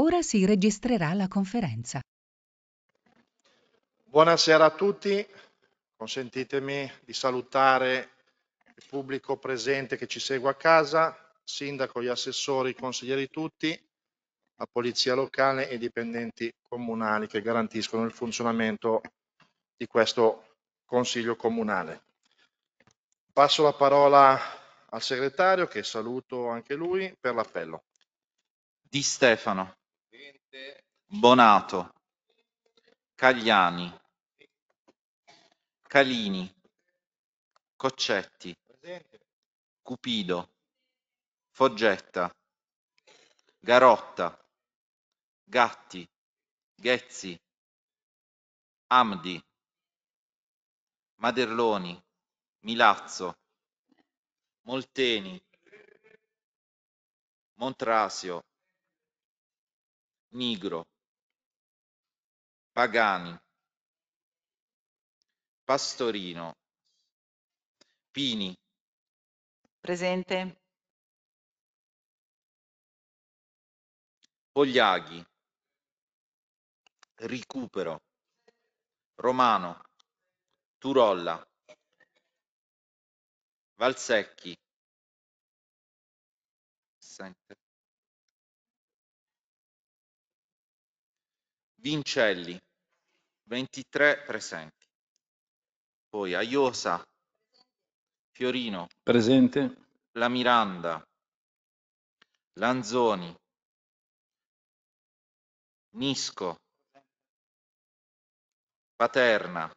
Ora si registrerà la conferenza. Buonasera a tutti, consentitemi di salutare il pubblico presente che ci segue a casa, sindaco, gli assessori, i consiglieri tutti, la polizia locale e i dipendenti comunali che garantiscono il funzionamento di questo consiglio comunale. Passo la parola al segretario che saluto anche lui per l'appello. Di Stefano. Bonato, Cagliani, Calini, Coccetti, Cupido, Foggetta, Garotta, Gatti, Ghezzi, Amdi, Maderloni, Milazzo, Molteni, Montrasio, Nigro, Pagani, Pastorino, Pini. Presente. Pogliaghi, Ricupero, Romano, Turolla, Valsecchi. Sente. Vincelli, 23 presenti. Poi Aiosa, Fiorino, Presente. La Miranda, Lanzoni, Nisco, Paterna,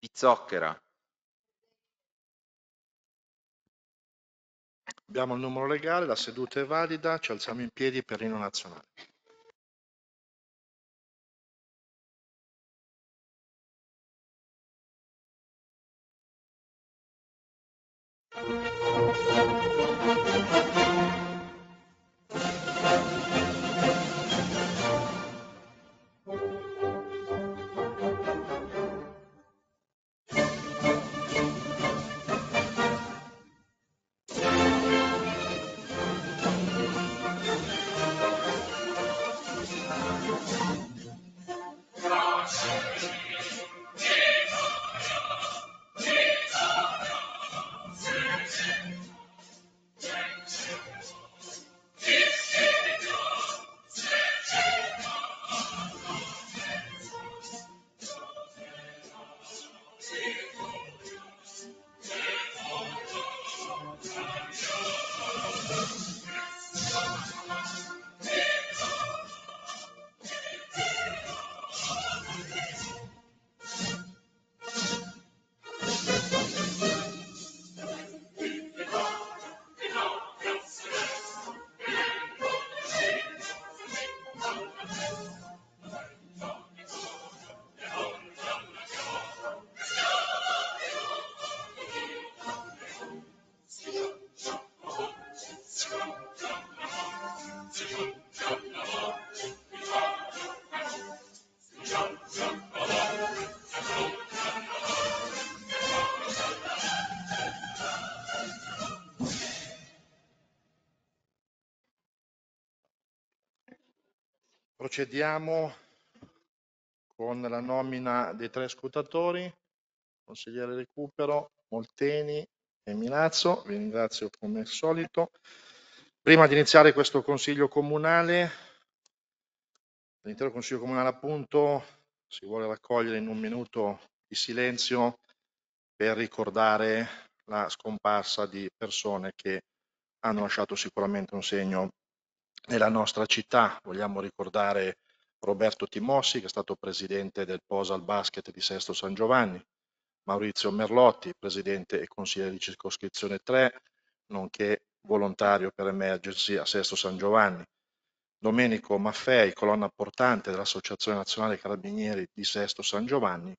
Pizzocchera. Abbiamo il numero legale, la seduta è valida, ci alziamo in piedi per l'inno nazionale. Thank you. Procediamo con la nomina dei tre scrutatori, consigliere recupero, Molteni e Milazzo, vi ringrazio come al solito. Prima di iniziare questo consiglio comunale, l'intero consiglio comunale appunto si vuole raccogliere in un minuto di silenzio per ricordare la scomparsa di persone che hanno lasciato sicuramente un segno nella nostra città. Vogliamo ricordare Roberto Timossi, che è stato presidente del Posal Basket di Sesto San Giovanni, Maurizio Merlotti, presidente e consigliere di circoscrizione 3, nonché volontario per emergency a Sesto San Giovanni, Domenico Maffei, colonna portante dell'Associazione Nazionale Carabinieri di Sesto San Giovanni,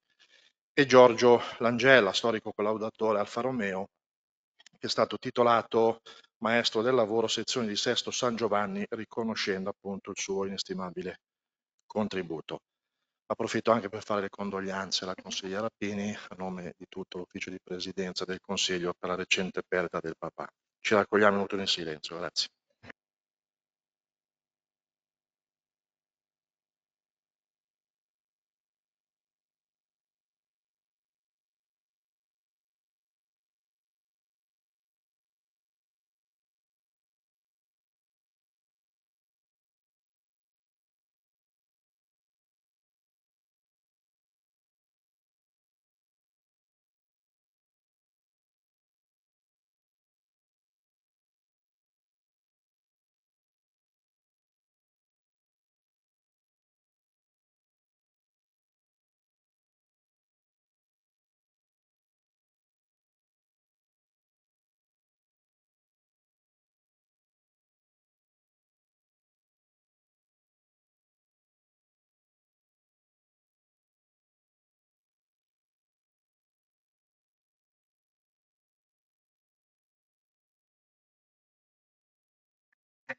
e Giorgio Langella, storico collaudatore Alfa Romeo, che è stato titolato maestro del lavoro sezione di Sesto San Giovanni, riconoscendo appunto il suo inestimabile contributo. Approfitto anche per fare le condoglianze alla consigliera Pini a nome di tutto l'ufficio di presidenza del Consiglio per la recente perdita del papà. Ci raccogliamo un minuto in silenzio, grazie.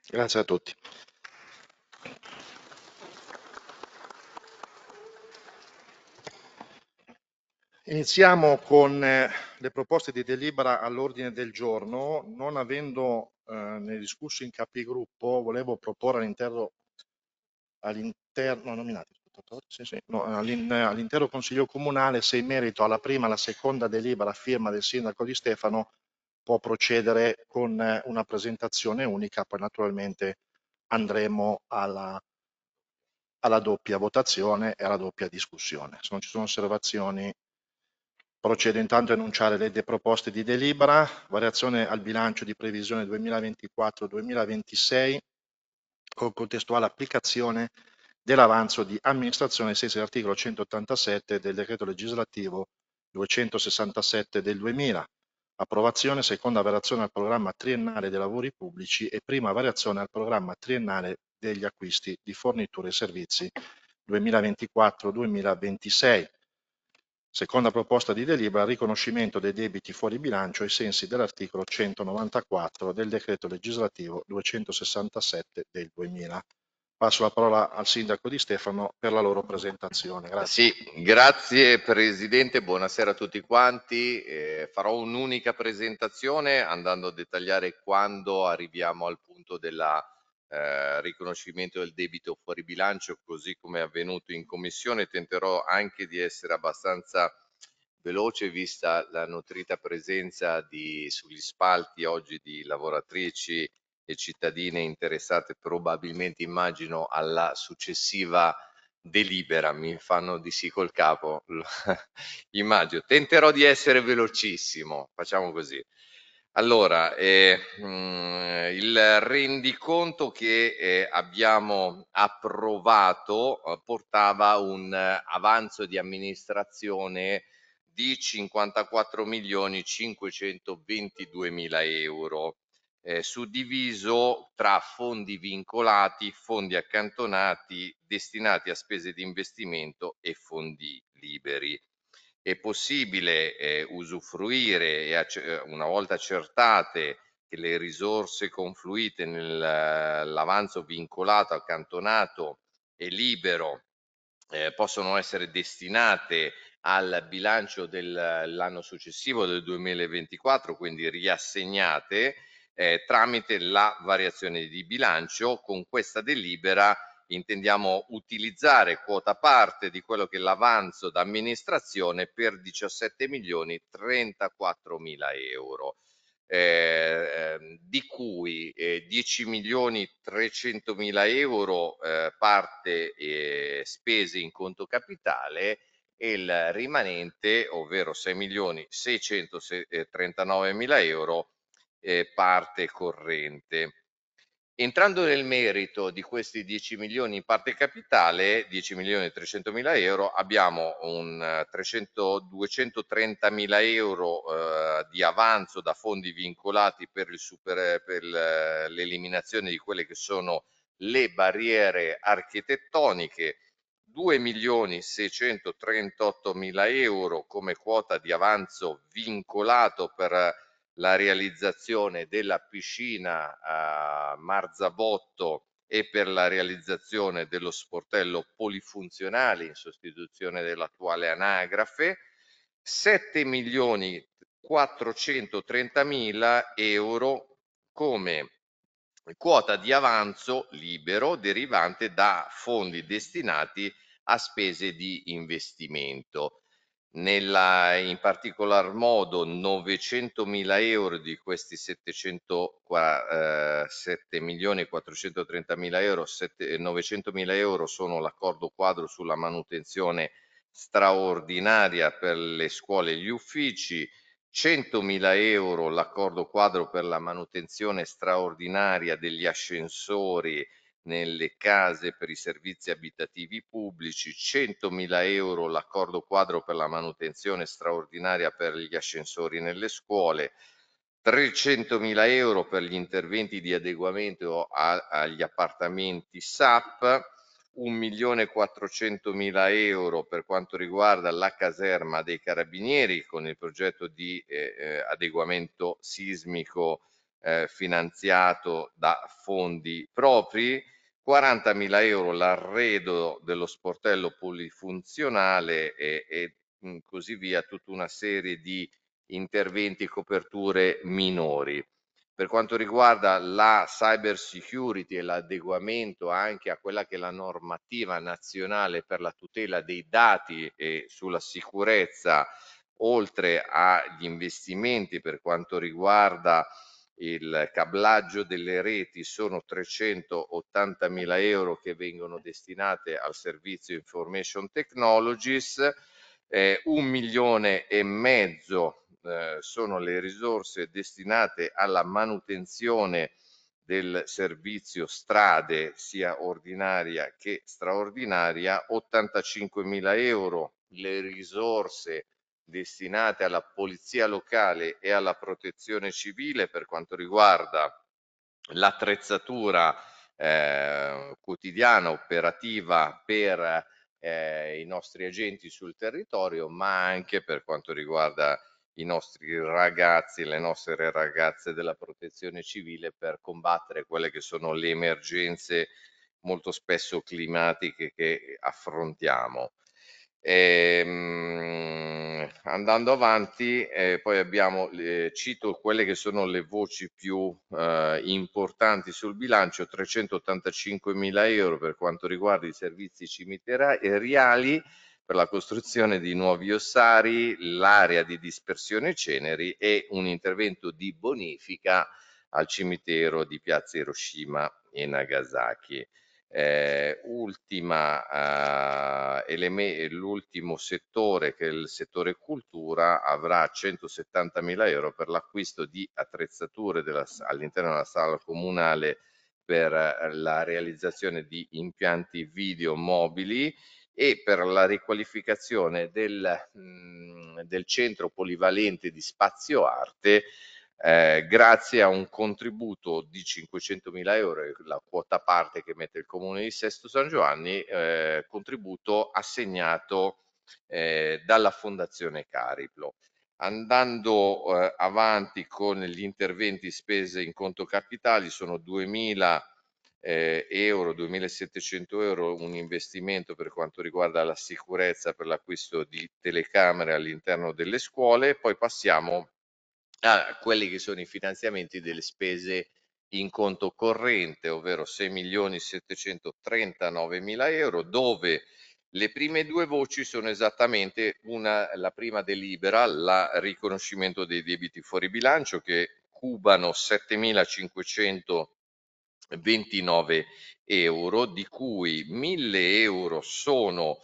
Grazie a tutti. Iniziamo con eh, le proposte di delibera all'ordine del giorno. Non avendo eh, ne discusso in capigruppo, volevo proporre all'interno all'interno nominati oh, sì, sì, no, all'intero Consiglio Comunale se in merito alla prima e alla seconda delibera a firma del Sindaco di Stefano può procedere con eh, una presentazione unica, poi naturalmente andremo alla, alla doppia votazione e alla doppia discussione. Se non ci sono osservazioni Procedo intanto a enunciare le proposte di delibera, variazione al bilancio di previsione 2024-2026 con contestuale applicazione dell'avanzo di amministrazione ai sensi dell'articolo 187 del decreto legislativo 267 del 2000 approvazione seconda variazione al programma triennale dei lavori pubblici e prima variazione al programma triennale degli acquisti di forniture e servizi 2024-2026. Seconda proposta di delibera, riconoscimento dei debiti fuori bilancio ai sensi dell'articolo 194 del decreto legislativo 267 del 2000. Passo la parola al Sindaco di Stefano per la loro presentazione. Grazie. Sì, grazie Presidente, buonasera a tutti quanti. Eh, farò un'unica presentazione andando a dettagliare quando arriviamo al punto del eh, riconoscimento del debito fuori bilancio, così come è avvenuto in Commissione. Tenterò anche di essere abbastanza veloce vista la nutrita presenza di, sugli spalti oggi di lavoratrici e cittadine interessate probabilmente immagino alla successiva delibera, mi fanno di sì col capo, immagino, tenterò di essere velocissimo, facciamo così. Allora, eh, mh, mm, il rendiconto che eh, abbiamo approvato eh, portava un eh, avanzo di amministrazione di 54 milioni 522 mila euro eh, suddiviso tra fondi vincolati, fondi accantonati destinati a spese di investimento e fondi liberi. È possibile eh, usufruire, eh, una volta accertate che le risorse confluite nell'avanzo eh, vincolato, accantonato e libero eh, possono essere destinate al bilancio dell'anno successivo del 2024, quindi riassegnate, eh, tramite la variazione di bilancio. Con questa delibera intendiamo utilizzare quota parte di quello che è l'avanzo d'amministrazione per 17 milioni 34 mila euro. Eh, ehm, di cui eh, 10 milioni 300 mila euro eh, parte eh, spese in conto capitale e il rimanente, ovvero 6 milioni 639 eh, mila euro, eh, parte corrente. Entrando nel merito di questi 10 milioni in parte capitale, 10 milioni e 300 mila euro, abbiamo un 300, eh, 230 mila euro eh, di avanzo da fondi vincolati per, eh, l'eliminazione di quelle che sono le barriere architettoniche, 2 milioni 638 mila euro come quota di avanzo vincolato per la realizzazione della piscina eh, Marzabotto e per la realizzazione dello sportello polifunzionale in sostituzione dell'attuale anagrafe, 7 milioni 430 mila euro come quota di avanzo libero derivante da fondi destinati a spese di investimento nella, in particolar modo 900.000 euro di questi 700, 7 eh, milioni 430.000 euro, 900.000 eh, euro sono l'accordo quadro sulla manutenzione straordinaria per le scuole e gli uffici, 100.000 euro l'accordo quadro per la manutenzione straordinaria degli ascensori nelle case per i servizi abitativi pubblici, 100.000 euro l'accordo quadro per la manutenzione straordinaria per gli ascensori nelle scuole, 300.000 euro per gli interventi di adeguamento a, agli appartamenti SAP, 1.400.000 euro per quanto riguarda la caserma dei carabinieri con il progetto di eh, eh adeguamento sismico eh, finanziato da fondi propri, 40.000 euro l'arredo dello sportello polifunzionale e, e mm, così via, tutta una serie di interventi e coperture minori. Per quanto riguarda la cyber security e l'adeguamento anche a quella che è la normativa nazionale per la tutela dei dati e sulla sicurezza, oltre agli investimenti per quanto riguarda il cablaggio delle reti sono 380 mila euro che vengono destinate al servizio Information Technologies, eh, un milione e mezzo eh, sono le risorse destinate alla manutenzione del servizio strade sia ordinaria che straordinaria, 85 mila euro le risorse destinate alla polizia locale e alla protezione civile per quanto riguarda l'attrezzatura eh, quotidiana operativa per eh, i nostri agenti sul territorio, ma anche per quanto riguarda i nostri ragazzi, le nostre ragazze della protezione civile per combattere quelle che sono le emergenze molto spesso climatiche che affrontiamo. Ehm, andando avanti, eh, poi abbiamo, eh, cito quelle che sono le voci più eh, importanti sul bilancio, 385 mila euro per quanto riguarda i servizi cimiteriali per la costruzione di nuovi ossari, l'area di dispersione ceneri e un intervento di bonifica al cimitero di Piazza Hiroshima e Nagasaki. Eh, ultima, eh, l'ultimo settore che è il settore cultura avrà 170 mila euro per l'acquisto di attrezzature all'interno della sala comunale per eh, la realizzazione di impianti video mobili e per la riqualificazione del, mh, mm, del centro polivalente di spazio arte eh, grazie a un contributo di 500 mila euro, la quota parte che mette il comune di Sesto San Giovanni, eh, contributo assegnato eh, dalla Fondazione Cariplo. Andando eh, avanti con gli interventi spese in conto capitali, sono 2.000 eh, euro, 2.700 euro un investimento per quanto riguarda la sicurezza per l'acquisto di telecamere all'interno delle scuole, poi passiamo a quelli che sono i finanziamenti delle spese in conto corrente, ovvero 6.739.000 euro, dove le prime due voci sono esattamente una, la prima delibera, il riconoscimento dei debiti fuori bilancio che cubano 7.529 euro, di cui 1.000 euro sono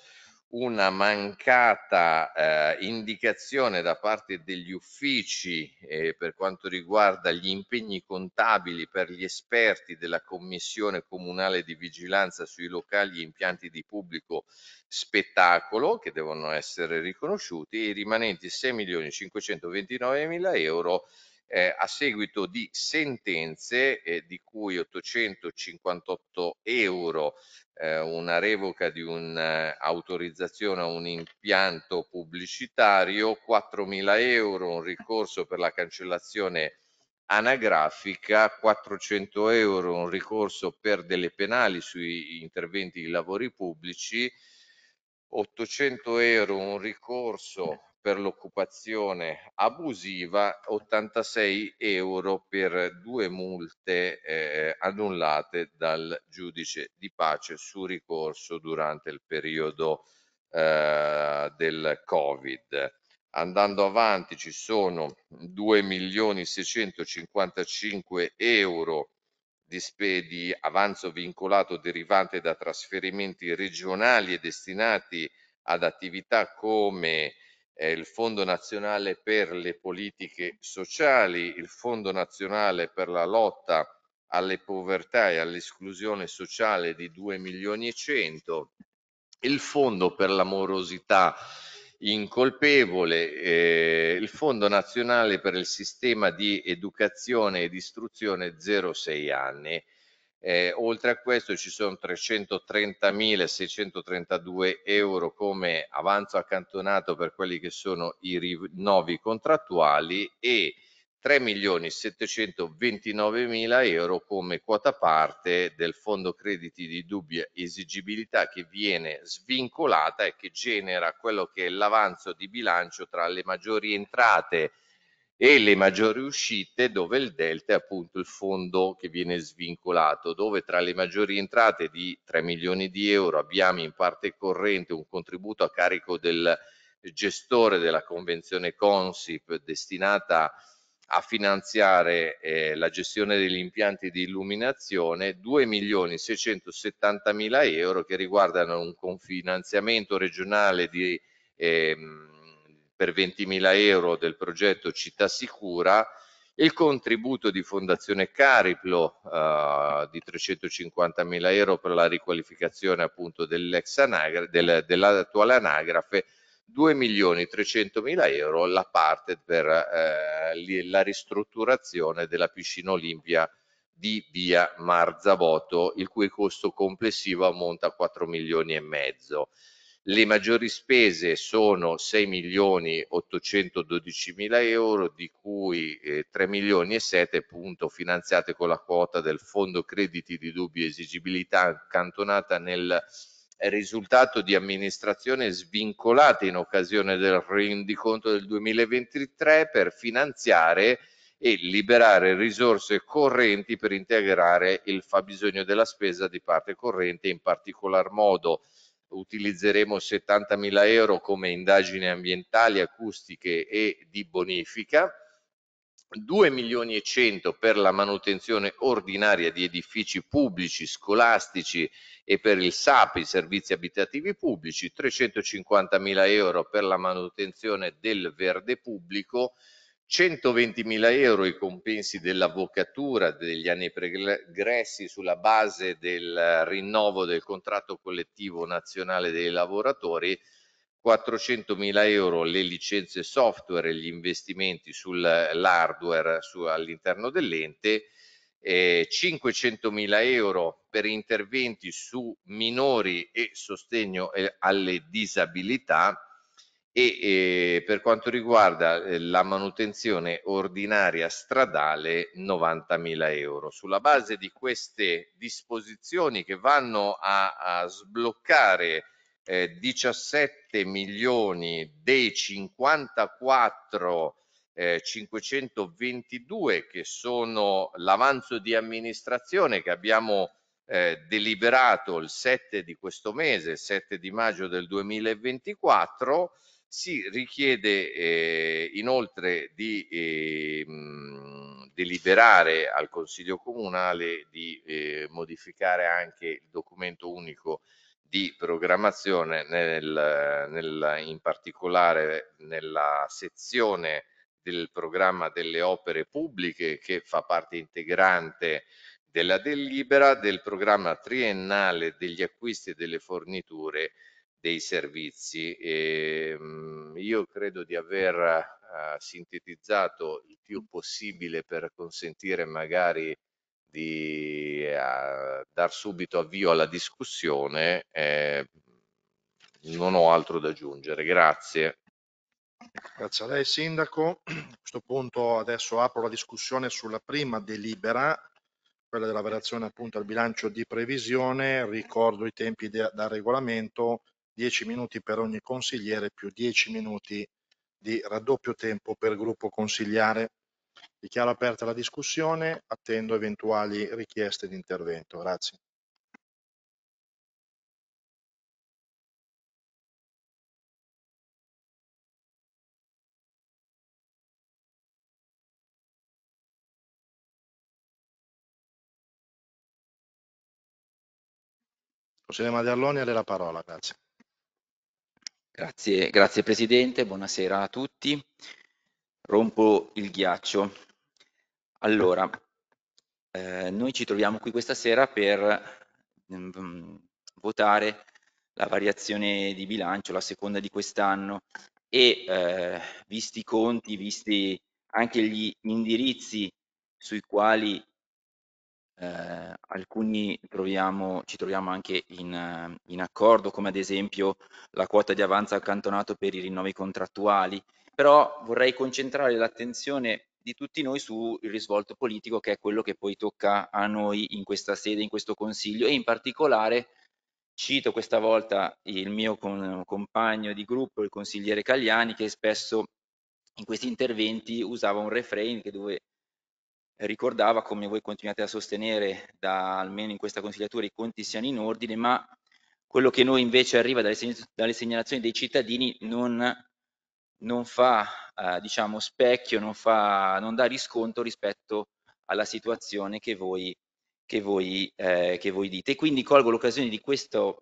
una mancata eh, indicazione da parte degli uffici eh, per quanto riguarda gli impegni contabili per gli esperti della Commissione Comunale di Vigilanza sui locali e impianti di pubblico spettacolo che devono essere riconosciuti i rimanenti 6.529.000 euro eh, a seguito di sentenze eh, di cui 858 euro eh, una revoca di un'autorizzazione eh, a un impianto pubblicitario, 4.000 euro un ricorso per la cancellazione anagrafica, 400 euro un ricorso per delle penali sui interventi di lavori pubblici, 800 euro un ricorso per l'occupazione abusiva, 86 euro per due multe eh, annullate dal giudice di pace su ricorso durante il periodo eh, del Covid. Andando avanti ci sono 2 milioni 655 euro di, di avanzo vincolato derivante da trasferimenti regionali e destinati ad attività come eh, il Fondo Nazionale per le Politiche Sociali, il Fondo Nazionale per la lotta alle povertà e all'esclusione sociale di 2 milioni e 100, il Fondo per l'Amorosità incolpevole, eh, il Fondo Nazionale per il Sistema di Educazione ed Istruzione 0-6 anni eh, oltre a questo ci sono 330.632 euro come avanzo accantonato per quelli che sono i rinnovi contrattuali e 3.729.000 euro come quota parte del fondo crediti di dubbia esigibilità che viene svincolata e che genera quello che è l'avanzo di bilancio tra le maggiori entrate e le maggiori uscite dove il delta è appunto il fondo che viene svincolato, dove tra le maggiori entrate di 3 milioni di euro abbiamo in parte corrente un contributo a carico del gestore della convenzione Consip destinata a finanziare eh, la gestione degli impianti di illuminazione 2 milioni 670 mila euro che riguardano un confinanziamento regionale di ehm, per 20.000 euro del progetto Città Sicura e il contributo di Fondazione Cariplo eh, di 350.000 euro per la riqualificazione appunto dell'ex anagrafe, del, dell'attuale anagrafe 2.300.000 euro la parte per eh, la ristrutturazione della piscina Olimpia di via Marzavoto, il cui costo complessivo ammonta a 4 milioni e mezzo. Le maggiori spese sono 6 milioni 812 mila euro, di cui 3 eh, milioni e 7 appunto finanziate con la quota del fondo crediti di dubbia esigibilità accantonata nel risultato di amministrazione svincolata in occasione del rendiconto del 2023 per finanziare e liberare risorse correnti per integrare il fabbisogno della spesa di parte corrente, in particolar modo utilizzeremo 70.000 euro come indagini ambientali, acustiche e di bonifica, 2 milioni e 100 per la manutenzione ordinaria di edifici pubblici, scolastici e per il SAP, i servizi abitativi pubblici, 350 mila euro per la manutenzione del verde pubblico 120.000 euro i compensi dell'avvocatura degli anni pregressi sulla base del rinnovo del contratto collettivo nazionale dei lavoratori, 400.000 euro le licenze software e gli investimenti sull'hardware su, all'interno dell'ente, eh, 500.000 euro per interventi su minori e sostegno eh, alle disabilità, e eh, per quanto riguarda eh, la manutenzione ordinaria stradale 90.000 euro. Sulla base di queste disposizioni che vanno a, a sbloccare eh, 17 milioni dei 54 522 eh, che sono l'avanzo di amministrazione che abbiamo eh, deliberato il 7 di questo mese, 7 di maggio del 2024 si richiede eh, inoltre di eh, deliberare al Consiglio Comunale di eh, modificare anche il documento unico di programmazione, nel, nel, in particolare nella sezione del programma delle opere pubbliche che fa parte integrante della delibera del programma triennale degli acquisti e delle forniture dei servizi. E, ehm, mh, io credo di aver uh, sintetizzato il più mm. possibile per consentire magari di uh, dar subito avvio alla discussione. Eh, non ho altro da aggiungere, grazie. Grazie a lei Sindaco. A questo punto adesso apro la discussione sulla prima delibera, quella della variazione appunto al bilancio di previsione. Ricordo i tempi da regolamento, 10 minuti per ogni consigliere più 10 minuti di raddoppio tempo per gruppo consigliare. Dichiaro aperta la discussione, attendo eventuali richieste di intervento. Grazie. Consigliere Maderloni, ha la parola, grazie. Grazie, grazie Presidente, buonasera a tutti. Rompo il ghiaccio. Allora, eh, noi ci troviamo qui questa sera per mh, mm, votare la variazione di bilancio, la seconda di quest'anno e eh, visti i conti, visti anche gli indirizzi sui quali eh, alcuni troviamo, ci troviamo anche in, eh, in, accordo, come ad esempio la quota di avanzo accantonato per i rinnovi contrattuali, però vorrei concentrare l'attenzione di tutti noi sul risvolto politico che è quello che poi tocca a noi in questa sede, in questo Consiglio e in particolare cito questa volta il mio con, compagno di gruppo, il consigliere Cagliani, che spesso in questi interventi usava un refrain che dove ricordava come voi continuate a sostenere da almeno in questa consigliatura i conti siano in ordine, ma quello che noi invece arriva dalle, segnalazioni, dalle segnalazioni dei cittadini non, non fa eh, diciamo specchio, non, fa, non, dà riscontro rispetto alla situazione che voi, che voi, eh, che voi dite. E quindi colgo l'occasione di, eh,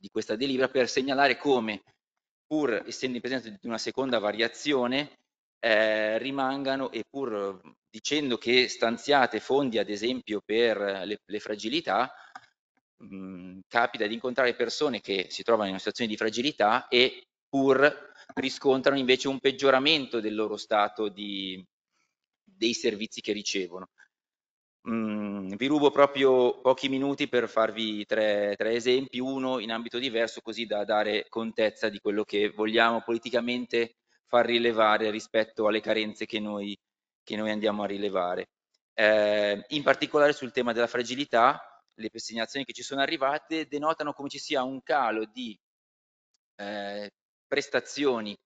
di questa delibera per segnalare come pur essendo in presenza di una seconda variazione, eh, rimangano e pur dicendo che stanziate fondi ad esempio per eh, le, le fragilità, mh, mm, capita di incontrare persone che si trovano in una situazione di fragilità e pur riscontrano invece un peggioramento del loro stato di, dei servizi che ricevono. Mm, vi rubo proprio pochi minuti per farvi tre, tre, esempi, uno in ambito diverso così da dare contezza di quello che vogliamo politicamente far rilevare rispetto alle carenze che noi che noi andiamo a rilevare. Eh, in particolare sul tema della fragilità, le segnalazioni che ci sono arrivate denotano come ci sia un calo di eh, prestazioni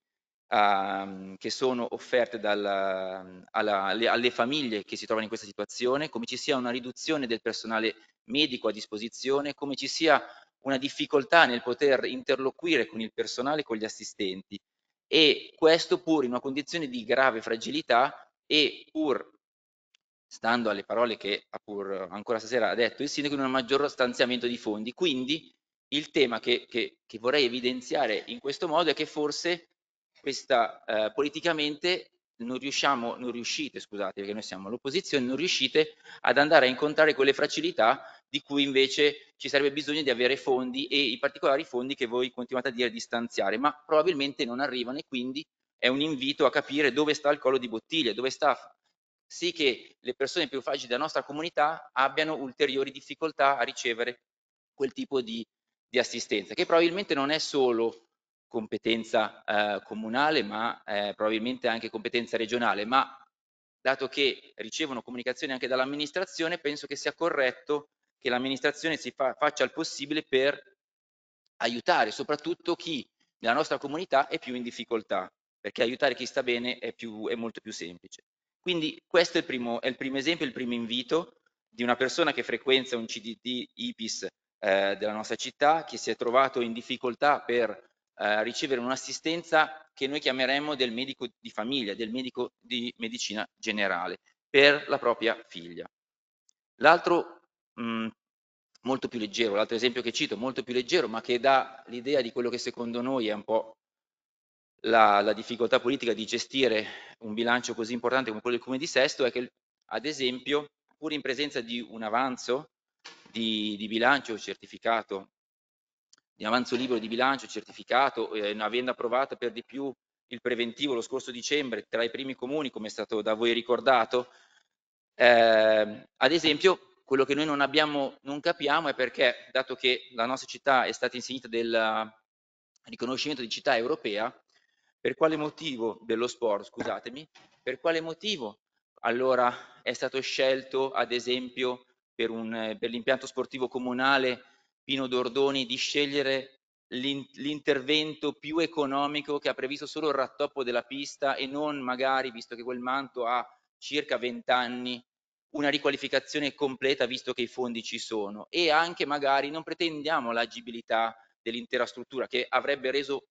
eh, che sono offerte dalla, alla, alle, alle famiglie che si trovano in questa situazione, come ci sia una riduzione del personale medico a disposizione, come ci sia una difficoltà nel poter interloquire con il personale e con gli assistenti e questo pur in una condizione di grave fragilità e pur stando alle parole che ha pur ancora stasera ha detto il sindaco, in un maggior stanziamento di fondi. Quindi il tema che, che, che vorrei evidenziare in questo modo è che forse questa eh, politicamente non riusciamo, non riuscite, scusate, perché noi siamo all'opposizione, non riuscite ad andare a incontrare quelle fragilità di cui invece ci sarebbe bisogno di avere fondi e i particolari fondi che voi continuate a dire di stanziare, ma probabilmente non arrivano e quindi è un invito a capire dove sta il collo di bottiglia, dove sta sì che le persone più fragili della nostra comunità abbiano ulteriori difficoltà a ricevere quel tipo di, di assistenza, che probabilmente non è solo competenza eh, comunale, ma eh, probabilmente anche competenza regionale, ma dato che ricevono comunicazioni anche dall'amministrazione, penso che sia corretto che l'amministrazione si fa, faccia il possibile per aiutare soprattutto chi nella nostra comunità è più in difficoltà perché aiutare chi sta bene è, più, è molto più semplice. Quindi questo è il, primo, è il, primo, esempio, il primo invito di una persona che frequenza un CDD IPIS eh, della nostra città, che si è trovato in difficoltà per eh, ricevere un'assistenza che noi chiameremmo del medico di famiglia, del medico di medicina generale, per la propria figlia. L'altro mm, molto più leggero, l'altro esempio che cito, molto più leggero, ma che dà l'idea di quello che secondo noi è un po' la, la, difficoltà politica di gestire un bilancio così importante come quello del comune di Sesto è che, ad esempio, pur in presenza di un avanzo di, di bilancio certificato, di avanzo libero di bilancio certificato, eh, avendo approvato per di più il preventivo lo scorso dicembre tra i primi comuni, come è stato da voi ricordato, eh, ad esempio, quello che noi non, abbiamo, non capiamo è perché, dato che la nostra città è stata insignita del riconoscimento di città europea, per quale motivo dello sport, scusatemi, per quale motivo allora è stato scelto ad esempio per, un, eh, per l'impianto sportivo comunale Pino Dordoni di scegliere l'intervento più economico che ha previsto solo il rattoppo della pista e non magari, visto che quel manto ha circa 20 anni, una riqualificazione completa visto che i fondi ci sono e anche magari non pretendiamo l'agibilità dell'intera struttura che avrebbe reso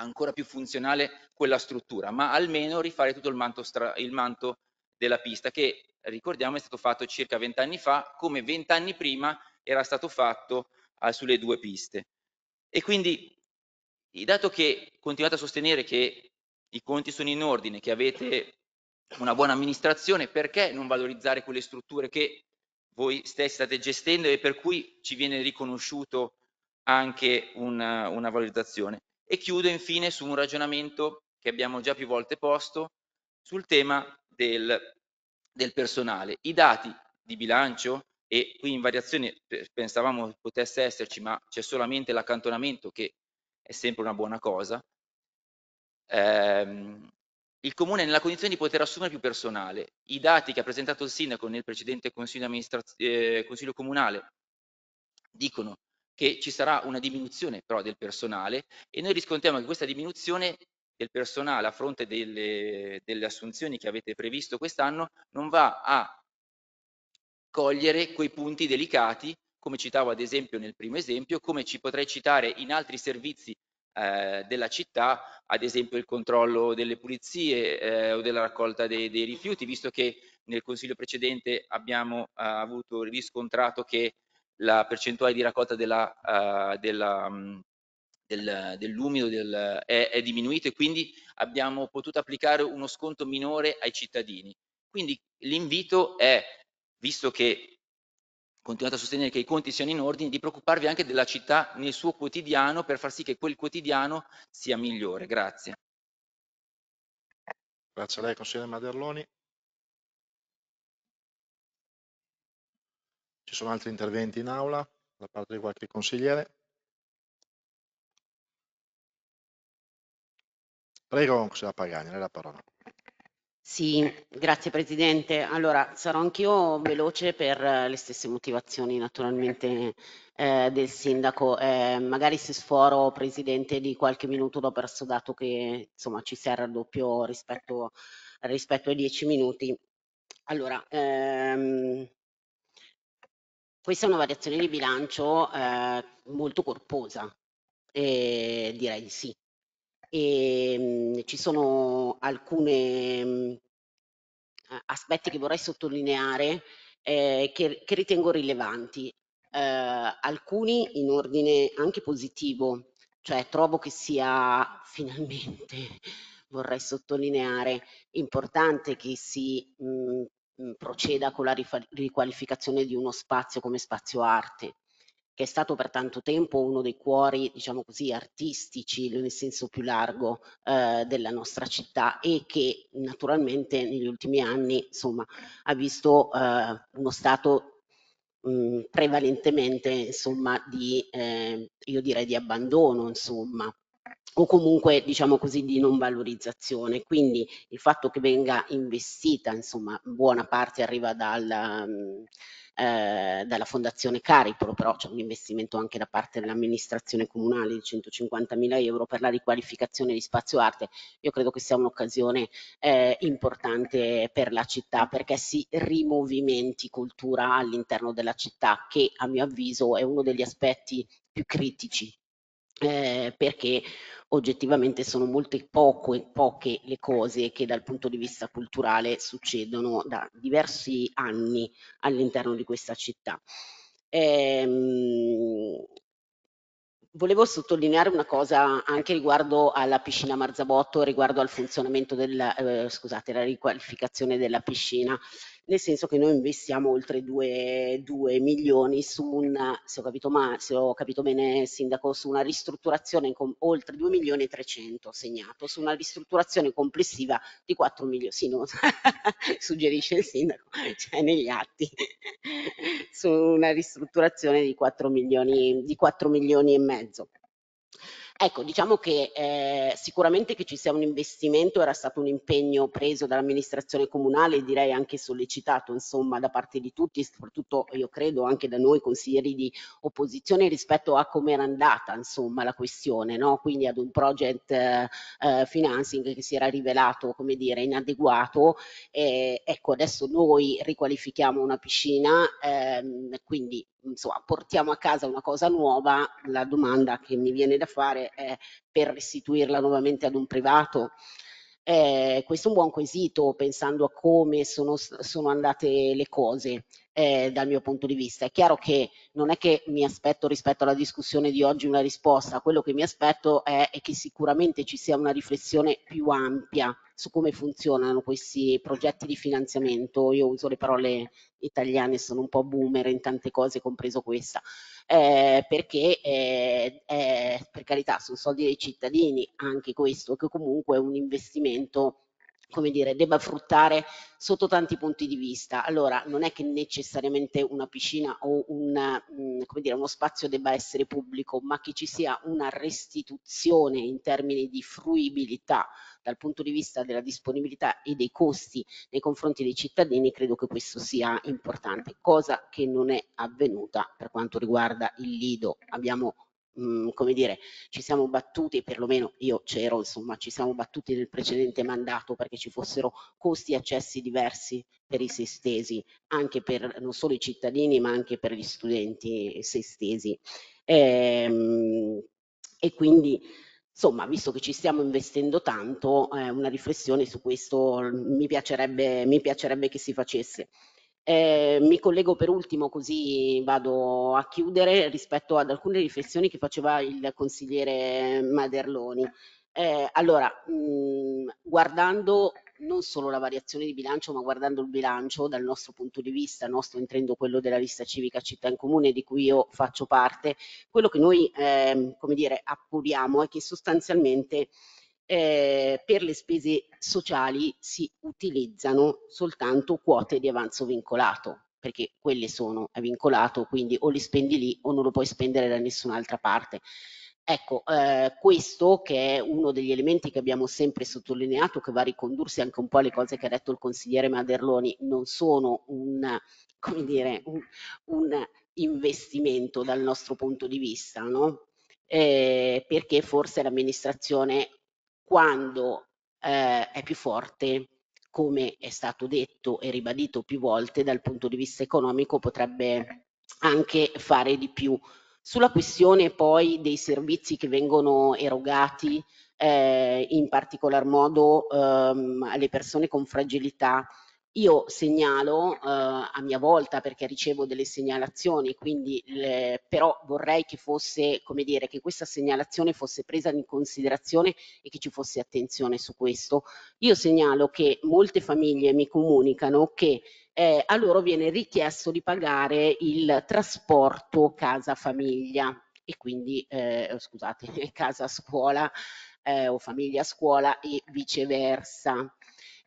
ancora più funzionale quella struttura, ma almeno rifare tutto il manto, il manto della pista che ricordiamo è stato fatto circa vent'anni fa, come vent'anni prima era stato fatto ah, sulle due piste. E quindi, dato che continuate a sostenere che i conti sono in ordine, che avete una buona amministrazione, perché non valorizzare quelle strutture che voi stessi state gestendo e per cui ci viene riconosciuto anche una, una, valorizzazione. E chiudo infine su un ragionamento che abbiamo già più volte posto sul tema del, del personale. I dati di bilancio, e qui in variazione pensavamo potesse esserci, ma c'è solamente l'accantonamento che è sempre una buona cosa, ehm, il comune è nella condizione di poter assumere più personale. I dati che ha presentato il sindaco nel precedente consiglio, eh, consiglio comunale dicono che ci sarà una diminuzione però del personale e noi riscontriamo che questa diminuzione del personale a fronte delle, delle assunzioni che avete previsto quest'anno non va a cogliere quei punti delicati come citavo ad esempio nel primo esempio, come ci potrei citare in altri servizi eh, della città, ad esempio il controllo delle pulizie eh, o della raccolta dei, dei, rifiuti, visto che nel consiglio precedente abbiamo eh, avuto riscontrato che la percentuale di raccolta della, uh, della, um, del, dell'umido del, è, è diminuito e quindi abbiamo potuto applicare uno sconto minore ai cittadini. Quindi l'invito è, visto che continuate a sostenere che i conti siano in ordine, di preoccuparvi anche della città nel suo quotidiano per far sì che quel quotidiano sia migliore. Grazie. Grazie a lei, consigliere Maderloni. Ci sono altri interventi in aula da parte di qualche consigliere? Prego, consigliera Pagani, lei la parola. Sì, grazie Presidente. Allora, sarò anch'io veloce per eh, le stesse motivazioni naturalmente eh, del Sindaco. Eh, magari se sforo, Presidente, di qualche minuto dopo perso dato che insomma, ci si è raddoppio rispetto, rispetto ai dieci minuti. Allora, ehm, questa è una variazione di bilancio eh, molto corposa, eh, direi di sì. E, ehm, mh, ci sono alcuni mm, aspetti che vorrei sottolineare eh, che, che, ritengo rilevanti. Eh, alcuni in ordine anche positivo, cioè trovo che sia finalmente vorrei sottolineare, importante che si mh, mm, proceda con la riqualificazione di uno spazio come spazio arte, che è stato per tanto tempo uno dei cuori, diciamo così, artistici nel senso più largo eh, della nostra città e che naturalmente negli ultimi anni insomma, ha visto eh, uno stato mh, prevalentemente insomma, di, eh, io direi di abbandono. Insomma o comunque diciamo così di non valorizzazione quindi il fatto che venga investita insomma buona parte arriva dalla, mm, eh, dalla fondazione Caripro però c'è un investimento anche da parte dell'amministrazione comunale di 150 mila euro per la riqualificazione di spazio arte io credo che sia un'occasione eh, importante per la città perché si rimovimenti cultura all'interno della città che a mio avviso è uno degli aspetti più critici eh, perché oggettivamente sono molte poche, poche le cose che dal punto di vista culturale succedono da diversi anni all'interno di questa città. Ehm, volevo sottolineare una cosa anche riguardo alla piscina Marzabotto, riguardo al funzionamento della, eh, scusate, la riqualificazione della piscina nel senso che noi investiamo oltre 2, 2 milioni su una, se ho, capito, ma, se ho capito bene sindaco, su una ristrutturazione con oltre 2 milioni e 300 segnato, su una ristrutturazione complessiva di 4 milioni, sì, no, suggerisce il sindaco, cioè negli atti, su una ristrutturazione di 4 milioni, di 4 milioni e mezzo. Ecco, diciamo che eh, sicuramente che ci sia un investimento era stato un impegno preso dall'amministrazione comunale, direi anche sollecitato insomma da parte di tutti, soprattutto io credo anche da noi consiglieri di opposizione rispetto a come era andata insomma la questione, no? quindi ad un project eh, financing che si era rivelato come dire inadeguato. E, ecco, adesso noi riqualifichiamo una piscina, ehm, quindi insomma portiamo a casa una cosa nuova, la domanda che mi viene da fare eh, per restituirla nuovamente ad un privato? Eh, questo è un buon quesito pensando a come sono, sono andate le cose eh, dal mio punto di vista. È chiaro che non è che mi aspetto rispetto alla discussione di oggi una risposta, quello che mi aspetto è, è che sicuramente ci sia una riflessione più ampia su come funzionano questi progetti di finanziamento. Io uso le parole italiane, sono un po' boomer in tante cose, compreso questa, eh, perché eh, eh, per carità sono soldi dei cittadini anche questo, che comunque è un investimento come dire, debba fruttare sotto tanti punti di vista. Allora, non è che necessariamente una piscina o una, mm, come dire, uno spazio debba essere pubblico, ma che ci sia una restituzione in termini di fruibilità dal punto di vista della disponibilità e dei costi nei confronti dei cittadini, credo che questo sia importante, cosa che non è avvenuta per quanto riguarda il Lido. Abbiamo Mm, come dire, ci siamo battuti, perlomeno io c'ero, insomma, ci siamo battuti nel precedente mandato perché ci fossero costi e accessi diversi per i sestesi, anche per non solo i cittadini ma anche per gli studenti sestesi. E, ehm, e quindi insomma, visto che ci stiamo investendo tanto, eh, una riflessione su questo mm, mi piacerebbe, mi piacerebbe che si facesse. Eh, mi collego per ultimo così vado a chiudere rispetto ad alcune riflessioni che faceva il consigliere Maderloni. Eh, allora, mh, mm, guardando non solo la variazione di bilancio, ma guardando il bilancio dal nostro punto di vista, nostro intendo quello della lista civica città in comune di cui io faccio parte, quello che noi, eh, come dire, appuriamo è che sostanzialmente eh, per le spese sociali si utilizzano soltanto quote di avanzo vincolato, perché quelle sono, è vincolato, quindi o li spendi lì o non lo puoi spendere da nessun'altra parte. Ecco, eh, questo che è uno degli elementi che abbiamo sempre sottolineato, che va a ricondursi anche un po' alle cose che ha detto il consigliere Maderloni, non sono un, come dire, un, un investimento dal nostro punto di vista, no? Eh, perché forse l'amministrazione quando eh, è più forte, come è stato detto e ribadito più volte dal punto di vista economico, potrebbe anche fare di più. Sulla questione poi dei servizi che vengono erogati eh, in particolar modo ehm, alle persone con fragilità, io segnalo eh, a mia volta perché ricevo delle segnalazioni, quindi le, però vorrei che fosse, come dire, che questa segnalazione fosse presa in considerazione e che ci fosse attenzione su questo. Io segnalo che molte famiglie mi comunicano che eh, a loro viene richiesto di pagare il trasporto casa famiglia e quindi eh, scusate, casa scuola eh, o famiglia scuola e viceversa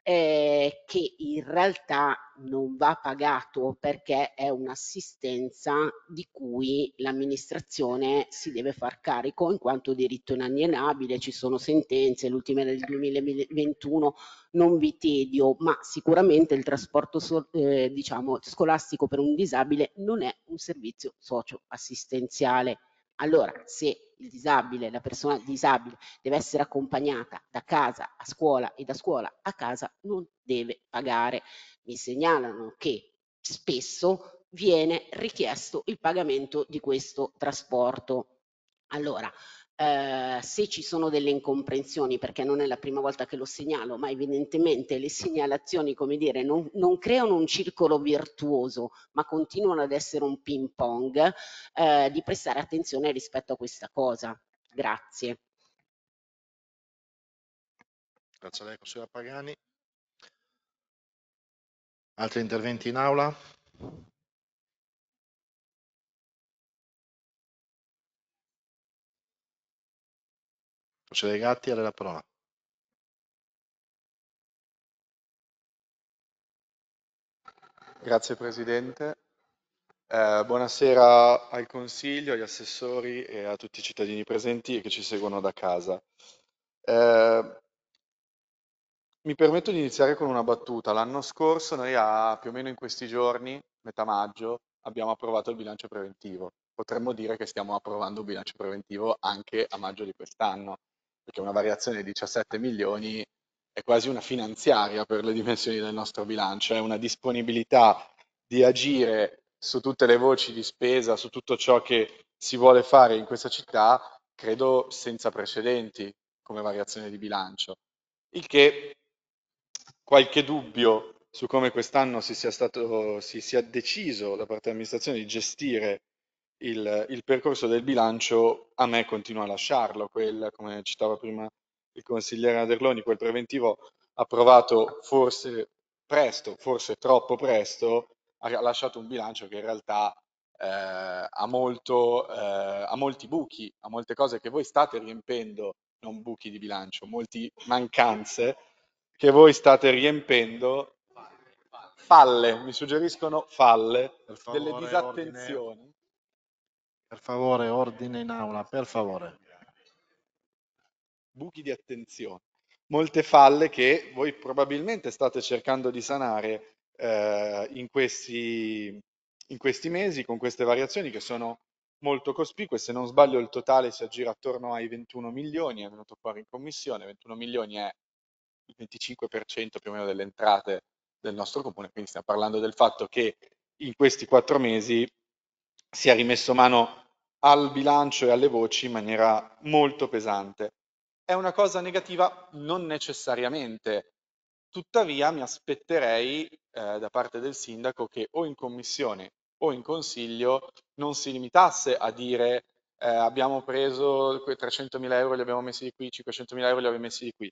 eh, che in realtà non va pagato perché è un'assistenza di cui l'amministrazione si deve far carico in quanto diritto inalienabile, ci sono sentenze, l'ultima del 2021 non vi tedio, ma sicuramente il trasporto eh, diciamo, scolastico per un disabile non è un servizio socio-assistenziale. Allora, se il disabile, la persona disabile deve essere accompagnata da casa a scuola e da scuola a casa non deve pagare. Mi segnalano che spesso viene richiesto il pagamento di questo trasporto. Allora, eh, se ci sono delle incomprensioni, perché non è la prima volta che lo segnalo, ma evidentemente le segnalazioni, come dire, non, non creano un circolo virtuoso, ma continuano ad essere un ping pong, eh, di prestare attenzione rispetto a questa cosa. Grazie. Grazie a lei, consigliere Pagani. Altri interventi in aula? Procede cioè, Gatti a lei la parola. Grazie Presidente. Eh, buonasera al Consiglio, agli assessori e a tutti i cittadini presenti e che ci seguono da casa. Eh, mi permetto di iniziare con una battuta. L'anno scorso noi a, più o meno in questi giorni, metà maggio, abbiamo approvato il bilancio preventivo. Potremmo dire che stiamo approvando un bilancio preventivo anche a maggio di quest'anno, perché una variazione di 17 milioni è quasi una finanziaria per le dimensioni del nostro bilancio, è una disponibilità di agire su tutte le voci di spesa, su tutto ciò che si vuole fare in questa città, credo senza precedenti come variazione di bilancio. Il che qualche dubbio su come quest'anno si sia, stato, si sia deciso da parte dell'amministrazione di gestire il, il percorso del bilancio a me continua a lasciarlo, quel, come citava prima il consigliere Aderloni, quel preventivo approvato forse presto, forse troppo presto, ha lasciato un bilancio che in realtà eh, ha, molto, eh, ha molti buchi, ha molte cose che voi state riempendo, non buchi di bilancio, molte mancanze che voi state riempendo, falle, mi suggeriscono falle, delle disattenzioni per favore, ordine in aula, per favore. Buchi di attenzione. Molte falle che voi probabilmente state cercando di sanare eh, in, questi, in questi mesi con queste variazioni che sono molto cospicue, se non sbaglio il totale si aggira attorno ai 21 milioni, è venuto fuori in commissione, 21 milioni è il 25% più o meno delle entrate del nostro comune, quindi stiamo parlando del fatto che in questi quattro mesi si è rimesso mano al bilancio e alle voci in maniera molto pesante. È una cosa negativa? Non necessariamente. Tuttavia mi aspetterei eh, da parte del sindaco che o in commissione o in consiglio non si limitasse a dire eh, abbiamo preso 300.000 euro, li abbiamo messi di qui, 500.000 euro li abbiamo messi di qui.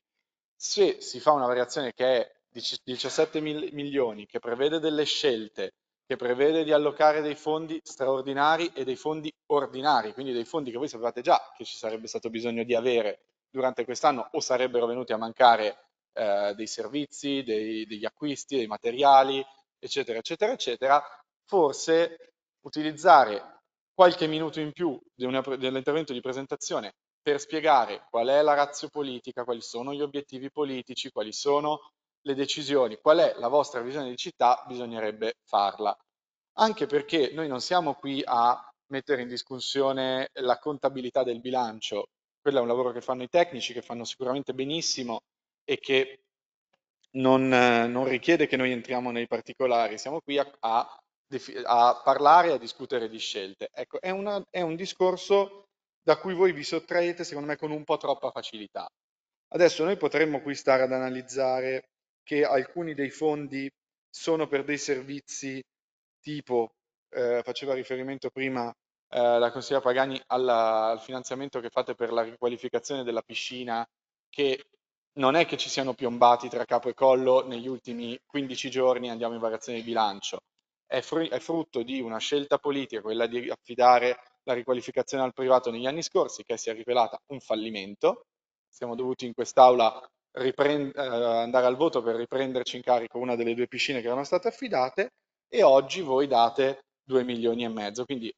Se si fa una variazione che è 17 milioni, che prevede delle scelte, che prevede di allocare dei fondi straordinari e dei fondi ordinari, quindi dei fondi che voi sapevate già che ci sarebbe stato bisogno di avere durante quest'anno o sarebbero venuti a mancare eh, dei servizi, dei, degli acquisti, dei materiali, eccetera, eccetera, eccetera, forse utilizzare qualche minuto in più dell'intervento di presentazione per spiegare qual è la razza politica, quali sono gli obiettivi politici, quali sono le decisioni, qual è la vostra visione di città, bisognerebbe farla. Anche perché noi non siamo qui a mettere in discussione la contabilità del bilancio, quello è un lavoro che fanno i tecnici, che fanno sicuramente benissimo e che non, non richiede che noi entriamo nei particolari, siamo qui a, a, a parlare e a discutere di scelte. Ecco, è, una, è un discorso da cui voi vi sottraete, secondo me, con un po' troppa facilità. Adesso noi potremmo qui stare ad analizzare che alcuni dei fondi sono per dei servizi tipo, eh, faceva riferimento prima eh, la consigliera Pagani alla, al finanziamento che fate per la riqualificazione della piscina, che non è che ci siano piombati tra capo e collo negli ultimi 15 giorni andiamo in variazione di bilancio, è, fru- è frutto di una scelta politica, quella di affidare la riqualificazione al privato negli anni scorsi, che si è rivelata un fallimento. Siamo dovuti in quest'Aula riprend- eh, andare al voto per riprenderci in carico una delle due piscine che erano state affidate e oggi voi date 2 milioni e mezzo. Quindi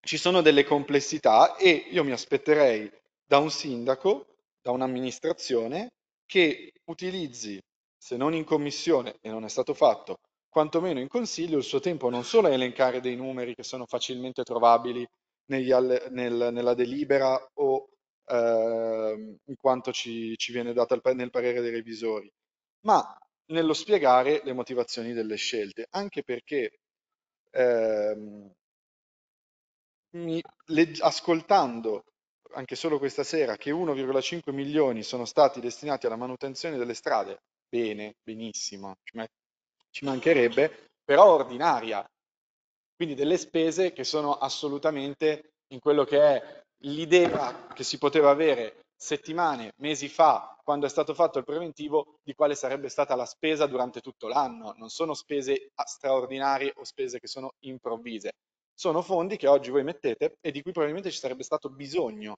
ci sono delle complessità e io mi aspetterei da un sindaco, da un'amministrazione che utilizzi, se non in commissione e non è stato fatto, quantomeno in consiglio, il suo tempo non solo a elencare dei numeri che sono facilmente trovabili negli, nel, nella delibera o eh, in quanto ci, ci viene data nel parere dei revisori, ma nello spiegare le motivazioni delle scelte, anche perché ehm, mi, le, ascoltando anche solo questa sera che 1,5 milioni sono stati destinati alla manutenzione delle strade, bene, benissimo, ci, ma ci mancherebbe, però ordinaria, quindi delle spese che sono assolutamente in quello che è l'idea che si poteva avere settimane, mesi fa, quando è stato fatto il preventivo, di quale sarebbe stata la spesa durante tutto l'anno. Non sono spese straordinarie o spese che sono improvvise. Sono fondi che oggi voi mettete e di cui probabilmente ci sarebbe stato bisogno,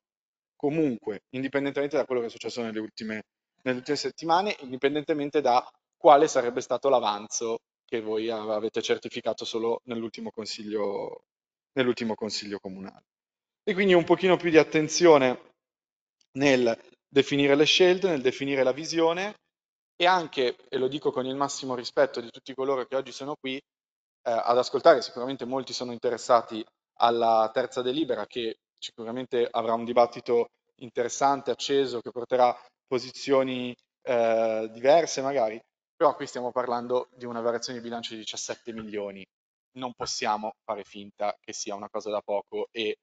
comunque, indipendentemente da quello che è successo nelle ultime, nelle ultime settimane, indipendentemente da quale sarebbe stato l'avanzo che voi avete certificato solo nell'ultimo consiglio, nell'ultimo consiglio comunale. E quindi un pochino più di attenzione nel definire le scelte, nel definire la visione e anche, e lo dico con il massimo rispetto di tutti coloro che oggi sono qui eh, ad ascoltare, sicuramente molti sono interessati alla terza delibera che sicuramente avrà un dibattito interessante, acceso, che porterà posizioni eh, diverse magari, però qui stiamo parlando di una variazione di bilancio di 17 milioni, non possiamo fare finta che sia una cosa da poco e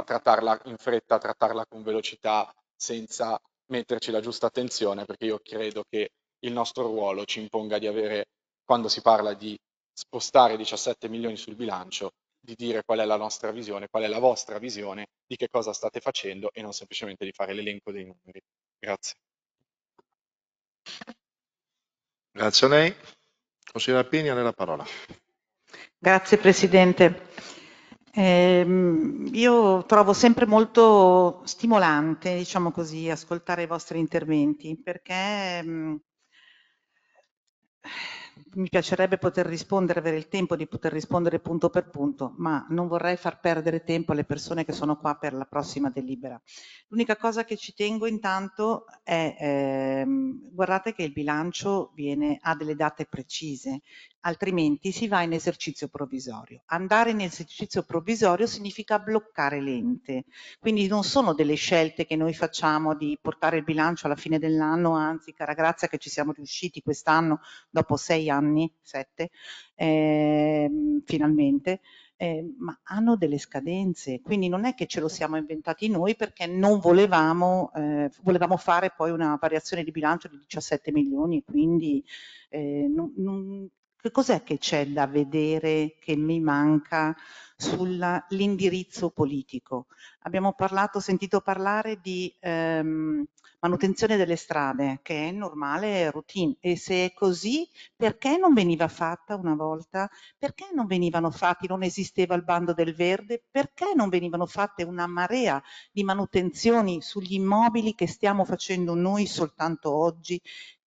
trattarla in fretta, trattarla con velocità, senza metterci la giusta attenzione, perché io credo che il nostro ruolo ci imponga di avere, quando si parla di spostare 17 milioni sul bilancio, di dire qual è la nostra visione, qual è la vostra visione di che cosa state facendo e non semplicemente di fare l'elenco dei numeri. Grazie. Grazie a lei. Consigliere Appini, ha la parola. Grazie Presidente. Eh, io trovo sempre molto stimolante, diciamo così, ascoltare i vostri interventi perché mh, ehm, mi piacerebbe poter rispondere, avere il tempo di poter rispondere punto per punto, ma non vorrei far perdere tempo alle persone che sono qua per la prossima delibera. L'unica cosa che ci tengo intanto è, ehm, guardate che il bilancio viene, ha delle date precise, altrimenti si va in esercizio provvisorio. Andare in esercizio provvisorio significa bloccare l'ente, quindi non sono delle scelte che noi facciamo di portare il bilancio alla fine dell'anno, anzi cara grazia che ci siamo riusciti quest'anno dopo sei anni, sette, eh, finalmente, eh, ma hanno delle scadenze, quindi non è che ce lo siamo inventati noi perché non volevamo, eh, volevamo fare poi una variazione di bilancio di 17 milioni, quindi eh, non, non, che cos'è che c'è da vedere che mi manca sull'indirizzo politico? Abbiamo parlato, sentito parlare di ehm, manutenzione delle strade, che è normale è routine. E se è così, perché non veniva fatta una volta? Perché non venivano fatti, non esisteva il bando del verde? Perché non venivano fatte una marea di manutenzioni sugli immobili che stiamo facendo noi soltanto oggi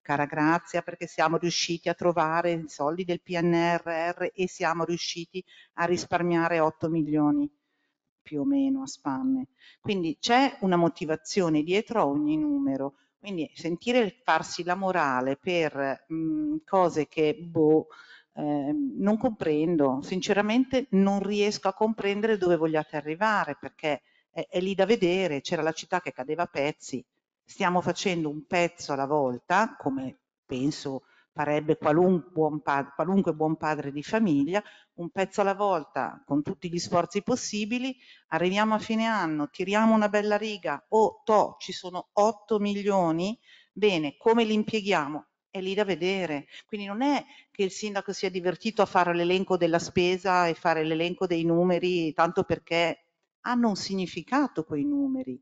cara Grazia, perché siamo riusciti a trovare i soldi del PNRR e siamo riusciti a risparmiare 8 milioni più o meno a spanne. Quindi c'è una motivazione dietro a ogni numero. Quindi sentire farsi la morale per mh, mm, cose che boh, eh, non comprendo, sinceramente non riesco a comprendere dove vogliate arrivare perché è, è lì da vedere, c'era la città che cadeva a pezzi, Stiamo facendo un pezzo alla volta, come penso farebbe qualunque buon, padre, qualunque buon padre di famiglia, un pezzo alla volta con tutti gli sforzi possibili, arriviamo a fine anno, tiriamo una bella riga, oh to, ci sono 8 milioni, bene, come li impieghiamo? È lì da vedere, quindi non è che il sindaco sia divertito a fare l'elenco della spesa e fare l'elenco dei numeri, tanto perché hanno un significato quei numeri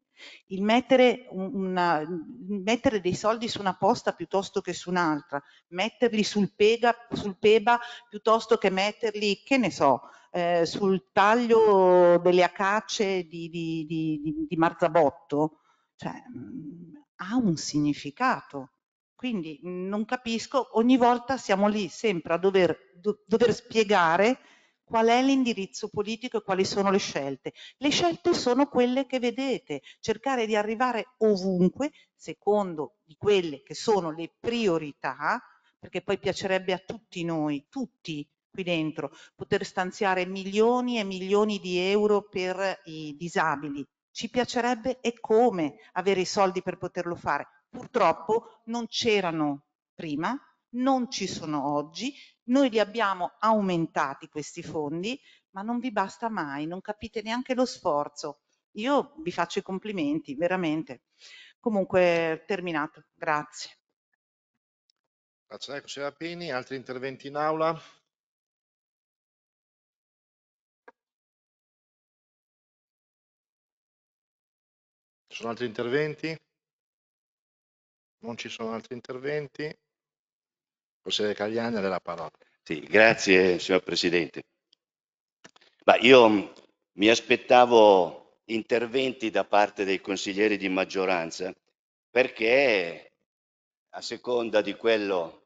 il mettere, una, mettere, dei soldi su una posta piuttosto che su un'altra, metterli sul, pega, sul PEBA piuttosto che metterli, che ne so, eh, sul taglio delle acace di, di, di, di Marzabotto, cioè, mm, ha un significato. Quindi mm, non capisco, ogni volta siamo lì sempre a dover, do, dover spiegare qual è l'indirizzo politico e quali sono le scelte. Le scelte sono quelle che vedete, cercare di arrivare ovunque secondo di quelle che sono le priorità, perché poi piacerebbe a tutti noi, tutti qui dentro, poter stanziare milioni e milioni di euro per i disabili. Ci piacerebbe e come avere i soldi per poterlo fare. Purtroppo non c'erano prima, non ci sono oggi noi li abbiamo aumentati questi fondi, ma non vi basta mai, non capite neanche lo sforzo. Io vi faccio i complimenti, veramente. Comunque, terminato. Grazie. Grazie a lei, consigliera Pini. Altri interventi in aula? Ci sono altri interventi? Non ci sono altri interventi. Consigliere Cagliani, della parola. Sì, grazie signor Presidente. Ma io mm, mi aspettavo interventi da parte dei consiglieri di maggioranza perché a seconda di quello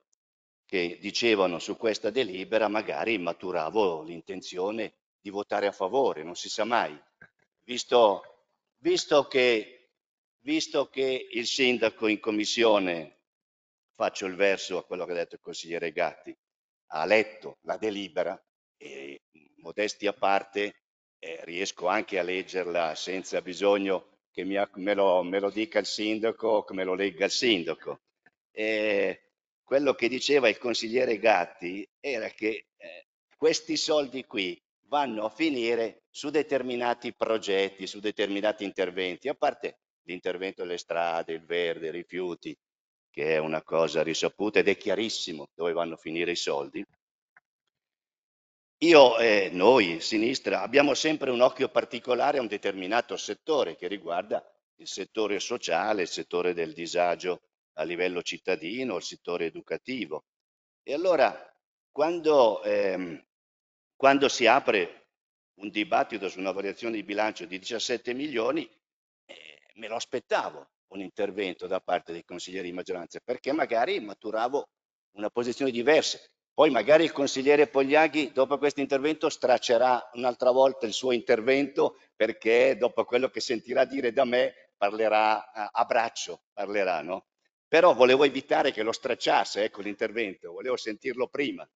che dicevano su questa delibera magari maturavo l'intenzione di votare a favore, non si sa mai, visto, visto, che, visto che il sindaco in commissione faccio il verso a quello che ha detto il consigliere Gatti, ha letto la delibera e modesti a parte eh, riesco anche a leggerla senza bisogno che mi, me, lo, me, lo, dica il sindaco o che me lo legga il sindaco. E eh, quello che diceva il consigliere Gatti era che eh, questi soldi qui vanno a finire su determinati progetti, su determinati interventi, a parte l'intervento delle strade, il verde, i rifiuti, che è una cosa risaputa ed è chiarissimo dove vanno a finire i soldi. Io e noi, sinistra, abbiamo sempre un occhio particolare a un determinato settore che riguarda il settore sociale, il settore del disagio a livello cittadino, il settore educativo. E allora, quando, ehm, quando si apre un dibattito su una variazione di bilancio di 17 milioni, eh, me lo aspettavo, un intervento da parte dei consiglieri di maggioranza perché magari maturavo una posizione diversa. Poi magari il consigliere Pogliaghi dopo questo intervento straccerà un'altra volta il suo intervento perché dopo quello che sentirà dire da me parlerà a braccio, parlerà, no? Però volevo evitare che lo stracciasse, ecco l'intervento, volevo sentirlo prima.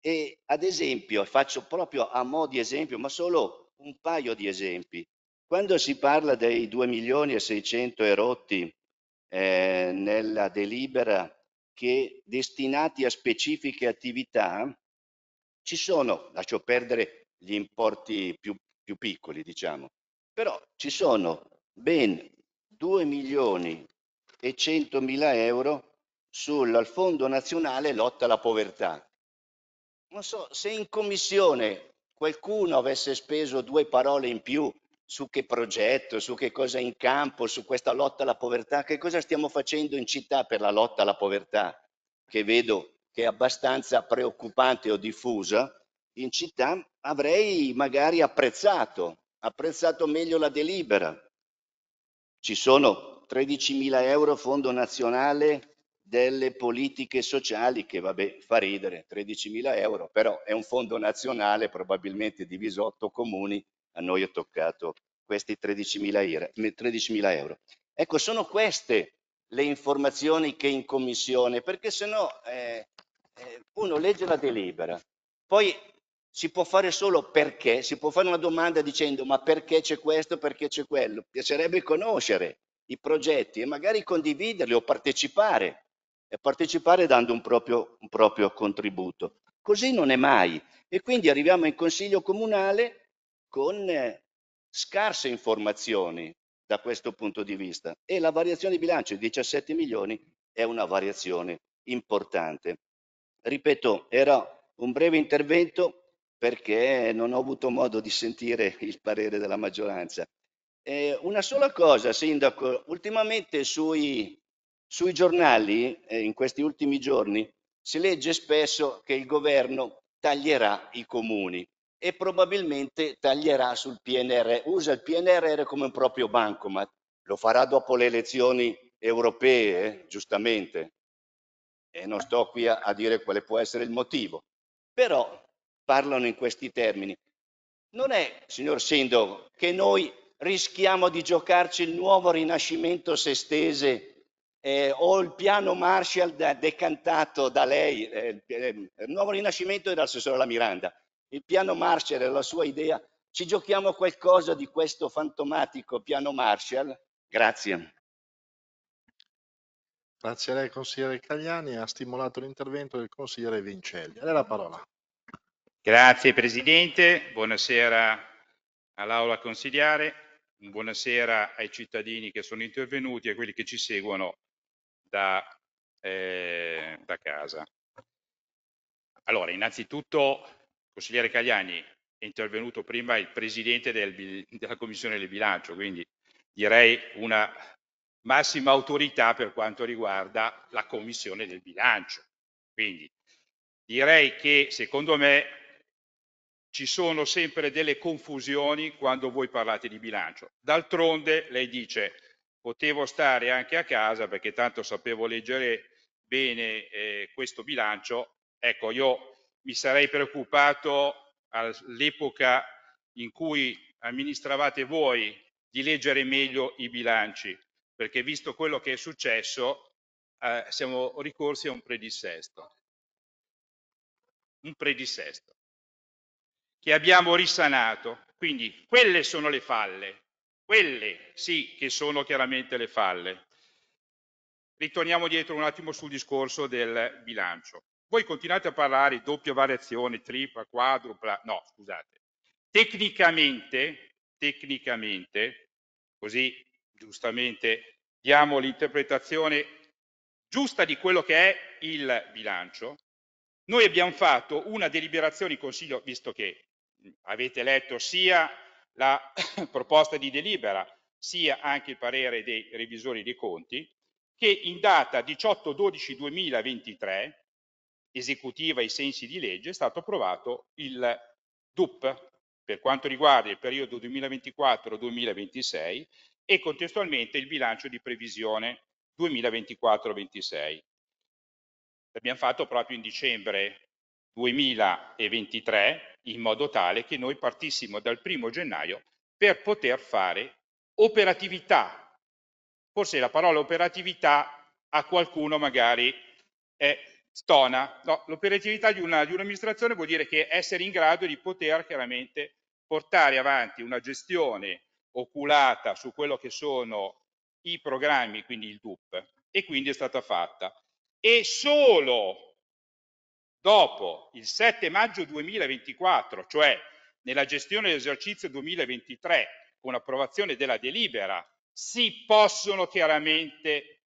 E ad esempio, faccio proprio a mo' di esempio, ma solo un paio di esempi. Quando si parla dei 2 milioni e 600 erotti eh, nella delibera che destinati a specifiche attività, ci sono, lascio perdere gli importi più, più piccoli, diciamo, però ci sono ben 2 milioni e 100 mila euro sul Fondo Nazionale Lotta alla Povertà. Non so se in commissione qualcuno avesse speso due parole in più su che progetto, su che cosa è in campo, su questa lotta alla povertà, che cosa stiamo facendo in città per la lotta alla povertà, che vedo che è abbastanza preoccupante o diffusa, in città avrei magari apprezzato, apprezzato meglio la delibera. Ci sono 13.000 euro fondo nazionale delle politiche sociali, che vabbè fa ridere, 13.000 euro, però è un fondo nazionale probabilmente diviso 8 comuni a noi è toccato questi 13.000 13 euro. Ecco, sono queste le informazioni che in commissione, perché se no eh, eh, uno legge la delibera, poi si può fare solo perché, si può fare una domanda dicendo ma perché c'è questo, perché c'è quello, piacerebbe conoscere i progetti e magari condividerli o partecipare, e partecipare dando un proprio, un proprio contributo. Così non è mai e quindi arriviamo in consiglio comunale con eh, scarse informazioni da questo punto di vista e la variazione di bilancio di 17 milioni è una variazione importante. Ripeto, era un breve intervento perché non ho avuto modo di sentire il parere della maggioranza. Eh, una sola cosa, Sindaco, ultimamente sui, sui giornali, eh, in questi ultimi giorni, si legge spesso che il governo taglierà i comuni e probabilmente taglierà sul PNR, usa il PNR come un proprio bancomat, lo farà dopo le elezioni europee, giustamente, e non sto qui a, a dire quale può essere il motivo, però parlano in questi termini. Non è, signor Sindaco, che noi rischiamo di giocarci il nuovo rinascimento sestese eh, o il piano Marshall da, decantato da lei, eh, eh, il nuovo rinascimento dal l'assessore La Miranda. Il piano Marshall e la sua idea, ci giochiamo qualcosa di questo fantomatico piano Marshall? Grazie. Grazie a lei consigliere Cagliani, ha stimolato l'intervento del consigliere Vincelli. A lei la parola. Grazie Presidente, buonasera all'Aula consigliare, buonasera ai cittadini che sono intervenuti e a quelli che ci seguono da, eh, da casa. Allora, innanzitutto consigliere Cagliani è intervenuto prima il presidente del, della commissione del bilancio, quindi direi una massima autorità per quanto riguarda la commissione del bilancio. Quindi direi che secondo me ci sono sempre delle confusioni quando voi parlate di bilancio. D'altronde lei dice potevo stare anche a casa perché tanto sapevo leggere bene eh, questo bilancio. Ecco, io mi sarei preoccupato all'epoca in cui amministravate voi di leggere meglio i bilanci, perché visto quello che è successo eh, siamo ricorsi a un predisesto. Un predisesto che abbiamo risanato. Quindi quelle sono le falle, quelle sì che sono chiaramente le falle. Ritorniamo dietro un attimo sul discorso del bilancio. Voi continuate a parlare di doppia variazione, tripla, quadrupla, no, scusate. Tecnicamente, tecnicamente, così giustamente diamo l'interpretazione giusta di quello che è il bilancio, noi abbiamo fatto una deliberazione in Consiglio, visto che avete letto sia la proposta di delibera, sia anche il parere dei revisori dei conti, che in data 18-12-2023 esecutiva ai sensi di legge è stato approvato il DUP per quanto riguarda il periodo 2024-2026 e contestualmente il bilancio di previsione 2024-26. L'abbiamo fatto proprio in dicembre 2023 in modo tale che noi partissimo dal primo gennaio per poter fare operatività. Forse la parola operatività a qualcuno magari è stona. No, l'operatività di, una, di un'amministrazione vuol dire che essere in grado di poter chiaramente portare avanti una gestione oculata su quello che sono i programmi, quindi il DUP, e quindi è stata fatta. E solo dopo il 7 maggio 2024, cioè nella gestione dell'esercizio 2023, con approvazione della delibera, si possono chiaramente,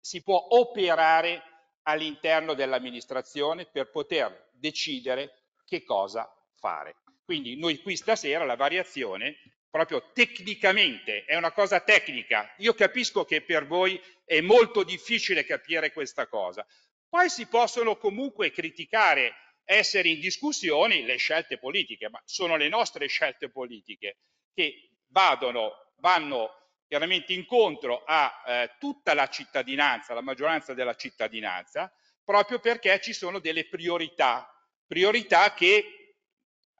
si può operare all'interno dell'amministrazione per poter decidere che cosa fare. Quindi noi qui stasera la variazione proprio tecnicamente, è una cosa tecnica. Io capisco che per voi è molto difficile capire questa cosa. Poi si possono comunque criticare, essere in discussione le scelte politiche, ma sono le nostre scelte politiche che vadono, vanno chiaramente incontro a eh, tutta la cittadinanza, la maggioranza della cittadinanza, proprio perché ci sono delle priorità, priorità che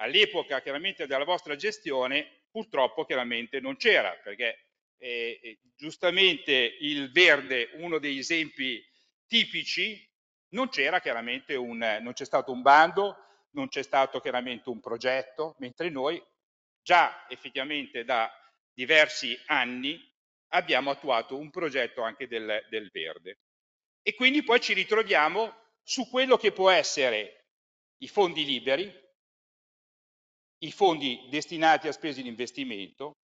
all'epoca chiaramente della vostra gestione purtroppo chiaramente non c'era, perché eh, eh giustamente il verde, uno degli esempi tipici, non c'era chiaramente un, non c'è stato un bando, non c'è stato chiaramente un progetto, mentre noi già effettivamente da diversi anni abbiamo attuato un progetto anche del, del verde. E quindi poi ci ritroviamo su quello che può essere i fondi liberi, i fondi destinati a spese di investimento,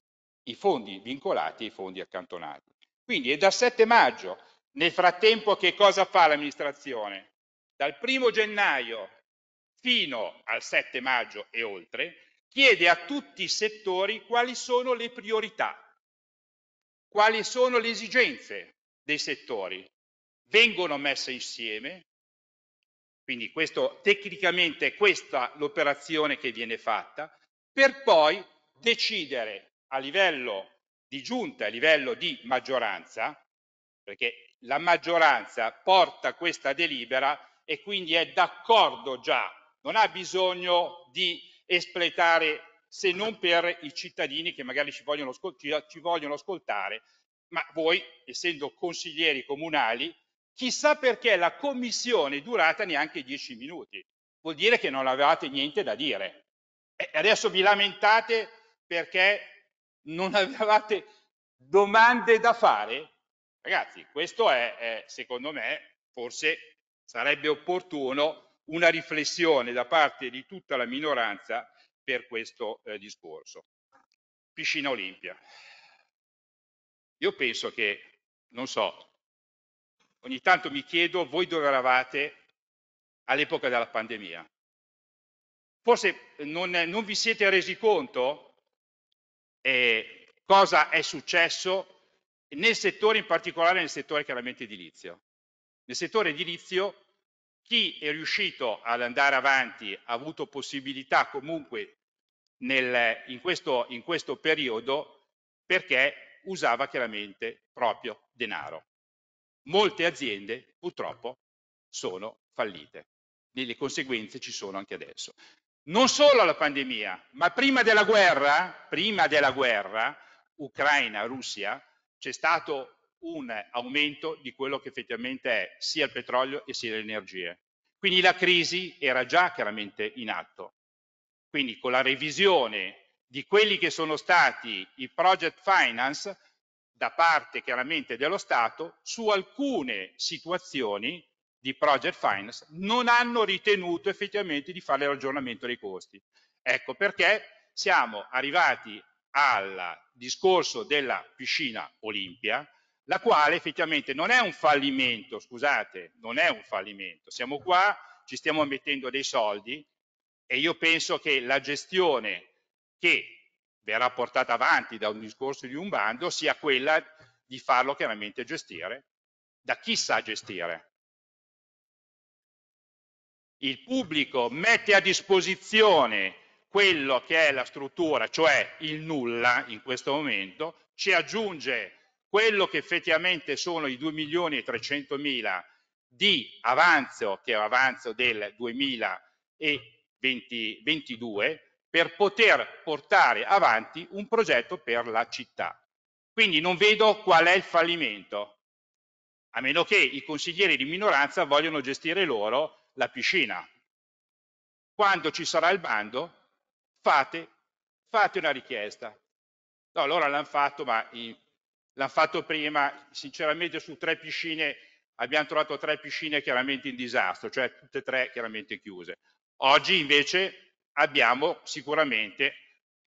i fondi vincolati e i fondi accantonati. Quindi è da 7 maggio. Nel frattempo che cosa fa l'amministrazione? Dal 1 gennaio fino al 7 maggio e oltre chiede a tutti i settori quali sono le priorità, quali sono le esigenze dei settori. Vengono messe insieme, quindi questo, tecnicamente questa è l'operazione che viene fatta, per poi decidere a livello di giunta, a livello di maggioranza, perché la maggioranza porta questa delibera e quindi è d'accordo già, non ha bisogno di espletare se non per i cittadini che magari ci vogliono, ci vogliono ascoltare, ma voi, essendo consiglieri comunali, chissà perché la commissione è durata neanche dieci minuti. Vuol dire che non avevate niente da dire. E adesso vi lamentate perché non avevate domande da fare? Ragazzi, questo è, è secondo me, forse sarebbe opportuno una riflessione da parte di tutta la minoranza per questo eh, discorso. Piscina Olimpia. Io penso che, non so, ogni tanto mi chiedo voi dove eravate all'epoca della pandemia. Forse eh, non, non vi siete resi conto eh, cosa è successo nel settore, in particolare nel settore chiaramente edilizio. Nel settore edilizio chi è riuscito ad andare avanti ha avuto possibilità comunque nel, in, questo, in questo periodo perché usava chiaramente proprio denaro. Molte aziende purtroppo sono fallite le conseguenze ci sono anche adesso. Non solo la pandemia, ma prima della guerra, prima della guerra, Ucraina-Russia, c'è stato un aumento di quello che effettivamente è sia il petrolio e sia le energie. Quindi la crisi era già chiaramente in atto. Quindi con la revisione di quelli che sono stati i project finance da parte chiaramente dello Stato su alcune situazioni di project finance non hanno ritenuto effettivamente di fare l'aggiornamento dei costi. Ecco perché siamo arrivati al discorso della piscina olimpia la quale effettivamente non è un fallimento, scusate, non è un fallimento. Siamo qua, ci stiamo mettendo dei soldi e io penso che la gestione che verrà portata avanti da un discorso di un bando sia quella di farlo chiaramente gestire da chi sa gestire. Il pubblico mette a disposizione quello che è la struttura, cioè il nulla in questo momento, ci aggiunge quello che effettivamente sono i 2 milioni e 300 mila di avanzo, che è l'avanzo del 2022, per poter portare avanti un progetto per la città. Quindi non vedo qual è il fallimento, a meno che i consiglieri di minoranza vogliono gestire loro la piscina. Quando ci sarà il bando, fate, fate una richiesta. No, allora l'hanno fatto, ma in l'ha fatto prima, sinceramente su tre piscine abbiamo trovato tre piscine chiaramente in disastro, cioè tutte e tre chiaramente chiuse. Oggi invece abbiamo sicuramente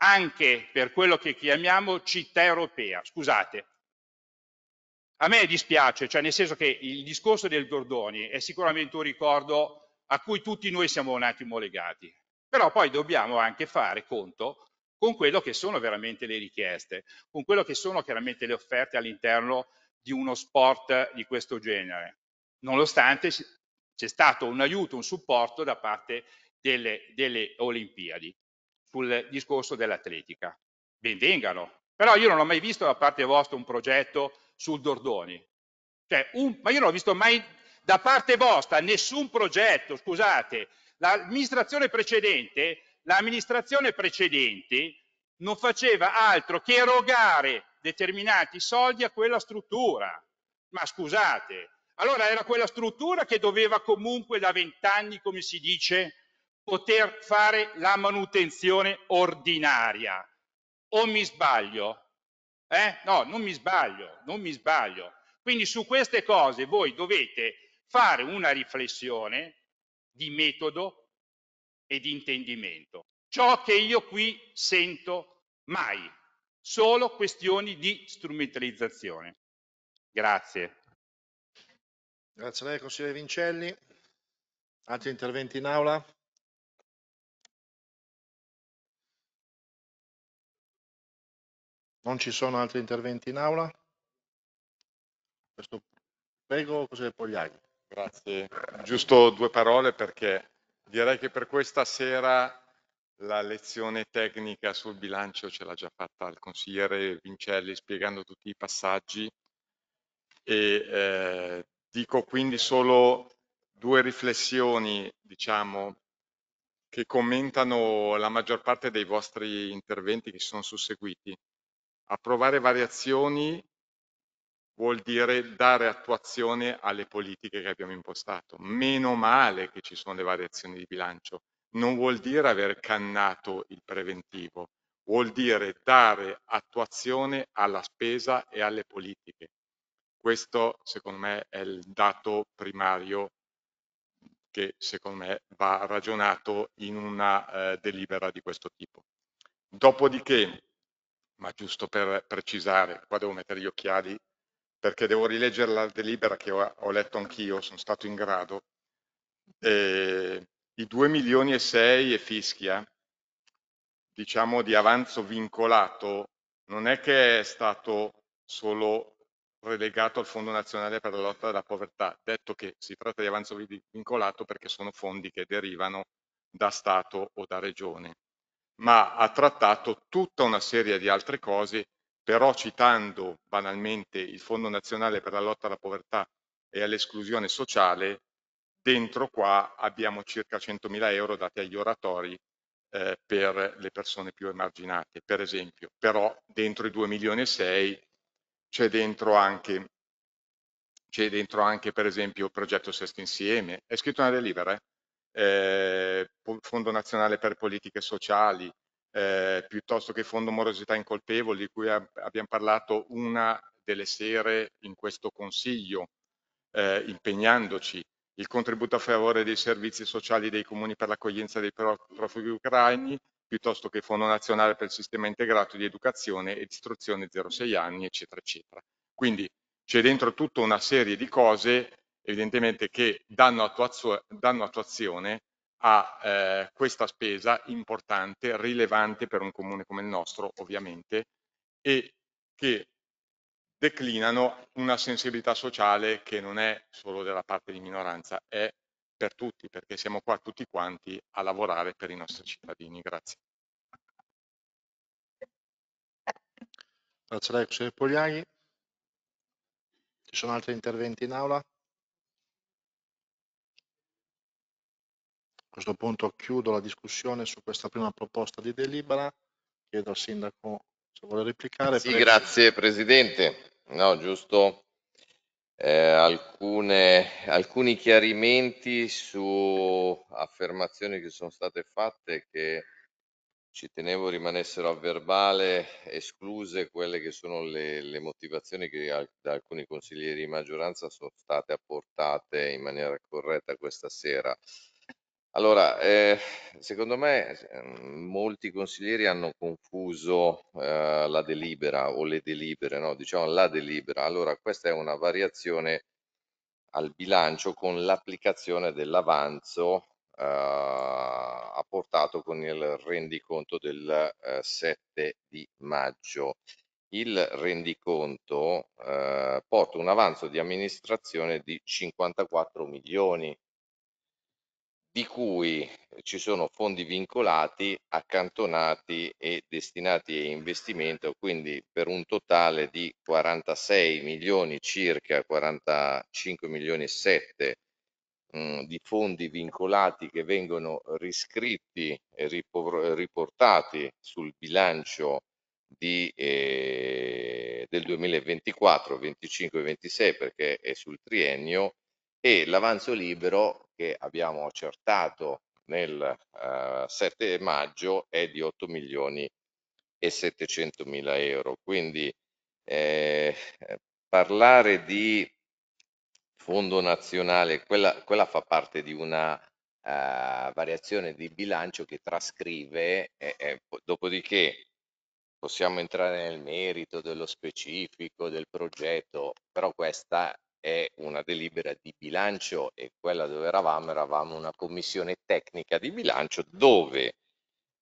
anche per quello che chiamiamo città europea, scusate, a me dispiace, cioè nel senso che il discorso del Gordoni è sicuramente un ricordo a cui tutti noi siamo un attimo legati, però poi dobbiamo anche fare conto con quello che sono veramente le richieste, con quello che sono chiaramente le offerte all'interno di uno sport di questo genere, nonostante c'è stato un aiuto, un supporto da parte delle, delle Olimpiadi sul discorso dell'atletica. Benvengano, però io non ho mai visto da parte vostra un progetto sul Dordoni, cioè un, ma io non ho visto mai da parte vostra nessun progetto, scusate, l'amministrazione precedente L'amministrazione precedente non faceva altro che erogare determinati soldi a quella struttura. Ma scusate, allora era quella struttura che doveva comunque da vent'anni, come si dice, poter fare la manutenzione ordinaria. O mi sbaglio? Eh? No, non mi sbaglio, non mi sbaglio. Quindi su queste cose voi dovete fare una riflessione di metodo e di intendimento. Ciò che io qui sento mai, solo questioni di strumentalizzazione. Grazie. Grazie a lei, consigliere Vincelli. Altri interventi in aula? Non ci sono altri interventi in aula? Prego, consigliere Pogliaghi. Grazie. Giusto due parole perché Direi che per questa sera la lezione tecnica sul bilancio ce l'ha già fatta il consigliere Vincelli spiegando tutti i passaggi e eh, dico quindi solo due riflessioni, diciamo, che commentano la maggior parte dei vostri interventi che si sono susseguiti. Approvare variazioni vuol dire dare attuazione alle politiche che abbiamo impostato. Meno male che ci sono le variazioni di bilancio, non vuol dire aver cannato il preventivo, vuol dire dare attuazione alla spesa e alle politiche. Questo secondo me è il dato primario che secondo me va ragionato in una eh, delibera di questo tipo. Dopodiché, ma giusto per precisare, qua devo mettere gli occhiali perché devo rileggere la delibera che ho, ho letto anch'io, sono stato in grado. Eh, I 2 milioni e 6 e fischia, eh, diciamo di avanzo vincolato, non è che è stato solo relegato al Fondo Nazionale per la lotta alla povertà, detto che si tratta di avanzo vincolato perché sono fondi che derivano da Stato o da Regione, ma ha trattato tutta una serie di altre cose però citando banalmente il Fondo Nazionale per la lotta alla povertà e all'esclusione sociale, dentro qua abbiamo circa 100.000 euro dati agli oratori eh, per le persone più emarginate, per esempio. Però dentro i 2 milioni e 6 c'è dentro anche c'è dentro anche per esempio il progetto Sesto Insieme, è scritto nella delibera, eh? eh, Fondo Nazionale per Politiche Sociali, eh, piuttosto che fondo morosità incolpevole, di cui ab abbiamo parlato una delle sere in questo Consiglio, eh, impegnandoci, il contributo a favore dei servizi sociali dei comuni per l'accoglienza dei profughi ucraini, piuttosto che Fondo Nazionale per il Sistema Integrato di Educazione e Istruzione 06 anni, eccetera, eccetera. Quindi c'è dentro tutta una serie di cose, evidentemente, che danno, attuazio danno attuazione a eh, questa spesa mm. importante, rilevante per un comune come il nostro ovviamente e che declinano una sensibilità sociale che non è solo della parte di minoranza, è per tutti, perché siamo qua tutti quanti a lavorare per i nostri cittadini. Grazie. Grazie a lei, consigliere Ci sono altri interventi in aula? A questo punto chiudo la discussione su questa prima proposta di delibera, chiedo al Sindaco se vuole replicare. Sì, prego. grazie Presidente. No, giusto eh, alcune, alcuni chiarimenti su affermazioni che sono state fatte che ci tenevo rimanessero a verbale, escluse quelle che sono le, le motivazioni che al, da alcuni consiglieri di maggioranza sono state apportate in maniera corretta questa sera. Allora, ehm, secondo me ehm, molti consiglieri hanno confuso, ehm, la delibera o le delibere, no, diciamo la delibera. Allora questa è una variazione al bilancio con l'applicazione dell'avanzo, uhm, eh, apportato con il rendiconto del, ehm, 7 di maggio. Il rendiconto, uhm, porta un avanzo di amministrazione di 54 milioni di cui ci sono fondi vincolati, accantonati e destinati a investimento, quindi per un totale di 46 milioni circa, 45 milioni e 7 mm, di fondi vincolati che vengono riscritti e riportati sul bilancio di, eh, del 2024, 25 e 26 perché è sul triennio e l'avanzo libero che abbiamo accertato nel eh, 7 maggio è di 8 milioni e 700 mila euro. Quindi eh, parlare di fondo nazionale, quella, quella fa parte di una Uh, variazione di bilancio che trascrive, eh, eh, dopodiché possiamo entrare nel merito dello specifico del progetto, però questa è una delibera di bilancio e quella dove eravamo, eravamo una commissione tecnica di bilancio dove eh,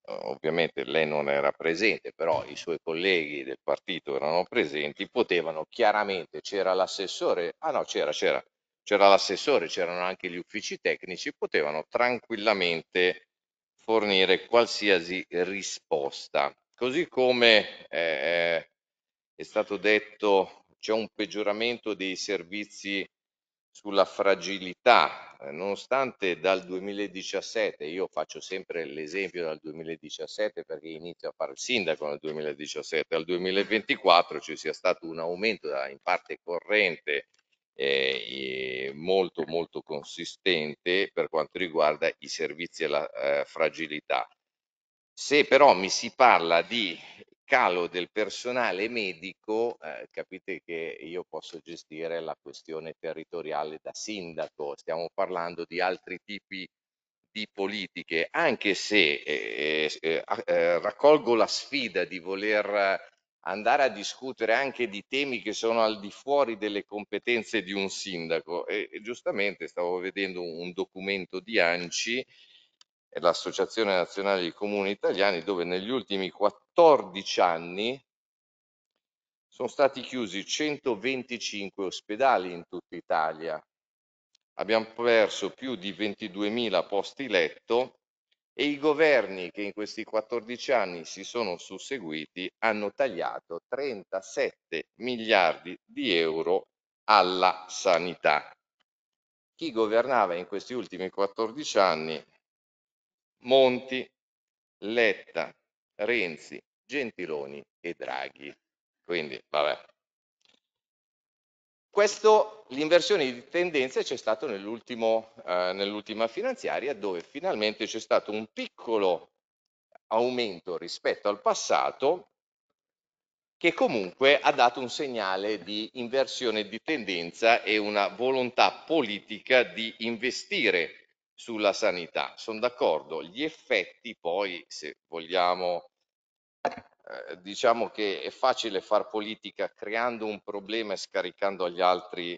ovviamente lei non era presente, però i suoi colleghi del partito erano presenti, potevano chiaramente, c'era l'assessore, ah no, c'era, c'era, c'era l'assessore, c'erano anche gli uffici tecnici, potevano tranquillamente fornire qualsiasi risposta. Così come eh, è stato detto c'è un peggioramento dei servizi sulla fragilità, eh, nonostante dal 2017, io faccio sempre l'esempio dal 2017 perché inizio a fare il sindaco nel 2017, al 2024 ci sia stato un aumento in parte corrente eh, molto molto consistente per quanto riguarda i servizi alla eh, fragilità. Se però mi si parla di calo del personale medico, eh, capite che io posso gestire la questione territoriale da sindaco, stiamo parlando di altri tipi di politiche, anche se eh, eh, eh, eh, raccolgo la sfida di voler andare a discutere anche di temi che sono al di fuori delle competenze di un sindaco e, e giustamente stavo vedendo un documento di ANCI l'Associazione Nazionale dei Comuni Italiani, dove negli ultimi 14 anni sono stati chiusi 125 ospedali in tutta Italia. Abbiamo perso più di 22.000 posti letto e i governi che in questi 14 anni si sono susseguiti hanno tagliato 37 miliardi di euro alla sanità. Chi governava in questi ultimi 14 anni? Monti, Letta, Renzi, Gentiloni e Draghi. Quindi, vabbè. Questo, l'inversione di tendenza c'è stata eh, nell'ultima eh, nell finanziaria dove finalmente c'è stato un piccolo aumento rispetto al passato che comunque ha dato un segnale di inversione di tendenza e una volontà politica di investire sulla sanità. Sono d'accordo, gli effetti poi, se vogliamo eh, diciamo che è facile far politica creando un problema e scaricando agli altri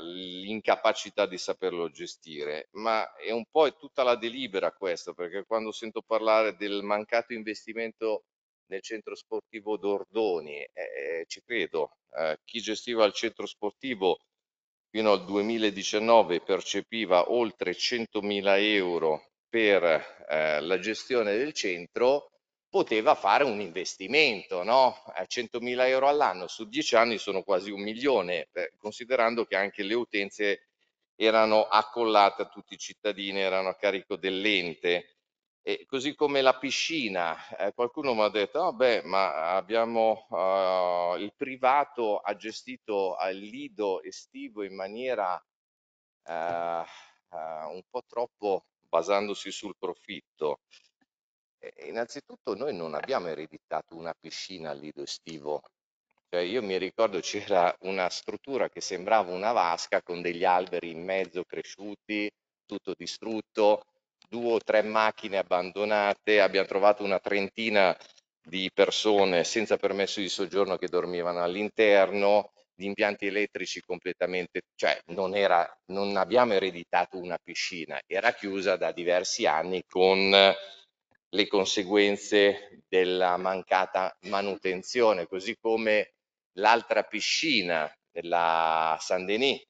l'incapacità di saperlo gestire, ma è un po' è tutta la delibera questo, perché quando sento parlare del mancato investimento nel centro sportivo d'Ordoni, eh, eh ci credo, eh, chi gestiva il centro sportivo fino al 2019 percepiva oltre 100.000 euro per eh, la gestione del centro, poteva fare un investimento, no? 100.000 eh, euro all'anno su 10 anni sono quasi un milione, eh, considerando che anche le utenze erano accollate a tutti i cittadini, erano a carico dell'ente. E così come la piscina, eh, qualcuno mi ha detto, oh beh, ma abbiamo uh, il privato ha gestito il lido estivo in maniera uh, uh, un po' troppo basandosi sul profitto innanzitutto noi non abbiamo ereditato una piscina al lido estivo. Cioè io mi ricordo c'era una struttura che sembrava una vasca con degli alberi in mezzo cresciuti, tutto distrutto, due o tre macchine abbandonate, abbiamo trovato una trentina di persone senza permesso di soggiorno che dormivano all'interno, gli impianti elettrici completamente, cioè non, era, non abbiamo ereditato una piscina, era chiusa da diversi anni con le conseguenze della mancata manutenzione, così come l'altra piscina della Saint Denis,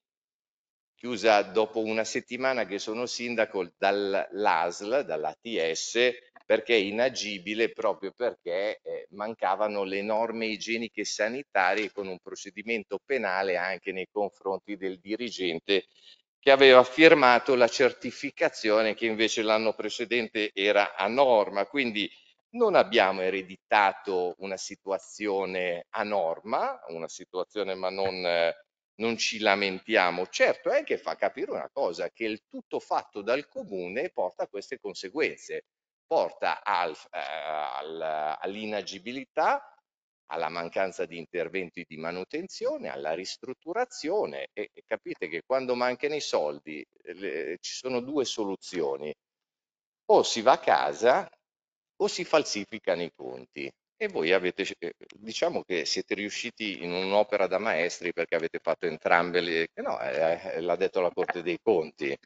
chiusa dopo una settimana che sono sindaco dall'ASL, dall'ATS, perché è inagibile proprio perché eh, mancavano le norme igieniche sanitarie con un procedimento penale anche nei confronti del dirigente che aveva firmato la certificazione che invece l'anno precedente era a norma. Quindi non abbiamo ereditato una situazione a norma, una situazione ma non, non ci lamentiamo. Certo è che fa capire una cosa, che il tutto fatto dal comune porta a queste conseguenze, porta al, eh, all'inagibilità alla mancanza di interventi di manutenzione, alla ristrutturazione e capite che quando mancano i soldi eh, le, eh, ci sono due soluzioni, o si va a casa o si falsificano i conti e voi avete, eh, diciamo che siete riusciti in un'opera da maestri perché avete fatto entrambe le, no, eh, l'ha detto la Corte dei Conti,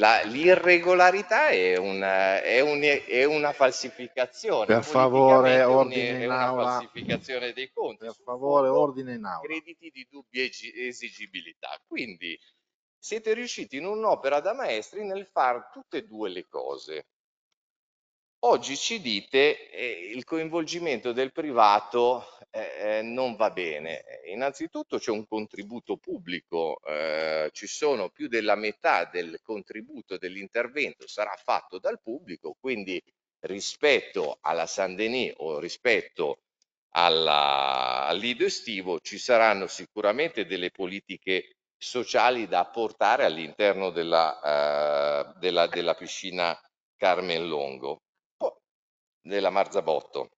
la, l'irregolarità è una, è, un, è una, falsificazione. Per favore, ordine in aula. falsificazione dei conti. Per favore, ordine in aula. Crediti di dubbia esigibilità. Quindi siete riusciti in un'opera da maestri nel far tutte e due le cose. Oggi ci dite eh, il coinvolgimento del privato eh, eh, non va bene. Innanzitutto c'è un contributo pubblico, eh, ci sono più della metà del contributo dell'intervento sarà fatto dal pubblico, quindi rispetto alla Saint-Denis o rispetto alla, all'ido estivo ci saranno sicuramente delle politiche sociali da apportare all'interno della, eh, della, della piscina Carmen Longo della Marzabotto.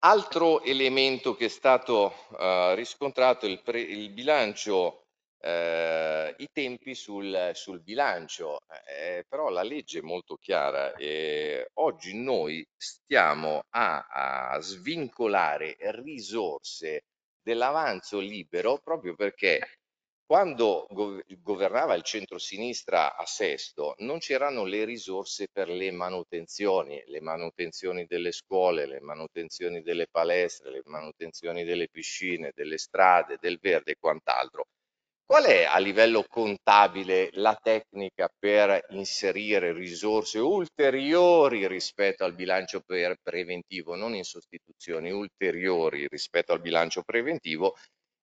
Altro elemento che è stato eh, riscontrato è il, pre, il bilancio, eh, i tempi sul, sul bilancio, eh, però la legge è molto chiara e oggi noi stiamo a, a svincolare risorse dell'avanzo libero proprio perché quando governava il centro-sinistra a Sesto non c'erano le risorse per le manutenzioni, le manutenzioni delle scuole, le manutenzioni delle palestre, le manutenzioni delle piscine, delle strade, del verde e quant'altro. Qual è a livello contabile la tecnica per inserire risorse ulteriori rispetto al bilancio preventivo, non in sostituzioni, ulteriori rispetto al bilancio preventivo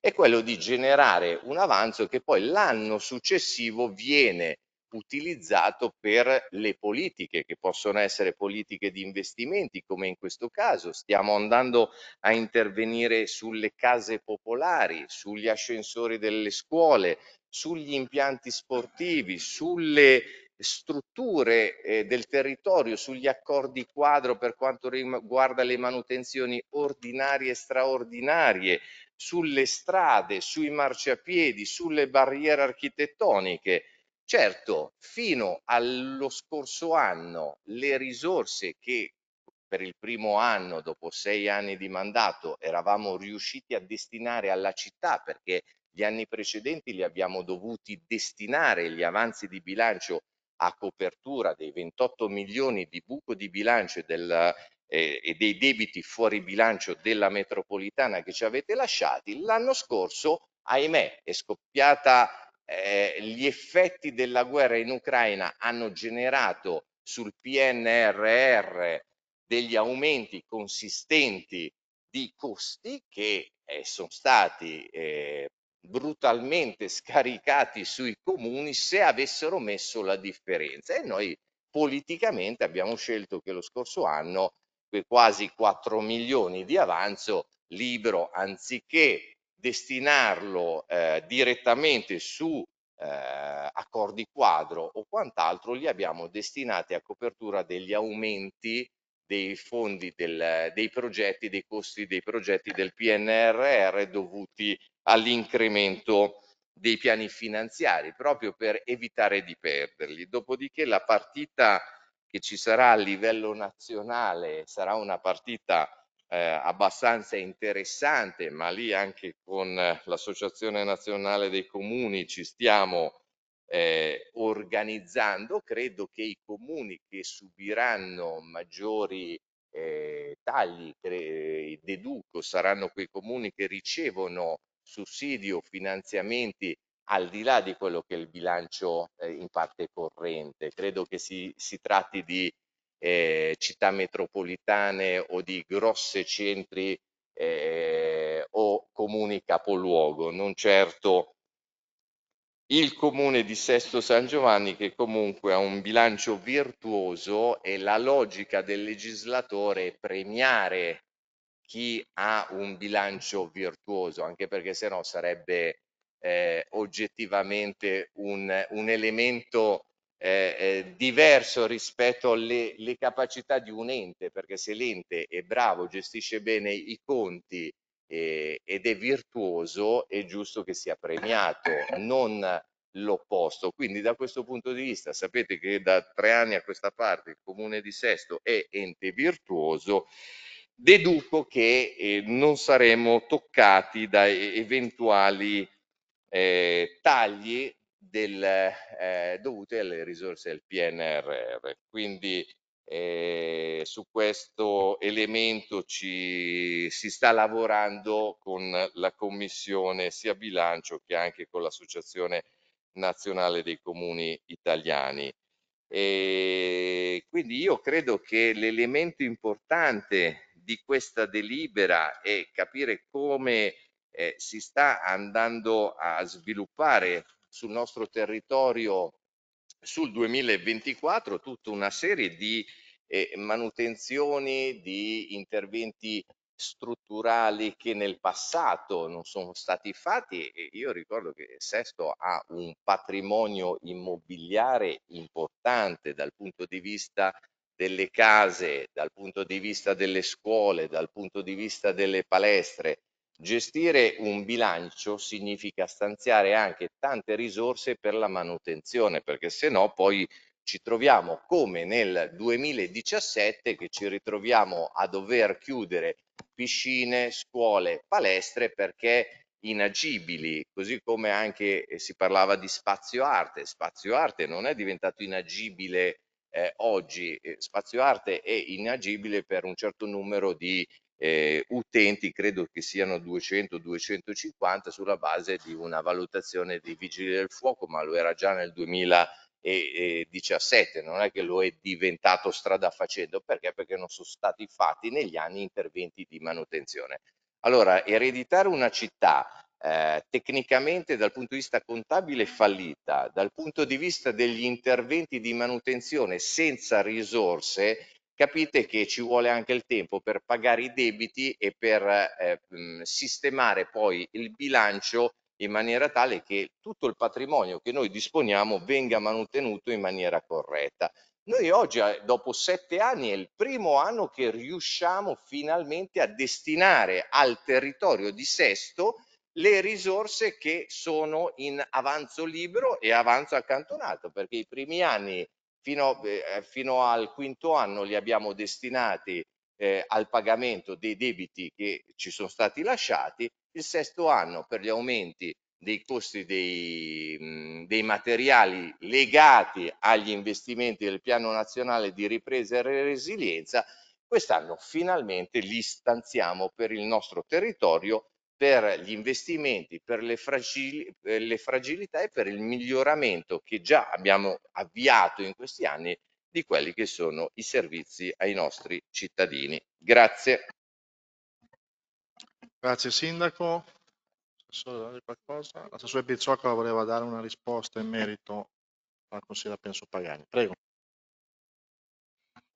è quello di generare un avanzo che poi l'anno successivo viene utilizzato per le politiche che possono essere politiche di investimenti come in questo caso stiamo andando a intervenire sulle case popolari, sugli ascensori delle scuole, sugli impianti sportivi, sulle strutture eh, del territorio, sugli accordi quadro per quanto riguarda le manutenzioni ordinarie e straordinarie, sulle strade, sui marciapiedi, sulle barriere architettoniche. Certo, fino allo scorso anno le risorse che per il primo anno, dopo sei anni di mandato, eravamo riusciti a destinare alla città perché gli anni precedenti li abbiamo dovuti destinare gli avanzi di bilancio a copertura dei 28 milioni di buco di bilancio del eh, e dei debiti fuori bilancio della metropolitana che ci avete lasciati, l'anno scorso, ahimè, è scoppiata eh, gli effetti della guerra in Ucraina hanno generato sul PNRR degli aumenti consistenti di costi che eh, sono stati eh, brutalmente scaricati sui comuni se avessero messo la differenza e noi politicamente abbiamo scelto che lo scorso anno quasi 4 milioni di avanzo libero anziché destinarlo eh, direttamente su eh, accordi quadro o quant'altro li abbiamo destinati a copertura degli aumenti dei fondi del, dei progetti dei costi dei progetti del PNRR dovuti all'incremento dei piani finanziari proprio per evitare di perderli dopodiché la partita che ci sarà a livello nazionale, sarà una partita eh, abbastanza interessante, ma lì anche con eh, l'Associazione Nazionale dei Comuni ci stiamo eh, organizzando. Credo che i comuni che subiranno maggiori eh, tagli, eh, deduco, saranno quei comuni che ricevono sussidi o finanziamenti al di là di quello che è il bilancio eh, in parte corrente. Credo che si, si tratti di eh, città metropolitane o di grosse centri eh, o comuni capoluogo, non certo il comune di Sesto San Giovanni che comunque ha un bilancio virtuoso e la logica del legislatore è premiare chi ha un bilancio virtuoso, anche perché sennò no sarebbe eh, oggettivamente un, un elemento eh, eh, diverso rispetto alle le capacità di un ente, perché se l'ente è bravo, gestisce bene i conti eh, ed è virtuoso, è giusto che sia premiato, non l'opposto. Quindi da questo punto di vista sapete che da tre anni a questa parte il comune di Sesto è ente virtuoso. Deduco che eh, non saremo toccati da eventuali eh, tagli del, eh, dovuti alle risorse del PNRR. Quindi eh, su questo elemento ci, si sta lavorando con la Commissione sia bilancio che anche con l'Associazione nazionale dei comuni italiani. E quindi io credo che l'elemento importante di questa delibera è capire come eh, si sta andando a sviluppare sul nostro territorio sul 2024 tutta una serie di eh, manutenzioni, di interventi strutturali che nel passato non sono stati fatti e io ricordo che Sesto ha un patrimonio immobiliare importante dal punto di vista delle case, dal punto di vista delle scuole, dal punto di vista delle palestre Gestire un bilancio significa stanziare anche tante risorse per la manutenzione, perché se no poi ci troviamo come nel 2017 che ci ritroviamo a dover chiudere piscine, scuole, palestre perché inagibili, così come anche eh, si parlava di spazio arte. Spazio arte non è diventato inagibile eh, oggi, eh, spazio arte è inagibile per un certo numero di eh, utenti, credo che siano 200-250 sulla base di una valutazione di vigili del fuoco, ma lo era già nel 2017, non è che lo è diventato strada facendo, perché? Perché non sono stati fatti negli anni interventi di manutenzione. Allora, ereditare una città eh, tecnicamente dal punto di vista contabile fallita, dal punto di vista degli interventi di manutenzione senza risorse, capite che ci vuole anche il tempo per pagare i debiti e per eh, sistemare poi il bilancio in maniera tale che tutto il patrimonio che noi disponiamo venga mantenuto in maniera corretta. Noi oggi, eh, dopo sette anni, è il primo anno che riusciamo finalmente a destinare al territorio di Sesto le risorse che sono in avanzo libero e avanzo accantonato, perché i primi anni Fino, eh, fino al quinto anno li abbiamo destinati eh, al pagamento dei debiti che ci sono stati lasciati, il sesto anno per gli aumenti dei costi dei, mm, dei materiali legati agli investimenti del piano nazionale di ripresa e resilienza, quest'anno finalmente li stanziamo per il nostro territorio per gli investimenti, per le, fragili, per eh, le fragilità e per il miglioramento che già abbiamo avviato in questi anni di quelli che sono i servizi ai nostri cittadini. Grazie. Grazie Sindaco. La L'assessore Bizzocca voleva dare una risposta in merito alla consigliera Penso Pagani. Prego.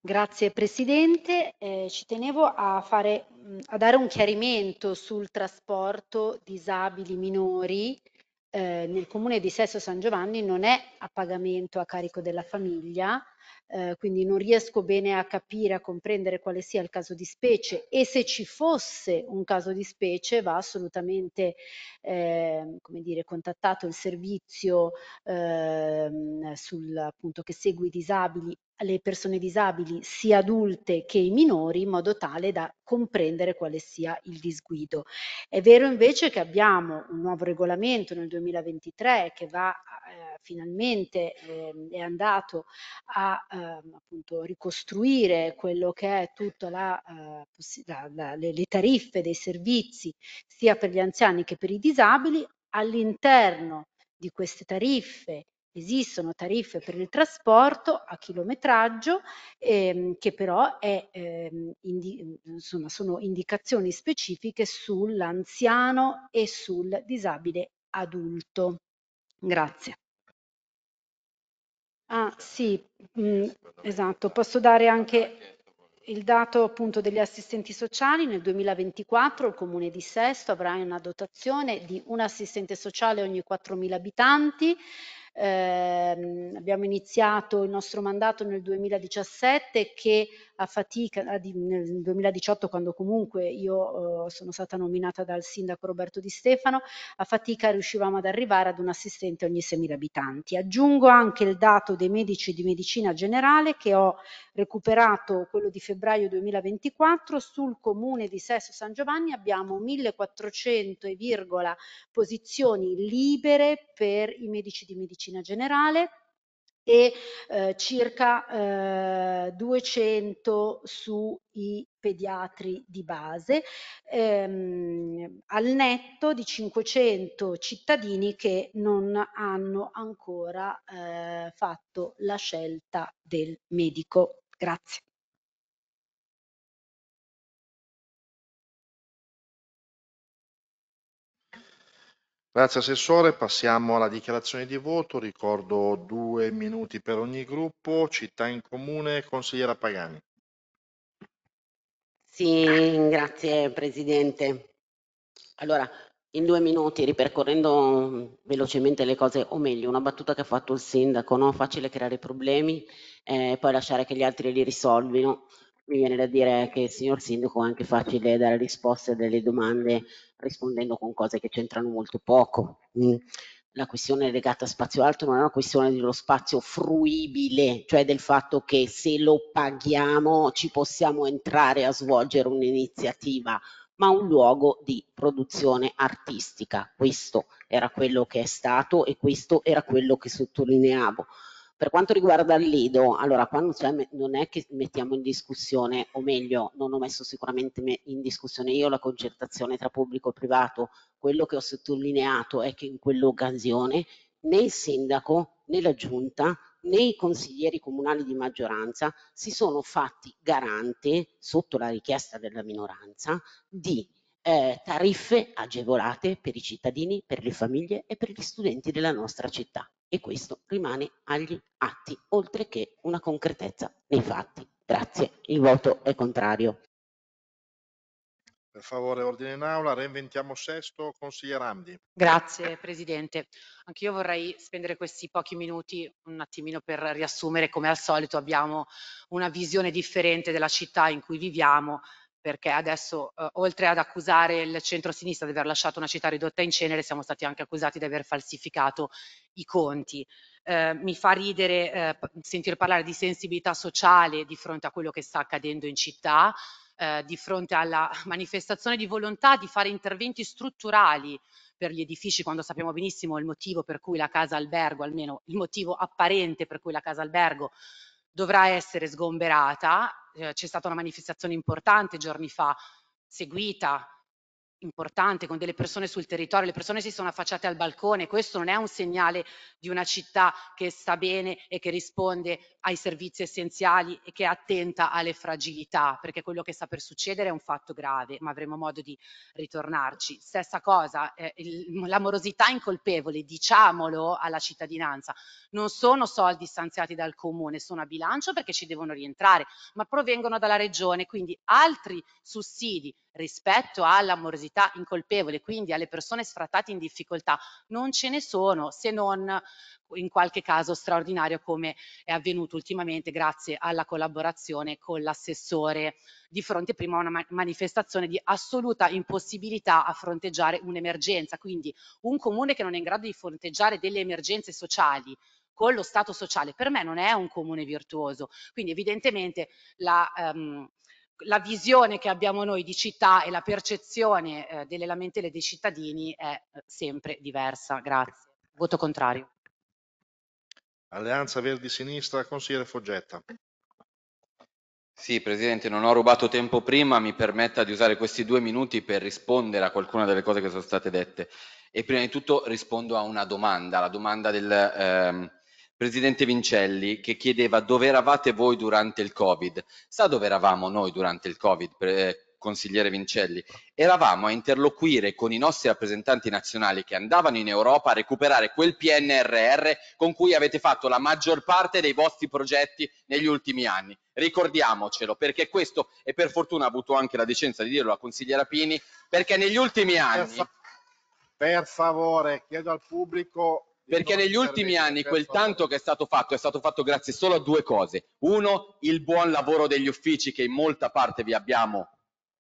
Grazie Presidente, ehm, ci tenevo a fare mm, a dare un chiarimento sul trasporto disabili minori, ehm, nel comune di Sesso San Giovanni non è a pagamento a carico della famiglia, eh, quindi non riesco bene a capire, a comprendere quale sia il caso di specie e se ci fosse un caso di specie va assolutamente eh, come dire, contattato il servizio eh, sul, appunto, che segue i disabili le persone disabili, sia adulte che i minori, in modo tale da comprendere quale sia il disguido. È vero invece che abbiamo un nuovo regolamento nel 2023 che va eh, finalmente eh, è andato a a ehm, appunto ricostruire quello che è tutta la, eh, la, le, le tariffe dei servizi sia per gli anziani che per i disabili. All'interno di queste tariffe esistono tariffe per il trasporto a chilometraggio ehm, che però è, ehm, indi- insomma, sono indicazioni specifiche sull'anziano e sul disabile adulto. Grazie. Ah, sì, mh, mm, esatto. Posso dare anche il dato appunto degli assistenti sociali. Nel 2024 il comune di Sesto avrà una dotazione di un assistente sociale ogni 4.000 abitanti, ehm, abbiamo iniziato il nostro mandato nel 2017 che a fatica, ah, nel 2018 quando comunque io eh, sono stata nominata dal sindaco Roberto Di Stefano, a fatica riuscivamo ad arrivare ad un assistente ogni 6.000 abitanti. Aggiungo anche il dato dei medici di medicina generale che ho recuperato, quello di febbraio 2024, sul comune di Sesso San Giovanni abbiamo 1.400 posizioni libere per i medici di medicina medicina generale e eh, circa eh, 200 sui pediatri di base, ehm, al netto di 500 cittadini che non hanno ancora eh, fatto la scelta del medico. Grazie. Grazie Assessore, passiamo alla dichiarazione di voto, ricordo due minuti per ogni gruppo, città in comune, consigliera Pagani. Sì, grazie Presidente. Allora, in due minuti, ripercorrendo velocemente le cose, o meglio, una battuta che ha fatto il Sindaco, no? facile creare problemi e eh, poi lasciare che gli altri li risolvino mi viene da dire che il signor sindaco è anche facile dare risposte a delle domande rispondendo con cose che c'entrano molto poco. Mm. La questione legata a spazio alto non è una questione dello spazio fruibile, cioè del fatto che se lo paghiamo ci possiamo entrare a svolgere un'iniziativa, ma un luogo di produzione artistica. Questo era quello che è stato e questo era quello che sottolineavo. Per quanto riguarda il Lido, allora qua non, eh, non, è che mettiamo in discussione, o meglio, non ho messo sicuramente in discussione io la concertazione tra pubblico e privato, quello che ho sottolineato è che in quell'occasione né il sindaco né la giunta né i consiglieri comunali di maggioranza si sono fatti garante, sotto la richiesta della minoranza, di eh, tariffe agevolate per i cittadini, per le famiglie e per gli studenti della nostra città e questo rimane agli atti, oltre che una concretezza nei fatti. Grazie, il voto è contrario. Per favore, ordine in aula, reinventiamo sesto, consigliere Amdi. Grazie Presidente. Anch'io vorrei spendere questi pochi minuti un attimino per riassumere come al solito abbiamo una visione differente della città in cui viviamo perché adesso eh, oltre ad accusare il centro-sinistra di aver lasciato una città ridotta in cenere, siamo stati anche accusati di aver falsificato i conti. Eh, mi fa ridere eh, sentire parlare di sensibilità sociale di fronte a quello che sta accadendo in città, eh, di fronte alla manifestazione di volontà di fare interventi strutturali per gli edifici quando sappiamo benissimo il motivo per cui la casa albergo, almeno il motivo apparente per cui la casa albergo dovrà essere sgomberata. Eh, c'è stata una manifestazione importante giorni fa, seguita importante con delle persone sul territorio, le persone si sono affacciate al balcone, questo non è un segnale di una città che sta bene e che risponde ai servizi essenziali e che è attenta alle fragilità, perché quello che sta per succedere è un fatto grave, ma avremo modo di ritornarci. Stessa cosa, eh, l'amorosità incolpevole, diciamolo alla cittadinanza, non sono soldi stanziati dal comune, sono a bilancio perché ci devono rientrare, ma provengono dalla regione, quindi altri sussidi rispetto all'amorosità incolpevole, quindi alle persone sfrattate in difficoltà, non ce ne sono se non in qualche caso straordinario come è avvenuto ultimamente grazie alla collaborazione con l'assessore di fronte prima a una manifestazione di assoluta impossibilità a fronteggiare un'emergenza. Quindi un comune che non è in grado di fronteggiare delle emergenze sociali con lo Stato sociale per me non è un comune virtuoso. Quindi evidentemente la, um, la visione che abbiamo noi di città e la percezione eh, delle lamentele dei cittadini è eh, sempre diversa. Grazie. Voto contrario. Alleanza Verdi Sinistra, consigliere Foggetta. Sì, Presidente, non ho rubato tempo prima, mi permetta di usare questi due minuti per rispondere a qualcuna delle cose che sono state dette. E prima di tutto rispondo a una domanda, la domanda del, ehm, Presidente Vincelli, che chiedeva dove eravate voi durante il Covid. Sa dove eravamo noi durante il Covid, eh, consigliere Vincelli? Eravamo a interloquire con i nostri rappresentanti nazionali che andavano in Europa a recuperare quel PNRR con cui avete fatto la maggior parte dei vostri progetti negli ultimi anni. Ricordiamocelo, perché questo, e per fortuna ha avuto anche la decenza di dirlo la consigliera Pini, perché negli ultimi anni... Per, per favore, chiedo al pubblico perché negli ultimi anni quel tanto che è stato fatto è stato fatto grazie solo a due cose. Uno, il buon lavoro degli uffici che in molta parte vi abbiamo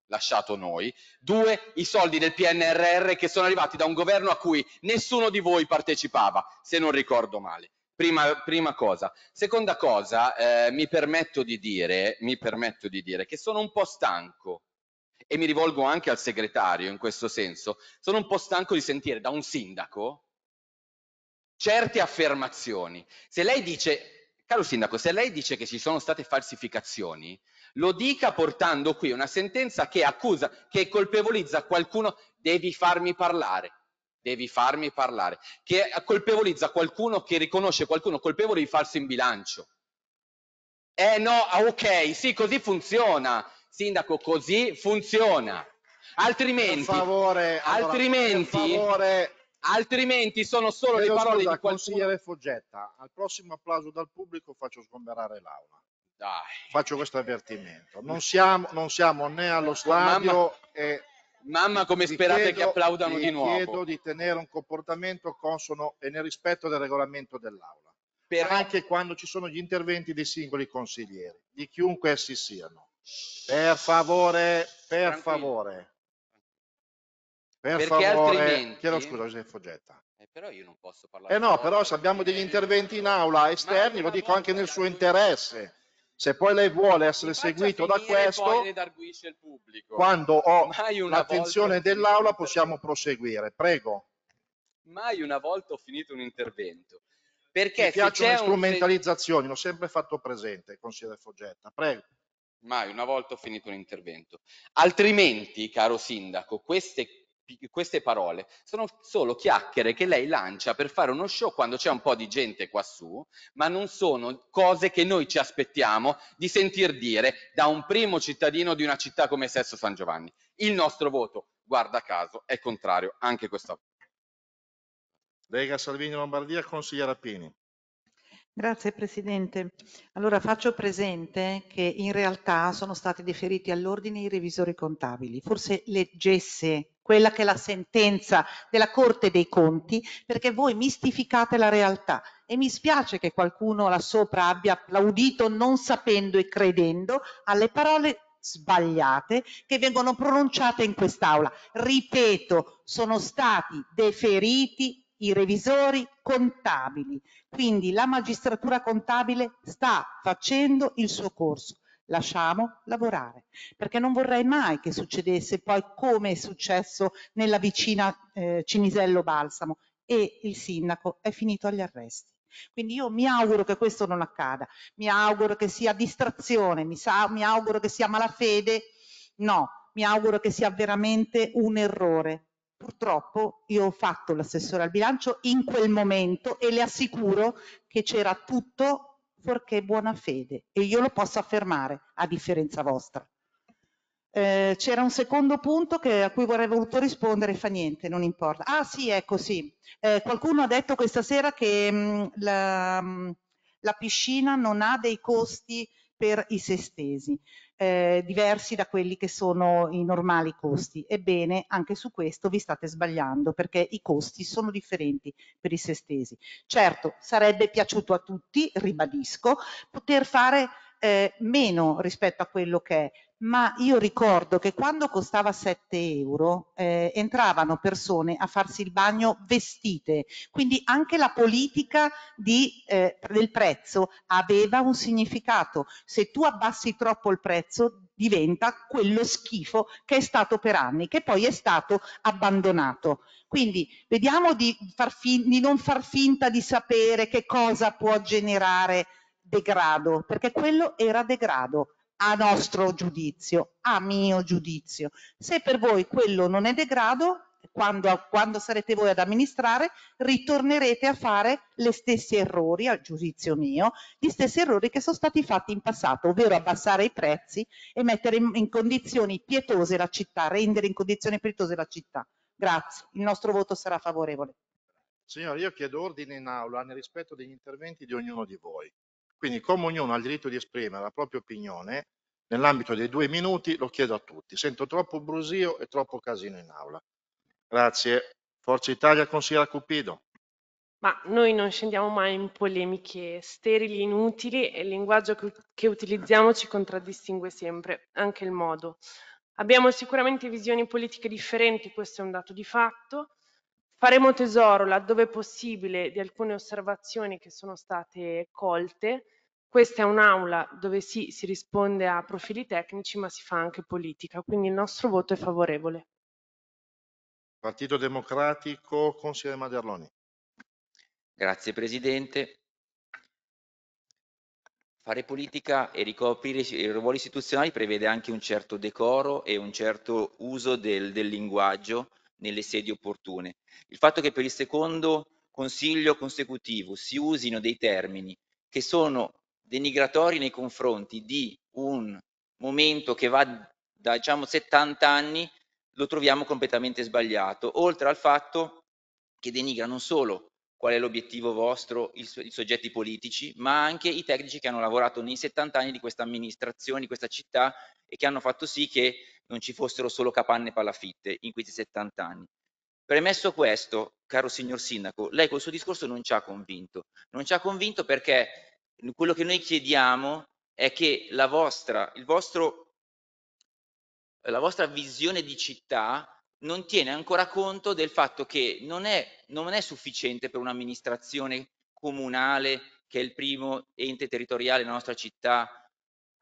lasciato noi. Due, i soldi del PNRR che sono arrivati da un governo a cui nessuno di voi partecipava, se non ricordo male. Prima, prima cosa. Seconda cosa, eh, mi, permetto dire, mi permetto di dire che sono un po' stanco e mi rivolgo anche al segretario in questo senso, sono un po' stanco di sentire da un sindaco certe affermazioni. Se lei dice, caro sindaco, se lei dice che ci sono state falsificazioni, lo dica portando qui una sentenza che accusa, che colpevolizza qualcuno, devi farmi parlare, devi farmi parlare, che colpevolizza qualcuno che riconosce qualcuno colpevole di falso in bilancio. Eh no, ah, ok, sì, così funziona, sindaco, così funziona. Altrimenti, per favore, altrimenti, allora, per favore altrimenti sono solo Chiedo le parole scusa, di qualcuno. Consigliere Foggetta, al prossimo applauso dal pubblico faccio sgomberare l'aula. Dai. Faccio questo avvertimento. Non siamo, non siamo né allo stadio Mamma... e Mamma come sperate chiedo, che applaudano di nuovo. chiedo di tenere un comportamento consono e nel rispetto del regolamento dell'Aula. Per... Anche quando ci sono gli interventi dei singoli consiglieri, di chiunque essi siano. Per favore, per Tranquillo. favore. Per Perché favore, altrimenti... chiedo scusa Giuseppe Foggetta. Eh, però io non posso parlare. Eh no, però se abbiamo degli interventi in aula esterni, lo dico anche nel suo interesse. Se poi lei vuole essere seguito da questo, quando ho l'attenzione dell'aula possiamo proseguire. Prego. Mai una volta ho finito un intervento. Perché Mi piacciono le strumentalizzazioni, un... l'ho sempre fatto presente, consigliere Foggetta. Prego mai una volta ho finito un intervento. Altrimenti, caro sindaco, queste queste parole sono solo chiacchiere che lei lancia per fare uno show quando c'è un po' di gente quassù, ma non sono cose che noi ci aspettiamo di sentir dire da un primo cittadino di una città come Sesso San Giovanni. Il nostro voto, guarda caso, è contrario anche questa volta. Lega Salvini Lombardia, consigliera Pini. Grazie Presidente. Allora faccio presente che in realtà sono stati deferiti all'ordine i revisori contabili. Forse leggesse quella che è la sentenza della Corte dei Conti, perché voi mistificate la realtà e mi spiace che qualcuno là sopra abbia applaudito non sapendo e credendo alle parole sbagliate che vengono pronunciate in quest'aula. Ripeto, sono stati deferiti i revisori contabili, quindi la magistratura contabile sta facendo il suo corso lasciamo lavorare, perché non vorrei mai che succedesse poi come è successo nella vicina eh, Cinisello Balsamo e il sindaco è finito agli arresti. Quindi io mi auguro che questo non accada, mi auguro che sia distrazione, mi, sa, mi auguro che sia malafede, no, mi auguro che sia veramente un errore. Purtroppo io ho fatto l'assessore al bilancio in quel momento e le assicuro che c'era tutto perché buona fede e io lo posso affermare a differenza vostra. Eh, C'era un secondo punto che, a cui vorrei voluto rispondere, fa niente, non importa. Ah sì, ecco sì, eh, qualcuno ha detto questa sera che mh, mm, la, mh, mm, la piscina non ha dei costi per i se stesi eh, diversi da quelli che sono i normali costi. Ebbene, anche su questo vi state sbagliando perché i costi sono differenti per i sestesi. Certo, sarebbe piaciuto a tutti, ribadisco, poter fare eh, meno rispetto a quello che è, ma io ricordo che quando costava 7 euro eh, entravano persone a farsi il bagno vestite, quindi anche la politica di, eh, del prezzo aveva un significato. Se tu abbassi troppo il prezzo diventa quello schifo che è stato per anni, che poi è stato abbandonato. Quindi vediamo di, di non far finta di sapere che cosa può generare degrado, perché quello era degrado a nostro giudizio, a mio giudizio. Se per voi quello non è degrado, quando, quando sarete voi ad amministrare, ritornerete a fare gli stessi errori, a giudizio mio, gli stessi errori che sono stati fatti in passato, ovvero abbassare i prezzi e mettere in, in condizioni pietose la città, rendere in condizioni pietose la città. Grazie, il nostro voto sarà favorevole. Signore, io chiedo ordine in aula nel rispetto degli interventi di ognuno di voi. Quindi come ognuno ha il diritto di esprimere la propria opinione, nell'ambito dei due minuti lo chiedo a tutti. Sento troppo brusio e troppo casino in aula. Grazie. Forza Italia, consigliera Cupido. Ma noi non scendiamo mai in polemiche sterili, inutili e il linguaggio che, utilizziamo ci contraddistingue sempre, anche il modo. Abbiamo sicuramente visioni politiche differenti, questo è un dato di fatto, Faremo tesoro, laddove possibile, di alcune osservazioni che sono state colte. Questa è un'aula dove sì, si risponde a profili tecnici, ma si fa anche politica, quindi il nostro voto è favorevole. Partito Democratico, consigliere Maderloni. Grazie Presidente. Fare politica e ricoprire i ruoli istituzionali prevede anche un certo decoro e un certo uso del, del linguaggio nelle sedi opportune. Il fatto che per il secondo consiglio consecutivo si usino dei termini che sono denigratori nei confronti di un momento che va da diciamo 70 anni lo troviamo completamente sbagliato, oltre al fatto che denigra non solo qual è l'obiettivo vostro, i, soggetti politici, ma anche i tecnici che hanno lavorato nei 70 anni di questa amministrazione, di questa città e che hanno fatto sì che non ci fossero solo capanne e palafitte in questi 70 anni. Premesso questo, caro signor Sindaco, lei col suo discorso non ci ha convinto. Non ci ha convinto perché quello che noi chiediamo è che la vostra, vostro, la vostra visione di città non tiene ancora conto del fatto che non è, non è sufficiente per un'amministrazione comunale, che è il primo ente territoriale della nostra città,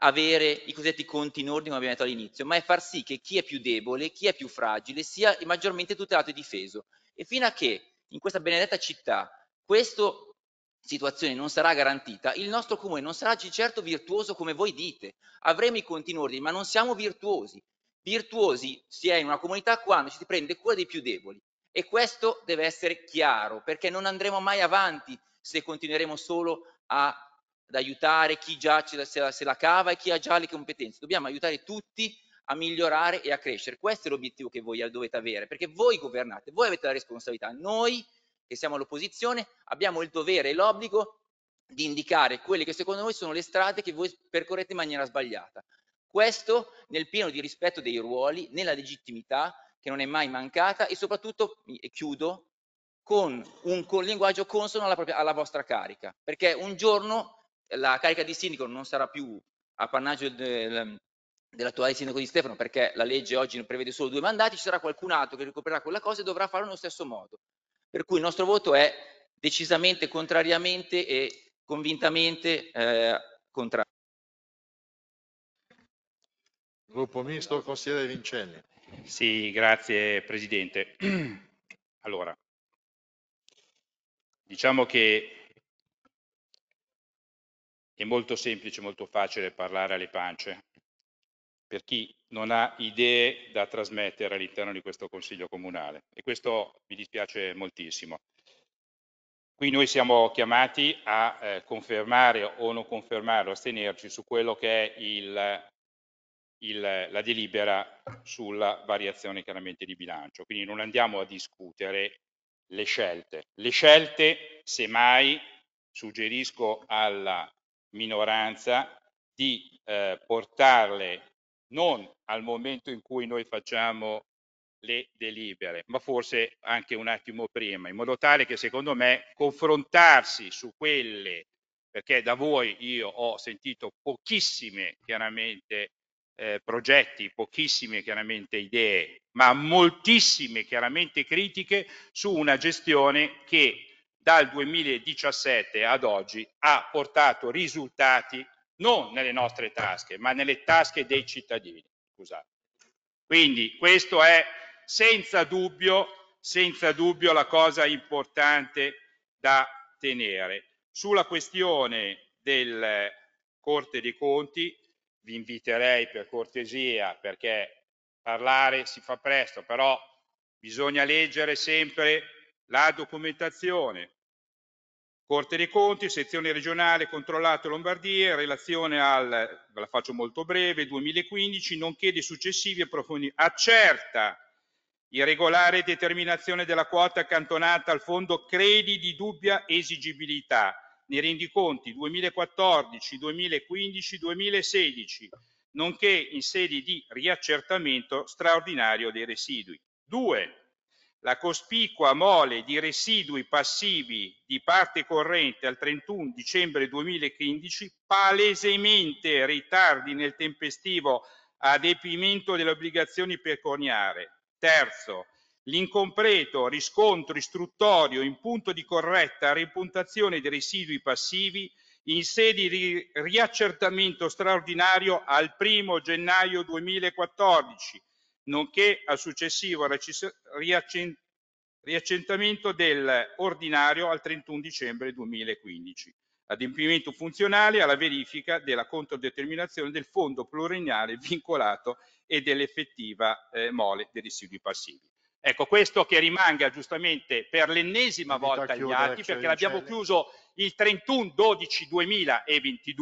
avere i cosiddetti conti in ordine, come abbiamo detto all'inizio, ma è far sì che chi è più debole, chi è più fragile, sia maggiormente tutelato e difeso. E fino a che in questa benedetta città questa situazione non sarà garantita, il nostro comune non sarà di certo virtuoso come voi dite. Avremo i conti in ordine, ma non siamo virtuosi. Virtuosi si è in una comunità quando ci si prende cura dei più deboli e questo deve essere chiaro perché non andremo mai avanti se continueremo solo a, ad aiutare chi già ce la, se, la, se la cava e chi ha già le competenze. Dobbiamo aiutare tutti a migliorare e a crescere. Questo è l'obiettivo che voi dovete avere perché voi governate, voi avete la responsabilità. Noi che siamo all'opposizione abbiamo il dovere e l'obbligo di indicare quelle che secondo noi sono le strade che voi percorrete in maniera sbagliata. Questo nel pieno di rispetto dei ruoli, nella legittimità che non è mai mancata e soprattutto, e chiudo, con un con linguaggio consono alla, propria, alla vostra carica, perché un giorno eh, la carica di sindaco non sarà più appannaggio del, dell'attuale sindaco di Stefano, perché la legge oggi prevede solo due mandati, ci sarà qualcun altro che ricoprirà quella cosa e dovrà farlo nello stesso modo. Per cui il nostro voto è decisamente, contrariamente e convintamente eh, contrario. Gruppo Misto, consigliere Vincenzi. Sì, grazie Presidente. Allora, diciamo che è molto semplice, molto facile parlare alle pance per chi non ha idee da trasmettere all'interno di questo Consiglio Comunale e questo mi dispiace moltissimo. Qui noi siamo chiamati a eh, confermare o non confermare o astenerci su quello che è il il, la delibera sulla variazione chiaramente di bilancio. Quindi non andiamo a discutere le scelte. Le scelte, semmai, suggerisco alla minoranza di eh, portarle non al momento in cui noi facciamo le delibere, ma forse anche un attimo prima, in modo tale che secondo me confrontarsi su quelle, perché da voi io ho sentito pochissime chiaramente eh, progetti, pochissime chiaramente idee, ma moltissime chiaramente critiche su una gestione che dal 2017 ad oggi ha portato risultati non nelle nostre tasche, ma nelle tasche dei cittadini. Scusate. Quindi questo è senza dubbio, senza dubbio la cosa importante da tenere. Sulla questione del Corte dei Conti, vi inviterei per cortesia, perché parlare si fa presto, però bisogna leggere sempre la documentazione. Corte dei Conti, sezione regionale controllato Lombardia, in relazione al, ve la faccio molto breve, 2015, nonché dei successivi approfondimenti, accerta irregolare determinazione della quota accantonata al fondo credi di dubbia esigibilità, nei rendiconti 2014, 2015, 2016, nonché in sede di riaccertamento straordinario dei residui. 2. La cospicua mole di residui passivi di parte corrente al 31 dicembre 2015 palesemente ritardi nel tempestivo adempimento delle obbligazioni pecuniarie. Terzo, l'incompleto riscontro istruttorio in punto di corretta ripuntazione dei residui passivi in sede di riaccertamento straordinario al 1 gennaio 2014, nonché al successivo riaccentamento dell'ordinario al 31 dicembre 2015, adempimento funzionale alla verifica della controdeterminazione del fondo pluriennale vincolato e dell'effettiva eh, mole dei residui passivi. Ecco, questo che rimanga giustamente per l'ennesima volta agli atti, perché l'abbiamo chiuso il 31-12-2022,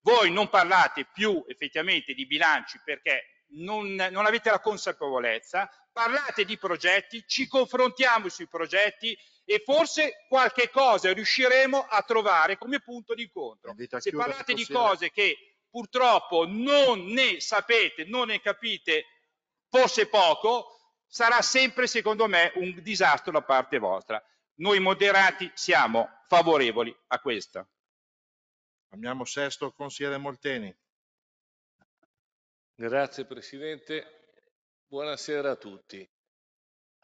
voi non parlate più effettivamente di bilanci perché non, non avete la consapevolezza, parlate di progetti, ci confrontiamo sui progetti e forse qualche cosa riusciremo a trovare come punto di incontro. Se parlate di cose che purtroppo non ne sapete, non ne capite, forse poco, sarà sempre, secondo me, un disastro da parte vostra. Noi moderati siamo favorevoli a questa. Abbiamo sesto consigliere Molteni. Grazie Presidente, buonasera a tutti.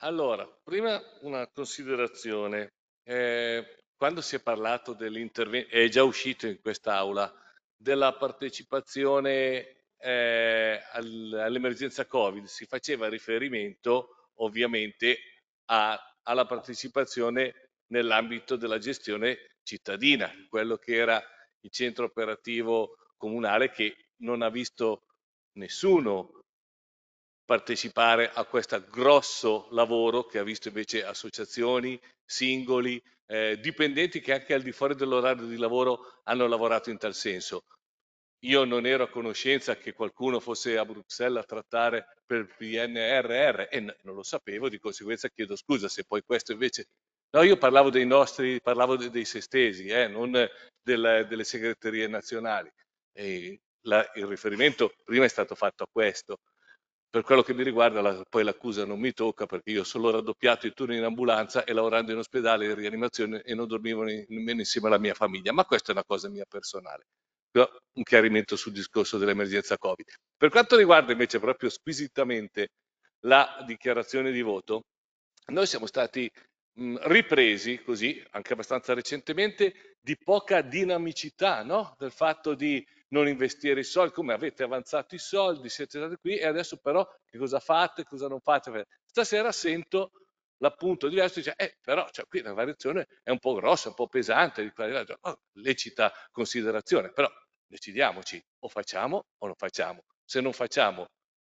Allora, prima una considerazione. Eh, quando si è parlato dell'intervento, è già uscito in quest'Aula, della partecipazione eh, all'emergenza Covid si faceva riferimento ovviamente a, alla partecipazione nell'ambito della gestione cittadina, quello che era il centro operativo comunale che non ha visto nessuno partecipare a questo grosso lavoro che ha visto invece associazioni, singoli, eh, dipendenti che anche al di fuori dell'orario di lavoro hanno lavorato in tal senso. Io non ero a conoscenza che qualcuno fosse a Bruxelles a trattare per PNRR e non lo sapevo, di conseguenza chiedo scusa se poi questo invece... No, io parlavo dei nostri, parlavo dei, dei sestesi, eh, non delle, delle segreterie nazionali. La, il riferimento prima è stato fatto a questo. Per quello che mi riguarda, la, poi l'accusa non mi tocca perché io ho solo raddoppiato i turni in ambulanza e lavorando in ospedale in rianimazione e non dormivo nemmeno insieme alla mia famiglia, ma questa è una cosa mia personale un chiarimento sul discorso dell'emergenza Covid. Per quanto riguarda invece proprio squisitamente la dichiarazione di voto, noi siamo stati mh, ripresi così, anche abbastanza recentemente, di poca dinamicità, no? Del fatto di non investire i soldi, come avete avanzato i soldi, siete stati qui e adesso però che cosa fate, cosa non fate? Stasera sento l'appunto diverso dice, eh, però cioè, qui la variazione è un po' grossa, un po' pesante, di qualità, oh, lecita considerazione, però decidiamoci, o facciamo o non facciamo. Se non facciamo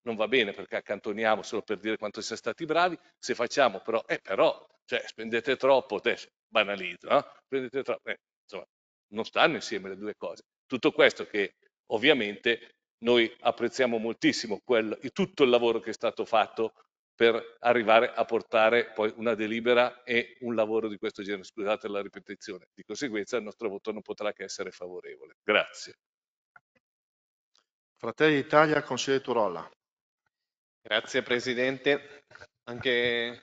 non va bene perché accantoniamo solo per dire quanto siamo stati bravi, se facciamo però, eh, però cioè, spendete troppo, adesso banalizzo, no? Eh, spendete troppo, eh, insomma, non stanno insieme le due cose. Tutto questo che ovviamente noi apprezziamo moltissimo quel, tutto il lavoro che è stato fatto per arrivare a portare poi una delibera e un lavoro di questo genere. Scusate la ripetizione. Di conseguenza il nostro voto non potrà che essere favorevole. Grazie. Fratelli d'Italia, consigliere Turolla. Grazie Presidente. Anche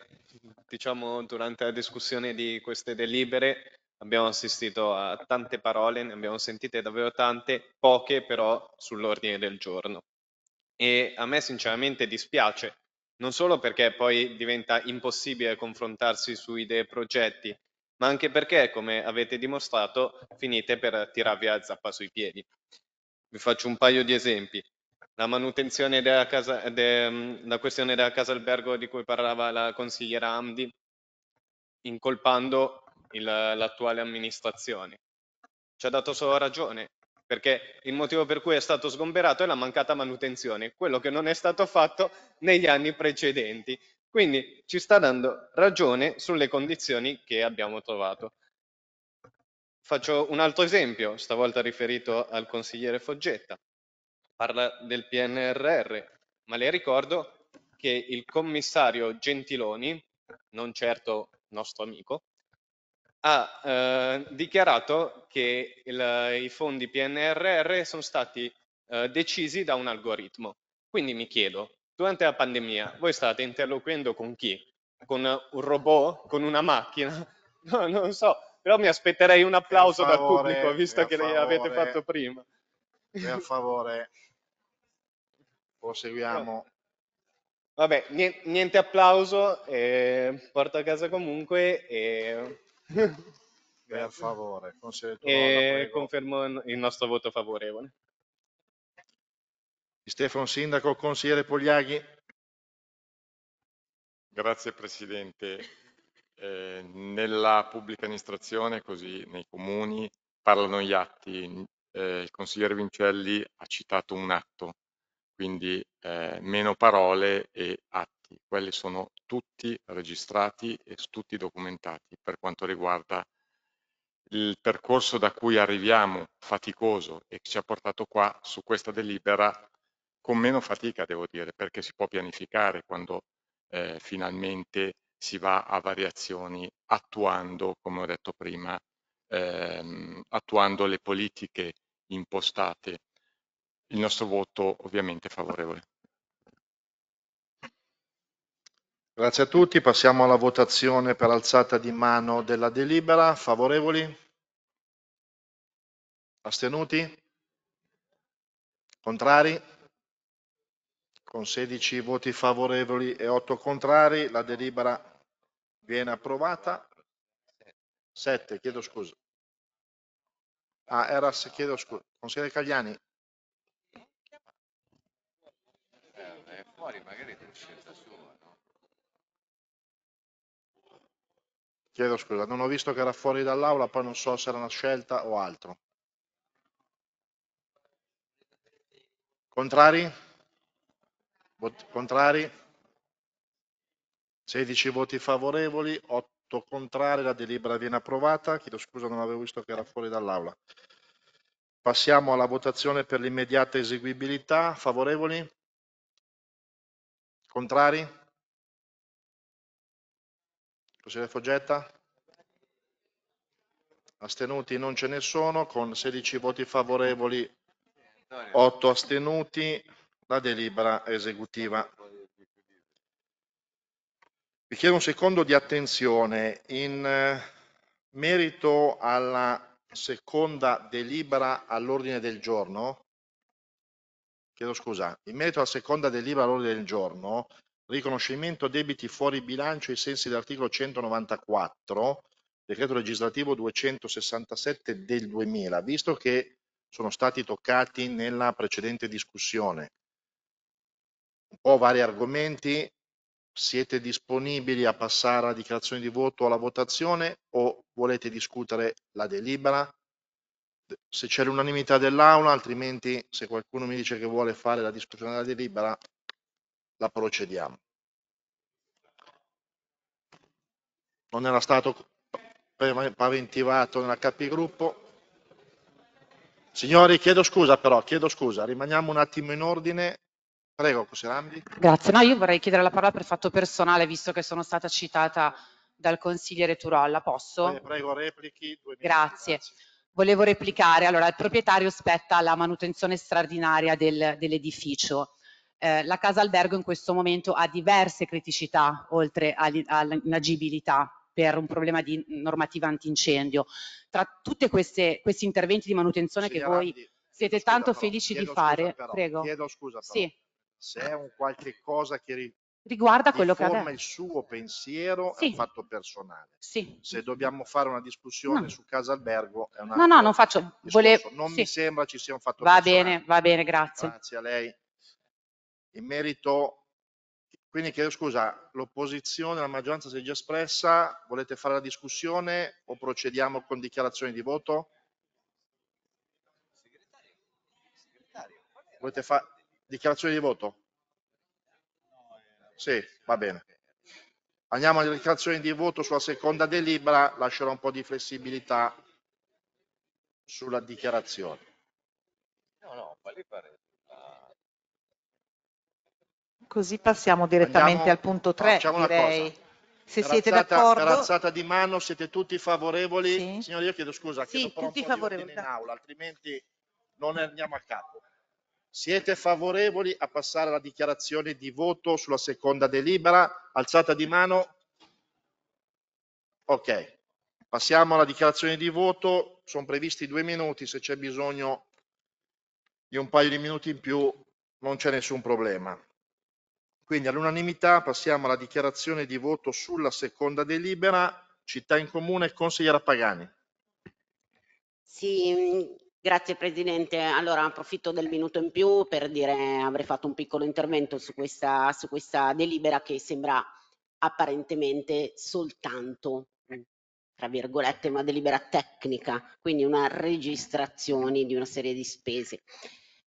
diciamo, durante la discussione di queste delibere abbiamo assistito a tante parole, ne abbiamo sentite davvero tante, poche però sull'ordine del giorno. E a me sinceramente dispiace non solo perché poi diventa impossibile confrontarsi su idee e progetti, ma anche perché, come avete dimostrato, finite per tirarvi la zappa sui piedi. Vi faccio un paio di esempi. La manutenzione della casa, de, la questione della casa albergo di cui parlava la consigliera Amdi, incolpando l'attuale amministrazione. Ci ha dato solo ragione, perché il motivo per cui è stato sgomberato è la mancata manutenzione, quello che non è stato fatto negli anni precedenti. Quindi ci sta dando ragione sulle condizioni che abbiamo trovato. Faccio un altro esempio, stavolta riferito al consigliere Foggetta. Parla del PNRR, ma le ricordo che il commissario Gentiloni, non certo nostro amico, ha eh, dichiarato che il- i fondi PNRR sono stati eh, decisi da un algoritmo. Quindi mi chiedo, durante la pandemia voi state interloquendo con chi? Con un robot? Con una macchina? No, non so, però mi aspetterei un applauso dal pubblico, visto che favore. l'avete fatto prima. Per favore, proseguiamo. Vabbè, niente, niente applauso, eh, porto a casa comunque. Eh, per favore, consiglio e confermo il nostro voto favorevole. Stefano Sindaco, consigliere Pogliaghi. Grazie Presidente. Eh, nella pubblica amministrazione, così nei comuni, parlano gli atti. Eh, il consigliere Vincelli ha citato un atto, quindi eh, meno parole e atti documentati. Quelli sono tutti registrati e tutti documentati per quanto riguarda il percorso da cui arriviamo faticoso e che ci ha portato qua su questa delibera con meno fatica devo dire perché si può pianificare quando eh, finalmente si va a variazioni attuando come ho detto prima ehm, attuando le politiche impostate il nostro voto ovviamente favorevole Grazie a tutti, passiamo alla votazione per alzata di mano della delibera. Favorevoli? Astenuti? Contrari? Con 16 voti favorevoli e 8 contrari la delibera viene approvata. 7, chiedo scusa. Ah, era, chiedo scusa. Consigliere Cagliani, eh, eh, fuori magari è scelta sua. Chiedo scusa, non ho visto che era fuori dall'aula, poi non so se era una scelta o altro. Contrari? Vot contrari? 16 voti favorevoli, 8 contrari, la delibera viene approvata. Chiedo scusa, non avevo visto che era fuori dall'aula. Passiamo alla votazione per l'immediata eseguibilità. Favorevoli? Contrari? Consigliere Foggetta? Astenuti non ce ne sono, con 16 voti favorevoli, 8 astenuti, la delibera esecutiva. Vi chiedo un secondo di attenzione. In eh, merito alla seconda delibera all'ordine del giorno, chiedo scusa, in merito alla seconda delibera all'ordine del giorno, riconoscimento debiti fuori bilancio ai sensi dell'articolo 194, decreto legislativo 267 del 2000, visto che sono stati toccati nella precedente discussione un po' vari argomenti, siete disponibili a passare alla dichiarazione di voto o alla votazione o volete discutere la delibera? Se c'è l'unanimità dell'Aula, altrimenti se qualcuno mi dice che vuole fare la discussione della delibera, la procediamo. Non era stato preventivato nella capigruppo. Signori, chiedo scusa però, chiedo scusa, rimaniamo un attimo in ordine. Prego, Coserambi. Grazie. No, io vorrei chiedere la parola per fatto personale, visto che sono stata citata dal consigliere Turolla. Posso? Prego, replichi. Due minuti, grazie. grazie. Volevo replicare. Allora, il proprietario spetta la manutenzione straordinaria del, dell'edificio eh, la casa albergo in questo momento ha diverse criticità oltre all'inagibilità per un problema di normativa antincendio. Tra tutti questi interventi di manutenzione Signora, che voi siete scusa, tanto però, felici di fare, però, prego. Chiedo scusa, però, sì. se è un qualche cosa che ri riguarda quello che forma il suo pensiero sì. è un fatto personale. Sì. Se dobbiamo fare una discussione no. su casa albergo è una No, no, non faccio volevo... Non sì. mi sembra ci sia un fatto va personale. Va bene, va bene, grazie. Grazie a lei in merito, quindi chiedo scusa, l'opposizione, la maggioranza si è già espressa, volete fare la discussione o procediamo con dichiarazioni di voto? Volete fare dichiarazione di voto? Sì, va bene. Andiamo alle dichiarazioni di voto sulla seconda delibera, lascerò un po' di flessibilità sulla dichiarazione. No, no, quali parere? Così passiamo direttamente Andiamo, al punto 3, facciamo direi. Una cosa. Se per siete d'accordo. Per alzata di mano siete tutti favorevoli? Sì. Signora, io chiedo scusa, sì, chiedo tutti favorevoli. in aula, altrimenti non andiamo a capo. Siete favorevoli a passare alla dichiarazione di voto sulla seconda delibera? Alzata di mano? Ok. Passiamo alla dichiarazione di voto. Sono previsti due minuti, se c'è bisogno di un paio di minuti in più non c'è nessun problema. Quindi all'unanimità passiamo alla dichiarazione di voto sulla seconda delibera, città in comune, consigliera Pagani. Sì, grazie Presidente. Allora approfitto del minuto in più per dire avrei fatto un piccolo intervento su questa, su questa delibera che sembra apparentemente soltanto tra virgolette, una delibera tecnica, quindi una registrazione di una serie di spese.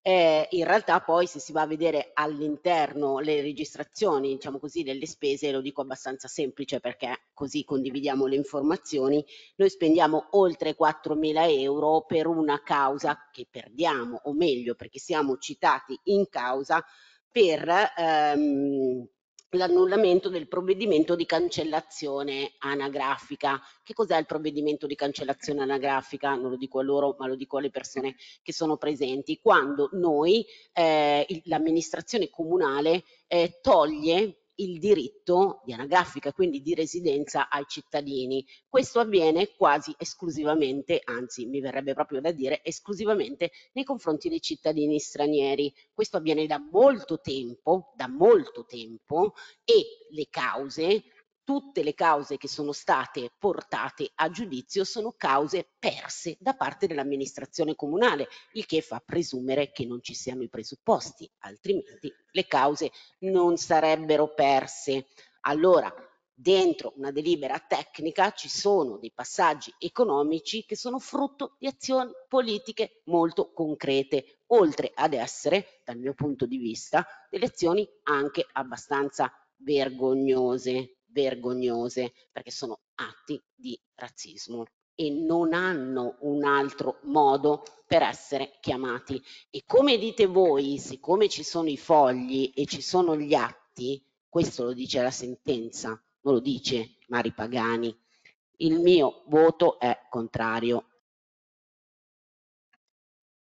Eh, in realtà poi se si va a vedere all'interno le registrazioni, diciamo così, delle spese, lo dico abbastanza semplice perché così condividiamo le informazioni, noi spendiamo oltre 4.000 euro per una causa che perdiamo, o meglio perché siamo citati in causa per... Ehm, l'annullamento del provvedimento di cancellazione anagrafica. Che cos'è il provvedimento di cancellazione anagrafica? Non lo dico a loro, ma lo dico alle persone che sono presenti. Quando noi, eh, l'amministrazione comunale, eh, toglie il diritto di anagrafica, quindi di residenza ai cittadini. Questo avviene quasi esclusivamente, anzi mi verrebbe proprio da dire esclusivamente nei confronti dei cittadini stranieri. Questo avviene da molto tempo, da molto tempo e le cause tutte le cause che sono state portate a giudizio sono cause perse da parte dell'amministrazione comunale, il che fa presumere che non ci siano i presupposti, altrimenti le cause non sarebbero perse. Allora, dentro una delibera tecnica ci sono dei passaggi economici che sono frutto di azioni politiche molto concrete, oltre ad essere, dal mio punto di vista, delle azioni anche abbastanza vergognose vergognose, perché sono atti di razzismo e non hanno un altro modo per essere chiamati. E come dite voi, siccome ci sono i fogli e ci sono gli atti, questo lo dice la sentenza, non lo dice Mari Pagani, il mio voto è contrario.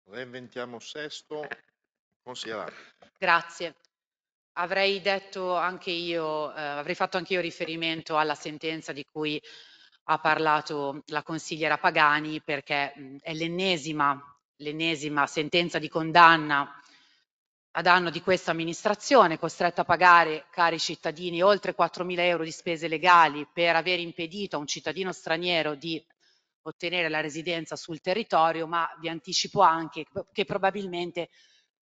Reinventiamo sesto. Consiglierato. Grazie. Avrei detto anche io, ehm, avrei fatto anch'io riferimento alla sentenza di cui ha parlato la consigliera Pagani perché, mhmm, è l'ennesima l'ennesima sentenza di condanna a danno di questa amministrazione, costretta a pagare, cari cittadini, oltre 4.000 euro di spese legali per aver impedito a un cittadino straniero di ottenere la residenza sul territorio, ma vi anticipo anche che probabilmente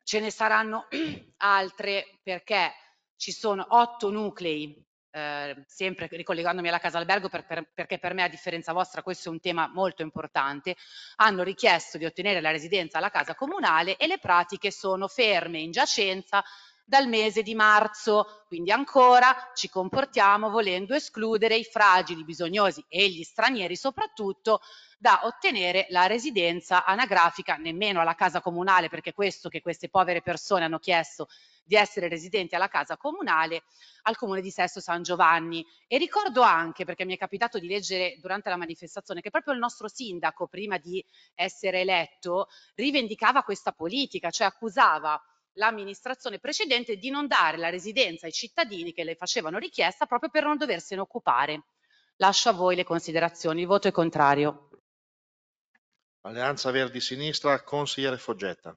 ce ne saranno altre perché ci sono otto nuclei, eh, sempre ricollegandomi alla casa albergo per, per, perché per me a differenza vostra questo è un tema molto importante, hanno richiesto di ottenere la residenza alla casa comunale e le pratiche sono ferme in giacenza dal mese di marzo, quindi ancora ci comportiamo volendo escludere i fragili, bisognosi e gli stranieri soprattutto da ottenere la residenza anagrafica, nemmeno alla casa comunale, perché questo che queste povere persone hanno chiesto di essere residenti alla casa comunale al comune di Sesto San Giovanni e ricordo anche perché mi è capitato di leggere durante la manifestazione che proprio il nostro sindaco prima di essere eletto rivendicava questa politica cioè accusava l'amministrazione precedente di non dare la residenza ai cittadini che le facevano richiesta proprio per non doversene occupare lascio a voi le considerazioni il voto è contrario Alleanza Verdi Sinistra, consigliere Foggetta.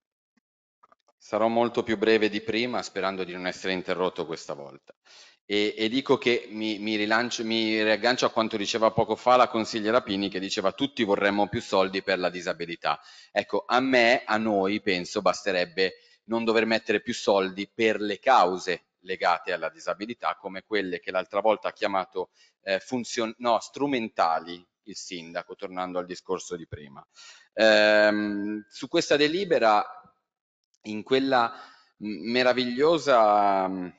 Sarò molto più breve di prima, sperando di non essere interrotto questa volta. E, e dico che mi, mi, rilancio, mi riaggancio a quanto diceva poco fa la consigliera Pini, che diceva tutti vorremmo più soldi per la disabilità. Ecco, a me, a noi, penso, basterebbe non dover mettere più soldi per le cause legate alla disabilità, come quelle che l'altra volta ha chiamato eh, funzion- no, strumentali il sindaco, tornando al discorso di prima. Ehm, su questa delibera, in quella meravigliosa...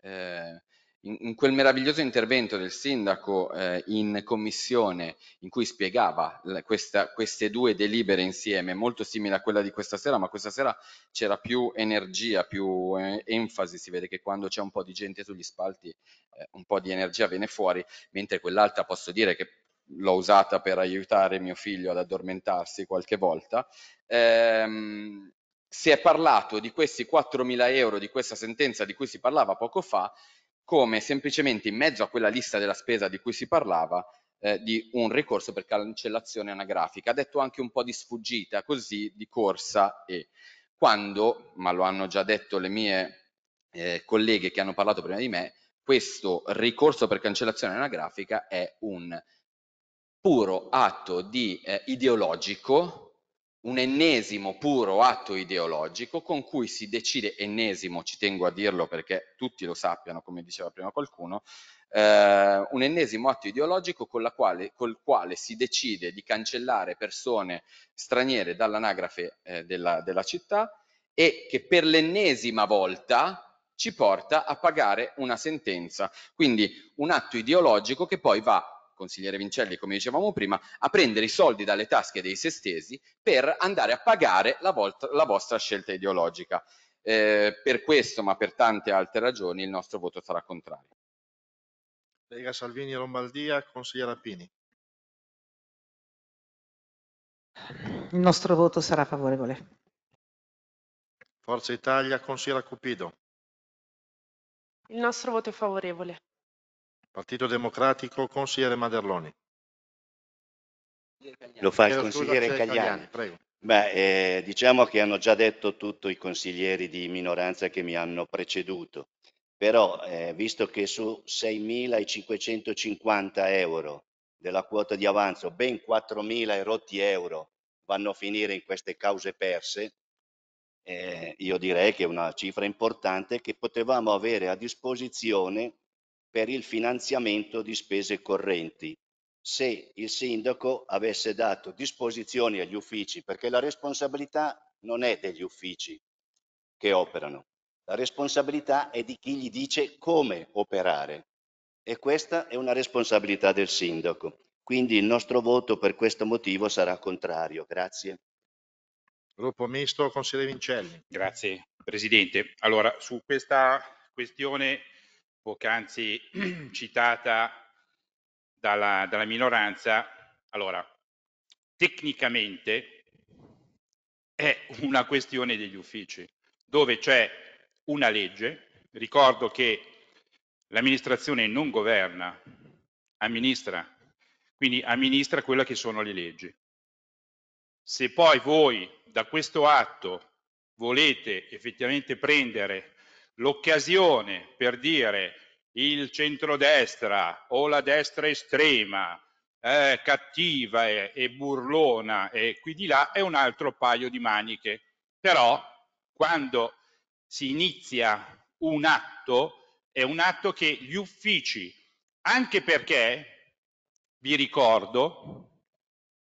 Eh, in, quel meraviglioso intervento del sindaco eh, in commissione in cui spiegava questa, queste due delibere insieme, molto simile a quella di questa sera, ma questa sera c'era più energia, più eh, enfasi, si vede che quando c'è un po' di gente sugli spalti eh, un po' di energia viene fuori, mentre quell'altra posso dire che l'ho usata per aiutare mio figlio ad addormentarsi qualche volta. Ehm, si è parlato di questi 4.000 euro, di questa sentenza di cui si parlava poco fa, come semplicemente in mezzo a quella lista della spesa di cui si parlava, eh, di un ricorso per cancellazione anagrafica, ha detto anche un po' di sfuggita, così di corsa e quando, ma lo hanno già detto le mie eh, colleghe che hanno parlato prima di me, questo ricorso per cancellazione anagrafica è un puro atto di, eh, ideologico, un ennesimo puro atto ideologico con cui si decide, ennesimo, ci tengo a dirlo perché tutti lo sappiano, come diceva prima qualcuno, eh, un ennesimo atto ideologico con quale, col quale si decide di cancellare persone straniere dall'anagrafe eh, della, della città e che per l'ennesima volta ci porta a pagare una sentenza. Quindi un atto ideologico che poi va consigliere Vincelli, come dicevamo prima, a prendere i soldi dalle tasche dei se sestesi per andare a pagare la, volta, la vostra scelta ideologica. Eh, per questo, ma per tante altre ragioni, il nostro voto sarà contrario. Lega Salvini Lombardia, consigliere Appini. Il nostro voto sarà favorevole. Forza Italia, consigliere Cupido. Il nostro voto è favorevole. Partito Democratico, consigliere Maderloni. Lo fa il consigliere Cagliani. Beh, eh, diciamo che hanno già detto tutto i consiglieri di minoranza che mi hanno preceduto, però eh, visto che su 6.550 euro della quota di avanzo ben 4.000 erotti euro vanno a finire in queste cause perse, eh, io direi che è una cifra importante che potevamo avere a disposizione per il finanziamento di spese correnti se il sindaco avesse dato disposizioni agli uffici, perché la responsabilità non è degli uffici che operano, la responsabilità è di chi gli dice come operare e questa è una responsabilità del sindaco. Quindi il nostro voto per questo motivo sarà contrario. Grazie. Gruppo misto, consigliere Vincelli. Grazie Presidente. Allora, su questa questione poc'anzi citata dalla, dalla minoranza, allora, tecnicamente è una questione degli uffici, dove c'è una legge, ricordo che l'amministrazione non governa, amministra, quindi amministra quelle che sono le leggi. Se poi voi da questo atto volete effettivamente prendere l'occasione per dire il centrodestra o la destra estrema eh, cattiva e, e burlona e qui di là è un altro paio di maniche. Però quando si inizia un atto è un atto che gli uffici, anche perché vi ricordo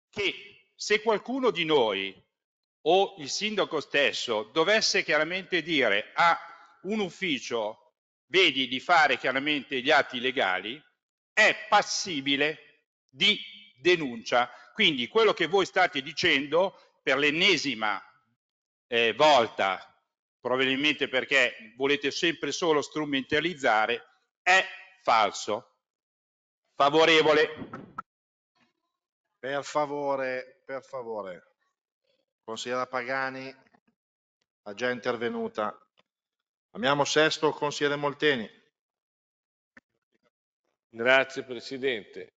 che se qualcuno di noi o il sindaco stesso dovesse chiaramente dire a ah, un ufficio vedi di fare chiaramente gli atti legali, è passibile di denuncia. Quindi quello che voi state dicendo per l'ennesima eh, volta, probabilmente perché volete sempre solo strumentalizzare, è falso. Favorevole. Per favore, per favore. Consigliera Pagani ha già intervenuta. Amiamo Sesto, consigliere Molteni. Grazie Presidente.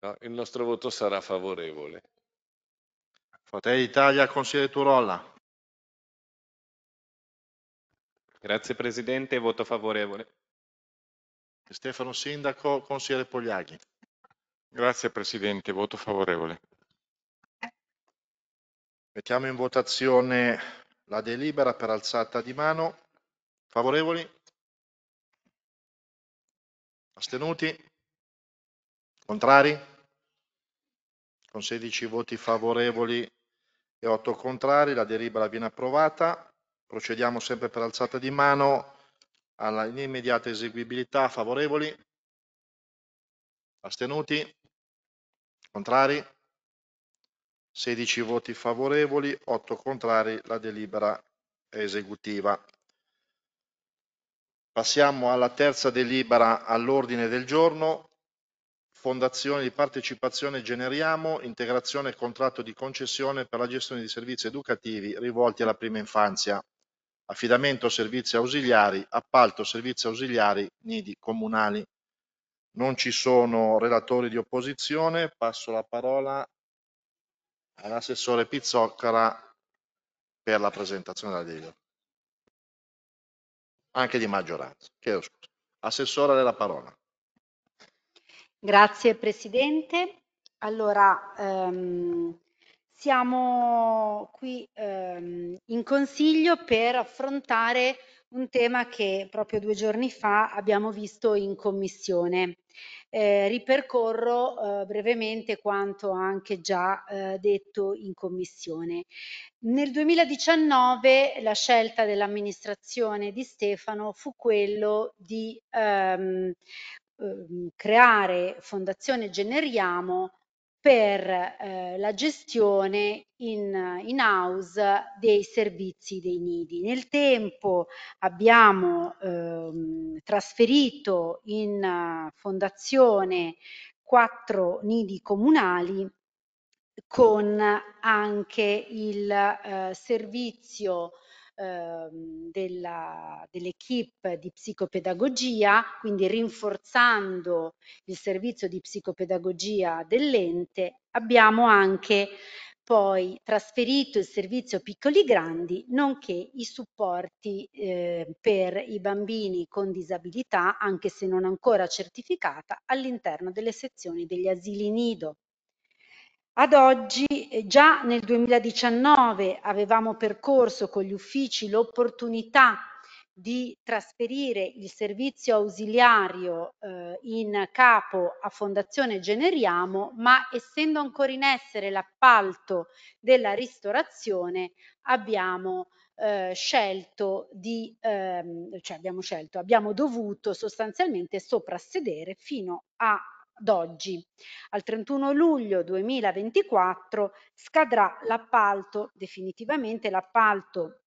No, il nostro voto sarà favorevole. Fratelli d'Italia, consigliere Turolla. Grazie Presidente, voto favorevole. Stefano Sindaco, consigliere Pogliaghi. Grazie Presidente, voto favorevole. Mettiamo in votazione la delibera per alzata di mano. Favorevoli? Astenuti? Contrari? Con 16 voti favorevoli e 8 contrari la delibera viene approvata. Procediamo sempre per alzata di mano alla immediata eseguibilità. Favorevoli? Astenuti? Contrari? 16 voti favorevoli, 8 contrari, la delibera è esecutiva. Passiamo alla terza delibera all'ordine del giorno. Fondazione di partecipazione Generiamo, integrazione e contratto di concessione per la gestione di servizi educativi rivolti alla prima infanzia, affidamento servizi ausiliari, appalto servizi ausiliari, nidi comunali. Non ci sono relatori di opposizione, passo la parola all'assessore Pizzoccara per la presentazione della delibera anche di maggioranza. Chiedo scusa. Assessora della parola. Grazie Presidente. Allora, ehm, siamo qui ehm, in Consiglio per affrontare un tema che proprio due giorni fa abbiamo visto in Commissione. Eh, ripercorro eh, brevemente quanto anche già eh, detto in commissione. Nel 2019 la scelta dell'amministrazione di Stefano fu quello di ehm, ehm, creare Fondazione Generiamo per eh, la gestione in, in, house dei servizi dei nidi. Nel tempo abbiamo ehm, trasferito in fondazione quattro nidi comunali con anche il eh, servizio Ehm, dell'equipe dell di psicopedagogia, quindi rinforzando il servizio di psicopedagogia dell'ente, abbiamo anche poi trasferito il servizio piccoli grandi, nonché i supporti eh, per i bambini con disabilità, anche se non ancora certificata, all'interno delle sezioni degli asili nido. Ad oggi, eh, già nel 2019 avevamo percorso con gli uffici l'opportunità di trasferire il servizio ausiliario eh, in capo a Fondazione Generiamo, ma essendo ancora in essere l'appalto della ristorazione, abbiamo eh, scelto di, ehm, cioè abbiamo scelto, abbiamo dovuto sostanzialmente soprassedere fino a ad oggi. Al 31 luglio 2024 scadrà l'appalto, definitivamente l'appalto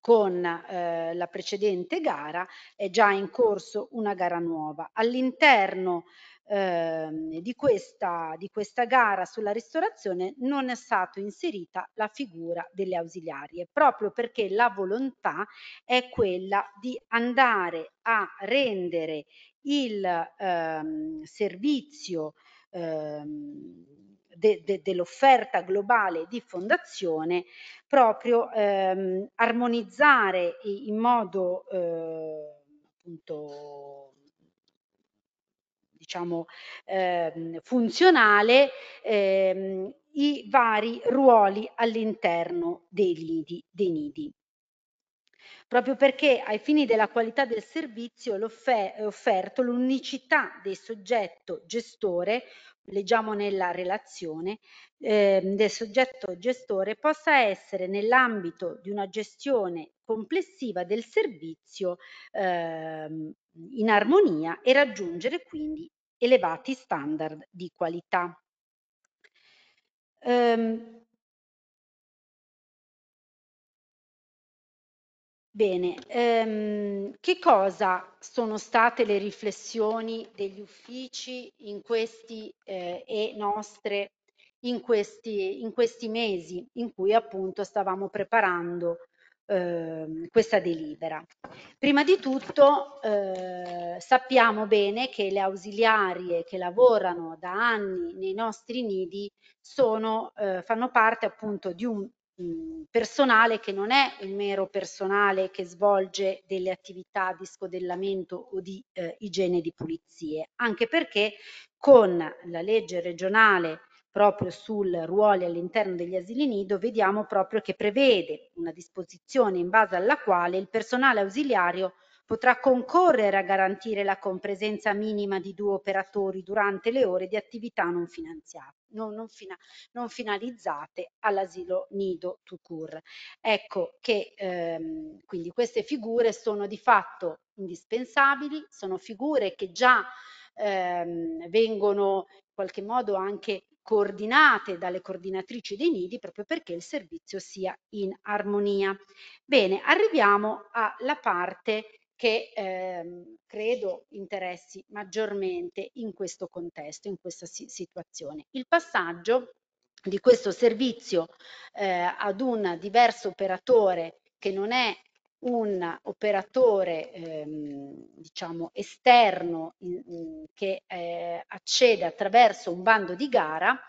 con eh, la precedente gara, è già in corso una gara nuova. All'interno eh, di, questa, di questa gara sulla ristorazione non è stata inserita la figura delle ausiliarie, proprio perché la volontà è quella di andare a rendere il ehm, servizio ehm, de, de, dell'offerta globale di fondazione, proprio ehm, armonizzare in modo eh, appunto diciamo ehm, funzionale ehm, i vari ruoli all'interno dei nidi. Dei nidi proprio perché ai fini della qualità del servizio è offerto l'unicità del soggetto gestore, leggiamo nella relazione, eh, del soggetto gestore possa essere nell'ambito di una gestione complessiva del servizio eh, in armonia e raggiungere quindi elevati standard di qualità. Um, Bene, ehm, che cosa sono state le riflessioni degli uffici in questi eh, e nostre in questi, in questi mesi in cui appunto stavamo preparando eh, questa delibera. Prima di tutto eh, sappiamo bene che le ausiliarie che lavorano da anni nei nostri nidi sono, eh, fanno parte appunto di un mh, personale che non è il mero personale che svolge delle attività di scodellamento o di eh, igiene e di pulizie, anche perché con la legge regionale proprio sul ruolo all'interno degli asili nido, vediamo proprio che prevede una disposizione in base alla quale il personale ausiliario potrà concorrere a garantire la compresenza minima di due operatori durante le ore di attività non, non, non, fina, non finalizzate all'asilo nido to cure. Ecco che ehm, quindi queste figure sono di fatto indispensabili, sono figure che già ehm, vengono in qualche modo anche coordinate dalle coordinatrici dei nidi proprio perché il servizio sia in armonia. Bene, arriviamo alla parte che ehm, credo interessi maggiormente in questo contesto, in questa si situazione. Il passaggio di questo servizio eh, ad un diverso operatore che non è un operatore ehm, diciamo esterno in, in, che eh, accede attraverso un bando di gara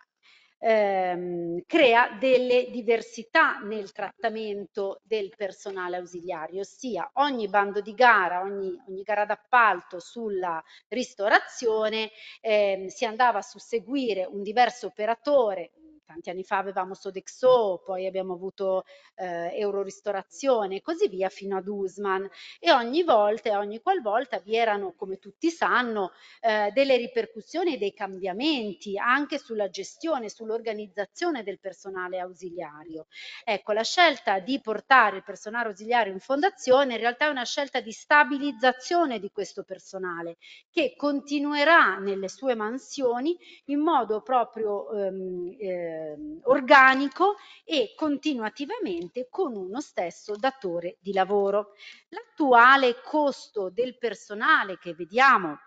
ehm, crea delle diversità nel trattamento del personale ausiliario, ossia ogni bando di gara, ogni, ogni gara d'appalto sulla ristorazione ehm, si andava a susseguire un diverso operatore tanti anni fa avevamo Sodexo, poi abbiamo avuto eh, Euroristorazione e così via fino ad Usman e ogni volta, ogni qualvolta vi erano, come tutti sanno, eh, delle ripercussioni e dei cambiamenti anche sulla gestione, sull'organizzazione del personale ausiliario. Ecco, la scelta di portare il personale ausiliario in fondazione in realtà è una scelta di stabilizzazione di questo personale che continuerà nelle sue mansioni in modo proprio ehm, eh, eh, organico e continuativamente con uno stesso datore di lavoro. L'attuale costo del personale che vediamo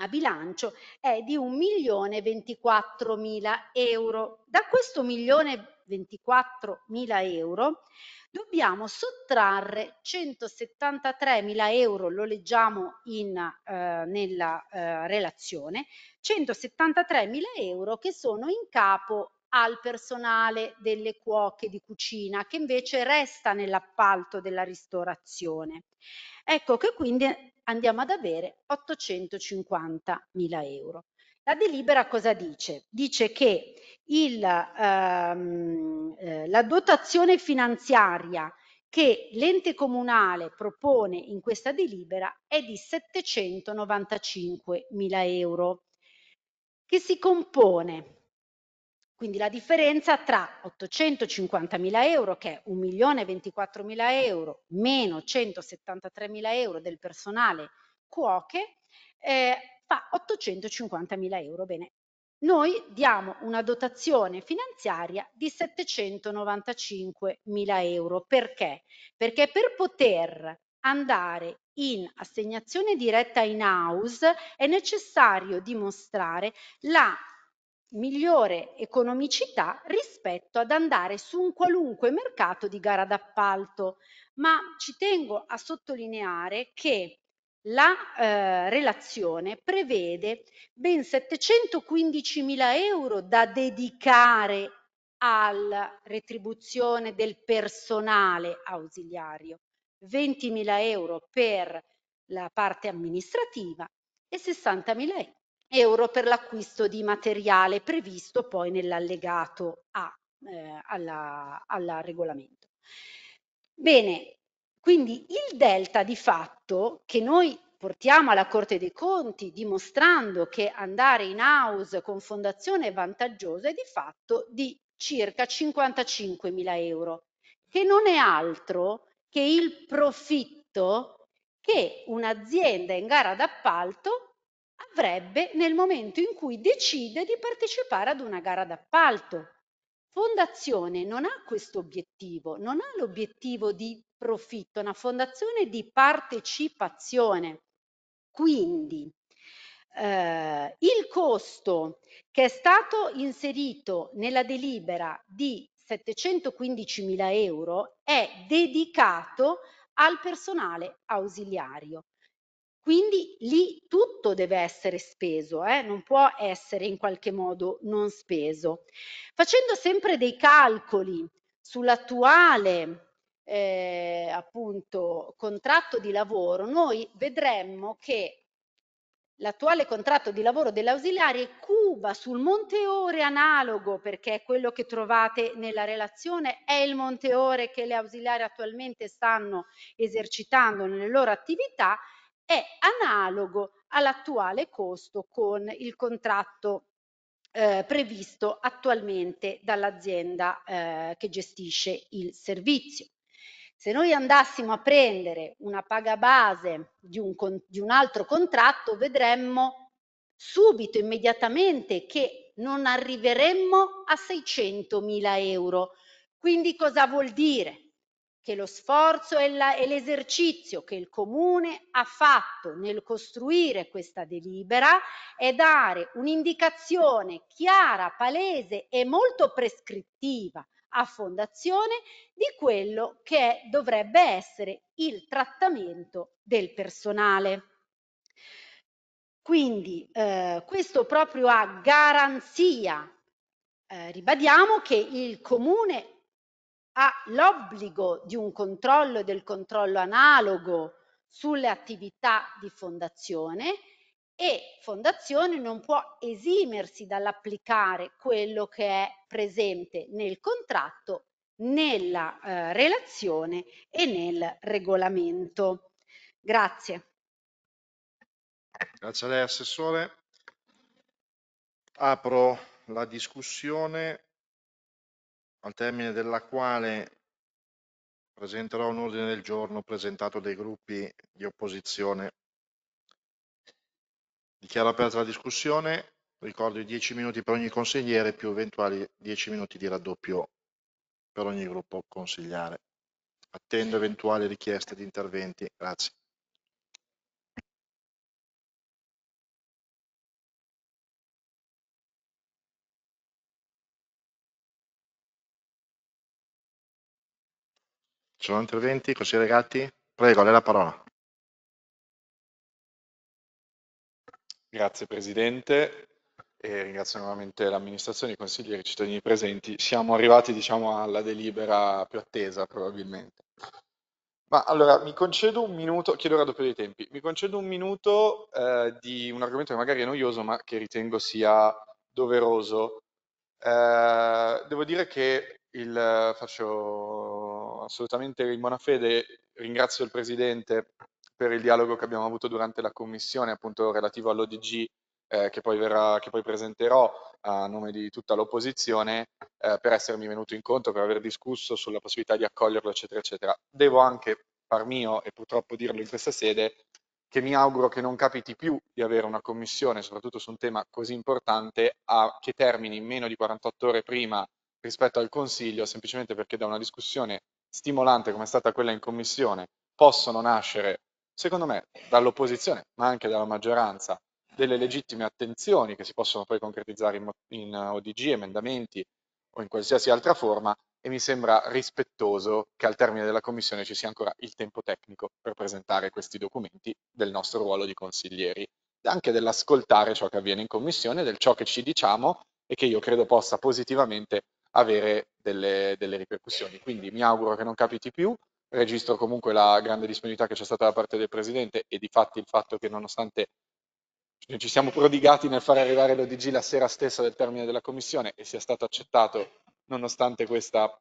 a bilancio è di 1 milione 24 mila euro. Da questo milione 24 mila euro dobbiamo sottrarre 173 mila euro, lo leggiamo in, eh, nella eh, relazione, mila euro che sono in capo al personale delle cuoche di cucina che invece resta nell'appalto della ristorazione. Ecco che quindi andiamo ad avere 850 mila euro. La delibera cosa dice? Dice che il, ehm, eh, la dotazione finanziaria che l'ente comunale propone in questa delibera è di 795 mila euro, che si compone quindi la differenza tra 850.000 euro, che è 1.024.000 euro, meno 173.000 euro del personale cuoche, eh, fa 850.000 euro. Bene, noi diamo una dotazione finanziaria di 795.000 euro. Perché? Perché per poter andare in assegnazione diretta in house è necessario dimostrare la migliore economicità rispetto ad andare su un qualunque mercato di gara d'appalto. Ma ci tengo a sottolineare che la eh, relazione prevede ben 715.000 euro da dedicare alla retribuzione del personale ausiliario, 20.000 euro per la parte amministrativa e 60.000 euro euro per l'acquisto di materiale previsto poi nell'allegato A eh, alla, regolamento. Bene, quindi il delta di fatto che noi portiamo alla Corte dei Conti dimostrando che andare in house con fondazione è vantaggioso è di fatto di circa 55.000 euro, che non è altro che il profitto che un'azienda in gara d'appalto avrebbe nel momento in cui decide di partecipare ad una gara d'appalto. Fondazione non ha questo obiettivo, non ha l'obiettivo di profitto, è una fondazione di partecipazione. Quindi eh, il costo che è stato inserito nella delibera di 715.000 euro è dedicato al personale ausiliario. Quindi lì tutto deve essere speso, eh? non può essere in qualche modo non speso. Facendo sempre dei calcoli sull'attuale eh, appunto contratto di lavoro, noi vedremmo che l'attuale contratto di lavoro dell'ausiliare cuba sul monte ore analogo, perché è quello che trovate nella relazione, è il monte ore che le ausiliari attualmente stanno esercitando nelle loro attività, è analogo all'attuale costo con il contratto eh, previsto attualmente dall'azienda eh, che gestisce il servizio. Se noi andassimo a prendere una paga base di un, di un altro contratto, vedremmo subito, immediatamente, che non arriveremmo a 600.000 euro. Quindi cosa vuol dire? che lo sforzo e, la, e l'esercizio che il Comune ha fatto nel costruire questa delibera è dare un'indicazione chiara, palese e molto prescrittiva a fondazione di quello che dovrebbe essere il trattamento del personale. Quindi eh, questo proprio a garanzia, eh, ribadiamo che il comune ha l'obbligo di un controllo e del controllo analogo sulle attività di fondazione e fondazione non può esimersi dall'applicare quello che è presente nel contratto, nella eh, relazione e nel regolamento. Grazie. Grazie a lei Assessore. Apro la discussione al termine della quale presenterò un ordine del giorno presentato dai gruppi di opposizione. Dichiaro aperta la discussione, ricordo i 10 minuti per ogni consigliere più eventuali 10 minuti di raddoppio per ogni gruppo consigliare. Attendo eventuali richieste di interventi. Grazie. sono interventi, consigliere Gatti? Prego, lei la parola. Grazie Presidente e ringrazio nuovamente l'amministrazione, i consiglieri, i cittadini presenti. Siamo arrivati diciamo, alla delibera più attesa probabilmente. Ma allora mi concedo un minuto, chiedo raddoppio dei tempi, mi concedo un minuto eh, di un argomento che magari è noioso ma che ritengo sia doveroso. Eh, devo dire che il, faccio assolutamente in buona fede. Ringrazio il Presidente per il dialogo che abbiamo avuto durante la commissione, appunto relativo all'ODG eh, che, poi verrà, che poi presenterò a nome di tutta l'opposizione, eh, per essermi venuto incontro, per aver discusso sulla possibilità di accoglierlo, eccetera, eccetera. Devo anche far mio, e purtroppo dirlo in questa sede, che mi auguro che non capiti più di avere una commissione, soprattutto su un tema così importante, a, che termini meno di 48 ore prima rispetto al Consiglio, semplicemente perché da una discussione stimolante come è stata quella in commissione, possono nascere, secondo me, dall'opposizione, ma anche dalla maggioranza, delle legittime attenzioni che si possono poi concretizzare in, in ODG, emendamenti o in qualsiasi altra forma, e mi sembra rispettoso che al termine della commissione ci sia ancora il tempo tecnico per presentare questi documenti del nostro ruolo di consiglieri, anche dell'ascoltare ciò che avviene in commissione, del ciò che ci diciamo e che io credo possa positivamente avere delle, delle ripercussioni. Quindi mi auguro che non capiti più, registro comunque la grande disponibilità che c'è stata da parte del Presidente e di fatti il fatto che nonostante cioè, ci siamo prodigati nel far arrivare l'ODG la sera stessa del termine della Commissione e sia stato accettato nonostante questa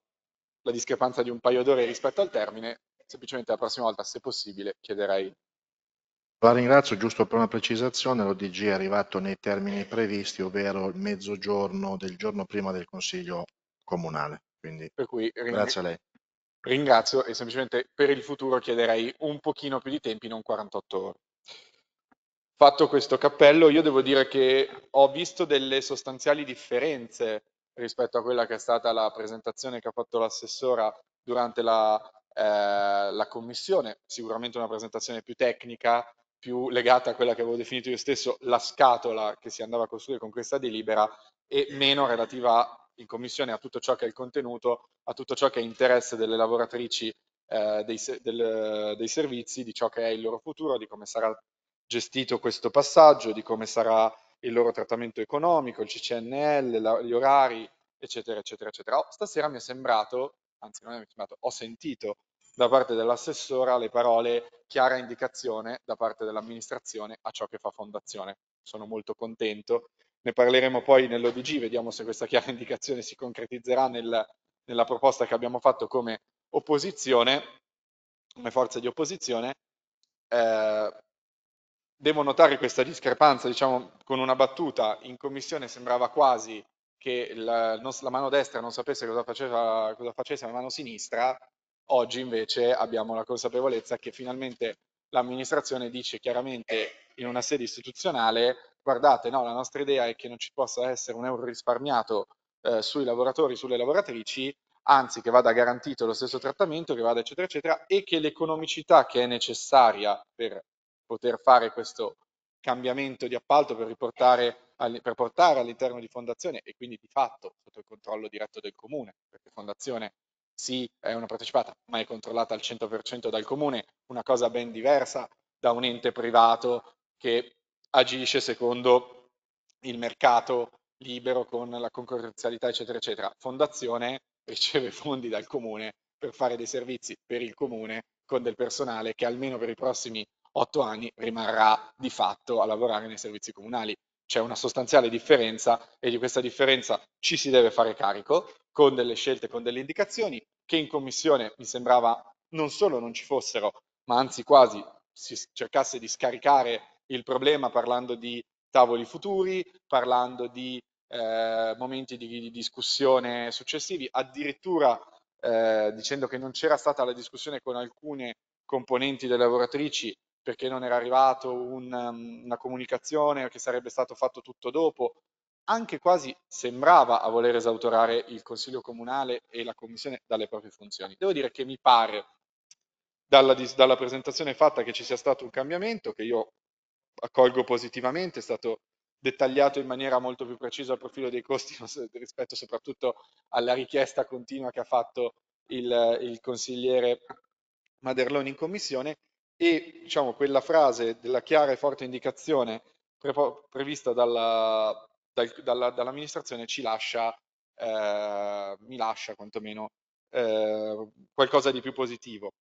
la discrepanza di un paio d'ore rispetto al termine, semplicemente la prossima volta, se possibile, chiederei. La ringrazio, giusto per una precisazione, l'ODG è arrivato nei termini previsti, ovvero il mezzogiorno del giorno prima del Consiglio comunale. Quindi per cui grazie a lei. Ringrazio e semplicemente per il futuro chiederei un pochino più di tempi, non 48 ore. Fatto questo cappello, io devo dire che ho visto delle sostanziali differenze rispetto a quella che è stata la presentazione che ha fatto l'assessora durante la, eh, la commissione, sicuramente una presentazione più tecnica, più legata a quella che avevo definito io stesso la scatola che si andava a costruire con questa delibera e meno relativa in commissione a tutto ciò che è il contenuto, a tutto ciò che è interesse delle lavoratrici eh, dei, del, dei servizi, di ciò che è il loro futuro, di come sarà gestito questo passaggio, di come sarà il loro trattamento economico, il CCNL, la, gli orari, eccetera, eccetera, eccetera. Oh, stasera mi è sembrato, anzi non mi è sembrato, ho sentito da parte dell'assessora le parole chiara indicazione da parte dell'amministrazione a ciò che fa fondazione. Sono molto contento ne parleremo poi nell'ODG, vediamo se questa chiara indicazione si concretizzerà nel, nella proposta che abbiamo fatto come opposizione, come forza di opposizione. Eh, devo notare questa discrepanza, diciamo con una battuta, in commissione sembrava quasi che la, la mano destra non sapesse cosa faceva, cosa facesse la mano sinistra, oggi invece abbiamo la consapevolezza che finalmente l'amministrazione dice chiaramente in una sede istituzionale guardate, no, la nostra idea è che non ci possa essere un euro risparmiato eh, sui lavoratori, sulle lavoratrici, anzi che vada garantito lo stesso trattamento, che vada eccetera eccetera, e che l'economicità che è necessaria per poter fare questo cambiamento di appalto, per, riportare, per portare all'interno di fondazione e quindi di fatto sotto il controllo diretto del comune, perché fondazione sì è una partecipata, ma è controllata al 100% dal comune, una cosa ben diversa da un ente privato che agisce secondo il mercato libero con la concorrenzialità, eccetera, eccetera. Fondazione riceve fondi dal comune per fare dei servizi per il comune con del personale che almeno per i prossimi otto anni rimarrà di fatto a lavorare nei servizi comunali. C'è una sostanziale differenza e di questa differenza ci si deve fare carico con delle scelte, con delle indicazioni che in commissione mi sembrava non solo non ci fossero, ma anzi quasi si cercasse di scaricare il problema parlando di tavoli futuri, parlando di eh, momenti di, di, discussione successivi, addirittura eh, dicendo che non c'era stata la discussione con alcune componenti delle lavoratrici perché non era arrivata un, um, una comunicazione o che sarebbe stato fatto tutto dopo, anche quasi sembrava a voler esautorare il Consiglio Comunale e la Commissione dalle proprie funzioni. Devo dire che mi pare dalla, dalla presentazione fatta che ci sia stato un cambiamento che io accolgo positivamente, è stato dettagliato in maniera molto più precisa il profilo dei costi rispetto soprattutto alla richiesta continua che ha fatto il, il consigliere Maderloni in commissione e diciamo, quella frase della chiara e forte indicazione pre prevista dalla, dal, dalla, dall'amministrazione ci lascia, eh, mi lascia quantomeno eh, qualcosa di più positivo.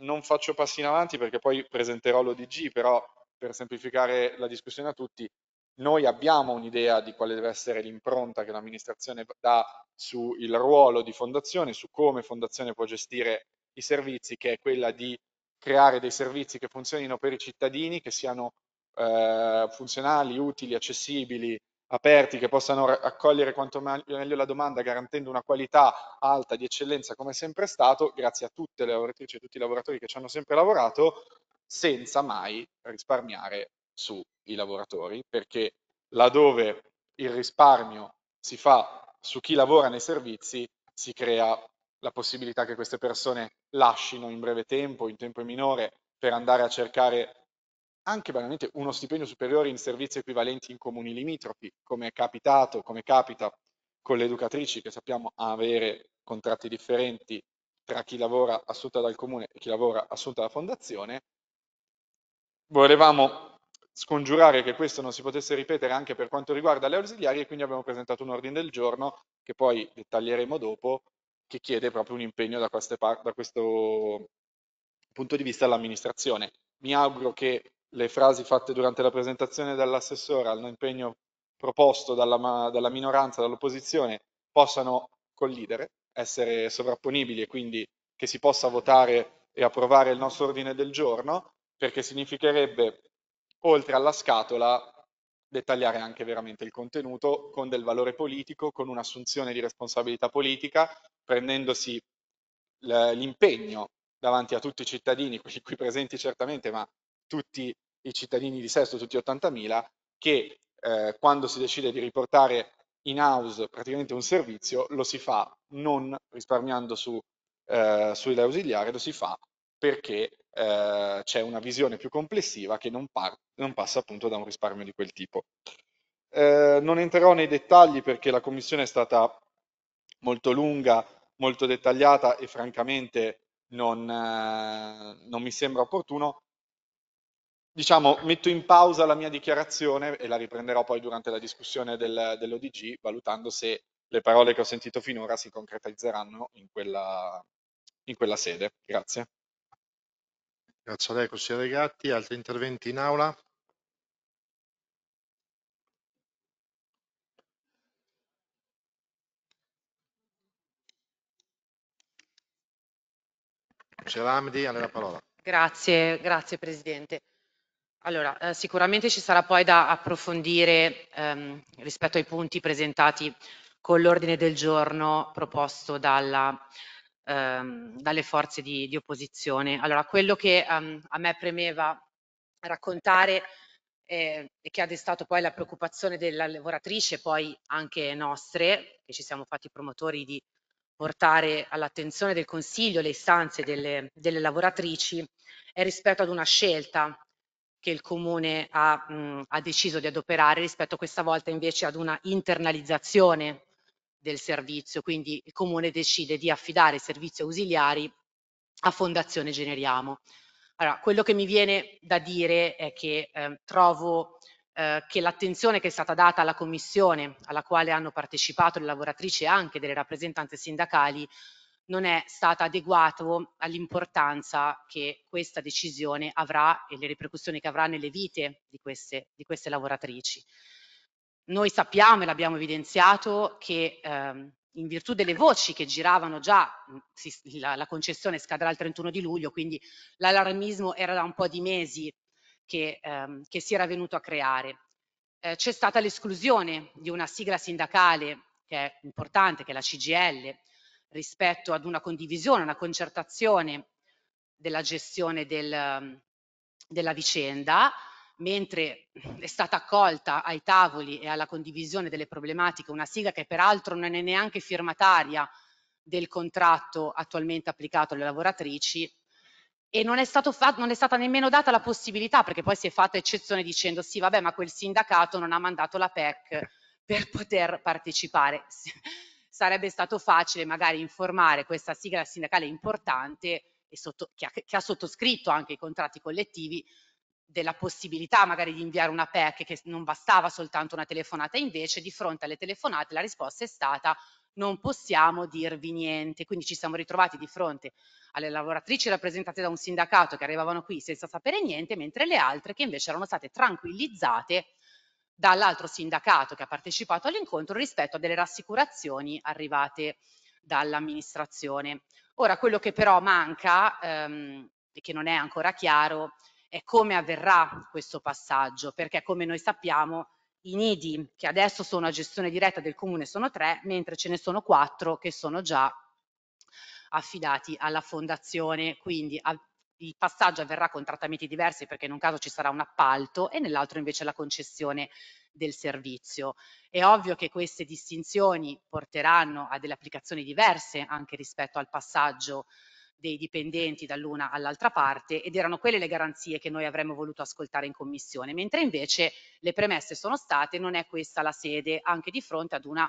Non faccio passi in avanti perché poi presenterò l'ODG, però per semplificare la discussione a tutti, noi abbiamo un'idea di quale deve essere l'impronta che l'amministrazione dà sul ruolo di fondazione, su come fondazione può gestire i servizi, che è quella di creare dei servizi che funzionino per i cittadini, che siano eh, funzionali, utili, accessibili, aperti, che possano accogliere quanto meglio la domanda, garantendo una qualità alta di eccellenza come è sempre stato, grazie a tutte le lavoratrici e tutti i lavoratori che ci hanno sempre lavorato, senza mai risparmiare sui lavoratori, perché laddove il risparmio si fa su chi lavora nei servizi, si crea la possibilità che queste persone lasciano in breve tempo, in tempo minore, per andare a cercare anche banalmente uno stipendio superiore in servizi equivalenti in comuni limitrofi, come è capitato, come capita con le educatrici che sappiamo avere contratti differenti tra chi lavora assunta dal comune e chi lavora assunta dalla fondazione, volevamo scongiurare che questo non si potesse ripetere anche per quanto riguarda le ausiliarie e quindi abbiamo presentato un ordine del giorno che poi dettaglieremo dopo che chiede proprio un impegno da, par- da questo punto di vista all'amministrazione. Mi auguro che le frasi fatte durante la presentazione dall'assessore all'impegno proposto dalla, dalla minoranza, dall'opposizione, possano collidere, essere sovrapponibili e quindi che si possa votare e approvare il nostro ordine del giorno perché significherebbe, oltre alla scatola, dettagliare anche veramente il contenuto con del valore politico, con un'assunzione di responsabilità politica, prendendosi l'impegno davanti a tutti i cittadini, quelli qui presenti certamente, ma tutti i cittadini di Sesto, tutti 80.000, che eh, quando si decide di riportare in house praticamente un servizio, lo si fa non risparmiando su, eh, sulle ausiliare, lo si fa perché eh, c'è una visione più complessiva che non, par- non, passa appunto da un risparmio di quel tipo. Eh, non entrerò nei dettagli perché la commissione è stata molto lunga, molto dettagliata e francamente non, eh, non mi sembra opportuno. Diciamo, metto in pausa la mia dichiarazione e la riprenderò poi durante la discussione del, dell'ODG, valutando se le parole che ho sentito finora si concretizzeranno in quella, in quella sede. Grazie. Grazie a lei, consigliere Gatti. Altri interventi in aula? Consigliere Amdi, ha la parola. Grazie, grazie Presidente. Allora, eh, sicuramente ci sarà poi da approfondire ehm, rispetto ai punti presentati con l'ordine del giorno proposto dalla ehm, dalle forze di, di, opposizione. Allora, quello che um, a me premeva raccontare eh, e che ha destato poi la preoccupazione della lavoratrice, poi anche nostre, che ci siamo fatti promotori di portare all'attenzione del Consiglio le istanze delle, delle lavoratrici, è rispetto ad una scelta che il Comune ha, mh, ha deciso di adoperare rispetto questa volta invece ad una internalizzazione del servizio, quindi il comune decide di affidare i servizi ausiliari a Fondazione Generiamo. Allora, quello che mi viene da dire è che eh, trovo eh, che l'attenzione che è stata data alla commissione alla quale hanno partecipato le lavoratrici e anche delle rappresentanze sindacali non è stata adeguata all'importanza che questa decisione avrà e le ripercussioni che avrà nelle vite di queste, di queste lavoratrici. Noi sappiamo e l'abbiamo evidenziato che ehm, in virtù delle voci che giravano già, si, la, la, concessione scadrà il 31 di luglio, quindi l'allarmismo era da un po' di mesi che, ehm, che si era venuto a creare. Eh, c'è stata l'esclusione di una sigla sindacale che è importante, che è la CGL, rispetto ad una condivisione, una concertazione della gestione del, ehm, della vicenda mentre è stata accolta ai tavoli e alla condivisione delle problematiche una sigla che peraltro non è neanche firmataria del contratto attualmente applicato alle lavoratrici e non è, stato fatto, non è stata nemmeno data la possibilità, perché poi si è fatta eccezione dicendo sì, vabbè, ma quel sindacato non ha mandato la PEC eh. per poter partecipare. Sarebbe stato facile magari informare questa sigla sindacale importante sotto, che, ha, che ha sottoscritto anche i contratti collettivi della possibilità magari di inviare una PEC che non bastava soltanto una telefonata, invece di fronte alle telefonate la risposta è stata non possiamo dirvi niente, quindi ci siamo ritrovati di fronte alle lavoratrici rappresentate da un sindacato che arrivavano qui senza sapere niente, mentre le altre che invece erano state tranquillizzate dall'altro sindacato che ha partecipato all'incontro rispetto a delle rassicurazioni arrivate dall'amministrazione. Ora quello che però manca ehm, e che non è ancora chiaro è come avverrà questo passaggio, perché come noi sappiamo i nidi che adesso sono a gestione diretta del comune sono tre, mentre ce ne sono quattro che sono già affidati alla fondazione, quindi al, il passaggio avverrà con trattamenti diversi perché in un caso ci sarà un appalto e nell'altro invece la concessione del servizio. È ovvio che queste distinzioni porteranno a delle applicazioni diverse anche rispetto al passaggio dei dipendenti dall'una all'altra parte ed erano quelle le garanzie che noi avremmo voluto ascoltare in commissione, mentre invece le premesse sono state non è questa la sede, anche di fronte ad una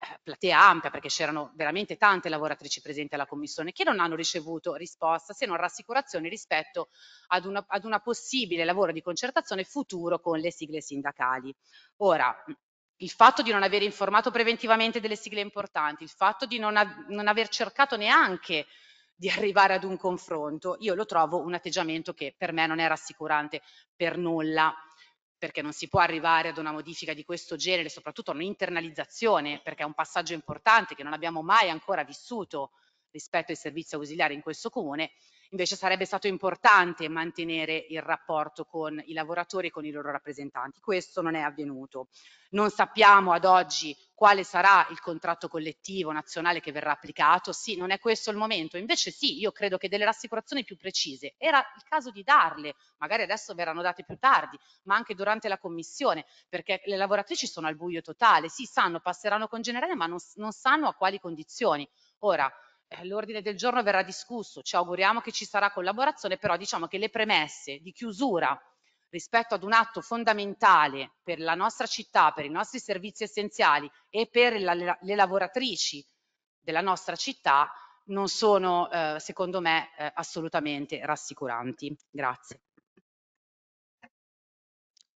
eh, platea ampia perché c'erano veramente tante lavoratrici presenti alla commissione che non hanno ricevuto risposta se non rassicurazioni rispetto ad una, ad una possibile lavoro di concertazione futuro con le sigle sindacali. Ora, il fatto di non aver informato preventivamente delle sigle importanti, il fatto di non, non aver cercato neanche di arrivare ad un confronto, io lo trovo un atteggiamento che per me non è rassicurante per nulla perché non si può arrivare ad una modifica di questo genere, soprattutto a un'internalizzazione, perché è un passaggio importante che non abbiamo mai ancora vissuto rispetto ai servizi ausiliari in questo comune, Invece sarebbe stato importante mantenere il rapporto con i lavoratori e con i loro rappresentanti. Questo non è avvenuto. Non sappiamo ad oggi quale sarà il contratto collettivo nazionale che verrà applicato. Sì, non è questo il momento. Invece sì, io credo che delle rassicurazioni più precise era il caso di darle, magari adesso verranno date più tardi, ma anche durante la commissione, perché le lavoratrici sono al buio totale, sì sanno, passeranno con generale, ma non, non sanno a quali condizioni. Ora, eh, l'ordine del giorno verrà discusso, ci auguriamo che ci sarà collaborazione, però diciamo che le premesse di chiusura rispetto ad un atto fondamentale per la nostra città, per i nostri servizi essenziali e per la, le, le lavoratrici della nostra città non sono, eh, secondo me, eh, assolutamente rassicuranti. Grazie.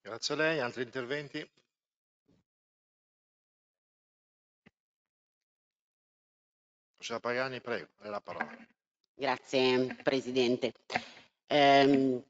Grazie a lei. Altri interventi? Signora Pagani, prego, è la parola. Grazie Presidente. Ehm,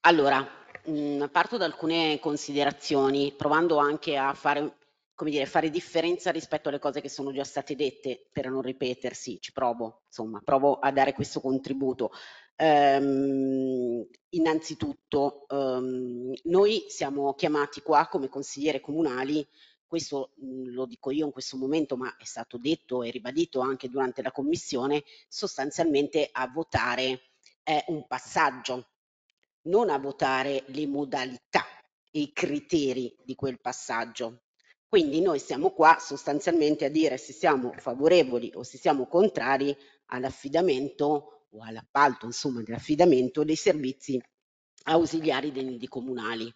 allora, mh, mm, parto da alcune considerazioni, provando anche a fare, come dire, fare differenza rispetto alle cose che sono già state dette, per non ripetersi, ci provo, insomma, provo a dare questo contributo. Ehm, innanzitutto, ehm, noi siamo chiamati qua come consigliere comunali questo mhmm, lo dico io in questo momento, ma è stato detto e ribadito anche durante la commissione, sostanzialmente a votare è un passaggio, non a votare le modalità e i criteri di quel passaggio. Quindi noi siamo qua sostanzialmente a dire se siamo favorevoli o se siamo contrari all'affidamento o all'appalto, insomma, dell'affidamento dei servizi ausiliari dei enti comunali.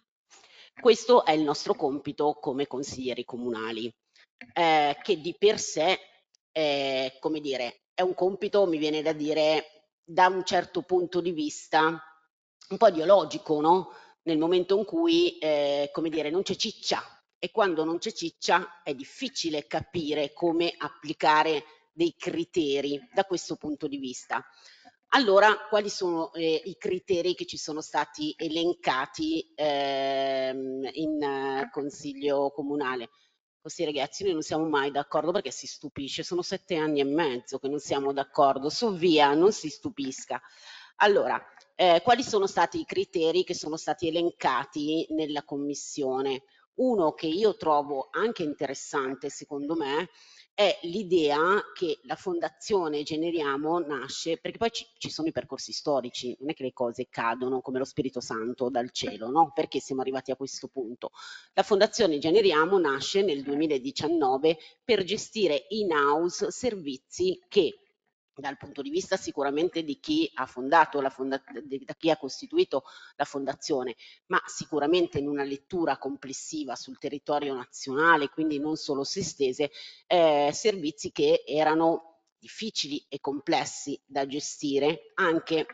Questo è il nostro compito come consiglieri comunali, eh, che di per sé, eh, come dire, è un compito, mi viene da dire, da un certo punto di vista un po' ideologico, no? Nel momento in cui, eh, come dire, non c'è ciccia e quando non c'è ciccia è difficile capire come applicare dei criteri da questo punto di vista. Allora, quali sono eh, i criteri che ci sono stati elencati ehm, in eh, Consiglio Comunale? Così ragazzi, noi non siamo mai d'accordo perché si stupisce, sono sette anni e mezzo che non siamo d'accordo, su via, non si stupisca. Allora, eh, quali sono stati i criteri che sono stati elencati nella Commissione? Uno che io trovo anche interessante, secondo me, è l'idea che la fondazione Generiamo nasce, perché poi ci, ci, sono i percorsi storici, non è che le cose cadono come lo Spirito Santo dal cielo, no? Perché siamo arrivati a questo punto? La fondazione Generiamo nasce nel 2019 per gestire in house servizi che dal punto di vista sicuramente di chi ha fondato, la fonda- da chi ha costituito la fondazione, ma sicuramente in una lettura complessiva sul territorio nazionale, quindi non solo sestese, eh, servizi che erano difficili e complessi da gestire, anche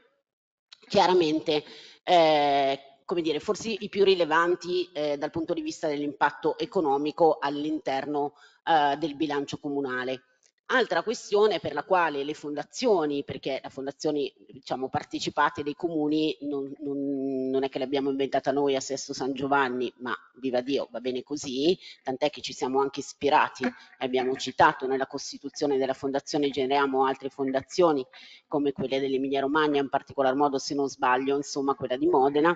chiaramente eh, come dire, forse i più rilevanti eh, dal punto di vista dell'impatto economico all'interno eh, del bilancio comunale. Altra questione per la quale le fondazioni, perché le fondazioni diciamo, partecipate dei comuni non, non, non, è che le abbiamo inventate noi a Sesto San Giovanni, ma viva Dio, va bene così, tant'è che ci siamo anche ispirati, abbiamo citato nella costituzione della fondazione, generiamo altre fondazioni come quelle dell'Emilia Romagna, in particolar modo se non sbaglio, insomma quella di Modena,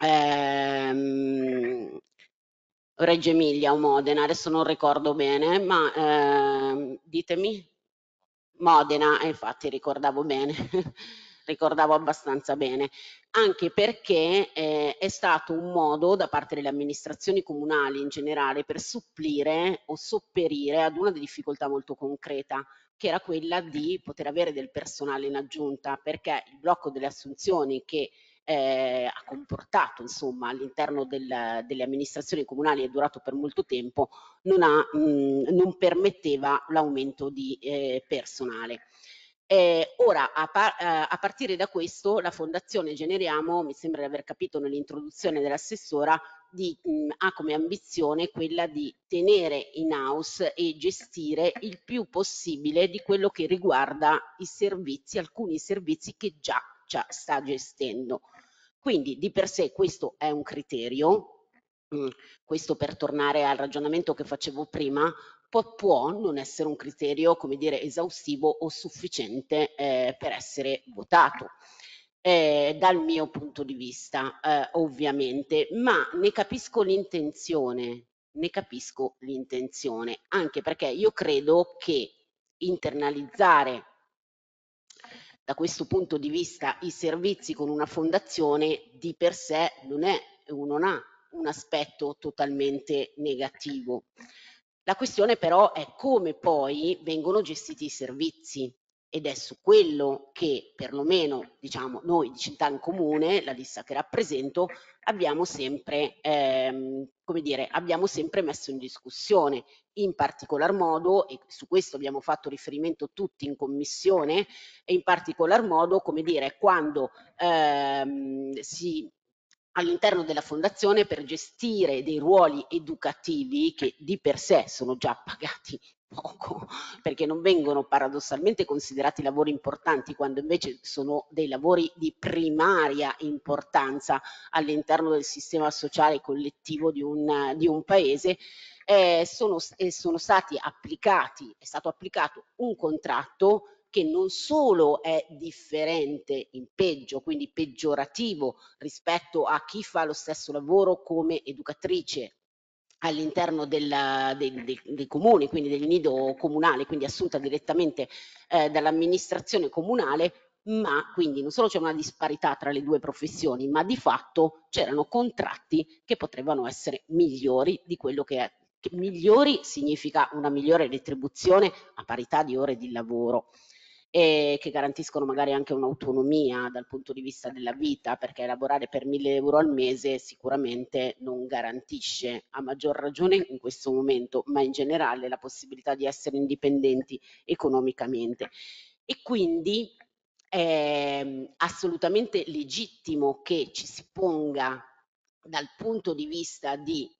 ehm, Reggio Emilia o Modena, adesso non ricordo bene, ma eh, ditemi Modena, infatti ricordavo bene, ricordavo abbastanza bene, anche perché eh, è stato un modo da parte delle amministrazioni comunali in generale per supplire o sopperire ad una difficoltà molto concreta che era quella di poter avere del personale in aggiunta, perché il blocco delle assunzioni che eh, ha comportato insomma all'interno del, delle amministrazioni comunali è durato per molto tempo non, ha, mh, mm, non permetteva l'aumento di eh, personale. Eh, ora, a, par eh, a, partire da questo, la Fondazione Generiamo, mi sembra di aver capito nell'introduzione dell'assessora, di, mm, ha come ambizione quella di tenere in house e gestire il più possibile di quello che riguarda i servizi, alcuni servizi che già, già sta gestendo. Quindi di per sé questo è un criterio, mm, questo per tornare al ragionamento che facevo prima, può, non essere un criterio, come dire, esaustivo o sufficiente eh, per essere votato. Eh, dal mio punto di vista, eh, ovviamente, ma ne capisco l'intenzione, ne capisco l'intenzione, anche perché io credo che internalizzare da questo punto di vista i servizi con una fondazione di per sé non, è, non ha un aspetto totalmente negativo. La questione però è come poi vengono gestiti i servizi ed è su quello che perlomeno diciamo, noi di città in comune, la lista che rappresento, abbiamo sempre, ehm, come dire, abbiamo sempre messo in discussione. In particolar modo, e su questo abbiamo fatto riferimento tutti in commissione, e in particolar modo, come dire, quando ehm, si all'interno della fondazione per gestire dei ruoli educativi che di per sé sono già pagati poco, perché non vengono paradossalmente considerati lavori importanti, quando invece sono dei lavori di primaria importanza all'interno del sistema sociale collettivo di un, di un paese, eh, sono, eh, sono stati applicati, è stato applicato un contratto che non solo è differente in peggio, quindi peggiorativo rispetto a chi fa lo stesso lavoro come educatrice all'interno del, del, dei comuni, quindi del nido comunale, quindi assunta direttamente eh, dall'amministrazione comunale, ma quindi non solo c'è una disparità tra le due professioni, ma di fatto c'erano contratti che potevano essere migliori di quello che è. Che migliori significa una migliore retribuzione a parità di ore di lavoro, e che garantiscono magari anche un'autonomia dal punto di vista della vita, perché lavorare per 1000 euro al mese sicuramente non garantisce a maggior ragione in questo momento, ma in generale la possibilità di essere indipendenti economicamente. E quindi è ehm, assolutamente legittimo che ci si ponga dal punto di vista di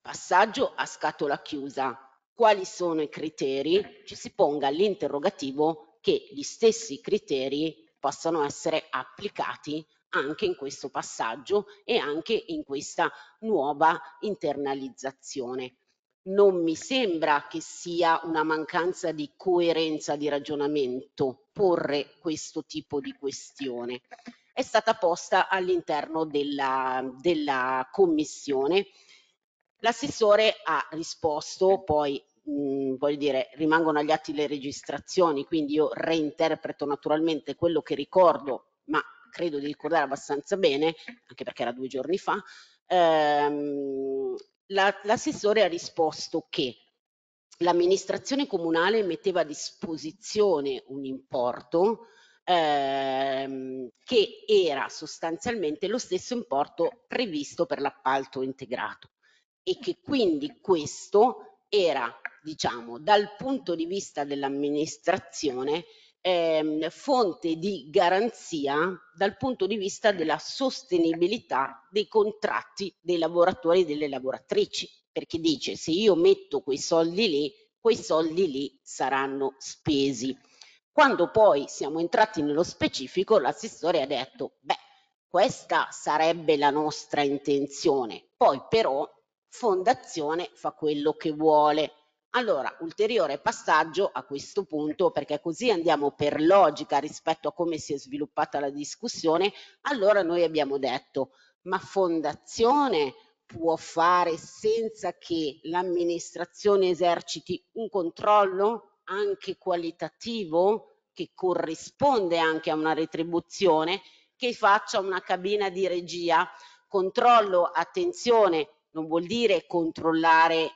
passaggio a scatola chiusa quali sono i criteri, ci si ponga l'interrogativo che gli stessi criteri possano essere applicati anche in questo passaggio e anche in questa nuova internalizzazione. Non mi sembra che sia una mancanza di coerenza di ragionamento porre questo tipo di questione. È stata posta all'interno della, della commissione. L'assessore ha risposto poi Mm, voglio dire, rimangono agli atti le registrazioni, quindi io reinterpreto naturalmente quello che ricordo, ma credo di ricordare abbastanza bene, anche perché era due giorni fa, ehm, l'assessore ha risposto che l'amministrazione comunale metteva a disposizione un importo ehm, che era sostanzialmente lo stesso importo previsto per l'appalto integrato e che quindi questo era, diciamo, dal punto di vista dell'amministrazione, ehm, fonte di garanzia dal punto di vista della sostenibilità dei contratti dei lavoratori e delle lavoratrici, perché dice se io metto quei soldi lì, quei soldi lì saranno spesi. Quando poi siamo entrati nello specifico, l'assessore ha detto, beh, questa sarebbe la nostra intenzione, poi però fondazione fa quello che vuole. Allora, ulteriore passaggio a questo punto, perché così andiamo per logica rispetto a come si è sviluppata la discussione, allora noi abbiamo detto, ma fondazione può fare senza che l'amministrazione eserciti un controllo anche qualitativo che corrisponde anche a una retribuzione, che faccia una cabina di regia, controllo, attenzione, non vuol dire controllare,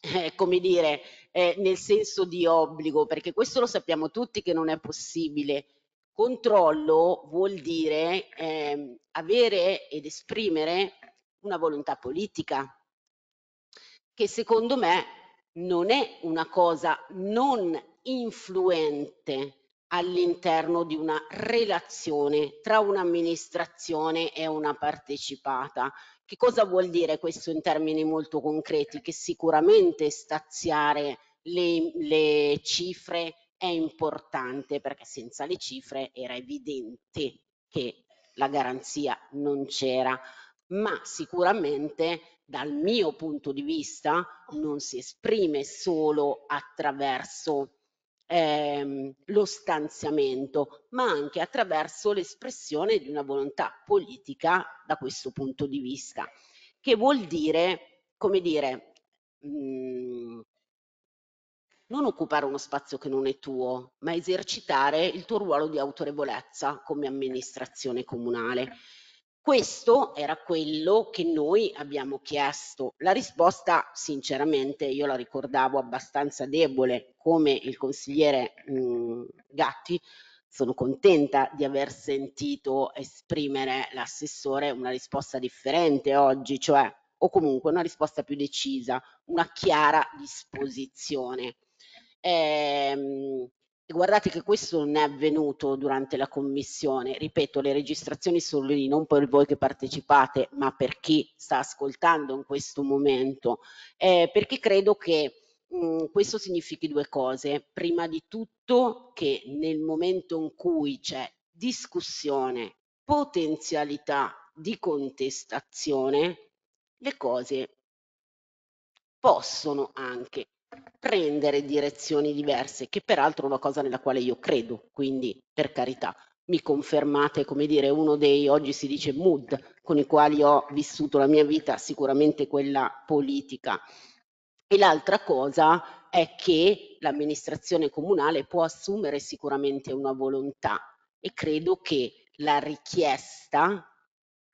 eh, come dire, eh, nel senso di obbligo, perché questo lo sappiamo tutti che non è possibile. Controllo vuol dire eh, avere ed esprimere una volontà politica, che secondo me non è una cosa non influente all'interno di una relazione tra un'amministrazione e una partecipata. Che cosa vuol dire questo in termini molto concreti? Che sicuramente staziare le, le cifre è importante perché senza le cifre era evidente che la garanzia non c'era, ma sicuramente dal mio punto di vista non si esprime solo attraverso ehm, lo stanziamento, ma anche attraverso l'espressione di una volontà politica da questo punto di vista, che vuol dire, come dire, mh, mm, non occupare uno spazio che non è tuo, ma esercitare il tuo ruolo di autorevolezza come amministrazione comunale. Questo era quello che noi abbiamo chiesto. La risposta, sinceramente, io la ricordavo abbastanza debole, come il consigliere mh, mm, Gatti. Sono contenta di aver sentito esprimere l'assessore una risposta differente oggi, cioè o comunque una risposta più decisa, una chiara disposizione. Ehm, Guardate che questo non è avvenuto durante la commissione, ripeto le registrazioni sono lì non per voi che partecipate ma per chi sta ascoltando in questo momento, eh, perché credo che mh, mm, questo significhi due cose, prima di tutto che nel momento in cui c'è discussione, potenzialità di contestazione, le cose possono anche prendere direzioni diverse, che peraltro è una cosa nella quale io credo, quindi per carità mi confermate, come dire, uno dei, oggi si dice mood, con i quali ho vissuto la mia vita, sicuramente quella politica. E l'altra cosa è che l'amministrazione comunale può assumere sicuramente una volontà e credo che la richiesta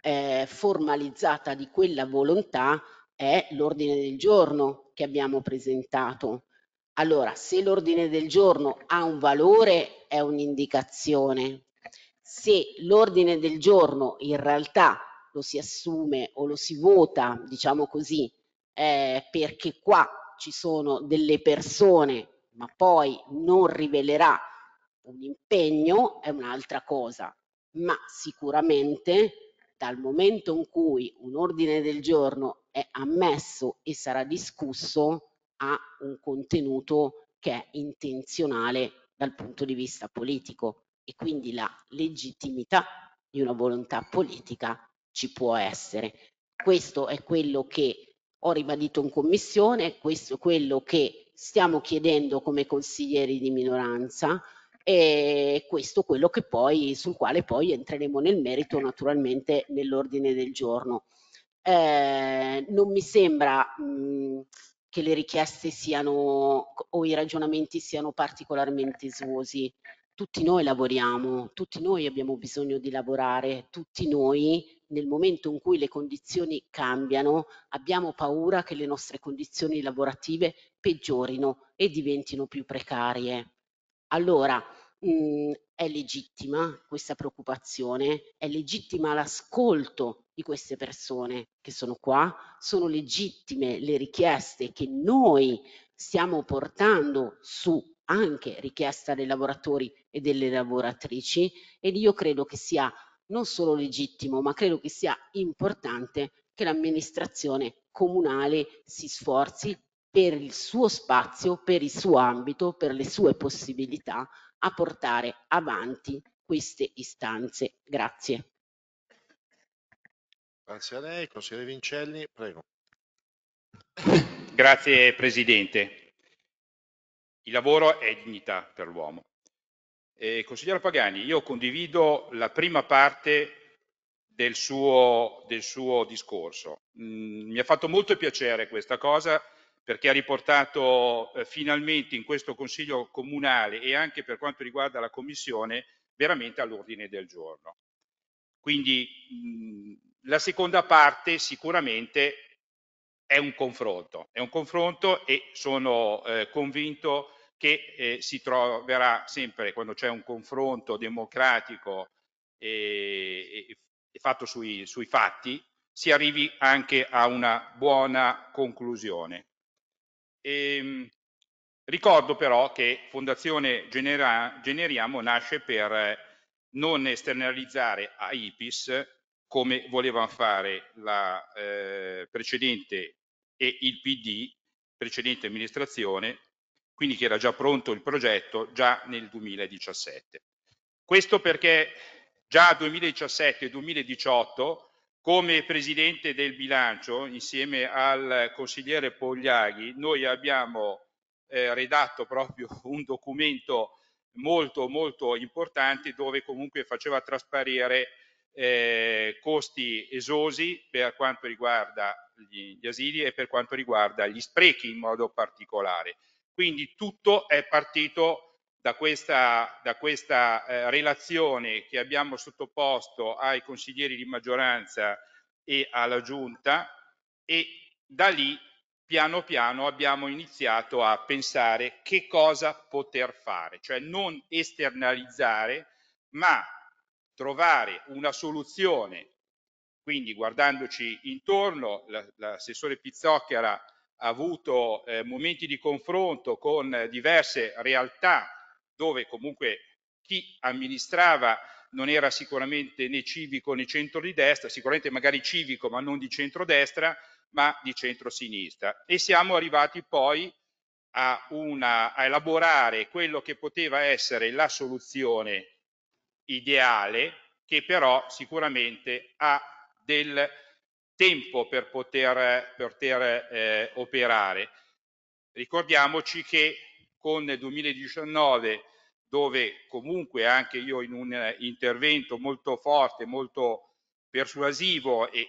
eh, formalizzata di quella volontà è l'ordine del giorno che abbiamo presentato. Allora, se l'ordine del giorno ha un valore, è un'indicazione. Se l'ordine del giorno in realtà lo si assume o lo si vota, diciamo così, eh, perché qua ci sono delle persone, ma poi non rivelerà un impegno, è un'altra cosa. Ma sicuramente dal momento in cui un ordine del giorno è ammesso e sarà discusso ha un contenuto che è intenzionale dal punto di vista politico e quindi la legittimità di una volontà politica ci può essere. Questo è quello che ho ribadito in commissione, questo è quello che stiamo chiedendo come consiglieri di minoranza, e questo quello che poi, sul quale poi entreremo nel merito naturalmente nell'ordine del giorno. Eh, non mi sembra mh, che le richieste siano o i ragionamenti siano particolarmente esuosi. Tutti noi lavoriamo, tutti noi abbiamo bisogno di lavorare, tutti noi nel momento in cui le condizioni cambiano abbiamo paura che le nostre condizioni lavorative peggiorino e diventino più precarie. Allora, mhmm, è legittima questa preoccupazione, è legittima l'ascolto di queste persone che sono qua, sono legittime le richieste che noi stiamo portando su anche richiesta dei lavoratori e delle lavoratrici ed io credo che sia non solo legittimo, ma credo che sia importante che l'amministrazione comunale si sforzi per il suo spazio, per il suo ambito, per le sue possibilità a portare avanti queste istanze. Grazie. Grazie a lei, consigliere Vincelli, prego. Grazie Presidente. Il lavoro è dignità per l'uomo. Eh, consigliere Pagani, io condivido la prima parte del suo, del suo discorso. Mm, mi ha fatto molto piacere questa cosa perché ha riportato eh, finalmente in questo Consiglio Comunale e anche per quanto riguarda la Commissione veramente all'ordine del giorno. Quindi mh, la seconda parte sicuramente è un confronto, è un confronto e sono eh, convinto che eh, si troverà sempre quando c'è un confronto democratico e, e, fatto sui, sui fatti, si arrivi anche a una buona conclusione. E, ehm, ricordo però che Fondazione Genera Generiamo nasce per non esternalizzare a IPIS come volevano fare la eh, precedente e il PD, precedente amministrazione, quindi che era già pronto il progetto già nel 2017. Questo perché già 2017 e 2018 come Presidente del bilancio, insieme al consigliere Pogliaghi, noi abbiamo eh, redatto proprio un documento molto molto importante dove comunque faceva trasparire eh, costi esosi per quanto riguarda gli, gli asili e per quanto riguarda gli sprechi in modo particolare. Quindi tutto è partito da questa, da questa eh, relazione che abbiamo sottoposto ai consiglieri di maggioranza e alla giunta e da lì piano piano abbiamo iniziato a pensare che cosa poter fare, cioè non esternalizzare, ma trovare una soluzione. Quindi guardandoci intorno, l'assessore Pizzocchera ha avuto eh, momenti di confronto con diverse realtà dove comunque chi amministrava non era sicuramente né civico né centro di destra, sicuramente magari civico ma non di centrodestra, ma di centrosinistra. E siamo arrivati poi a, una, a elaborare quello che poteva essere la soluzione ideale, che però sicuramente ha del tempo per poter, poter eh, operare. Ricordiamoci che con 2019 dove comunque anche io in un eh, intervento molto forte, molto persuasivo e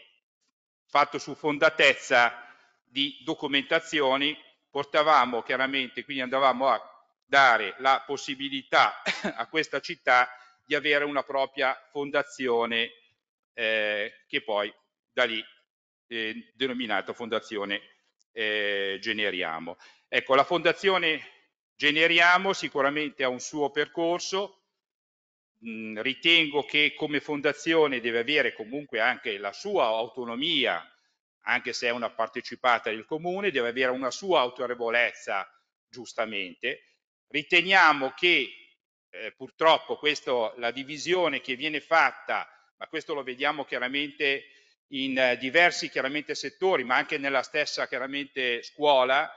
fatto su fondatezza di documentazioni, portavamo chiaramente, quindi andavamo a dare la possibilità a questa città di avere una propria fondazione eh, che poi da lì eh, denominata Fondazione eh, Generiamo. Ecco, la fondazione Generiamo sicuramente ha un suo percorso, mm, ritengo che come fondazione deve avere comunque anche la sua autonomia, anche se è una partecipata del comune, deve avere una sua autorevolezza giustamente. Riteniamo che eh, purtroppo questo, la divisione che viene fatta, ma questo lo vediamo chiaramente in eh, diversi chiaramente, settori, ma anche nella stessa chiaramente, scuola,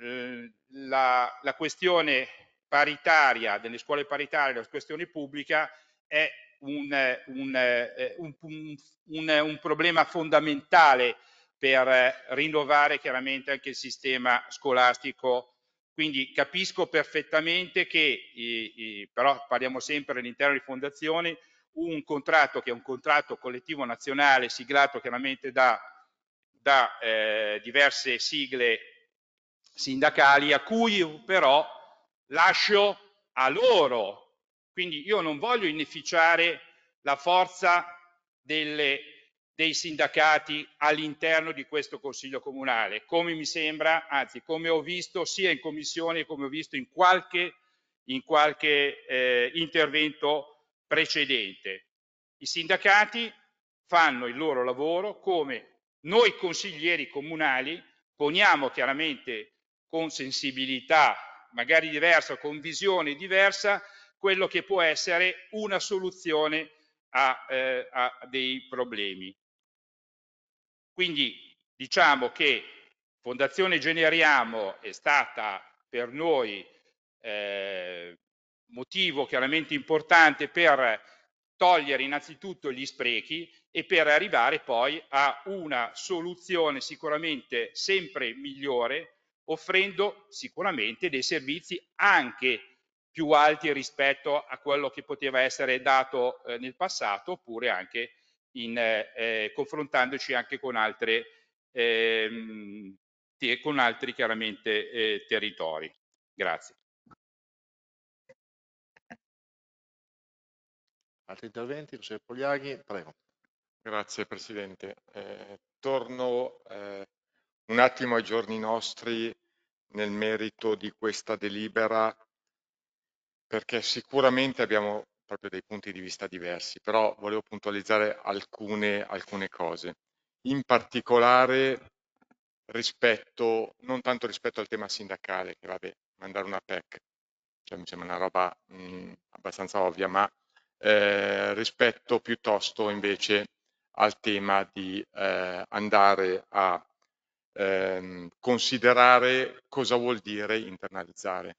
eh, la, la, questione paritaria delle scuole paritarie, la questione pubblica è un, un, eh, un, un problema fondamentale per rinnovare chiaramente anche il sistema scolastico. Quindi capisco perfettamente che, eh, eh, però parliamo sempre all'interno di fondazioni, un contratto che è un contratto collettivo nazionale siglato chiaramente da, da eh, diverse sigle sindacali a cui però lascio a loro. Quindi io non voglio inefficiare la forza delle, dei sindacati all'interno di questo Consiglio Comunale, come mi sembra, anzi come ho visto sia in Commissione come ho visto in qualche, in qualche eh, intervento precedente. I sindacati fanno il loro lavoro come noi consiglieri comunali poniamo chiaramente con sensibilità magari diversa, con visione diversa, quello che può essere una soluzione a, eh, a dei problemi. Quindi diciamo che Fondazione Generiamo è stata per noi eh, motivo chiaramente importante per togliere innanzitutto gli sprechi e per arrivare poi a una soluzione sicuramente sempre migliore offrendo sicuramente dei servizi anche più alti rispetto a quello che poteva essere dato eh, nel passato oppure anche in, eh, eh confrontandoci anche con altre ehm, con altri chiaramente eh, territori. Grazie. Altri interventi? Giuseppe Pogliaghi, prego. Grazie Presidente. Eh, torno eh, un attimo ai giorni nostri nel merito di questa delibera, perché sicuramente abbiamo proprio dei punti di vista diversi, però volevo puntualizzare alcune, alcune cose. In particolare rispetto, non tanto rispetto al tema sindacale, che vabbè, mandare una PEC, cioè mi sembra una roba mh, abbastanza ovvia, ma eh, rispetto piuttosto invece al tema di eh, andare a ehm, considerare cosa vuol dire internalizzare.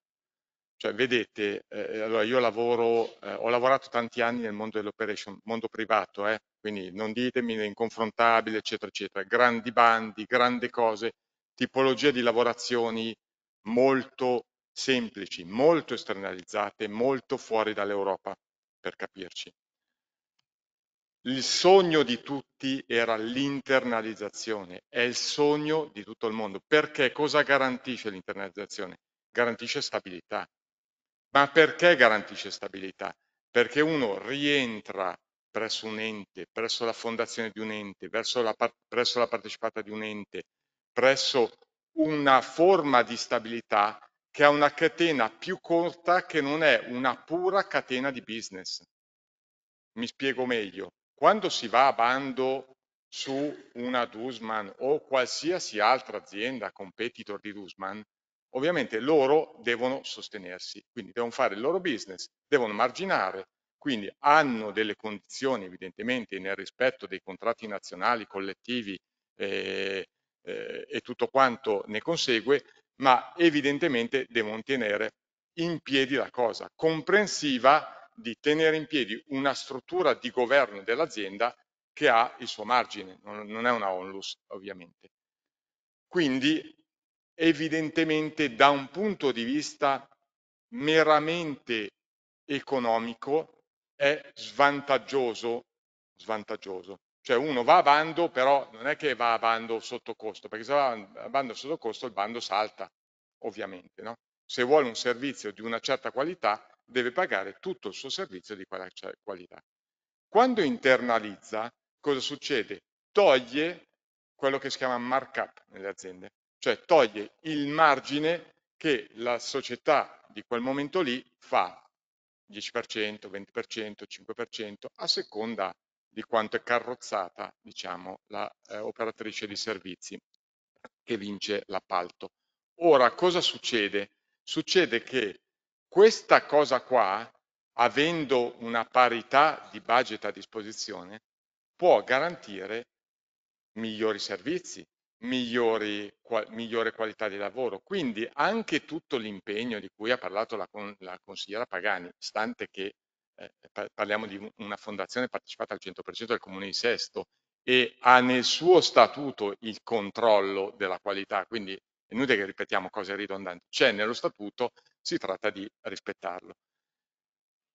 Cioè, vedete, eh, eh, allora io lavoro, eh, ho lavorato tanti anni nel mondo dell'operation, mondo privato, eh, quindi non ditemi inconfrontabile, eccetera, eccetera, grandi bandi, grandi cose, tipologie di lavorazioni molto semplici, molto esternalizzate, molto fuori dall'Europa, per capirci. Il sogno di tutti era l'internalizzazione, è il sogno di tutto il mondo. Perché cosa garantisce l'internalizzazione? Garantisce stabilità. Ma perché garantisce stabilità? Perché uno rientra presso un ente, presso la fondazione di un ente, la presso la partecipata di un ente, presso una forma di stabilità che ha una catena più corta che non è una pura catena di business. Mi spiego meglio. Quando si va a bando su una Dusman o qualsiasi altra azienda competitor di Dusman, ovviamente loro devono sostenersi, quindi devono fare il loro business, devono marginare, quindi hanno delle condizioni evidentemente nel rispetto dei contratti nazionali, collettivi eh, eh, e tutto quanto ne consegue, ma evidentemente devono tenere in piedi la cosa, comprensiva di tenere in piedi una struttura di governo dell'azienda che ha il suo margine, non, è una onlus ovviamente. Quindi evidentemente da un punto di vista meramente economico è svantaggioso, svantaggioso. Cioè uno va a bando, però non è che va a bando sotto costo, perché se va a bando sotto costo il bando salta, ovviamente. No? Se vuole un servizio di una certa qualità, deve pagare tutto il suo servizio di qualità. Quando internalizza, cosa succede? Toglie quello che si chiama markup nelle aziende, cioè toglie il margine che la società di quel momento lì fa 10%, 20%, 5%, a seconda di quanto è carrozzata diciamo, la eh, di servizi che vince l'appalto. Ora, cosa succede? Succede che questa cosa qua, avendo una parità di budget a disposizione, può garantire migliori servizi, migliori, qual, migliore qualità di lavoro. Quindi anche tutto l'impegno di cui ha parlato la, la consigliera Pagani, stante che eh, parliamo di una fondazione partecipata al 100% del Comune di Sesto e ha nel suo statuto il controllo della qualità, quindi è inutile che ripetiamo cose ridondanti, c'è nello statuto, si tratta di rispettarlo.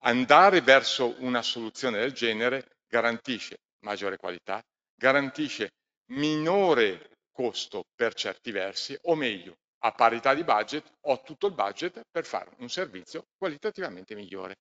Andare verso una soluzione del genere garantisce maggiore qualità, garantisce minore costo per certi versi, o meglio, a parità di budget ho tutto il budget per fare un servizio qualitativamente migliore.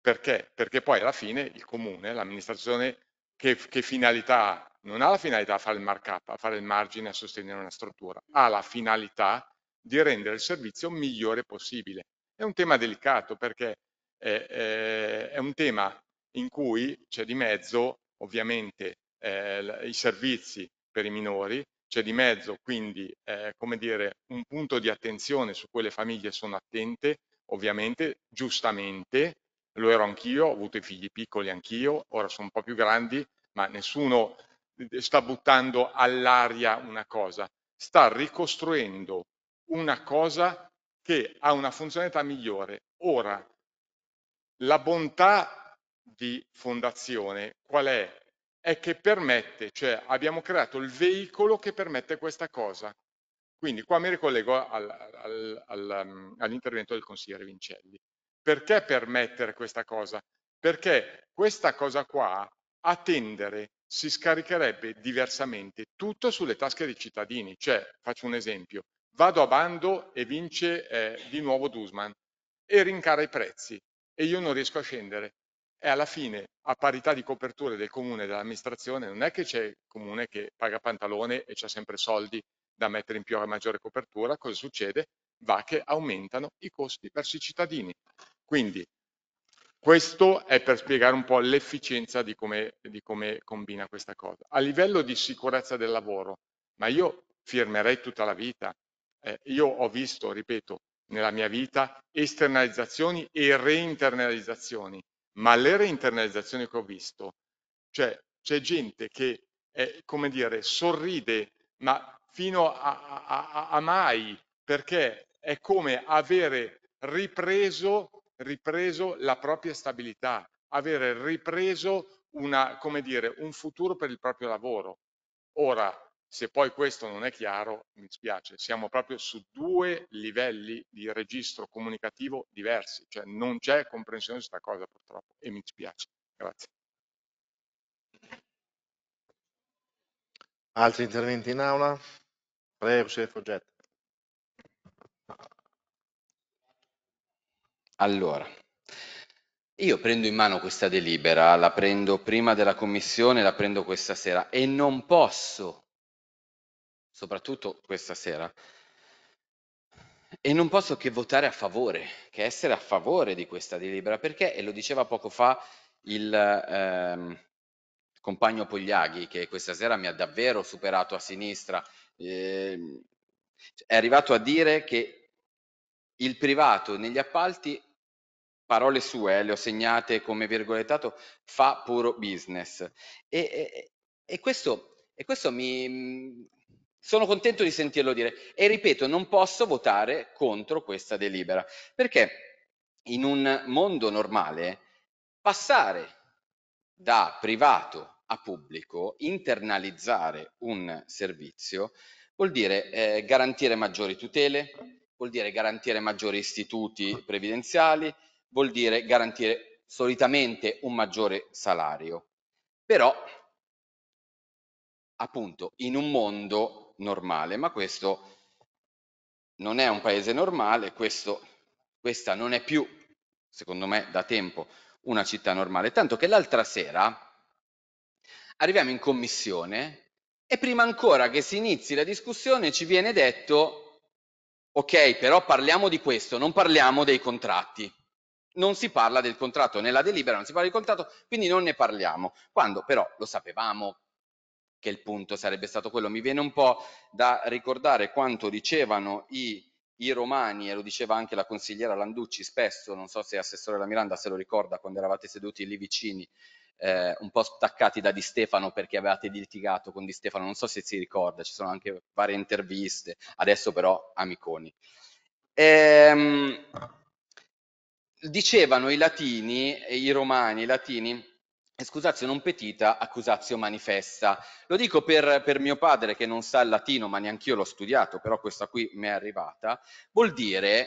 Perché? Perché poi alla fine il comune, l'amministrazione che, che finalità ha? Non ha la finalità di fare il markup, a fare il margine, a sostenere una struttura, ha la finalità di rendere il servizio migliore possibile. È un tema delicato perché è, eh, è, eh, è un tema in cui c'è di mezzo ovviamente eh, i servizi per i minori, c'è di mezzo quindi eh, come dire, un punto di attenzione su cui le famiglie sono attente, ovviamente giustamente, lo ero anch'io, ho avuto i figli piccoli anch'io, ora sono un po' più grandi, ma nessuno eh, sta buttando all'aria una cosa, sta ricostruendo una cosa che ha una funzionalità migliore. Ora, la bontà di fondazione qual è? È che permette, cioè abbiamo creato il veicolo che permette questa cosa. Quindi qua mi ricollego al, al, al, mm, all'intervento del consigliere Vincelli. Perché permettere questa cosa? Perché questa cosa qua, attendere, si scaricherebbe diversamente tutto sulle tasche dei cittadini. Cioè, faccio un esempio, vado a bando e vince eh, di nuovo Dusman e rincara i prezzi e io non riesco a scendere. E alla fine, a parità di coperture del comune e dell'amministrazione, non è che c'è il comune che paga pantalone e c'ha sempre soldi da mettere in più a maggiore copertura, cosa succede? Va che aumentano i costi verso i cittadini. Quindi questo è per spiegare un po' l'efficienza di come, di come combina questa cosa. A livello di sicurezza del lavoro, ma io firmerei tutta la vita. Eh, io ho visto, ripeto, nella mia vita esternalizzazioni e reinternalizzazioni, ma le reinternalizzazioni che ho visto, cioè c'è gente che, è, come dire, sorride, ma fino a, a, a mai, perché è come avere ripreso ripreso la propria stabilità, avere ripreso una, dire, un futuro per il proprio lavoro. Ora, se poi questo non è chiaro, mi spiace, siamo proprio su due livelli di registro comunicativo diversi, cioè non c'è comprensione di questa cosa purtroppo e mi spiace. Grazie. Altri interventi in aula? Prego, se progetto. Allora, io prendo in mano questa delibera, la prendo prima della commissione, la prendo questa sera e non posso, soprattutto questa sera, e non posso che votare a favore, che essere a favore di questa delibera, perché, e lo diceva poco fa il ehm, compagno Pogliaghi, che questa sera mi ha davvero superato a sinistra, eh, è arrivato a dire che il privato negli appalti parole sue, eh, le ho segnate come virgolettato, fa puro business. E, e, e questo, e questo mi... Sono contento di sentirlo dire e ripeto, non posso votare contro questa delibera, perché in un mondo normale passare da privato a pubblico, internalizzare un servizio, vuol dire eh, garantire maggiori tutele, vuol dire garantire maggiori istituti previdenziali, vuol dire garantire solitamente un maggiore salario. Però, appunto, in un mondo normale, ma questo non è un paese normale, questo, questa non è più, secondo me, da tempo una città normale, tanto che l'altra sera arriviamo in commissione e prima ancora che si inizi la discussione ci viene detto, ok, però parliamo di questo, non parliamo dei contratti non si parla del contratto, nella delibera non si parla del contratto, quindi non ne parliamo. Quando però lo sapevamo che il punto sarebbe stato quello, mi viene un po' da ricordare quanto dicevano i, i romani, e lo diceva anche la consigliera Landucci spesso, non so se Assessore La Miranda se lo ricorda, quando eravate seduti lì vicini, eh, un po' staccati da Di Stefano perché avevate litigato con Di Stefano, non so se si ricorda, ci sono anche varie interviste, adesso però amiconi. Ehm, dicevano i latini, eh, i romani, i latini, Excusatio non petita, accusatio manifesta. Lo dico per, per, mio padre che non sa il latino, ma neanche io l'ho studiato, però questa qui mi è arrivata. Vuol dire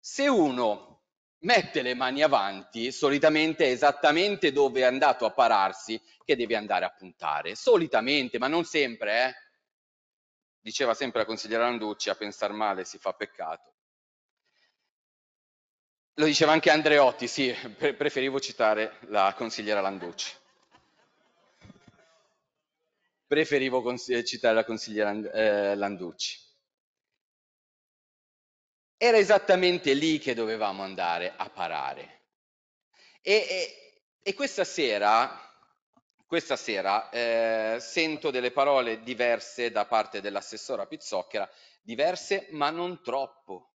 se uno mette le mani avanti, solitamente è esattamente dove è andato a pararsi che deve andare a puntare. Solitamente, ma non sempre, eh? Diceva sempre la consigliera Landucci, a pensar male si fa peccato. Lo diceva anche Andreotti, sì, pre preferivo citare la consigliera Landucci. Preferivo eh, citare la consigliera eh, Landucci. Era esattamente lì che dovevamo andare a parare. E, e, e questa sera, questa sera eh, sento delle parole diverse da parte dell'assessora Pizzocchera, diverse ma non troppo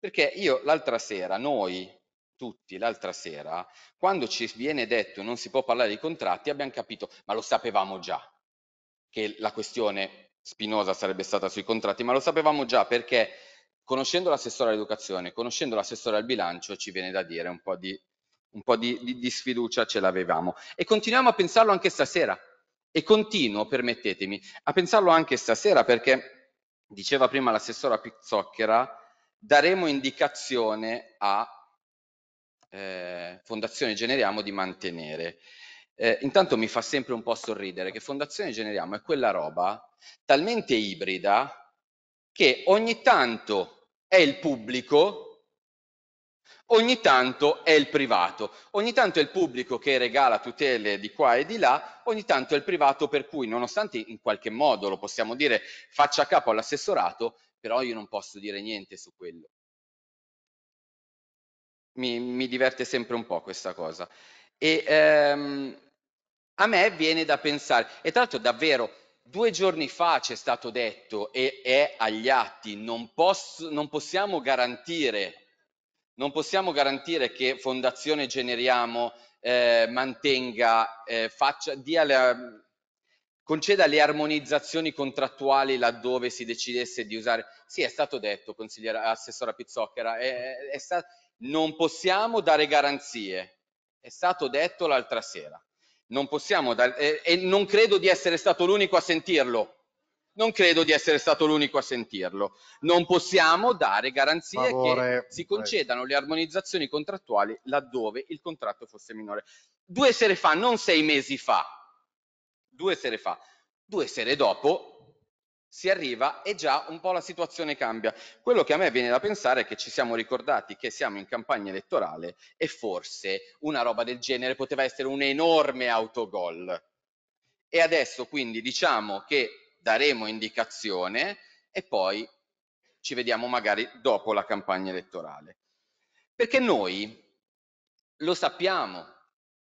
perché io l'altra sera, noi tutti l'altra sera, quando ci viene detto non si può parlare di contratti, abbiamo capito, ma lo sapevamo già, che la questione spinosa sarebbe stata sui contratti, ma lo sapevamo già perché conoscendo l'assessore all'educazione, conoscendo l'assessore al bilancio, ci viene da dire un po' di, un po di, di, di sfiducia ce l'avevamo. E continuiamo a pensarlo anche stasera. E continuo, permettetemi, a pensarlo anche stasera perché diceva prima l'assessora Pizzocchera, daremo indicazione a eh, Fondazione Generiamo di mantenere. Eh, intanto mi fa sempre un po' sorridere che Fondazione Generiamo è quella roba talmente ibrida che ogni tanto è il pubblico, ogni tanto è il privato, ogni tanto è il pubblico che regala tutele di qua e di là, ogni tanto è il privato per cui nonostante in qualche modo, lo possiamo dire, faccia capo all'assessorato, però io non posso dire niente su quello. Mi, mi diverte sempre un po' questa cosa. E ehm, a me viene da pensare, e tra l'altro davvero, due giorni fa c'è stato detto e è agli atti, non, posso, non, possiamo, garantire, non possiamo garantire che Fondazione Generiamo eh, mantenga, eh, faccia, dia la, conceda le armonizzazioni contrattuali laddove si decidesse di usare. Sì, è stato detto, assessora Pizzocchera, è, è sta... non possiamo dare garanzie, è stato detto l'altra sera. Non possiamo dare, e, e non credo di essere stato l'unico a sentirlo. Non credo di essere stato l'unico a sentirlo. Non possiamo dare garanzie Favore. che si eh. concedano le armonizzazioni contrattuali laddove il contratto fosse minore. Due sere fa, non sei mesi fa, due sere fa. Due sere dopo si arriva e già un po' la situazione cambia. Quello che a me viene da pensare è che ci siamo ricordati che siamo in campagna elettorale e forse una roba del genere poteva essere un enorme autogol. E adesso quindi diciamo che daremo indicazione e poi ci vediamo magari dopo la campagna elettorale. Perché noi lo sappiamo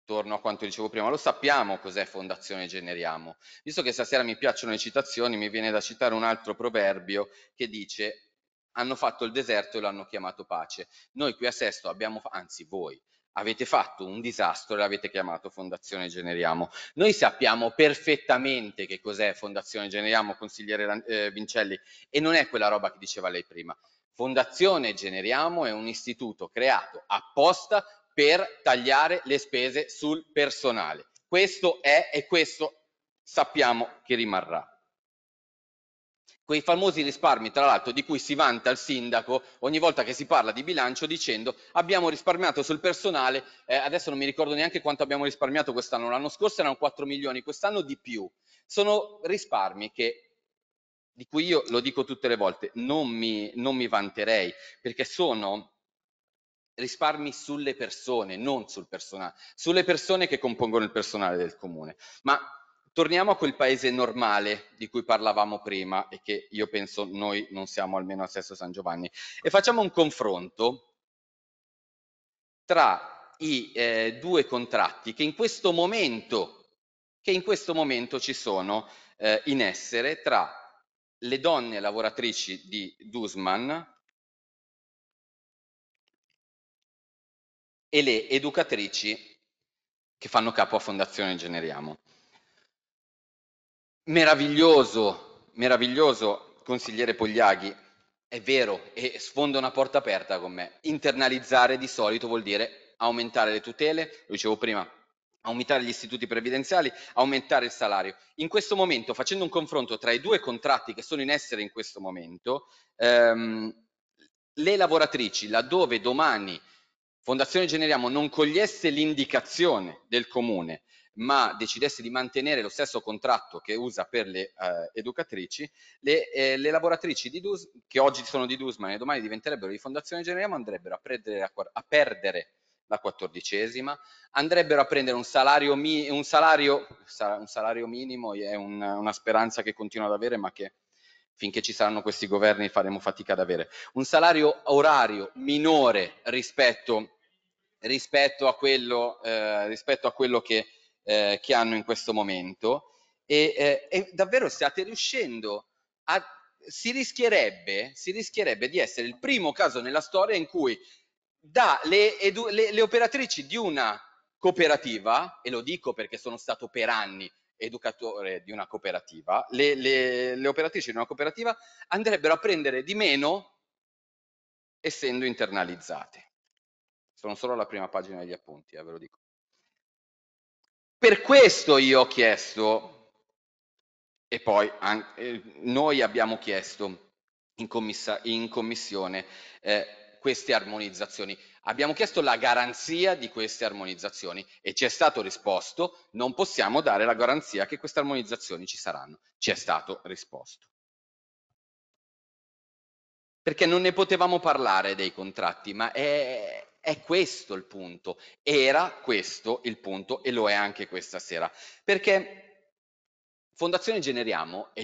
torno a quanto dicevo prima, lo sappiamo cos'è fondazione generiamo. Visto che stasera mi piacciono le citazioni, mi viene da citare un altro proverbio che dice hanno fatto il deserto e l'hanno chiamato pace. Noi qui a Sesto abbiamo, anzi voi, avete fatto un disastro e l'avete chiamato Fondazione Generiamo. Noi sappiamo perfettamente che cos'è Fondazione Generiamo, consigliere eh, Vincelli, e non è quella roba che diceva lei prima. Fondazione Generiamo è un istituto creato apposta per tagliare le spese sul personale. Questo è e questo sappiamo che rimarrà. Quei famosi risparmi, tra l'altro, di cui si vanta il sindaco ogni volta che si parla di bilancio dicendo abbiamo risparmiato sul personale, eh, adesso non mi ricordo neanche quanto abbiamo risparmiato quest'anno, l'anno scorso erano 4 milioni, quest'anno di più. Sono risparmi che di cui io lo dico tutte le volte, non mi, non mi vanterei, perché sono risparmi sulle persone, non sul personale, sulle persone che compongono il personale del comune. Ma torniamo a quel paese normale di cui parlavamo prima e che io penso noi non siamo almeno a Sesto San Giovanni e facciamo un confronto tra i eh, due contratti che in questo momento, in questo momento ci sono eh, in essere tra le donne lavoratrici di Dusman e le educatrici che fanno capo a Fondazione Generiamo. Meraviglioso, meraviglioso consigliere Pogliaghi, è vero e sfonda una porta aperta con me. Internalizzare di solito vuol dire aumentare le tutele, lo dicevo prima, aumentare gli istituti previdenziali, aumentare il salario. In questo momento, facendo un confronto tra i due contratti che sono in essere in questo momento, ehm, le lavoratrici, laddove domani Fondazione Generiamo non cogliesse l'indicazione del comune, ma decidesse di mantenere lo stesso contratto che usa per le eh, educatrici, le, eh, le lavoratrici DUS, che oggi sono di Dusman e domani diventerebbero di Fondazione Generiamo andrebbero a, a, a perdere la quattordicesima, andrebbero a prendere un salario, mi, un salario, un salario minimo, è un, una speranza che continuo ad avere ma che finché ci saranno questi governi faremo fatica ad avere, un salario orario minore rispetto rispetto a quello, eh, rispetto a quello che, eh, che, hanno in questo momento. E, eh, e davvero state riuscendo a... Si rischierebbe, si rischierebbe di essere il primo caso nella storia in cui da le, edu, le, le operatrici di una cooperativa, e lo dico perché sono stato per anni educatore di una cooperativa, le, le, le, operatrici di una cooperativa andrebbero a prendere di meno essendo internalizzate. Sono solo alla prima pagina degli appunti, eh, ve lo dico. Per questo io ho chiesto, e poi anche, noi abbiamo chiesto in, commissa, in commissione eh, queste armonizzazioni. Abbiamo chiesto la garanzia di queste armonizzazioni e ci è stato risposto non possiamo dare la garanzia che queste armonizzazioni ci saranno. Ci è stato risposto. Perché non ne potevamo parlare dei contratti, ma è, è questo il punto, era questo il punto e lo è anche questa sera, perché Fondazione Generiamo, e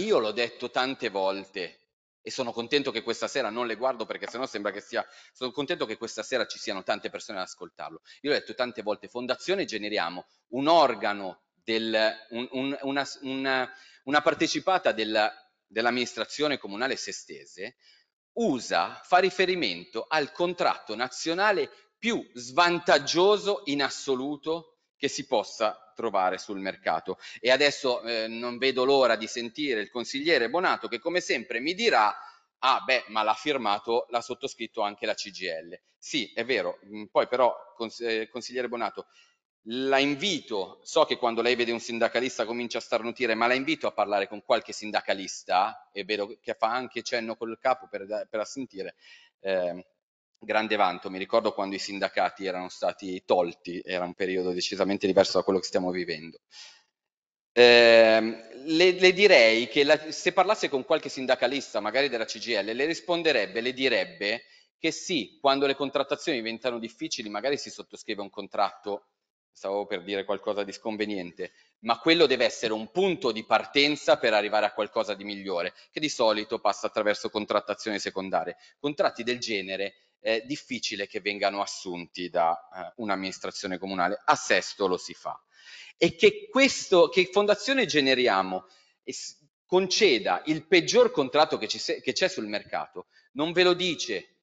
io l'ho detto tante volte, e sono contento che questa sera non le guardo perché sennò sembra che sia sono contento che questa sera ci siano tante persone ad ascoltarlo. Io l'ho detto tante volte fondazione generiamo un organo del un, un, una, una, una, partecipata del, dell'amministrazione comunale sestese USA fa riferimento al contratto nazionale più svantaggioso in assoluto che si possa trovare sul mercato. E adesso eh, non vedo l'ora di sentire il consigliere Bonato che come sempre mi dirà ah beh, ma l'ha firmato, l'ha sottoscritto anche la CGL. Sì, è vero, mm, poi però, eh, consigliere Bonato, la invito, so che quando lei vede un sindacalista comincia a starnutire, ma la invito a parlare con qualche sindacalista, e vedo che fa anche cenno col capo per, per assentire, eh, grande vanto, mi ricordo quando i sindacati erano stati tolti, era un periodo decisamente diverso da quello che stiamo vivendo. Eh, le, le, direi che la, se parlasse con qualche sindacalista, magari della CGL, le risponderebbe, le direbbe che sì, quando le contrattazioni diventano difficili, magari si sottoscrive un contratto stavo per dire qualcosa di sconveniente, ma quello deve essere un punto di partenza per arrivare a qualcosa di migliore, che di solito passa attraverso contrattazioni secondarie. Contratti del genere è difficile che vengano assunti da eh, un'amministrazione comunale, a sesto lo si fa. E che, questo, che Fondazione Generiamo conceda il peggior contratto che c'è sul mercato, non ve lo dice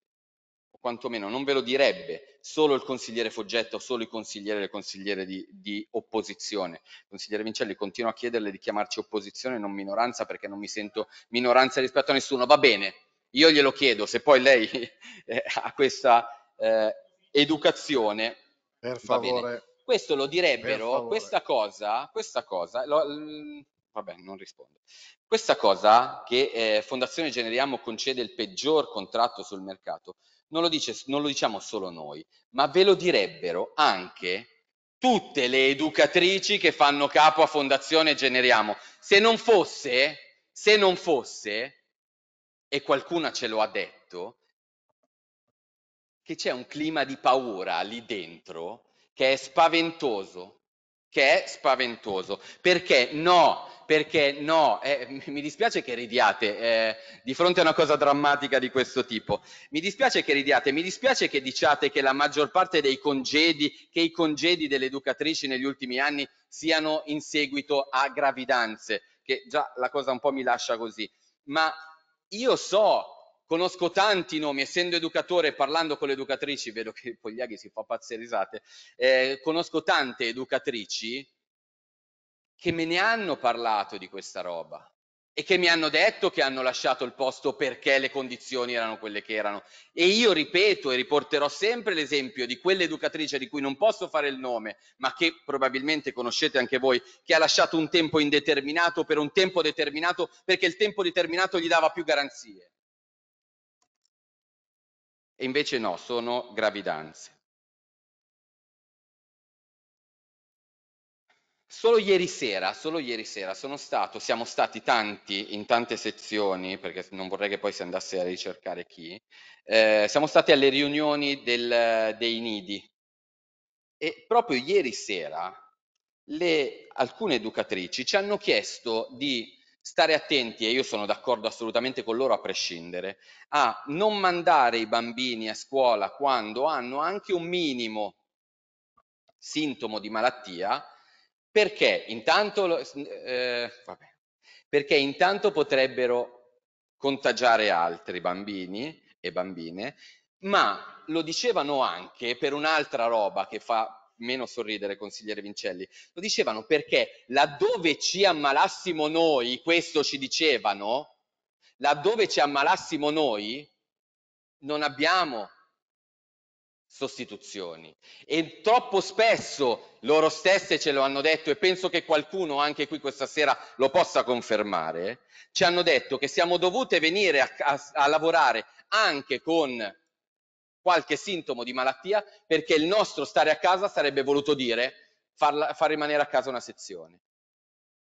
quantomeno non ve lo direbbe solo il consigliere Foggetta o solo i consiglieri e le consigliere di, di, opposizione. Il consigliere Vincelli continua a chiederle di chiamarci opposizione non minoranza perché non mi sento minoranza rispetto a nessuno. Va bene, io glielo chiedo, se poi lei eh, ha questa eh, educazione... Per favore. Questo lo direbbero, questa cosa, questa cosa, lo, mm, vabbè, non rispondo. Questa cosa che eh, Fondazione Generiamo concede il peggior contratto sul mercato non lo, dice, non lo diciamo solo noi, ma ve lo direbbero anche tutte le educatrici che fanno capo a Fondazione Generiamo. Se non fosse, se non fosse, e qualcuna ce lo ha detto, che c'è un clima di paura lì dentro che è spaventoso, che è spaventoso, perché no, perché no, eh, mi dispiace che ridiate eh, di fronte a una cosa drammatica di questo tipo, mi dispiace che ridiate, mi dispiace che diciate che la maggior parte dei congedi, che i congedi delle educatrici negli ultimi anni siano in seguito a gravidanze, che già la cosa un po' mi lascia così, ma io so conosco tanti nomi, essendo educatore, parlando con le educatrici, vedo che Pogliaghi si fa pazze risate, eh, conosco tante educatrici che me ne hanno parlato di questa roba e che mi hanno detto che hanno lasciato il posto perché le condizioni erano quelle che erano. E io ripeto e riporterò sempre l'esempio di quell'educatrice di cui non posso fare il nome, ma che probabilmente conoscete anche voi, che ha lasciato un tempo indeterminato per un tempo determinato perché il tempo determinato gli dava più garanzie. E invece no, sono gravidanze. Solo ieri sera, solo ieri sera stato, siamo stati tanti in tante sezioni, perché non vorrei che poi si andasse a ricercare chi, eh, siamo stati alle riunioni del, dei nidi e proprio ieri sera le, alcune educatrici ci hanno chiesto di stare attenti, e io sono d'accordo assolutamente con loro a prescindere, a non mandare i bambini a scuola quando hanno anche un minimo sintomo di malattia perché intanto, eh, perché intanto potrebbero contagiare altri bambini e bambine, ma lo dicevano anche per un'altra roba che fa meno sorridere, consigliere Vincelli, lo dicevano perché laddove ci ammalassimo noi, questo ci dicevano, laddove ci ammalassimo noi, non abbiamo sostituzioni e troppo spesso loro stesse ce lo hanno detto e penso che qualcuno anche qui questa sera lo possa confermare, ci hanno detto che siamo dovute venire a, a, a lavorare anche con qualche sintomo di malattia perché il nostro stare a casa sarebbe voluto dire farla, far rimanere a casa una sezione.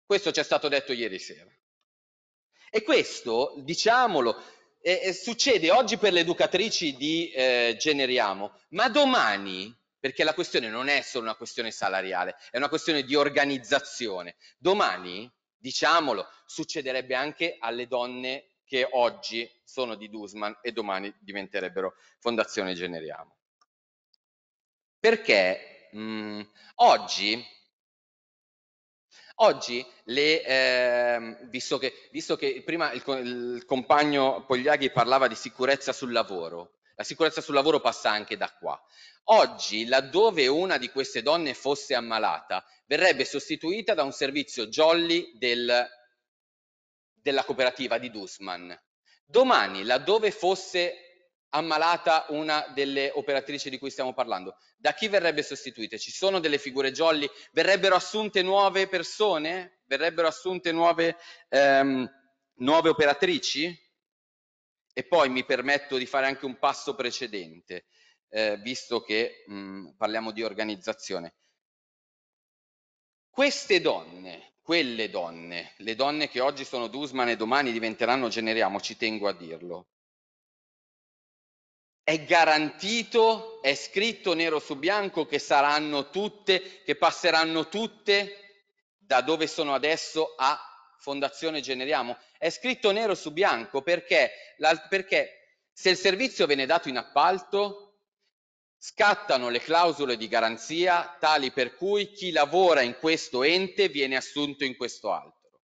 Questo ci è stato detto ieri sera. E questo, diciamolo, e, e succede oggi per le educatrici di eh, Generiamo, ma domani, perché la questione non è solo una questione salariale, è una questione di organizzazione, domani, diciamolo, succederebbe anche alle donne che oggi sono di Dusman e domani diventerebbero Fondazione Generiamo. Perché mh, mm, oggi Oggi, le, eh, visto, che, visto, che, prima il, il compagno Pogliaghi parlava di sicurezza sul lavoro, la sicurezza sul lavoro passa anche da qua. Oggi, laddove una di queste donne fosse ammalata, verrebbe sostituita da un servizio jolly del, della cooperativa di Dusman. Domani, laddove fosse ammalata una delle operatrici di cui stiamo parlando, da chi verrebbe sostituita? Ci sono delle figure jolly? Verrebbero assunte nuove persone? Verrebbero assunte nuove, ehm, nuove operatrici? E poi mi permetto di fare anche un passo precedente, eh, visto che mh, mm, parliamo di organizzazione. Queste donne, quelle donne, le donne che oggi sono Dusman e domani diventeranno Generiamo, ci tengo a dirlo, è garantito, è scritto nero su bianco che saranno tutte, che passeranno tutte da dove sono adesso a Fondazione Generiamo. È scritto nero su bianco perché, perché se il servizio viene dato in appalto scattano le clausole di garanzia tali per cui chi lavora in questo ente viene assunto in questo altro.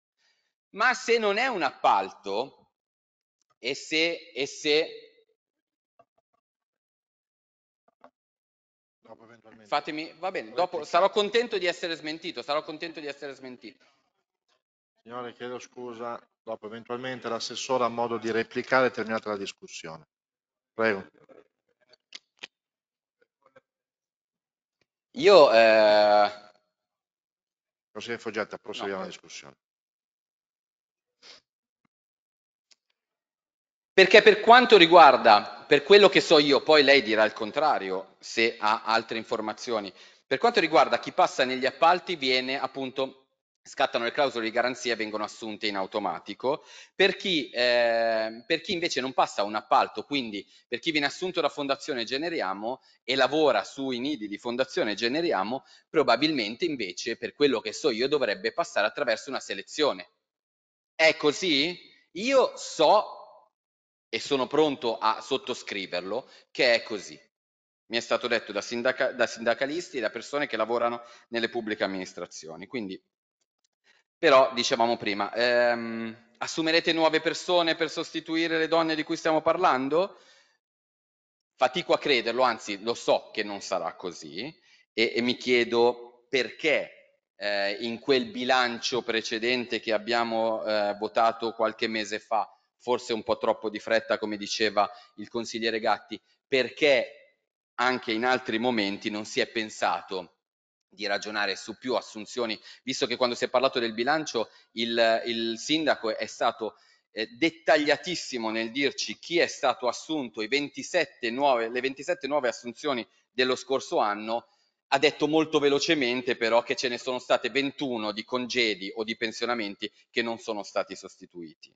Ma se non è un appalto e se, e se Fatemi, va bene, dopo sarò contento di essere smentito, sarò contento di essere smentito. Signore, chiedo scusa, dopo eventualmente l'assessore ha modo di replicare terminata la discussione. Prego. Io... Eh... Consigliere Foggetta, proseguiamo no. la eh, discussione. Perché per quanto riguarda, per quello che so io, poi lei dirà il contrario se ha altre informazioni, per quanto riguarda chi passa negli appalti viene appunto scattano le clausole di garanzia e vengono assunte in automatico. Per chi, eh, per chi, invece non passa un appalto, quindi per chi viene assunto da Fondazione Generiamo e lavora sui nidi di Fondazione Generiamo, probabilmente invece, per quello che so io, dovrebbe passare attraverso una selezione. È così? Io so e sono pronto a sottoscriverlo, che è così. Mi è stato detto da, sindaca, da sindacalisti e da persone che lavorano nelle pubbliche amministrazioni. Quindi, però, dicevamo prima, ehm, assumerete nuove persone per sostituire le donne di cui stiamo parlando? Fatico a crederlo, anzi lo so che non sarà così e, e mi chiedo perché eh, in quel bilancio precedente che abbiamo eh, votato qualche mese fa forse un po' troppo di fretta, come diceva il consigliere Gatti, perché anche in altri momenti non si è pensato di ragionare su più assunzioni, visto che quando si è parlato del bilancio il, il sindaco è stato eh, dettagliatissimo nel dirci chi è stato assunto, 27 nuove, le 27 nuove assunzioni dello scorso anno, ha detto molto velocemente però che ce ne sono state 21 di congedi o di pensionamenti che non sono stati sostituiti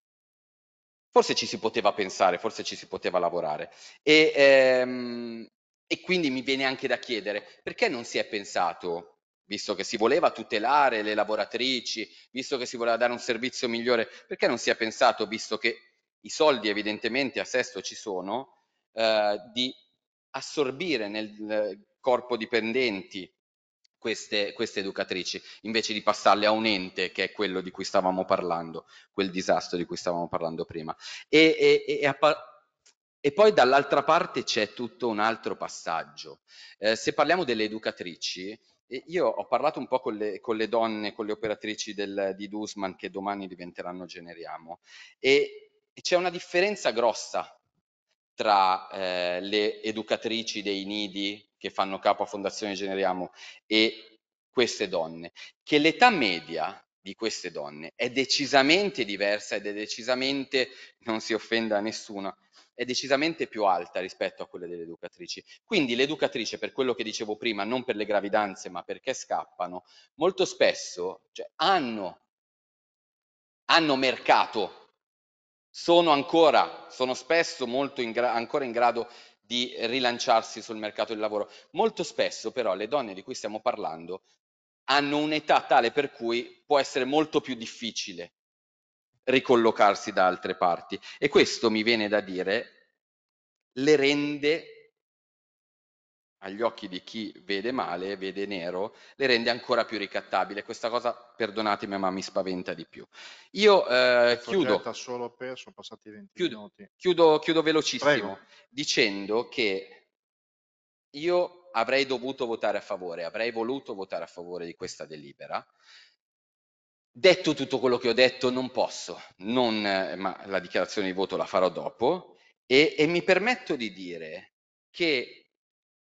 forse ci si poteva pensare, forse ci si poteva lavorare. E, ehm, e quindi mi viene anche da chiedere perché non si è pensato visto che si voleva tutelare le lavoratrici, visto che si voleva dare un servizio migliore, perché non si è pensato, visto che i soldi evidentemente a sesto ci sono, eh, di assorbire nel corpo dipendenti queste, queste, educatrici, invece di passarle a un ente che è quello di cui stavamo parlando, quel disastro di cui stavamo parlando prima. E, e, e, e poi dall'altra parte c'è tutto un altro passaggio. Eh, se parliamo delle educatrici, io ho parlato un po' con le, con le donne, con le operatrici del, di Dusman che domani diventeranno Generiamo e, e c'è una differenza grossa tra eh, le educatrici dei nidi che fanno capo a Fondazione Generiamo e queste donne, che l'età media di queste donne è decisamente diversa ed è decisamente, non si offenda a nessuno, è decisamente più alta rispetto a quelle delle educatrici. Quindi l'educatrice, per quello che dicevo prima, non per le gravidanze, ma perché scappano, molto spesso cioè, hanno, hanno, mercato, sono ancora, sono spesso molto in gra- ancora in grado di rilanciarsi sul mercato del lavoro. Molto spesso però le donne di cui stiamo parlando hanno un'età tale per cui può essere molto più difficile ricollocarsi da altre parti e questo mi viene da dire le rende agli occhi di chi vede male, vede nero, le rende ancora più ricattabile. Questa cosa, perdonatemi, ma mi spaventa di più. Io eh, chiudo, per, chiudo, chiudo, chiudo, velocissimo Prego. dicendo che io avrei dovuto votare a favore, avrei voluto votare a favore di questa delibera. Detto tutto quello che ho detto, non posso, non, ma la dichiarazione di voto la farò dopo e, e mi permetto di dire che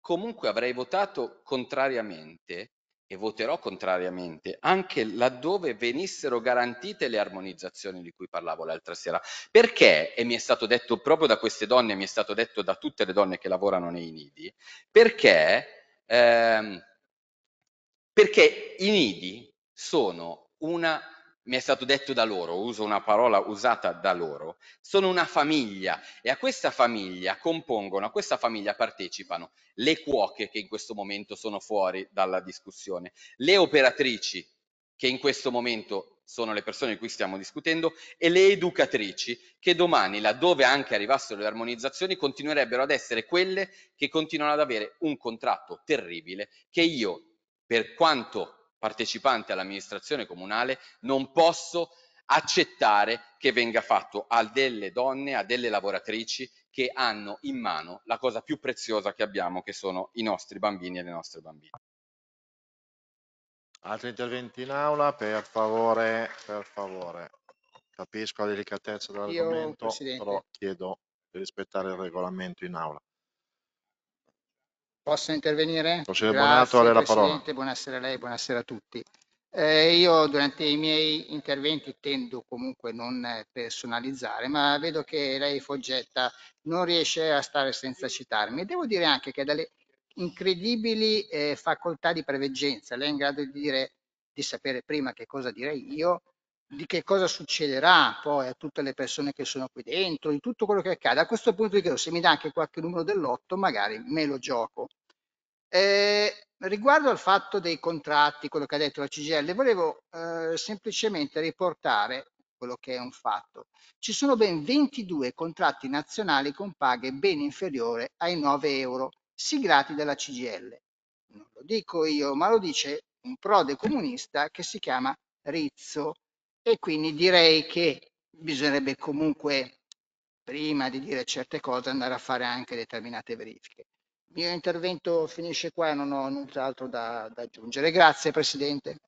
comunque avrei votato contrariamente e voterò contrariamente anche laddove venissero garantite le armonizzazioni di cui parlavo l'altra sera. Perché, e mi è stato detto proprio da queste donne, mi è stato detto da tutte le donne che lavorano nei nidi, perché, ehm, perché i nidi sono una mi è stato detto da loro, uso una parola usata da loro, sono una famiglia e a questa famiglia compongono, a questa famiglia partecipano le cuoche che in questo momento sono fuori dalla discussione, le operatrici che in questo momento sono le persone di cui stiamo discutendo e le educatrici che domani, laddove anche arrivassero le armonizzazioni, continuerebbero ad essere quelle che continuano ad avere un contratto terribile che io, per quanto partecipante all'amministrazione comunale, non posso accettare che venga fatto a delle donne, a delle lavoratrici che hanno in mano la cosa più preziosa che abbiamo, che sono i nostri bambini e le nostre bambine. Altri interventi in aula, per favore, per favore. Capisco la delicatezza dell'argomento, però chiedo di rispettare il regolamento in aula. Posso intervenire? Consigliere Bonato, a lei la parola. Buonasera a lei, buonasera a tutti. Eh, io durante i miei interventi tendo comunque non eh, personalizzare, ma vedo che lei Foggetta non riesce a stare senza citarmi. Devo dire anche che dalle incredibili eh, facoltà di preveggenza, lei è in grado di dire di sapere prima che cosa direi io, di che cosa succederà poi a tutte le persone che sono qui dentro, di tutto quello che accade. A questo punto io se mi dà anche qualche numero dell'otto, magari me lo gioco. Eh, riguardo al fatto dei contratti, quello che ha detto la CGL, volevo eh, semplicemente riportare quello che è un fatto. Ci sono ben 22 contratti nazionali con paghe ben inferiore ai 9 euro siglati dalla CGL. Non lo dico io, ma lo dice un prode comunista che si chiama Rizzo e quindi direi che bisognerebbe comunque prima di dire certe cose andare a fare anche determinate verifiche. Il mio intervento finisce qua e non ho nient'altro da, da aggiungere. Grazie Presidente.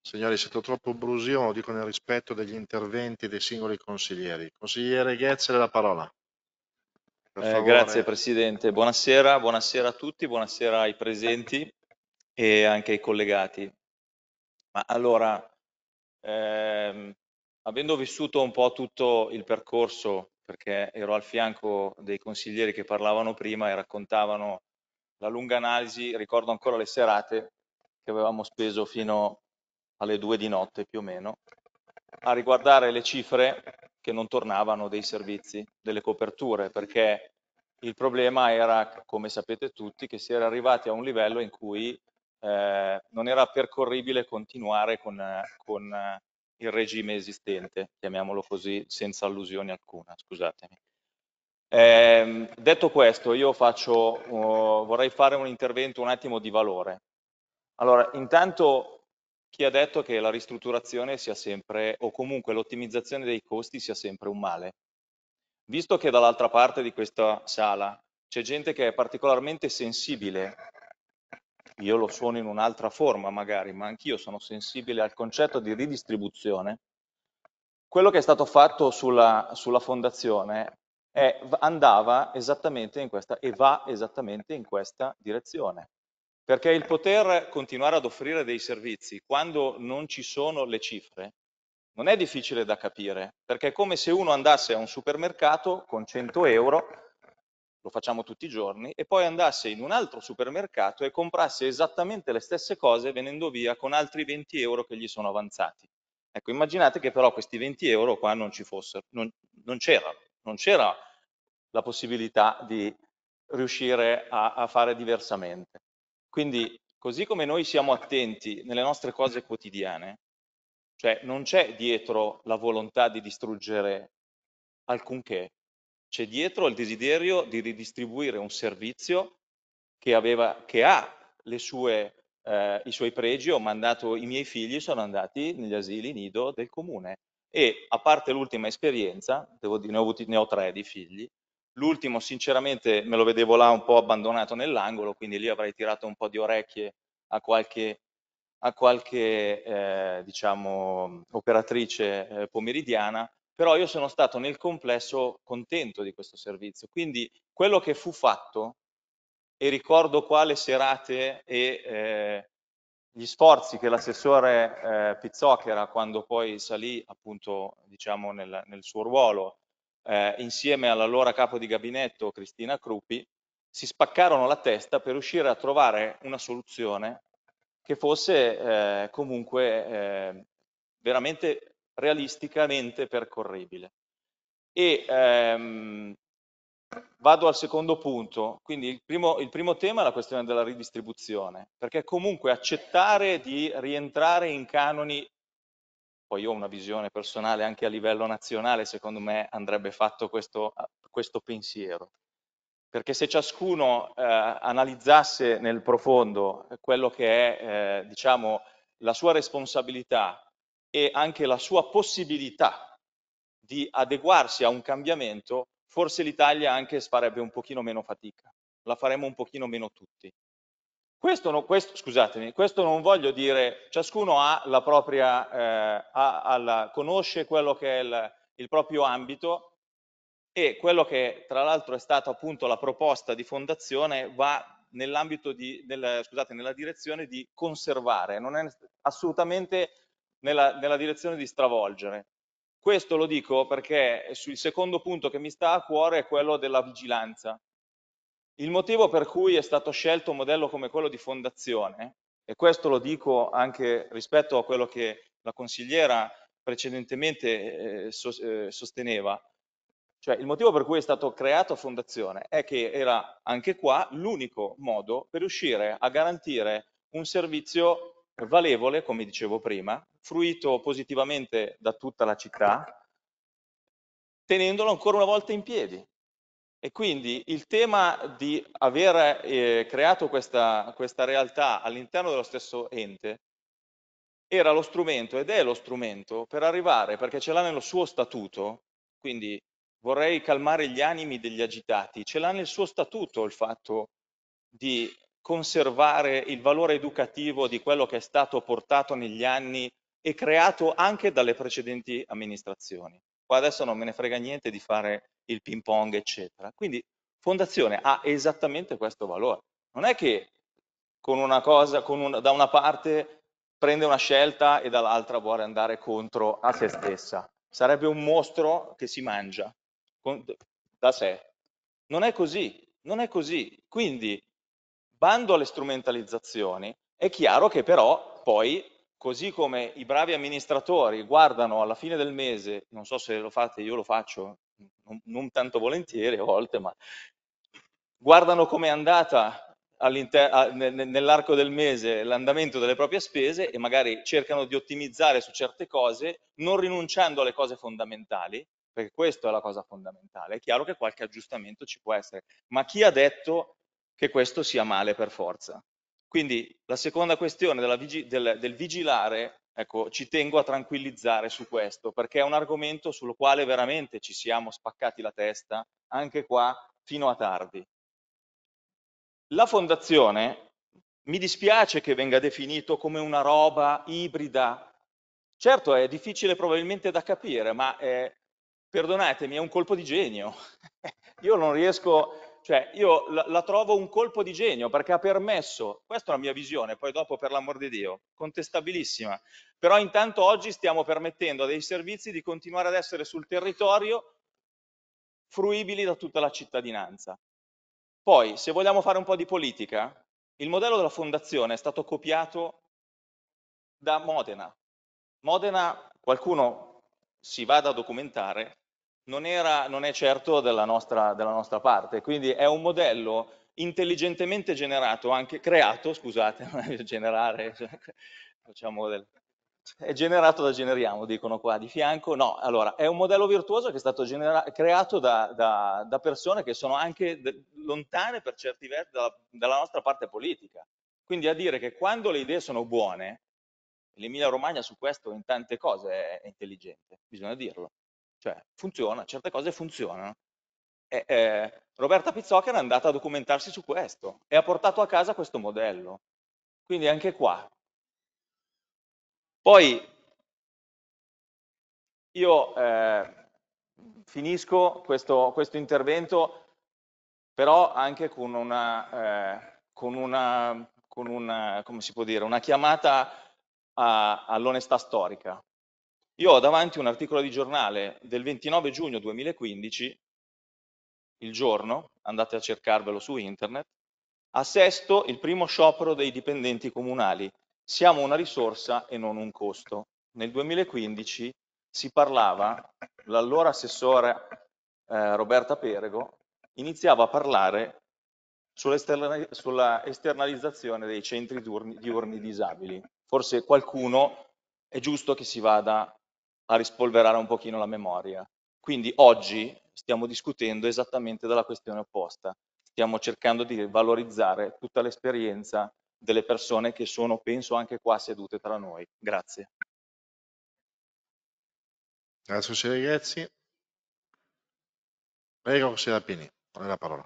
Signori, siete troppo brusio, lo dico nel rispetto degli interventi dei singoli consiglieri. Consigliere Ghezzele, la parola. Eh, grazie Presidente, buonasera, buonasera a tutti, buonasera ai presenti e anche ai collegati. Ma allora, ehm, avendo vissuto un po' tutto il percorso perché ero al fianco dei consiglieri che parlavano prima e raccontavano la lunga analisi, ricordo ancora le serate che avevamo speso fino alle due di notte più o meno, a riguardare le cifre che non tornavano dei servizi, delle coperture, perché il problema era, come sapete tutti, che si era arrivati a un livello in cui eh, non era percorribile continuare con, eh, con eh, il regime esistente, chiamiamolo così, senza allusione alcuna, scusatemi. Eh, detto questo, io faccio, uh, vorrei fare un intervento un attimo di valore. Allora, intanto chi ha detto che la ristrutturazione sia sempre, o comunque l'ottimizzazione dei costi sia sempre un male? Visto che dall'altra parte di questa sala c'è gente che è particolarmente sensibile io lo suono in un'altra forma magari, ma anch'io sono sensibile al concetto di ridistribuzione, quello che è stato fatto sulla, sulla fondazione è, andava esattamente in questa e va esattamente in questa direzione. Perché il poter continuare ad offrire dei servizi quando non ci sono le cifre non è difficile da capire, perché è come se uno andasse a un supermercato con 100 euro lo facciamo tutti i giorni, e poi andasse in un altro supermercato e comprasse esattamente le stesse cose venendo via con altri 20 euro che gli sono avanzati. Ecco, immaginate che però questi 20 euro qua non ci fossero, non, non c'erano, non c'era la possibilità di riuscire a, a fare diversamente. Quindi, così come noi siamo attenti nelle nostre cose quotidiane, cioè non c'è dietro la volontà di distruggere alcunché, c'è dietro il desiderio di ridistribuire un servizio che, aveva, che ha sue, eh, i suoi pregi. Ho mandato i miei figli, sono andati negli asili nido del comune. E a parte l'ultima esperienza, dire, ne, ho avuti, ne ho tre di figli, l'ultimo sinceramente me lo vedevo là un po' abbandonato nell'angolo, quindi lì avrei tirato un po' di orecchie a qualche a qualche eh, diciamo, operatrice eh, pomeridiana, però io sono stato nel complesso contento di questo servizio. Quindi quello che fu fatto, e ricordo qua le serate e eh, gli sforzi che l'assessore eh, Pizzocchera, quando poi salì appunto diciamo, nel, nel, suo ruolo, eh, insieme all'allora capo di gabinetto Cristina Crupi, si spaccarono la testa per riuscire a trovare una soluzione che fosse eh, comunque eh, veramente realisticamente percorribile. E ehm, vado al secondo punto, quindi il primo, il primo, tema è la questione della ridistribuzione, perché comunque accettare di rientrare in canoni, poi io ho una visione personale anche a livello nazionale, secondo me andrebbe fatto questo, questo pensiero, perché se ciascuno eh, analizzasse nel profondo quello che è eh, diciamo, la sua responsabilità e anche la sua possibilità di adeguarsi a un cambiamento, forse l'Italia anche farebbe un pochino meno fatica, la faremmo un pochino meno tutti. Questo, no, questo, scusatemi, questo non voglio dire, ciascuno ha la propria, eh, ha, ha la, conosce quello che è il, il proprio ambito e quello che tra l'altro è stata appunto la proposta di fondazione va nell'ambito di, del, scusate, nella direzione di conservare, non è assolutamente nella, nella direzione di stravolgere. Questo lo dico perché il secondo punto che mi sta a cuore è quello della vigilanza. Il motivo per cui è stato scelto un modello come quello di fondazione, e questo lo dico anche rispetto a quello che la consigliera precedentemente eh, so, eh, sosteneva, cioè il motivo per cui è stato creato fondazione è che era anche qua l'unico modo per riuscire a garantire un servizio valevole, come dicevo prima, fruito positivamente da tutta la città, tenendolo ancora una volta in piedi. E quindi il tema di aver eh, creato questa, questa realtà all'interno dello stesso ente era lo strumento ed è lo strumento per arrivare, perché ce l'ha nello suo statuto, quindi vorrei calmare gli animi degli agitati, ce l'ha nel suo statuto il fatto di conservare il valore educativo di quello che è stato portato negli anni e creato anche dalle precedenti amministrazioni. Qua adesso non me ne frega niente di fare il ping pong, eccetera. Quindi fondazione ha esattamente questo valore. Non è che con una cosa, con un, da una parte prende una scelta e dall'altra vuole andare contro a se stessa. Sarebbe un mostro che si mangia con, da sé. Non è così, non è così. Quindi Bando alle strumentalizzazioni, è chiaro che però poi, così come i bravi amministratori guardano alla fine del mese, non so se lo fate, io lo faccio, non, non tanto volentieri a volte, ma guardano come è andata nell'arco del mese l'andamento delle proprie spese e magari cercano di ottimizzare su certe cose non rinunciando alle cose fondamentali perché questa è la cosa fondamentale è chiaro che qualche aggiustamento ci può essere ma chi ha detto che questo sia male per forza. Quindi la seconda questione vigi del, del, vigilare, ecco, ci tengo a tranquillizzare su questo, perché è un argomento sul quale veramente ci siamo spaccati la testa, anche qua, fino a tardi. La fondazione, mi dispiace che venga definito come una roba ibrida. Certo, è difficile probabilmente da capire, ma è, perdonatemi, è un colpo di genio. Io non riesco cioè io la, la, trovo un colpo di genio perché ha permesso, questa è la mia visione, poi dopo per l'amor di Dio, contestabilissima, però intanto oggi stiamo permettendo a dei servizi di continuare ad essere sul territorio fruibili da tutta la cittadinanza. Poi, se vogliamo fare un po' di politica, il modello della fondazione è stato copiato da Modena. Modena, qualcuno si vada a documentare, non, era, non è certo della nostra, della nostra, parte, quindi è un modello intelligentemente generato, anche creato, scusate, generare, cioè, facciamo del, è generato da generiamo, dicono qua di fianco, no, allora è un modello virtuoso che è stato creato da, da, da, persone che sono anche lontane per certi versi dalla, dalla nostra parte politica, quindi a dire che quando le idee sono buone, l'Emilia Romagna su questo in tante cose è intelligente, bisogna dirlo, cioè, funziona, certe cose funzionano. E, eh, Roberta Pizzocca era andata a documentarsi su questo e ha portato a casa questo modello. Quindi anche qua. Poi io eh, finisco questo, questo, intervento però anche con una, eh, con una, con una, come si può dire, una chiamata all'onestà storica. Io ho davanti un articolo di giornale del 29 giugno 2015, il giorno, andate a cercarvelo su internet, a Sesto il primo sciopero dei dipendenti comunali. Siamo una risorsa e non un costo. Nel 2015 si parlava, l'allora assessore eh, Roberta Perego iniziava a parlare sulla esternalizzazione dei centri diurni disabili. Forse qualcuno è giusto che si vada a rispolverare un pochino la memoria. Quindi oggi stiamo discutendo esattamente della questione opposta, stiamo cercando di valorizzare tutta l'esperienza delle persone che sono, penso, anche qua sedute tra noi. Grazie. Grazie, consigliere Ghezzi. Prego, consigliere Appini, la parola.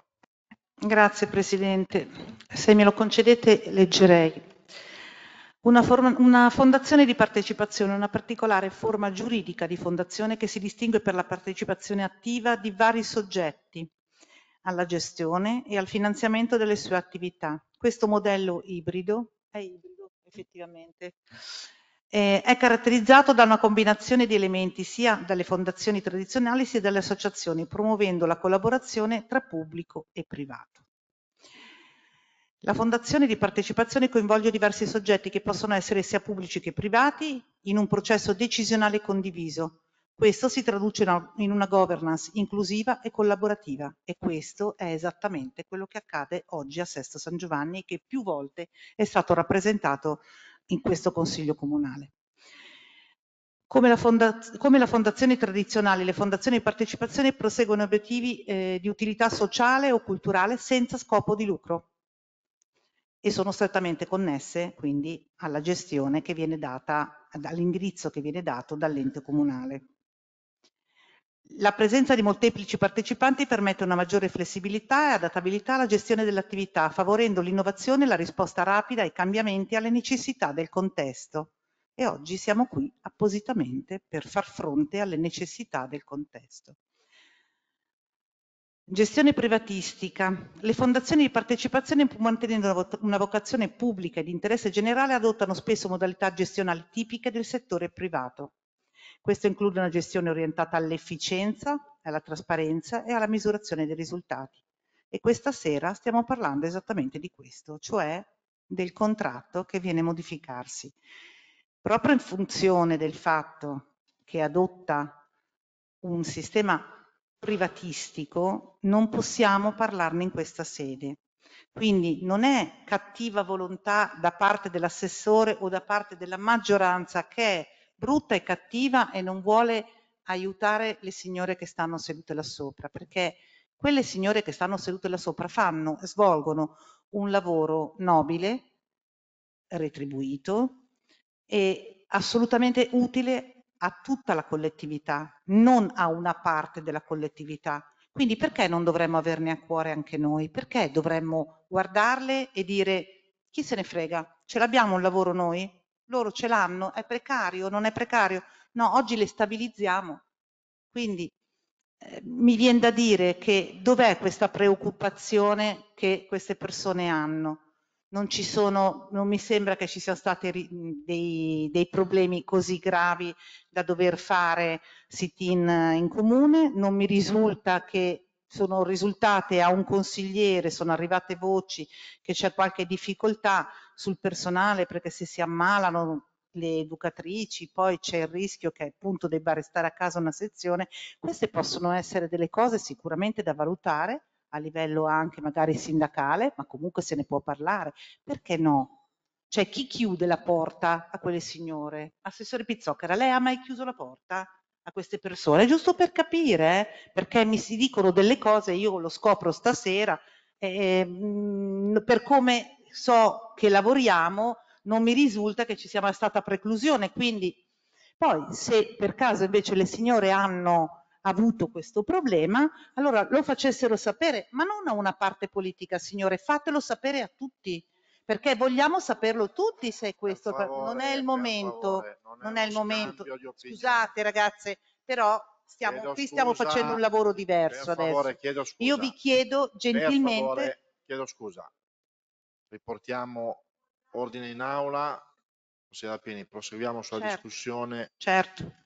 Grazie Presidente. Se me lo concedete leggerei. Una, forma, una, fondazione di partecipazione una particolare forma giuridica di fondazione che si distingue per la partecipazione attiva di vari soggetti alla gestione e al finanziamento delle sue attività. Questo modello ibrido è ibrido effettivamente. Eh, è caratterizzato da una combinazione di elementi sia dalle fondazioni tradizionali sia dalle associazioni, promuovendo la collaborazione tra pubblico e privato. La fondazione di partecipazione coinvolge diversi soggetti che possono essere sia pubblici che privati in un processo decisionale condiviso. Questo si traduce in una governance inclusiva e collaborativa e questo è esattamente quello che accade oggi a Sesto San Giovanni che più volte è stato rappresentato in questo Consiglio Comunale. Come la, come la, fondazione tradizionale, le fondazioni di partecipazione proseguono obiettivi eh, di utilità sociale o culturale senza scopo di lucro e sono strettamente connesse quindi alla gestione che viene data, all'indirizzo che viene dato dall'ente comunale. La presenza di molteplici partecipanti permette una maggiore flessibilità e adattabilità alla gestione dell'attività, favorendo l'innovazione e la risposta rapida ai cambiamenti e alle necessità del contesto. E oggi siamo qui appositamente per far fronte alle necessità del contesto. Gestione privatistica. Le fondazioni di partecipazione, pur mantenendo una vocazione pubblica e di interesse generale, adottano spesso modalità gestionali tipiche del settore privato. Questo include una gestione orientata all'efficienza, alla trasparenza e alla misurazione dei risultati. E questa sera stiamo parlando esattamente di questo, cioè del contratto che viene a modificarsi. Proprio in funzione del fatto che adotta un sistema privatistico non possiamo parlarne in questa sede. Quindi non è cattiva volontà da parte dell'assessore o da parte della maggioranza che è brutta e cattiva e non vuole aiutare le signore che stanno sedute là sopra, perché quelle signore che stanno sedute là sopra fanno e svolgono un lavoro nobile, retribuito e assolutamente utile a tutta la collettività, non a una parte della collettività. Quindi perché non dovremmo averne a cuore anche noi? Perché dovremmo guardarle e dire chi se ne frega? Ce l'abbiamo un lavoro noi? Loro ce l'hanno? È precario? Non è precario? No, oggi le stabilizziamo. Quindi eh, mi viene da dire che dov'è questa preoccupazione che queste persone hanno? non, ci sono, non mi sembra che ci siano stati dei, dei problemi così gravi da dover fare sit-in eh, in comune, non mi risulta che sono risultate a un consigliere, sono arrivate voci che c'è qualche difficoltà sul personale perché se si ammalano le educatrici, poi c'è il rischio che appunto debba restare a casa una sezione, queste possono essere delle cose sicuramente da valutare a livello anche magari sindacale, ma comunque se ne può parlare, perché no? Cioè chi chiude la porta a quelle signore? Assessore Pizzocchera, lei ha mai chiuso la porta a queste persone? Giusto per capire, eh? perché mi si dicono delle cose, io lo scopro stasera, eh, mh, mm, per come so che lavoriamo non mi risulta che ci sia mai stata preclusione, quindi poi se per caso invece le signore hanno avuto questo problema, allora lo facessero sapere, ma non a una parte politica, signore, fatelo sapere a tutti, perché vogliamo saperlo tutti se questo favore, non è il momento, favore, non, è non è, il momento. Scusate ragazze, però stiamo, chiedo qui stiamo facendo un lavoro diverso favore, adesso. Scusa, Io vi chiedo gentilmente... chiedo scusa, riportiamo ordine in aula, consigliera Pini, proseguiamo sulla certo, discussione. Certo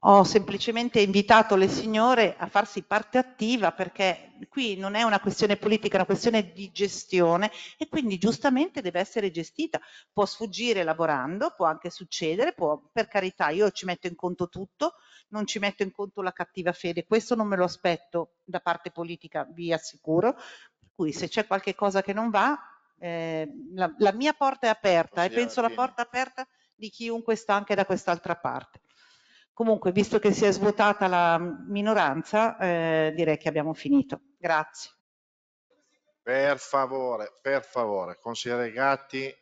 ho semplicemente invitato le signore a farsi parte attiva perché qui non è una questione politica, è una questione di gestione e quindi giustamente deve essere gestita. Può sfuggire lavorando, può anche succedere, può, per carità, io ci metto in conto tutto, non ci metto in conto la cattiva fede, questo non me lo aspetto da parte politica, vi assicuro. Per cui se c'è qualche cosa che non va, eh, la, la, mia porta è aperta Possiamo e penso la porta aperta di chiunque sta anche da quest'altra parte. Comunque, visto che si è svuotata la minoranza, eh, direi che abbiamo finito. Grazie. Per favore, per favore, consigliere Gatti,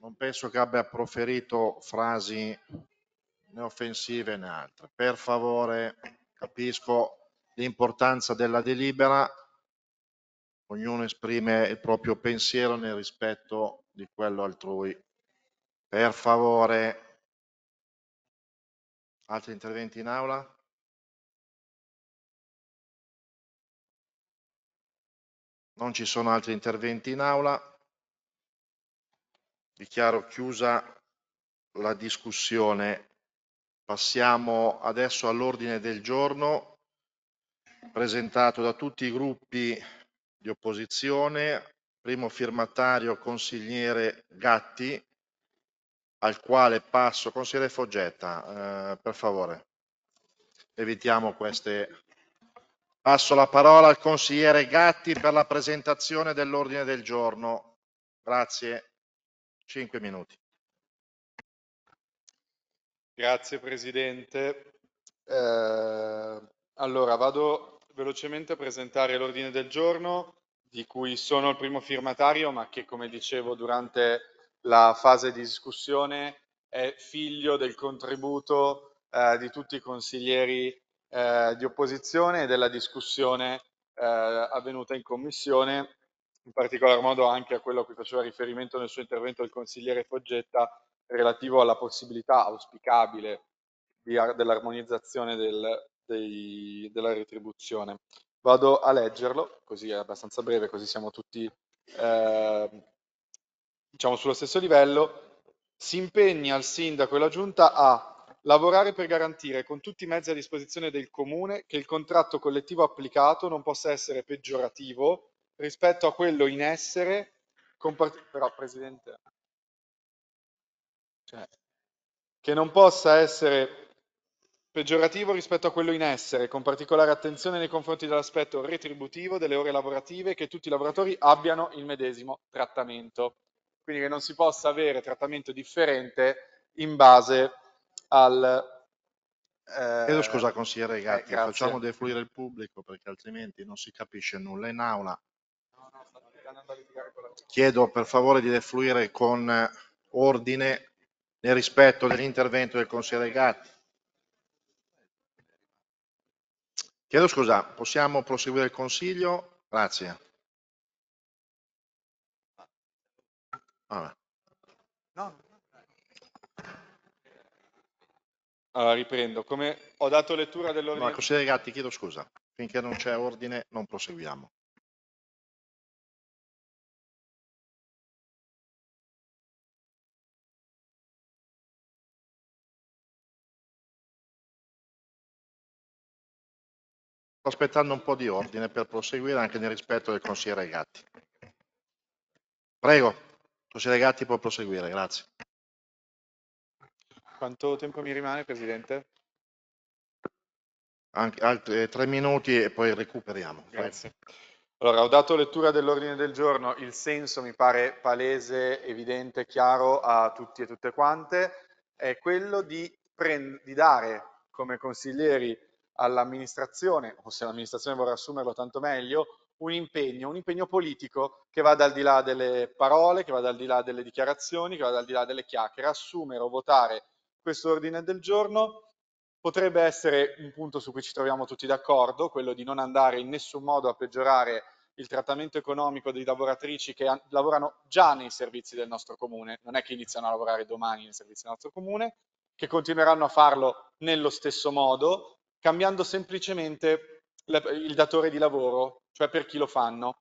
non penso che abbia proferito frasi né offensive né altre. Per favore, capisco l'importanza della delibera, ognuno esprime il proprio pensiero nel rispetto di quello altrui. Per favore, Altri interventi in aula? Non ci sono altri interventi in aula. Dichiaro chiusa la discussione. Passiamo adesso all'ordine del giorno presentato da tutti i gruppi di opposizione. Primo firmatario consigliere Gatti, al quale passo. Consigliere Foggetta, eh, per favore, evitiamo queste... Passo la parola al consigliere Gatti per la presentazione dell'ordine del giorno. Grazie. Cinque minuti. Grazie Presidente. Eh, allora vado velocemente a presentare l'ordine del giorno di cui sono il primo firmatario ma che come dicevo durante la fase di discussione è figlio del contributo eh, di tutti i consiglieri eh, di opposizione e della discussione eh, avvenuta in commissione, in particolar modo anche a quello a cui faceva riferimento nel suo intervento il consigliere Foggetta relativo alla possibilità auspicabile dell'armonizzazione del, della retribuzione. Vado a leggerlo, così è abbastanza breve, così siamo tutti eh, diciamo sullo stesso livello, si impegna il sindaco e la giunta a lavorare per garantire con tutti i mezzi a disposizione del comune che il contratto collettivo applicato non possa essere peggiorativo rispetto a quello in essere part... però presidente cioè, che non possa essere peggiorativo rispetto a quello in essere, con particolare attenzione nei confronti dell'aspetto retributivo delle ore lavorative che tutti i lavoratori abbiano il medesimo trattamento quindi che non si possa avere trattamento differente in base al... Eh, Chiedo scusa consigliere eh, Gatti, eh, facciamo defluire il pubblico perché altrimenti non si capisce nulla in aula. Chiedo per favore di defluire con ordine nel rispetto dell'intervento del consigliere Gatti. Chiedo scusa, possiamo proseguire il consiglio? Grazie. Ah. No. Allora riprendo. Come ho dato lettura dell'ordine... Marco Segatti, chiedo scusa. Finché non c'è ordine non proseguiamo. Sto aspettando un po' di ordine per proseguire anche nel rispetto del consigliere Gatti. Prego. Consigliere Gatti può proseguire, grazie. Quanto tempo mi rimane, Presidente? Anche, altri eh, tre minuti e poi recuperiamo. Grazie. Allora, ho dato lettura dell'ordine del giorno, il senso mi pare palese, evidente, chiaro a tutti e tutte quante, è quello di, di dare come consiglieri all'amministrazione, o se l'amministrazione vorrà assumerlo tanto meglio, un impegno, un impegno politico che vada al di là delle parole, che vada al di là delle dichiarazioni, che vada al di là delle chiacchiere, assumere o votare questo ordine del giorno potrebbe essere un punto su cui ci troviamo tutti d'accordo, quello di non andare in nessun modo a peggiorare il trattamento economico dei lavoratrici che lavorano già nei servizi del nostro comune, non è che iniziano a lavorare domani nei servizi del nostro comune, che continueranno a farlo nello stesso modo, cambiando semplicemente il datore di lavoro, cioè per chi lo fanno,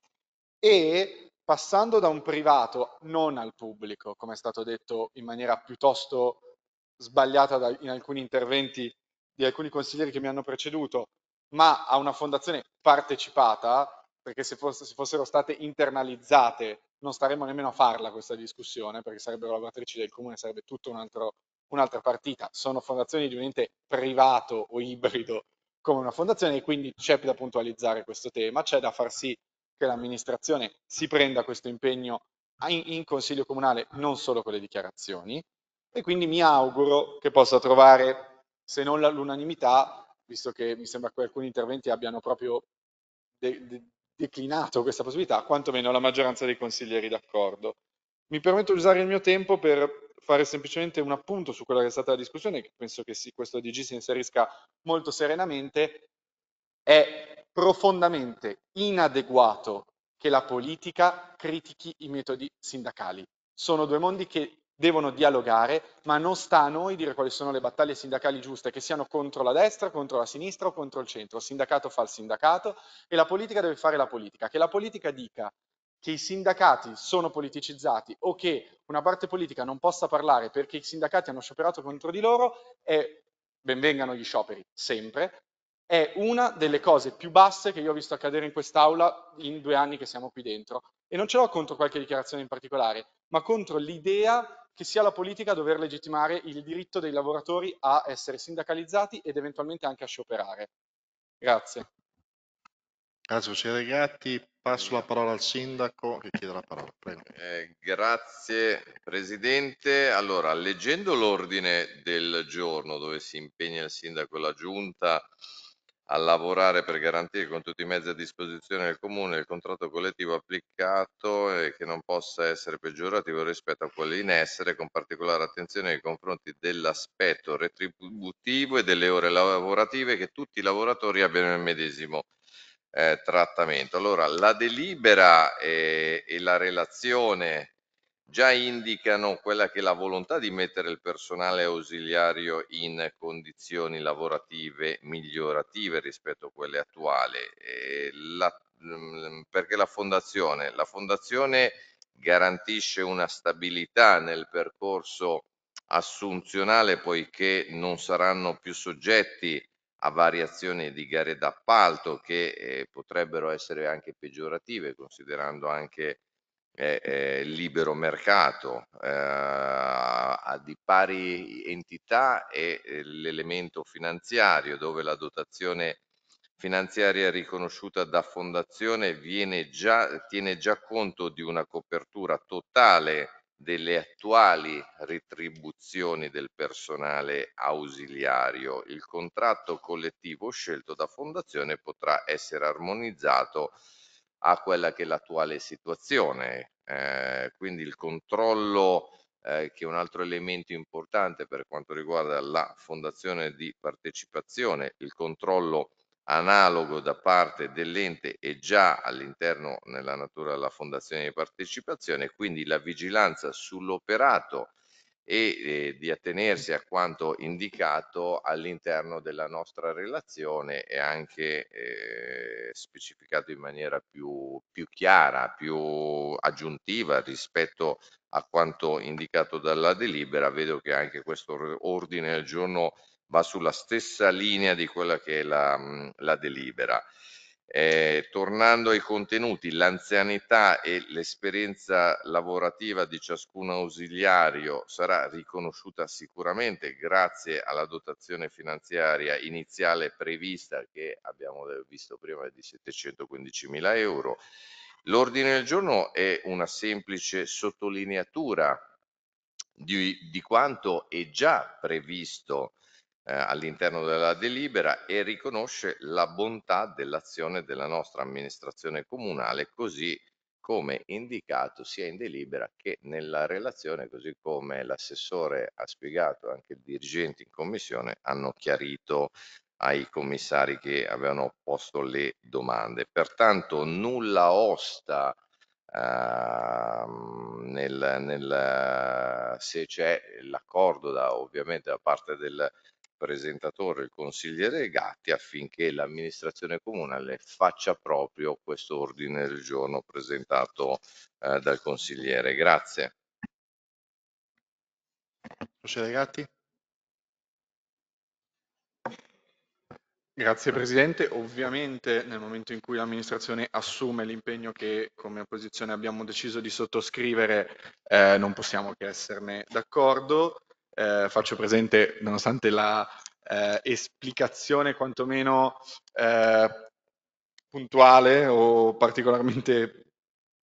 e passando da un privato non al pubblico, come è stato detto in maniera piuttosto sbagliata da, in alcuni interventi di alcuni consiglieri che mi hanno preceduto, ma a una fondazione partecipata, perché se, fosse, se fossero state internalizzate non staremmo nemmeno a farla questa discussione, perché sarebbero lavoratrici del comune, sarebbe tutta un'altra partita. Sono fondazioni di un ente privato o ibrido come una fondazione e quindi c'è da puntualizzare questo tema, c'è da far sì che l'amministrazione si prenda questo impegno in, in consiglio comunale non solo con le dichiarazioni e quindi mi auguro che possa trovare, se non l'unanimità, visto che mi sembra che alcuni interventi abbiano proprio de, de, declinato questa possibilità, quantomeno la maggioranza dei consiglieri d'accordo. Mi permetto di usare il mio tempo per fare semplicemente un appunto su quella che è stata la discussione, che penso che sì, questo DG si inserisca molto serenamente, è profondamente inadeguato che la politica critichi i metodi sindacali. Sono due mondi che devono dialogare, ma non sta a noi dire quali sono le battaglie sindacali giuste, che siano contro la destra, contro la sinistra o contro il centro. Il sindacato fa il sindacato e la politica deve fare la politica. Che la politica dica che i sindacati sono politicizzati o che una parte politica non possa parlare perché i sindacati hanno scioperato contro di loro, è, benvengano gli scioperi, sempre, è una delle cose più basse che io ho visto accadere in quest'aula in due anni che siamo qui dentro. E non ce l'ho contro qualche dichiarazione in particolare, ma contro l'idea che sia la politica a dover legittimare il diritto dei lavoratori a essere sindacalizzati ed eventualmente anche a scioperare. Grazie. Caso si regati, passo la parola al sindaco che chiede la parola. Eh, grazie Presidente. Allora, leggendo l'ordine del giorno dove si impegna il sindaco e la giunta a lavorare per garantire con tutti i mezzi a disposizione del comune il contratto collettivo applicato e che non possa essere peggiorativo rispetto a quello in essere, con particolare attenzione nei confronti dell'aspetto retributivo e delle ore lavorative che tutti i lavoratori abbiano il medesimo eh, trattamento. Allora, la delibera e, e, la relazione già indicano quella che è la volontà di mettere il personale ausiliario in condizioni lavorative migliorative rispetto a quelle attuali, eh, la, mm, perché la fondazione, la fondazione garantisce una stabilità nel percorso assunzionale poiché non saranno più soggetti a variazioni di gare d'appalto che eh, potrebbero essere anche peggiorative considerando anche eh, eh, libero mercato eh, di pari entità e eh, l'elemento finanziario dove la dotazione finanziaria riconosciuta da fondazione viene già, tiene già conto di una copertura totale delle attuali retribuzioni del personale ausiliario. Il contratto collettivo scelto da fondazione potrà essere armonizzato a quella che è l'attuale situazione, eh, quindi il controllo eh, che è un altro elemento importante per quanto riguarda la fondazione di partecipazione, il controllo analogo da parte dell'ente è già all'interno nella natura della fondazione di partecipazione, quindi la vigilanza sull'operato e eh, di attenersi a quanto indicato all'interno della nostra relazione è anche eh, specificato in maniera più, più chiara, più aggiuntiva rispetto a quanto indicato dalla delibera. Vedo che anche questo ordine del giorno va sulla stessa linea di quella che è la, la delibera. Eh, tornando ai contenuti, l'anzianità e l'esperienza lavorativa di ciascun ausiliario sarà riconosciuta sicuramente grazie alla dotazione finanziaria iniziale prevista che abbiamo visto prima di 715 mila euro. L'ordine del giorno è una semplice sottolineatura di, di quanto è già previsto eh, all'interno della delibera e riconosce la bontà dell'azione della nostra amministrazione comunale così come indicato sia in delibera che nella relazione, così come l'assessore ha spiegato, anche il dirigente in commissione hanno chiarito ai commissari che avevano posto le domande. Pertanto nulla osta Uh, nel, nel, se c'è l'accordo da, ovviamente da parte del, presentatore, il consigliere Gatti, affinché l'amministrazione comunale faccia proprio questo ordine del giorno presentato eh, dal consigliere. Grazie. Consigliere Gatti. Grazie Presidente. Ovviamente nel momento in cui l'amministrazione assume l'impegno che come opposizione abbiamo deciso di sottoscrivere eh, non possiamo che esserne d'accordo eh, faccio presente, nonostante la eh, esplicazione quantomeno eh, puntuale o particolarmente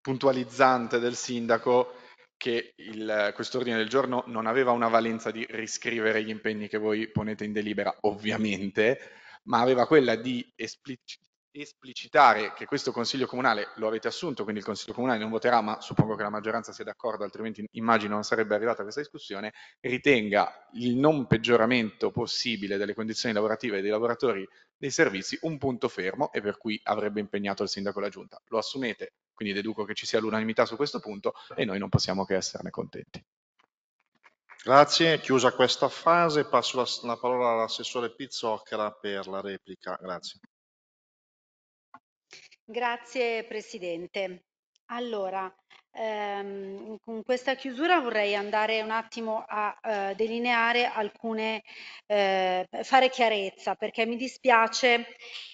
puntualizzante del sindaco, che il, quest'ordine del giorno non aveva una valenza di riscrivere gli impegni che voi ponete in delibera, ovviamente, ma aveva quella di esplic- esplicitare che questo Consiglio Comunale lo avete assunto, quindi il Consiglio Comunale non voterà, ma suppongo che la maggioranza sia d'accordo, altrimenti immagino non sarebbe arrivata questa discussione, ritenga il non peggioramento possibile delle condizioni lavorative dei lavoratori dei servizi un punto fermo e per cui avrebbe impegnato il sindaco e la giunta. Lo assumete, quindi deduco che ci sia l'unanimità su questo punto e noi non possiamo che esserne contenti. Grazie, chiusa questa fase, passo la, la parola all'assessore Pizzocchera per la replica. Grazie. Grazie Presidente. Allora, ehm, con questa chiusura vorrei andare un attimo a eh, delineare alcune, eh, fare chiarezza, perché mi dispiace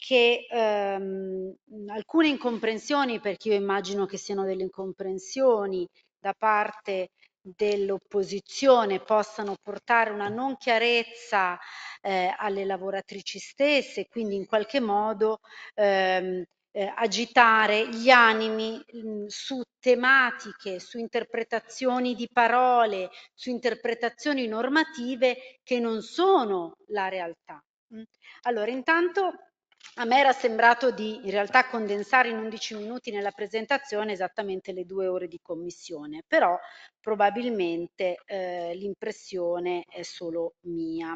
che ehm, alcune incomprensioni, perché io immagino che siano delle incomprensioni da parte dell'opposizione possano portare una non chiarezza eh, alle lavoratrici stesse, quindi in qualche modo ehm, eh, agitare gli animi mh, mm, su tematiche, su interpretazioni di parole, su interpretazioni normative che non sono la realtà. Mm. Allora, intanto a me era sembrato di in realtà condensare in 11 minuti nella presentazione esattamente le due ore di commissione, però probabilmente eh, l'impressione è solo mia.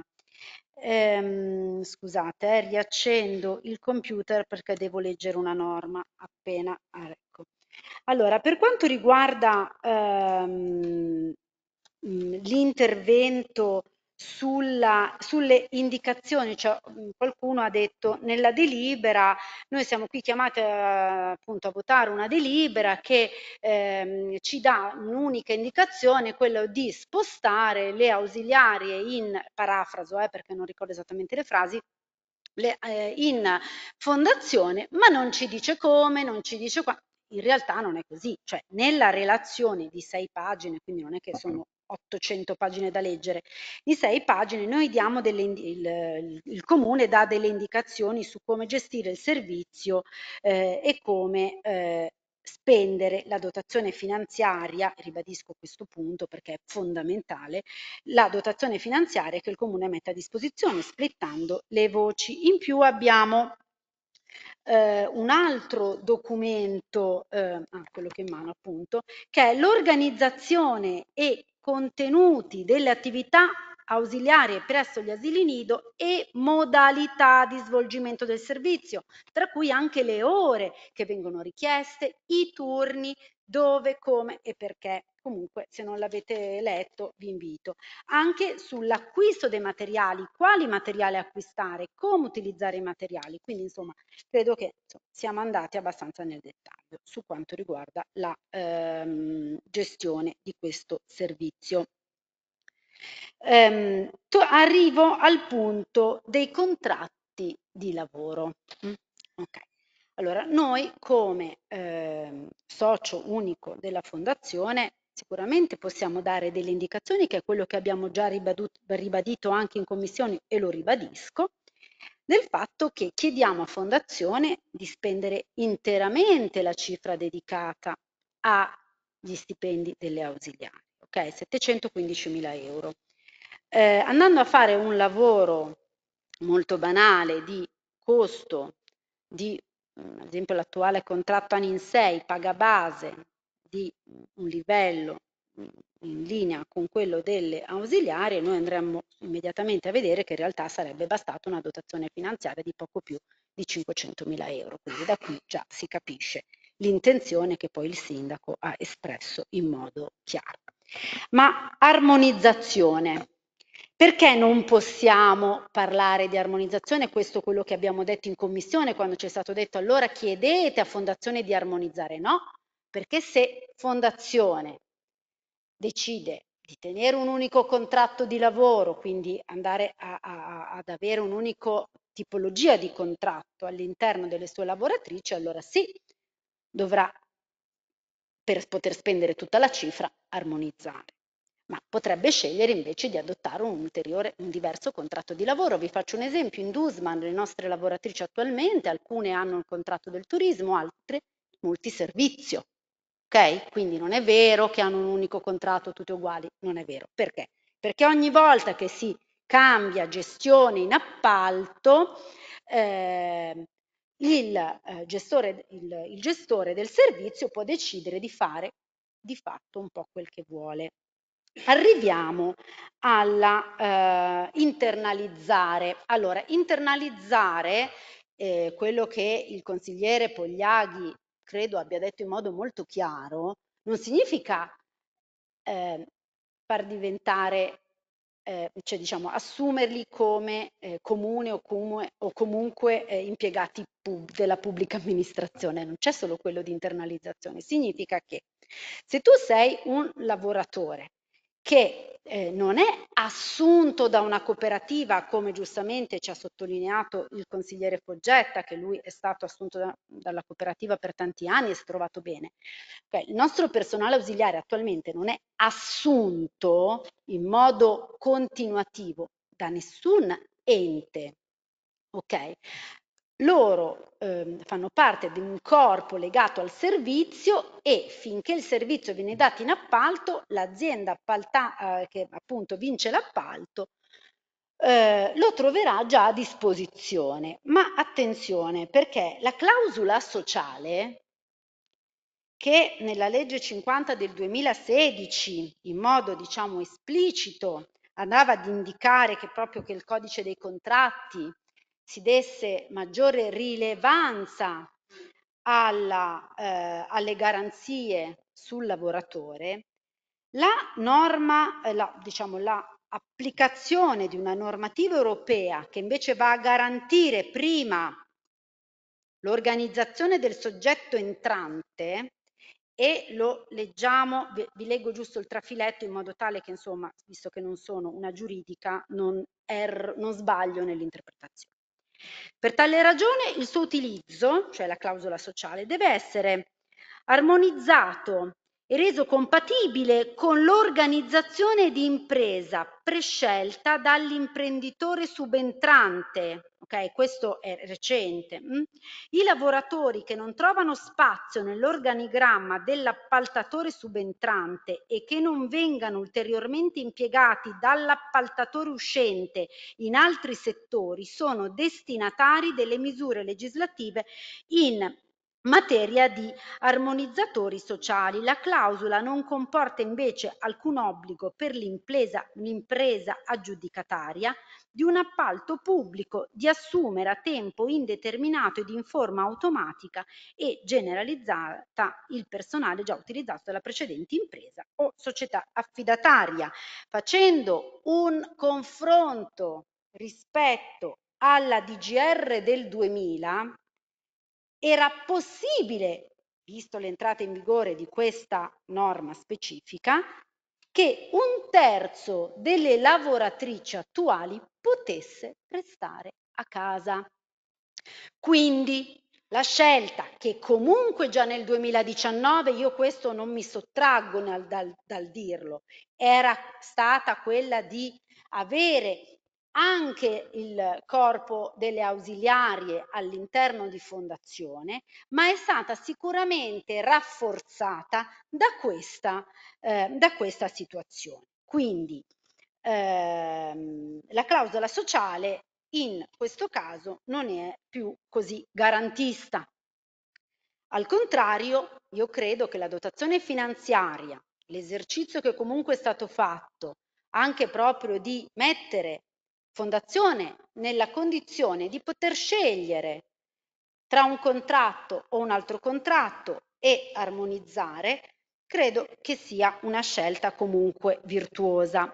Ehm, scusate, eh, riaccendo il computer perché devo leggere una norma appena. Ah, ecco. Allora, per quanto riguarda ehm, mhmm, l'intervento sulla, sulle indicazioni, cioè qualcuno ha detto nella delibera, noi siamo qui chiamati a, eh, appunto a votare una delibera che ehm, ci dà un'unica indicazione, quella di spostare le ausiliarie in parafraso, eh, perché non ricordo esattamente le frasi, le, eh, in fondazione, ma non ci dice come, non ci dice qua. In realtà non è così, cioè nella relazione di sei pagine, quindi non è che sono 800 pagine da leggere, In sei pagine noi diamo delle, il, il, comune dà delle indicazioni su come gestire il servizio eh, e come eh, spendere la dotazione finanziaria, ribadisco questo punto perché è fondamentale, la dotazione finanziaria che il comune mette a disposizione splittando le voci. In più abbiamo eh, un altro documento, eh, ah, quello che è in mano appunto, che è l'organizzazione e contenuti delle attività ausiliarie presso gli asili nido e modalità di svolgimento del servizio, tra cui anche le ore che vengono richieste, i turni, dove, come e perché comunque se non l'avete letto vi invito, anche sull'acquisto dei materiali, quali materiali acquistare, come utilizzare i materiali, quindi insomma credo che insomma, siamo andati abbastanza nel dettaglio su quanto riguarda la ehm, gestione di questo servizio. Ehm, arrivo al punto dei contratti di lavoro. Mm? Okay. Allora, noi come eh, socio unico della fondazione Sicuramente possiamo dare delle indicazioni, che è quello che abbiamo già ribadito anche in commissione e lo ribadisco, del fatto che chiediamo a Fondazione di spendere interamente la cifra dedicata agli stipendi delle ausiliari, ok? 715.000 euro. Eh, andando a fare un lavoro molto banale di costo di mm, ad esempio l'attuale contratto ANIN 6 paga base di un livello mm, in linea con quello delle ausiliarie, noi andremmo immediatamente a vedere che in realtà sarebbe bastata una dotazione finanziaria di poco più di 500 mila euro. Quindi da qui già si capisce l'intenzione che poi il sindaco ha espresso in modo chiaro. Ma armonizzazione. Perché non possiamo parlare di armonizzazione? Questo è quello che abbiamo detto in commissione quando ci è stato detto allora chiedete a Fondazione di armonizzare. No, perché se fondazione decide di tenere un unico contratto di lavoro, quindi andare a, a, ad avere un'unica tipologia di contratto all'interno delle sue lavoratrici, allora sì, dovrà per poter spendere tutta la cifra armonizzare. Ma potrebbe scegliere invece di adottare un ulteriore, un diverso contratto di lavoro. Vi faccio un esempio, in Dusman le nostre lavoratrici attualmente, alcune hanno il contratto del turismo, altre multiservizio. Ok? Quindi non è vero che hanno un unico contratto tutti uguali, non è vero. Perché? Perché ogni volta che si cambia gestione in appalto, eh, il, eh, gestore, il, il, gestore, del servizio può decidere di fare di fatto un po' quel che vuole. Arriviamo alla eh, internalizzare. Allora, internalizzare eh, quello che il consigliere Pogliaghi credo abbia detto in modo molto chiaro, non significa eh, far diventare, eh, cioè diciamo assumerli come eh, comune o, com o comunque eh, impiegati pub della pubblica amministrazione, non c'è solo quello di internalizzazione, significa che se tu sei un lavoratore che eh, non è assunto da una cooperativa, come giustamente ci ha sottolineato il consigliere Foggetta, che lui è stato assunto da, dalla cooperativa per tanti anni e si è trovato bene. Okay, cioè, il nostro personale ausiliare attualmente non è assunto in modo continuativo da nessun ente. Ok? loro eh, fanno parte di un corpo legato al servizio e finché il servizio viene dato in appalto, l'azienda appalta- eh, che appunto vince l'appalto eh, lo troverà già a disposizione. Ma attenzione perché la clausola sociale che nella legge 50 del 2016 in modo diciamo esplicito andava ad indicare che proprio che il codice dei contratti si desse maggiore rilevanza alla, eh, alle garanzie sul lavoratore, la norma, eh, la, diciamo, la applicazione di una normativa europea che invece va a garantire prima l'organizzazione del soggetto entrante e lo leggiamo, vi leggo giusto il trafiletto in modo tale che insomma, visto che non sono una giuridica, non, erro, non sbaglio nell'interpretazione. Per tale ragione il suo utilizzo, cioè la clausola sociale, deve essere armonizzato reso compatibile con l'organizzazione di impresa prescelta dall'imprenditore subentrante. Ok, questo è recente. Mm? I lavoratori che non trovano spazio nell'organigramma dell'appaltatore subentrante e che non vengano ulteriormente impiegati dall'appaltatore uscente in altri settori sono destinatari delle misure legislative in materia di armonizzatori sociali. La clausola non comporta invece alcun obbligo per l'impresa, l'impresa aggiudicataria di un appalto pubblico di assumere a tempo indeterminato ed in forma automatica e generalizzata il personale già utilizzato dalla precedente impresa o società affidataria, facendo un confronto rispetto alla DGR del 2000 era possibile, visto l'entrata in vigore di questa norma specifica, che un terzo delle lavoratrici attuali potesse restare a casa. Quindi la scelta che comunque già nel 2019, io questo non mi sottraggo dal, dal, dal dirlo, era stata quella di avere anche il corpo delle ausiliarie all'interno di fondazione, ma è stata sicuramente rafforzata da questa, eh, da questa situazione. Quindi ehm, la clausola sociale in questo caso non è più così garantista. Al contrario, io credo che la dotazione finanziaria, l'esercizio che comunque è stato fatto, anche proprio di mettere fondazione nella condizione di poter scegliere tra un contratto o un altro contratto e armonizzare, credo che sia una scelta comunque virtuosa.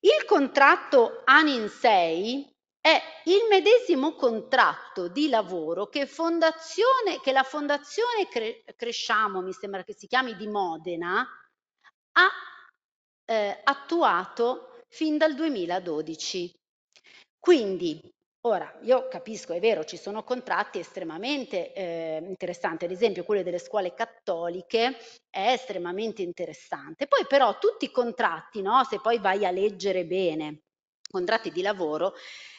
Il contratto ANIN 6 è il medesimo contratto di lavoro che, che la Fondazione Cre Cresciamo, mi sembra che si chiami di Modena, ha eh, attuato fin dal 2012. Quindi, ora, io capisco, è vero, ci sono contratti estremamente eh, interessanti, ad esempio quello delle scuole cattoliche è estremamente interessante. Poi però tutti i contratti, no, se poi vai a leggere bene, contratti di lavoro,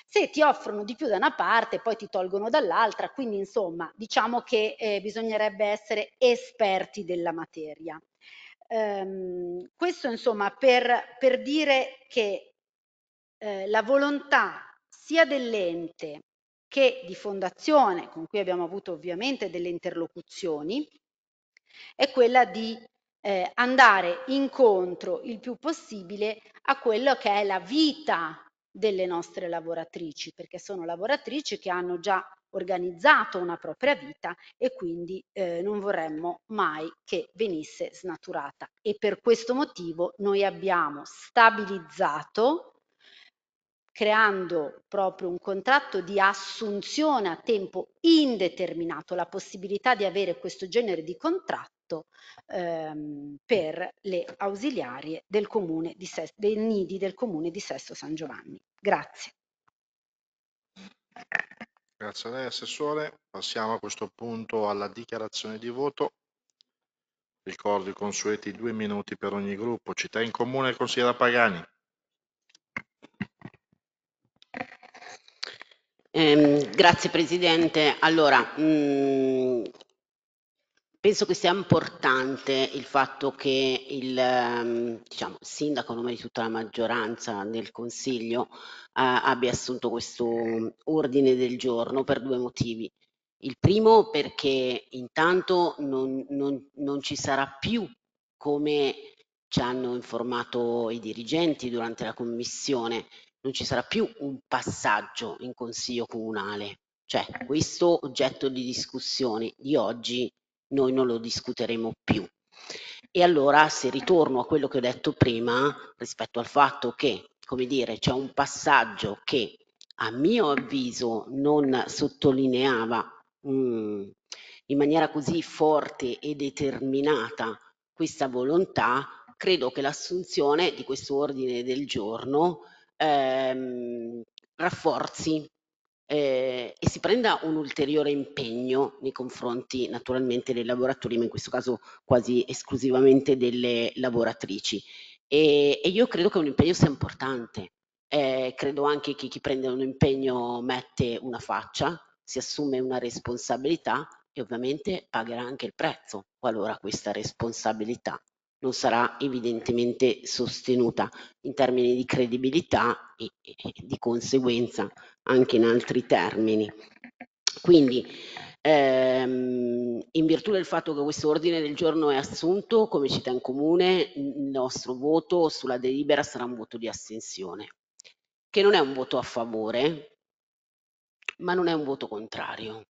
se ti offrono di più da una parte, poi ti tolgono dall'altra, quindi insomma diciamo che eh, bisognerebbe essere esperti della materia. Ehm, questo insomma per, per dire che eh, la volontà sia dell'ente che di fondazione, con cui abbiamo avuto ovviamente delle interlocuzioni, è quella di eh, andare incontro il più possibile a quello che è la vita delle nostre lavoratrici, perché sono lavoratrici che hanno già organizzato una propria vita e quindi eh, non vorremmo mai che venisse snaturata. E per questo motivo noi abbiamo stabilizzato creando proprio un contratto di assunzione a tempo indeterminato, la possibilità di avere questo genere di contratto ehm, per le ausiliarie del comune di Sesto, dei nidi del comune di Sesto San Giovanni. Grazie. Grazie a lei Assessore. Passiamo a questo punto alla dichiarazione di voto. Ricordo i consueti due minuti per ogni gruppo. Città in comune, consigliera Pagani. Ehm, grazie Presidente. Allora, mh, mm, penso che sia importante il fatto che il ehm, diciamo, sindaco, a nome di tutta la maggioranza del Consiglio, eh, abbia assunto questo mm, ordine del giorno per due motivi. Il primo perché intanto non, non, non ci sarà più, come ci hanno informato i dirigenti durante la commissione, non ci sarà più un passaggio in consiglio comunale. Cioè, eh. questo oggetto di discussione di oggi noi non lo discuteremo più. E allora, se ritorno a quello che ho detto prima, rispetto al fatto che, come dire, c'è un passaggio che a mio avviso non sottolineava mh, mm, in maniera così forte e determinata questa volontà, credo che l'assunzione di questo ordine del giorno ehm, rafforzi eh, e si prenda un ulteriore impegno nei confronti naturalmente dei lavoratori, ma in questo caso quasi esclusivamente delle lavoratrici. E, e io credo che un impegno sia importante. Eh, credo anche che chi prende un impegno mette una faccia, si assume una responsabilità e ovviamente pagherà anche il prezzo qualora questa responsabilità non sarà evidentemente sostenuta in termini di credibilità e, e di conseguenza anche in altri termini. Quindi ehm, in virtù del fatto che questo ordine del giorno è assunto come città in comune, il nostro voto sulla delibera sarà un voto di astensione, che non è un voto a favore, ma non è un voto contrario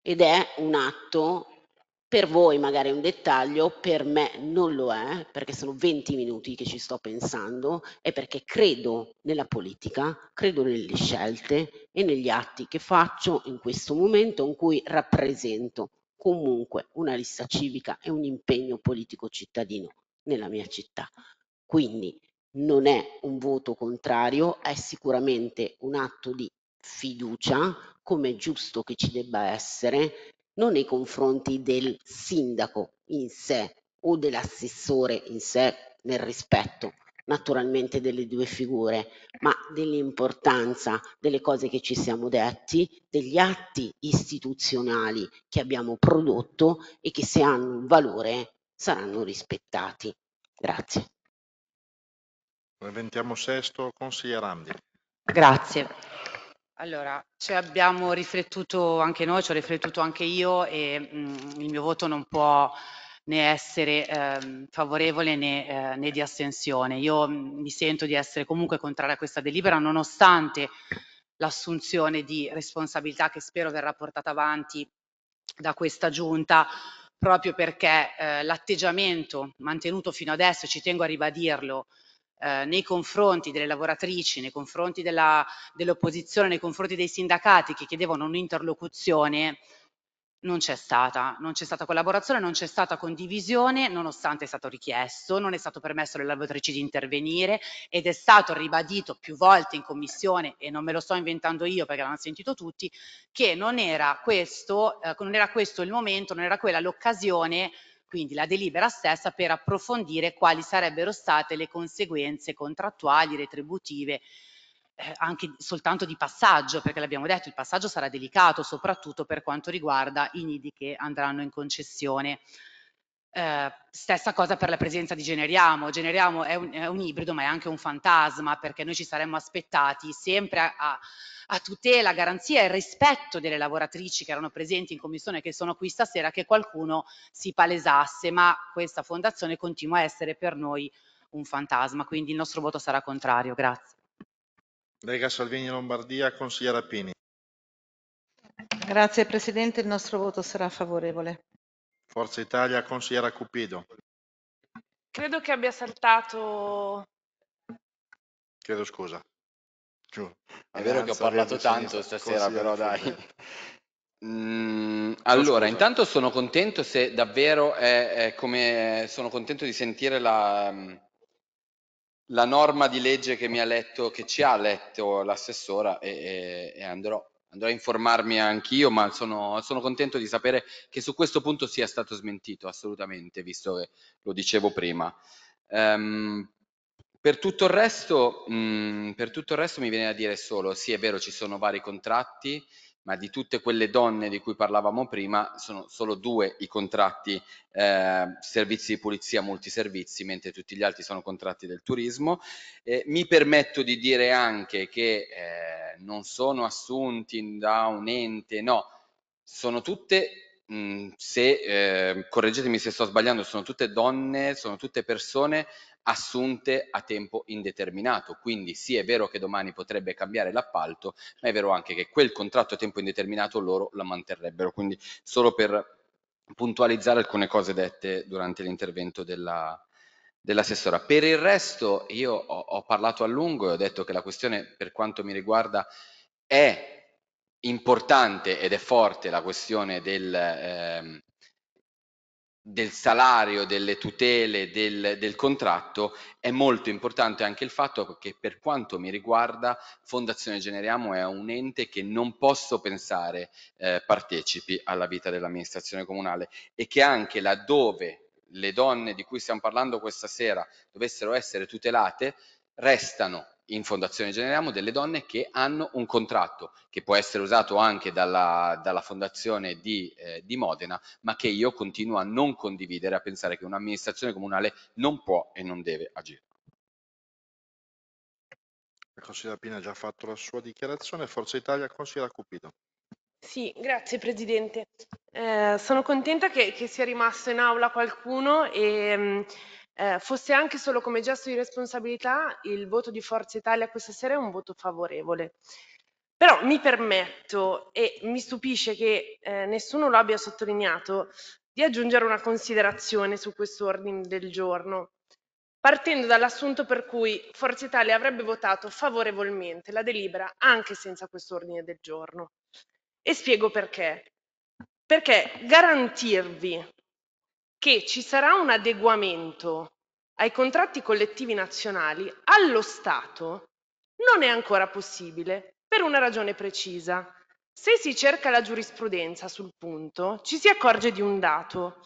ed è un atto per voi magari è un dettaglio, per me non lo è, perché sono 20 minuti che ci sto pensando e perché credo nella politica, credo nelle scelte e negli atti che faccio in questo momento in cui rappresento comunque una lista civica e un impegno politico cittadino nella mia città. Quindi non è un voto contrario, è sicuramente un atto di fiducia, come è giusto che ci debba essere non nei confronti del sindaco in sé o dell'assessore in sé, nel rispetto naturalmente delle due figure, ma dell'importanza delle cose che ci siamo detti, degli atti istituzionali che abbiamo prodotto e che se hanno un valore saranno rispettati. Grazie. Reventiamo sesto, consigliere Randi. Grazie. Allora, ci cioè, abbiamo riflettuto anche noi, ci ho riflettuto anche io e mh, mm, il mio voto non può né essere ehm, favorevole né, eh, né, di astensione. Io mh, mm, mi sento di essere comunque contraria a questa delibera, nonostante l'assunzione di responsabilità che spero verrà portata avanti da questa giunta, proprio perché eh, l'atteggiamento mantenuto fino adesso, e ci tengo a ribadirlo, eh, nei confronti delle lavoratrici, nei confronti dell'opposizione, dell nei confronti dei sindacati che chiedevano un'interlocuzione, non c'è stata, non c'è stata collaborazione, non c'è stata condivisione, nonostante è stato richiesto, non è stato permesso alle lavoratrici di intervenire ed è stato ribadito più volte in commissione, e non me lo sto inventando io perché l'hanno sentito tutti, che non era questo, eh, non era questo il momento, non era quella l'occasione quindi la delibera stessa per approfondire quali sarebbero state le conseguenze contrattuali, retributive, eh, anche soltanto di passaggio, perché l'abbiamo detto, il passaggio sarà delicato soprattutto per quanto riguarda i nidi che andranno in concessione. Eh, stessa cosa per la presenza di Generiamo. Generiamo è un, è un, ibrido, ma è anche un fantasma, perché noi ci saremmo aspettati sempre a, a, a tutela, garanzia e rispetto delle lavoratrici che erano presenti in commissione e che sono qui stasera, che qualcuno si palesasse, ma questa fondazione continua a essere per noi un fantasma, quindi il nostro voto sarà contrario. Grazie. Lega Salvini Lombardia, consigliera Pini. Grazie Presidente, il nostro voto sarà favorevole. Forza Italia, consigliera Cupido. Credo che abbia saltato. Chiedo scusa. Giù. È vero che ho parlato tanto stasera, però dai. Mm, allora, scusa. intanto sono contento se davvero è, è come sono contento di sentire la, la, norma di legge che mi ha letto, che ci ha letto l'assessora e, e, e andrò andrò a informarmi anch'io, ma sono, sono, contento di sapere che su questo punto sia stato smentito, assolutamente, visto che lo dicevo prima. Um, per, tutto resto, mh, mm, per tutto il resto mi viene da dire solo, sì è vero, ci sono vari contratti, ma di tutte quelle donne di cui parlavamo prima sono solo due i contratti eh, servizi di pulizia multiservizi, mentre tutti gli altri sono contratti del turismo. Eh, mi permetto di dire anche che eh, non sono assunti da un ente, no, sono tutte, mh, se, eh, correggetemi se sto sbagliando, sono tutte donne, sono tutte persone assunte a tempo indeterminato. Quindi sì, è vero che domani potrebbe cambiare l'appalto, ma è vero anche che quel contratto a tempo indeterminato loro la manterrebbero. Quindi solo per puntualizzare alcune cose dette durante l'intervento della, dell'assessora. Per il resto io ho, ho parlato a lungo e ho detto che la questione per quanto mi riguarda è importante ed è forte la questione del, eh, del salario, delle tutele, del, del, contratto, è molto importante anche il fatto che per quanto mi riguarda Fondazione Generiamo è un ente che non posso pensare eh, partecipi alla vita dell'amministrazione comunale e che anche laddove le donne di cui stiamo parlando questa sera dovessero essere tutelate, restano in Fondazione Generiamo delle donne che hanno un contratto che può essere usato anche dalla, dalla Fondazione di, eh, di, Modena, ma che io continuo a non condividere, a pensare che un'amministrazione comunale non può e non deve agire. la consigliera Pina ha già fatto la sua dichiarazione, Forza Italia, consigliera Cupido. Sì, grazie Presidente. Eh, sono contenta che, che, sia rimasto in aula qualcuno e... Mh, mm, eh, fosse anche solo come gesto di responsabilità, il voto di Forza Italia questa sera è un voto favorevole. Però mi permetto, e mi stupisce che eh, nessuno lo abbia sottolineato, di aggiungere una considerazione su questo ordine del giorno, partendo dall'assunto per cui Forza Italia avrebbe votato favorevolmente la delibera anche senza questo ordine del giorno. E spiego perché. Perché garantirvi che ci sarà un adeguamento ai contratti collettivi nazionali, allo Stato non è ancora possibile per una ragione precisa. Se si cerca la giurisprudenza sul punto, ci si accorge di un dato.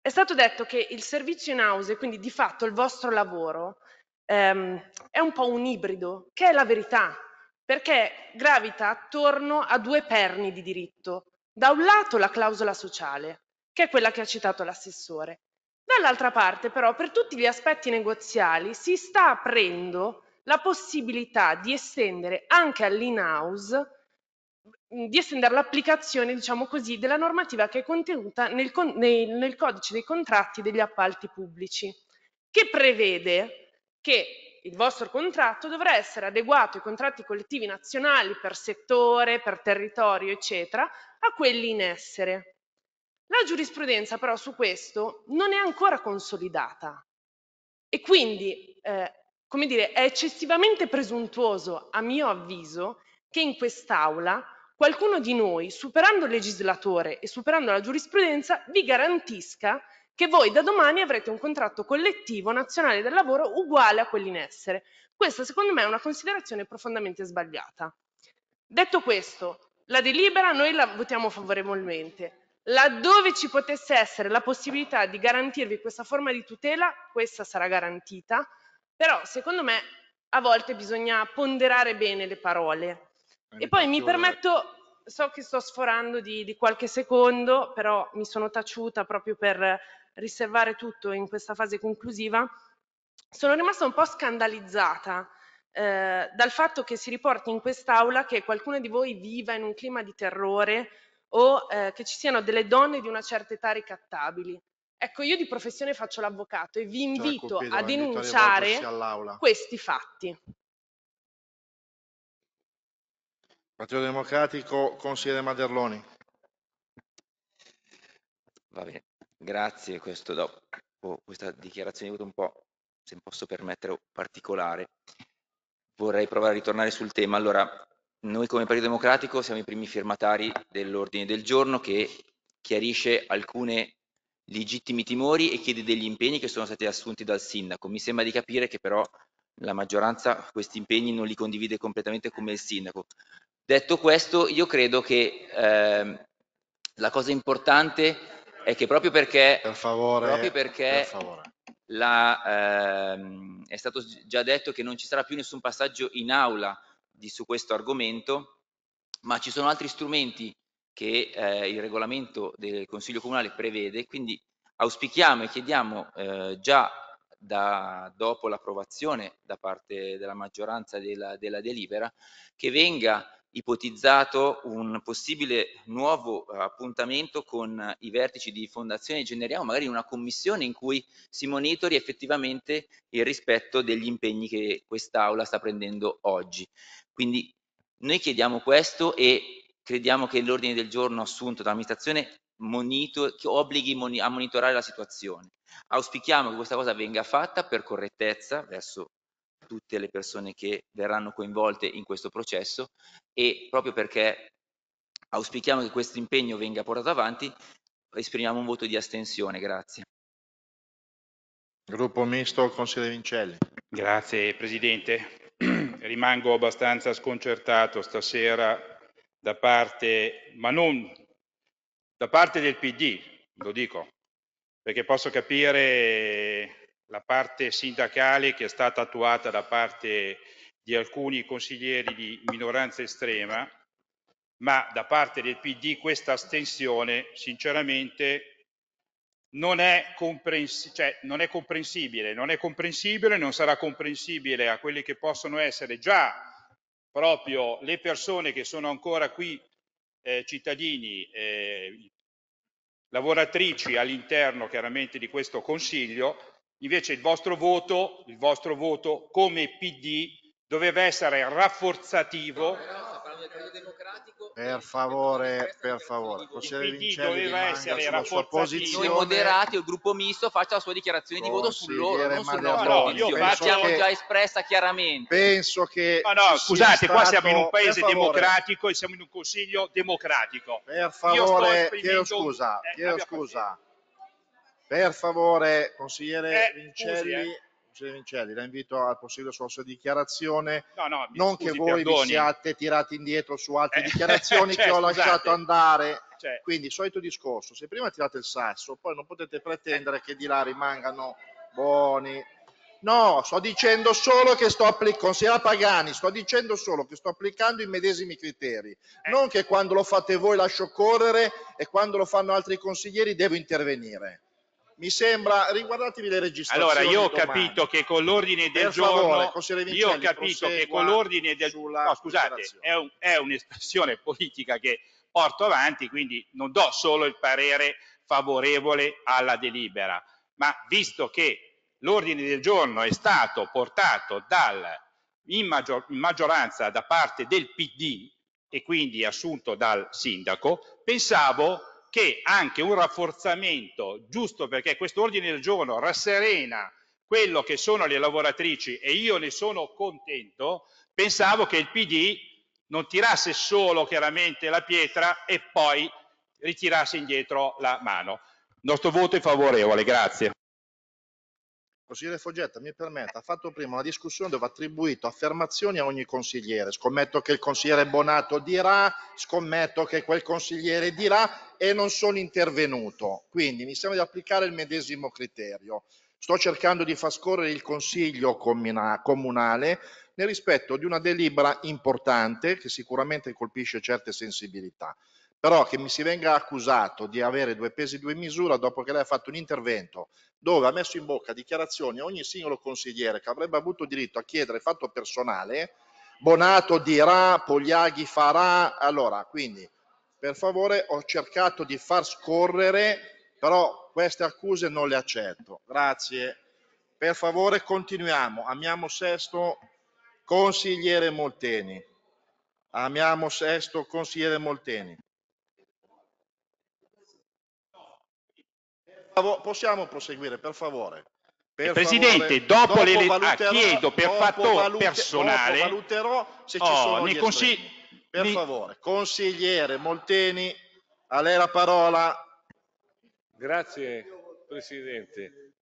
È stato detto che il servizio in house, quindi di fatto il vostro lavoro, ehm, è un po' un ibrido, che è la verità, perché gravita attorno a due perni di diritto. Da un lato la clausola sociale, che è quella che ha citato l'assessore. Dall'altra parte però per tutti gli aspetti negoziali si sta aprendo la possibilità di estendere anche all'in-house di estendere l'applicazione, diciamo così, della normativa che è contenuta nel, nel, nel, codice dei contratti degli appalti pubblici, che prevede che il vostro contratto dovrà essere adeguato ai contratti collettivi nazionali per settore, per territorio, eccetera, a quelli in essere. La giurisprudenza però su questo non è ancora consolidata e quindi, eh, come dire, è eccessivamente presuntuoso, a mio avviso, che in quest'Aula qualcuno di noi, superando il legislatore e superando la giurisprudenza, vi garantisca che voi da domani avrete un contratto collettivo nazionale del lavoro uguale a quelli in essere. Questa secondo me è una considerazione profondamente sbagliata. Detto questo, la delibera noi la votiamo favorevolmente laddove ci potesse essere la possibilità di garantirvi questa forma di tutela, questa sarà garantita, però secondo me a volte bisogna ponderare bene le parole. E poi mi permetto, so che sto sforando di, di qualche secondo, però mi sono taciuta proprio per riservare tutto in questa fase conclusiva, sono rimasta un po' scandalizzata eh, dal fatto che si riporti in quest'aula che qualcuno di voi viva in un clima di terrore o eh, che ci siano delle donne di una certa età ricattabili. Ecco, io di professione faccio l'avvocato e vi cioè, invito cioè, a denunciare questi fatti. Partito Democratico, consigliere Maderloni. Va bene, grazie. Questo dopo boh, questa dichiarazione è un po', se posso permettere, particolare. Vorrei provare a ritornare sul tema. Allora, noi come Partito Democratico siamo i primi firmatari dell'ordine del giorno che chiarisce alcune legittimi timori e chiede degli impegni che sono stati assunti dal sindaco. Mi sembra di capire che però la maggioranza questi impegni non li condivide completamente come il sindaco. Detto questo, io credo che eh, la cosa importante è che proprio perché, per favore, proprio perché per la, eh, è stato già detto che non ci sarà più nessun passaggio in aula di, su questo argomento, ma ci sono altri strumenti che eh, il regolamento del Consiglio Comunale prevede, quindi auspichiamo e chiediamo eh, già da, dopo l'approvazione da parte della maggioranza della, della delibera che venga ipotizzato un possibile nuovo eh, appuntamento con i vertici di fondazione e generiamo magari una commissione in cui si monitori effettivamente il rispetto degli impegni che quest'aula sta prendendo oggi quindi noi chiediamo questo e crediamo che l'ordine del giorno assunto dall'amministrazione monitor, obblighi moni a monitorare la situazione. Auspichiamo che questa cosa venga fatta per correttezza verso tutte le persone che verranno coinvolte in questo processo e proprio perché auspichiamo che questo impegno venga portato avanti, esprimiamo un voto di astensione. Grazie. Gruppo Misto, Consigliere Vincelli. Grazie Presidente. rimango abbastanza sconcertato stasera da parte, ma non da parte del PD, lo dico, perché posso capire la parte sindacale che è stata attuata da parte di alcuni consiglieri di minoranza estrema, ma da parte del PD questa astensione sinceramente non è, cioè, non è, comprensibile, non è comprensibile, non sarà comprensibile a quelli che possono essere già proprio le persone che sono ancora qui eh, cittadini, eh, lavoratrici all'interno chiaramente di questo Consiglio, invece il vostro voto, il vostro voto come PD doveva essere rafforzativo. Per favore, per favore, consigliere Vincelli doveva essere sulla sua posizione. Noi moderati o il gruppo misto faccia la sua dichiarazione di voto su loro, non sulla loro no, l'abbiamo già espressa chiaramente. Penso che Ma no, scusate, stato... qua siamo in un paese democratico e siamo in un consiglio democratico. Per favore, esprimendo... chiedo scusa, eh, chiedo scusa. Per favore, consigliere eh, Vincelli, Vincelli, la invito a proseguire sulla sua dichiarazione. No, no, non scusi, che voi perdoni. vi siate tirati indietro su altre eh, dichiarazioni cioè, che ho scusate. lasciato andare. Cioè. Quindi, solito discorso, se prima tirate il sasso, poi non potete pretendere che di là rimangano buoni. No, sto dicendo solo che sto applicando, considera Pagani, sto dicendo solo che sto applicando i medesimi criteri, eh. non che quando lo fate voi lascio correre e quando lo fanno altri consiglieri devo intervenire mi sembra, riguardatevi le registrazioni. Allora, io ho capito che con l'ordine del per giorno, favore, io ho capito che con l'ordine del giorno, no, scusate, è un'espressione politica che porto avanti, quindi non do solo il parere favorevole alla delibera, ma visto che l'ordine del giorno è stato portato dal, in, maggior, in maggioranza da parte del PD e quindi assunto dal sindaco, pensavo che anche un rafforzamento, giusto perché questo ordine del giorno rasserena quello che sono le lavoratrici e io ne sono contento, pensavo che il PD non tirasse solo chiaramente la pietra e poi ritirasse indietro la mano. Il nostro voto è favorevole, grazie consigliere Foggetta, mi permetta, ha fatto prima una discussione dove ha attribuito affermazioni a ogni consigliere. Scommetto che il consigliere Bonato dirà, scommetto che quel consigliere dirà e non sono intervenuto. Quindi mi sembra di applicare il medesimo criterio. Sto cercando di far scorrere il Consiglio comunale nel rispetto di una delibera importante che sicuramente colpisce certe sensibilità però che mi si venga accusato di avere due pesi e due misure dopo che lei ha fatto un intervento dove ha messo in bocca dichiarazioni a ogni singolo consigliere che avrebbe avuto diritto a chiedere fatto personale, Bonato dirà, Pogliaghi farà, allora quindi per favore ho cercato di far scorrere, però queste accuse non le accetto, grazie. Per favore continuiamo, amiamo Sesto, consigliere Molteni. Amiamo Sesto, consigliere Molteni. Possiamo proseguire, per favore? Per Presidente, favore. dopo, dopo le elezioni, ah, chiedo per fatto personale. valuterò se ci oh, sono consi- Per mi... favore, consigliere Molteni, a lei la parola. Grazie, Presidente.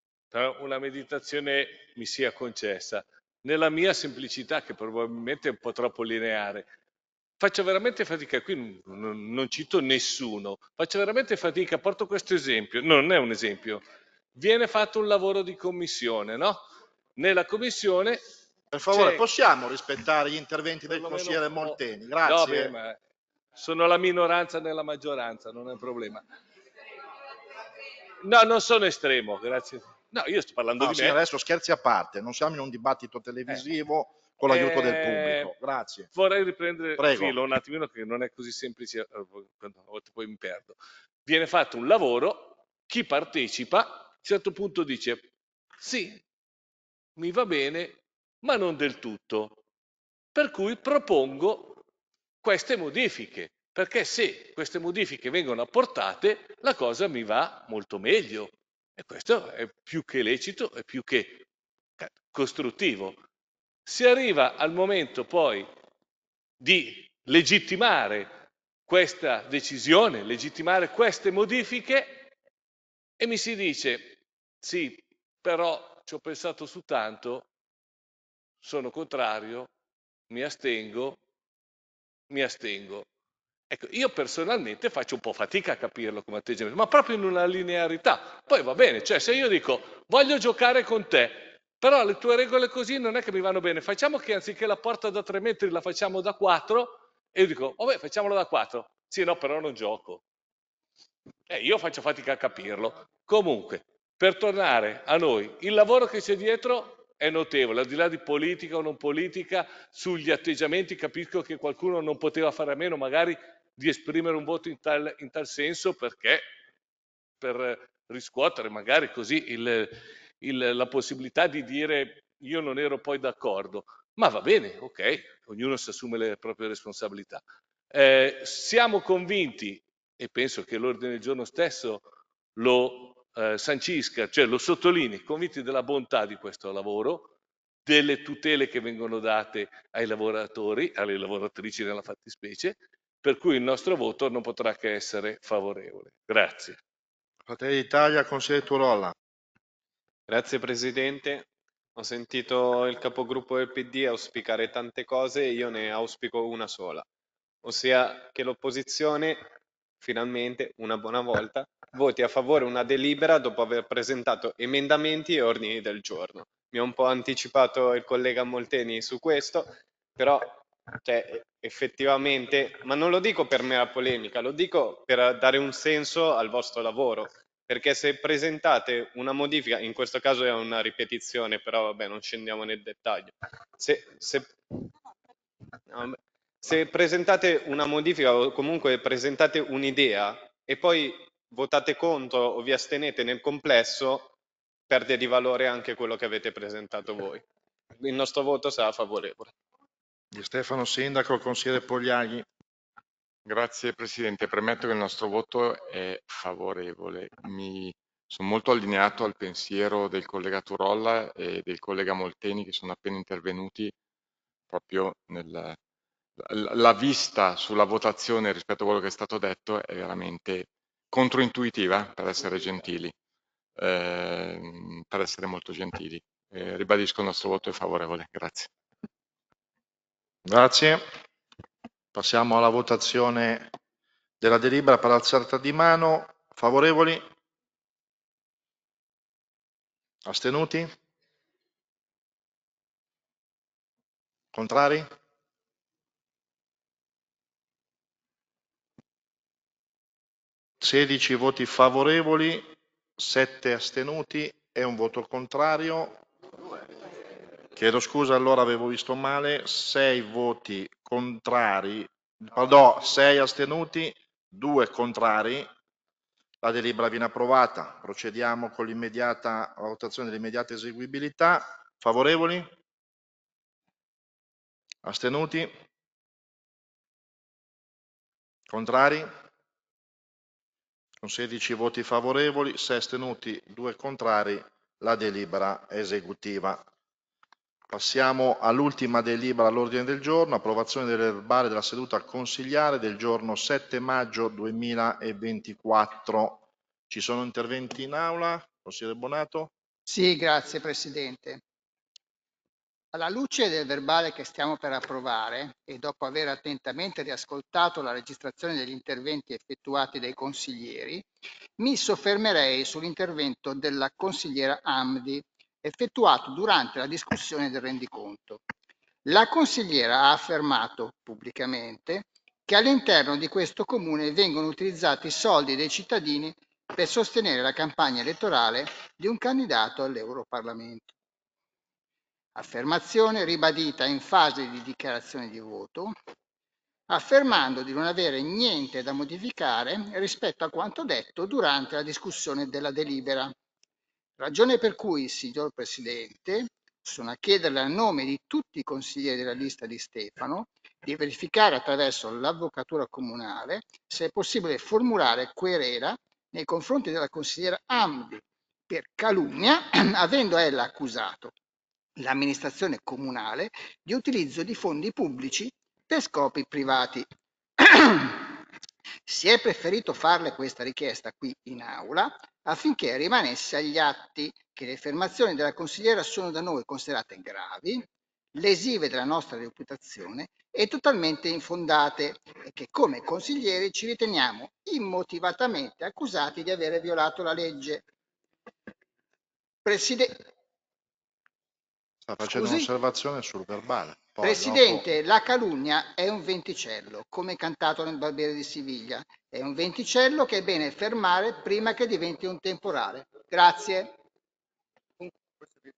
una meditazione mi sia concessa. Nella mia semplicità, che probabilmente è un po' troppo lineare, faccio veramente fatica, qui non, non cito nessuno, faccio veramente fatica, porto questo esempio, non è un esempio, viene fatto un lavoro di commissione, no? Nella commissione... Per favore, possiamo rispettare gli interventi del consigliere Molteni, grazie. No, beh, sono la minoranza nella maggioranza, non è un problema. No, non sono estremo, grazie. No, io sto parlando no, di me. Adesso scherzi a parte, non siamo in un dibattito eh. televisivo. Eh con l'aiuto eh, del pubblico. Grazie. Vorrei riprendere Prego. il filo un attimino che non è così semplice, eh, a volte poi mi perdo. Viene fatto un lavoro, chi partecipa a un certo punto dice sì, mi va bene, ma non del tutto. Per cui propongo queste modifiche, perché se queste modifiche vengono apportate, la cosa mi va molto meglio. E questo è più che lecito, è più che cioè, costruttivo. Si arriva al momento poi di legittimare questa decisione, legittimare queste modifiche e mi si dice sì, però ci ho pensato su tanto, sono contrario, mi astengo, mi astengo. Ecco, io personalmente faccio un po' fatica a capirlo come atteggiamento, ma proprio in una linearità. Poi va bene, cioè se io dico voglio giocare con te, però le tue regole così non è che mi vanno bene. Facciamo che anziché la porta da tre metri la facciamo da quattro. e io dico, vabbè, facciamola da quattro. Sì, no, però non gioco. Eh, io faccio fatica a capirlo. Comunque, per tornare a noi, il lavoro che c'è dietro è notevole, al di là di politica o non politica, sugli atteggiamenti capisco che qualcuno non poteva fare a meno magari di esprimere un voto in tal, in tal senso perché per riscuotere magari così il, il, la possibilità di dire io non ero poi d'accordo, ma va bene, ok, ognuno si assume le proprie responsabilità. Eh, siamo convinti, e penso che l'ordine del giorno stesso lo eh, sancisca, cioè lo sottolinei, convinti della bontà di questo lavoro, delle tutele che vengono date ai lavoratori, alle lavoratrici nella fattispecie, per cui il nostro voto non potrà che essere favorevole. Grazie. Fratelli d'Italia, consigliere Turolla. Grazie Presidente. Ho sentito il capogruppo del PD auspicare tante cose e io ne auspico una sola, ossia che l'opposizione, finalmente, una buona volta, voti a favore una delibera dopo aver presentato emendamenti e ordini del giorno. Mi ha un po' anticipato il collega Molteni su questo, però cioè, effettivamente, ma non lo dico per mera polemica, lo dico per dare un senso al vostro lavoro perché se presentate una modifica, in questo caso è una ripetizione, però vabbè, non scendiamo nel dettaglio. Se, se, se presentate una modifica o comunque presentate un'idea e poi votate contro o vi astenete nel complesso, perde di valore anche quello che avete presentato voi. Il nostro voto sarà favorevole. Di Stefano Sindaco, consigliere Pogliaghi. Grazie Presidente, premetto che il nostro voto è favorevole. Mi sono molto allineato al pensiero del collega Turolla e del collega Molteni che sono appena intervenuti proprio nella la vista sulla votazione rispetto a quello che è stato detto è veramente controintuitiva, per essere gentili, eh, per essere molto gentili. Eh, ribadisco il nostro voto è favorevole. Grazie. Grazie. Passiamo alla votazione della delibera per alzata di mano. Favorevoli? Astenuti? Contrari? Sedici voti favorevoli, sette astenuti e un voto contrario. Chiedo scusa, allora avevo visto male, 6 voti contrari, pardon, 6 astenuti, 2 contrari, la delibera viene approvata. Procediamo con l'immediata valutazione dell'immediata eseguibilità. Favorevoli? Astenuti? Contrari? Con 16 voti favorevoli, 6 astenuti, 2 contrari, la delibera esecutiva Passiamo all'ultima delibera all'ordine del giorno, approvazione del verbale della seduta consigliare del giorno 7 maggio 2024. Ci sono interventi in aula? Consigliere Bonato? Sì, grazie Presidente. Alla luce del verbale che stiamo per approvare e dopo aver attentamente riascoltato la registrazione degli interventi effettuati dai consiglieri, mi soffermerei sull'intervento della consigliera Amdi effettuato durante la discussione del rendiconto. La consigliera ha affermato pubblicamente che all'interno di questo comune vengono utilizzati i soldi dei cittadini per sostenere la campagna elettorale di un candidato all'Europarlamento. Affermazione ribadita in fase di dichiarazione di voto, affermando di non avere niente da modificare rispetto a quanto detto durante la discussione della delibera Ragione per cui, signor Presidente, sono a chiederle a nome di tutti i consiglieri della lista di Stefano di verificare attraverso l'avvocatura comunale se è possibile formulare querela nei confronti della consigliera Amdi per calunnia, avendo ella accusato l'amministrazione comunale di utilizzo di fondi pubblici per scopi privati. Si è preferito farle questa richiesta qui in aula affinché rimanesse agli atti che le affermazioni della consigliera sono da noi considerate gravi, lesive della nostra reputazione e totalmente infondate e che come consiglieri ci riteniamo immotivatamente accusati di aver violato la legge. Preside- Sta facendo Scusi? un'osservazione sul verbale. Poi, Presidente, dopo- la calunnia è un venticello, come cantato nel Barbiere di Siviglia. È un venticello che è bene fermare prima che diventi un temporale. Grazie.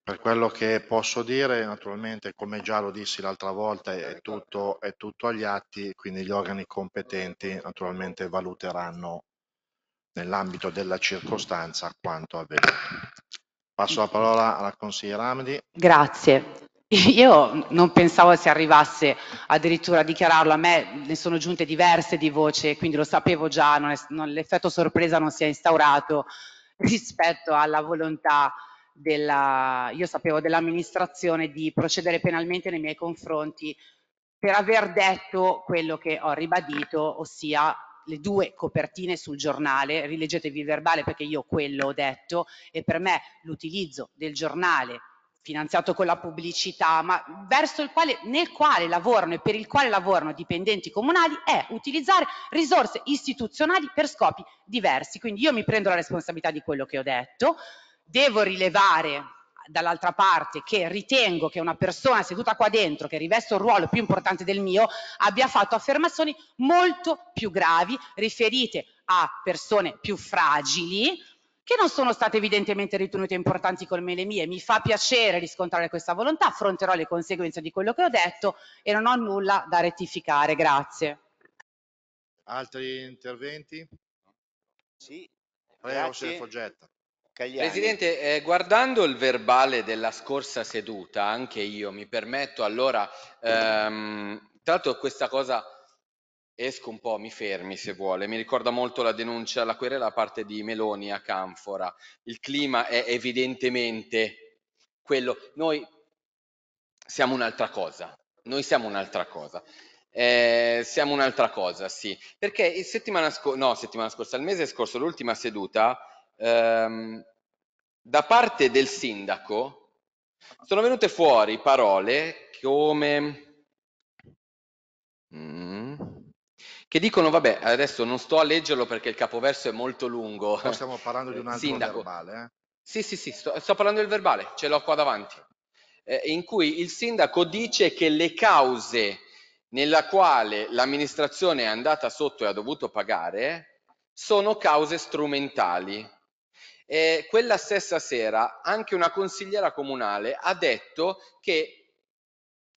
Per quello che posso dire, naturalmente, come già lo dissi l'altra volta, è tutto, è tutto agli atti, quindi gli organi competenti naturalmente valuteranno nell'ambito della circostanza quanto avvenuto. Passo la parola alla consigliera Amedi. Grazie. Io non pensavo si arrivasse addirittura a dichiararlo, a me ne sono giunte diverse di voce, quindi lo sapevo già, l'effetto sorpresa non si è instaurato rispetto alla volontà della, io sapevo, dell'amministrazione di procedere penalmente nei miei confronti per aver detto quello che ho ribadito, ossia le due copertine sul giornale, rileggetevi il verbale perché io quello ho detto e per me l'utilizzo del giornale finanziato con la pubblicità, ma verso il quale, nel quale lavorano e per il quale lavorano dipendenti comunali è utilizzare risorse istituzionali per scopi diversi. Quindi io mi prendo la responsabilità di quello che ho detto, devo rilevare dall'altra parte che ritengo che una persona seduta qua dentro che riveste un ruolo più importante del mio abbia fatto affermazioni molto più gravi riferite a persone più fragili che non sono state evidentemente ritenute importanti come le mie. Mi fa piacere riscontrare questa volontà, affronterò le conseguenze di quello che ho detto e non ho nulla da rettificare. Grazie. Altri interventi? Sì. Prego, Grazie. Foggetta. Cagliari. Presidente, eh, guardando il verbale della scorsa seduta, anche io mi permetto allora, ehm, tra l'altro questa cosa esco un po', mi fermi se vuole, mi ricorda molto la denuncia, la querela da parte di Meloni a Canfora, il clima è evidentemente quello, noi siamo un'altra cosa, noi siamo un'altra cosa. Eh, siamo un'altra cosa, sì, perché settimana scorsa, no, settimana scorsa, il mese scorso, l'ultima seduta, ehm, da parte del sindaco sono venute fuori parole come mm, che dicono, vabbè, adesso non sto a leggerlo perché il capoverso è molto lungo. no, stiamo parlando di un altro sindaco. verbale. Eh? Sì, sì, sì, sto, sto parlando del verbale, ce l'ho qua davanti, eh, in cui il sindaco dice che le cause nella quale l'amministrazione è andata sotto e ha dovuto pagare sono cause strumentali eh, quella stessa sera anche una consigliera comunale ha detto che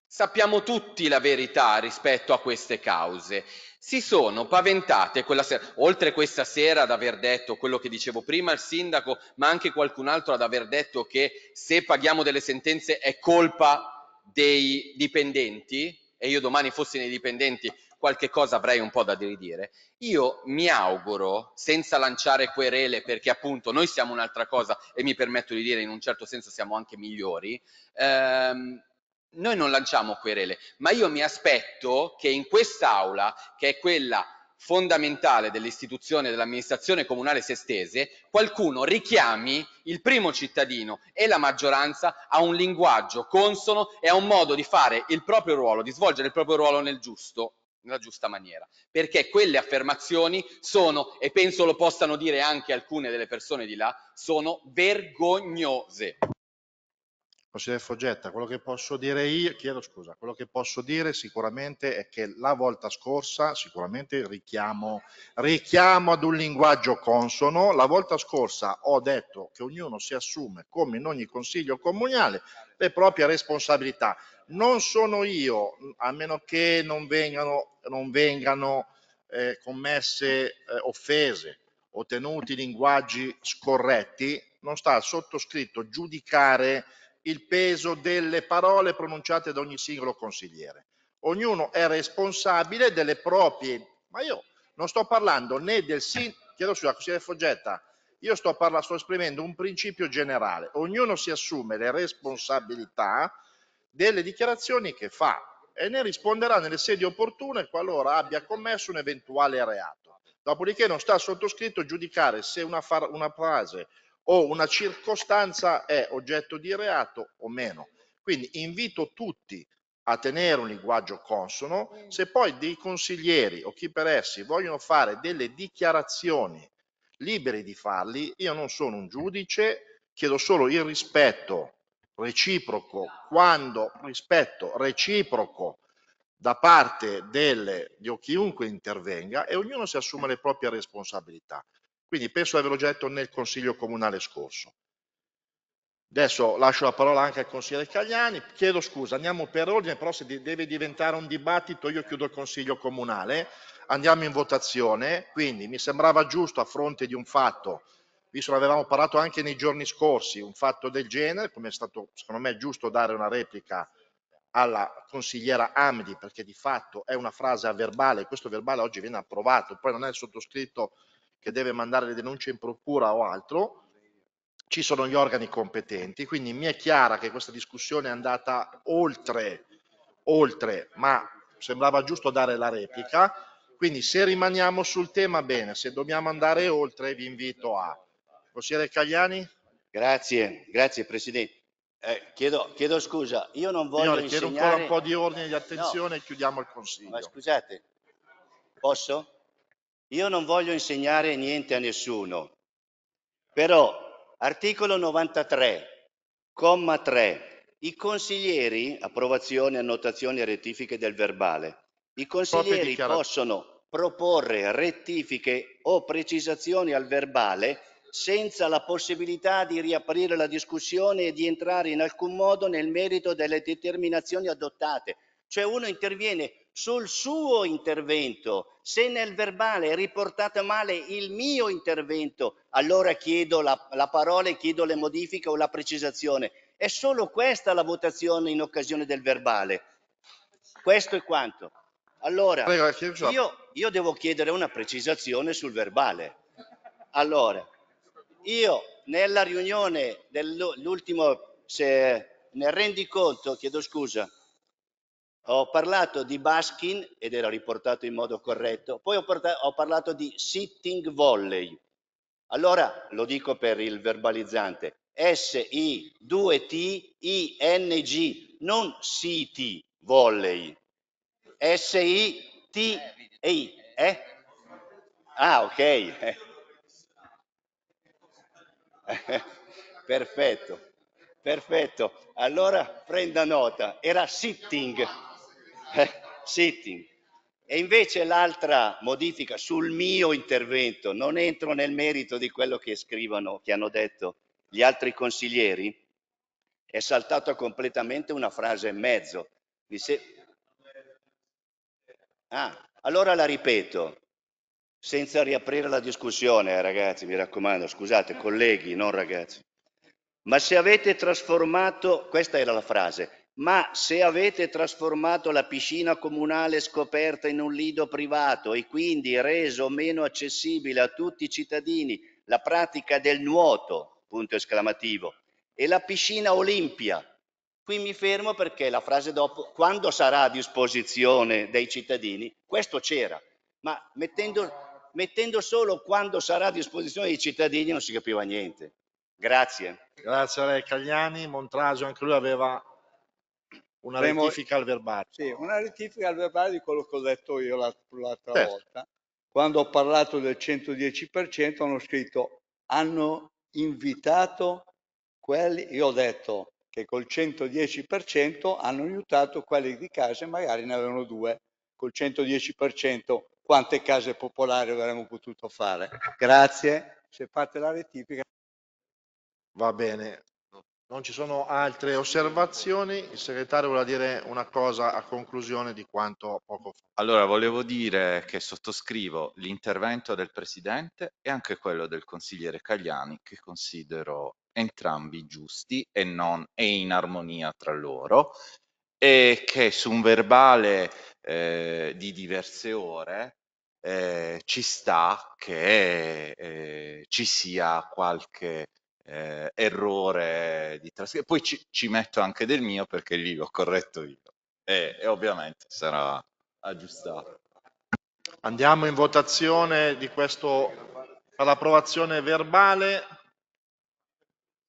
sappiamo tutti la verità rispetto a queste cause. Si sono paventate quella sera, oltre questa sera ad aver detto quello che dicevo prima il sindaco, ma anche qualcun altro ad aver detto che se paghiamo delle sentenze è colpa dei dipendenti, e io domani fossi nei dipendenti qualche cosa avrei un po' da ridire. Io mi auguro, senza lanciare querele, perché appunto noi siamo un'altra cosa e mi permetto di dire in un certo senso siamo anche migliori, ehm, noi non lanciamo querele, ma io mi aspetto che in quest'aula, che è quella fondamentale dell'istituzione dell'amministrazione comunale se sestese, qualcuno richiami il primo cittadino e la maggioranza a un linguaggio consono e a un modo di fare il proprio ruolo, di svolgere il proprio ruolo nel giusto nella giusta maniera, perché quelle affermazioni sono, e penso lo possano dire anche alcune delle persone di là, sono vergognose. Consigliere Foggetta, quello che posso dire io, chiedo scusa, quello che posso dire sicuramente è che la volta scorsa, sicuramente richiamo, richiamo ad un linguaggio consono, la volta scorsa ho detto che ognuno si assume come in ogni consiglio comunale le proprie responsabilità non sono io, a meno che non vengano, non vengano eh, commesse eh, offese o tenuti linguaggi scorretti, non sta al sottoscritto giudicare il peso delle parole pronunciate da ogni singolo consigliere. Ognuno è responsabile delle proprie, ma io non sto parlando né del sindaco, chiedo scusa, consigliere Foggetta, io sto, parlando, sto esprimendo un principio generale, ognuno si assume le responsabilità delle dichiarazioni che fa e ne risponderà nelle sedi opportune qualora abbia commesso un eventuale reato. Dopodiché non sta sottoscritto giudicare se una, far- una frase o una circostanza è oggetto di reato o meno. Quindi invito tutti a tenere un linguaggio consono. Se poi dei consiglieri o chi per essi vogliono fare delle dichiarazioni liberi di farli, io non sono un giudice, chiedo solo il rispetto reciproco, quando rispetto reciproco da parte delle, di chiunque intervenga e ognuno si assume le proprie responsabilità. Quindi penso di averlo già detto nel Consiglio Comunale scorso. Adesso lascio la parola anche al consigliere Cagliani, chiedo scusa, andiamo per ordine, però se deve diventare un dibattito io chiudo il Consiglio Comunale, andiamo in votazione, quindi mi sembrava giusto a fronte di un fatto visto ne avevamo parlato anche nei giorni scorsi, un fatto del genere, come è stato secondo me giusto dare una replica alla consigliera Amdi, perché di fatto è una frase a verbale, questo verbale oggi viene approvato, poi non è il sottoscritto che deve mandare le denunce in procura o altro, ci sono gli organi competenti, quindi mi è chiara che questa discussione è andata oltre, oltre ma sembrava giusto dare la replica, quindi se rimaniamo sul tema bene, se dobbiamo andare oltre vi invito a Consigliere Cagliani. Grazie, grazie Presidente. Eh, chiedo, chiedo, scusa, io non voglio Signore, insegnare... chiedo ancora un po' di ordine di attenzione no, e chiudiamo il Consiglio. Ma scusate, posso? Io non voglio insegnare niente a nessuno, però articolo 93, comma 3, i consiglieri, approvazione, annotazioni e rettifiche del verbale, i consiglieri possono proporre rettifiche o precisazioni al verbale senza la possibilità di riaprire la discussione e di entrare in alcun modo nel merito delle determinazioni adottate. Cioè uno interviene sul suo intervento. Se nel verbale è riportato male il mio intervento, allora chiedo la, la parola e chiedo le modifiche o la precisazione. È solo questa la votazione in occasione del verbale. Questo è quanto. Allora, io, io devo chiedere una precisazione sul verbale. Allora, io nella riunione dell'ultimo, se ne rendi conto chiedo scusa, ho parlato di Baskin ed era riportato in modo corretto, poi ho, portato, ho, parlato di sitting volley. Allora lo dico per il verbalizzante, S-I-2-T-I-N-G, non siti volley, S-I-T-I, eh? Ah, ok. perfetto, perfetto. Allora prenda nota, era sitting, sitting. E invece l'altra modifica sul mio intervento, non entro nel merito di quello che scrivono, che hanno detto gli altri consiglieri, è saltata completamente una frase e mezzo. Se... Ah, allora la ripeto senza riaprire la discussione, eh, ragazzi, mi raccomando, scusate, colleghi, non ragazzi. Ma se avete trasformato, questa era la frase, ma se avete trasformato la piscina comunale scoperta in un lido privato e quindi reso meno accessibile a tutti i cittadini la pratica del nuoto, punto esclamativo, e la piscina Olimpia, qui mi fermo perché la frase dopo, quando sarà a disposizione dei cittadini, questo c'era, ma mettendo mettendo solo quando sarà a disposizione dei cittadini non si capiva niente. Grazie. Grazie a lei Cagliani, Montrasio anche lui aveva una Premo... rettifica al verbale. Sì, una rettifica al verbale di quello che ho detto io l'altra certo. volta. Quando ho parlato del 110% hanno scritto hanno invitato quelli, io ho detto che col 110% hanno aiutato quelli di casa e magari ne avevano due. Col 110% quante case popolari avremmo potuto fare. Grazie, se fate la tipica. Va bene, non ci sono altre osservazioni, il segretario vuole dire una cosa a conclusione di quanto poco fa. Allora, volevo dire che sottoscrivo l'intervento del Presidente e anche quello del consigliere Cagliani, che considero entrambi giusti e, non, e in armonia tra loro, e che su un verbale eh, di diverse ore, eh, ci sta che eh, ci sia qualche eh, errore di trascrizione. Poi ci, ci, metto anche del mio perché lì l'ho corretto io e, e, ovviamente sarà aggiustato. Andiamo in votazione di questo all'approvazione verbale.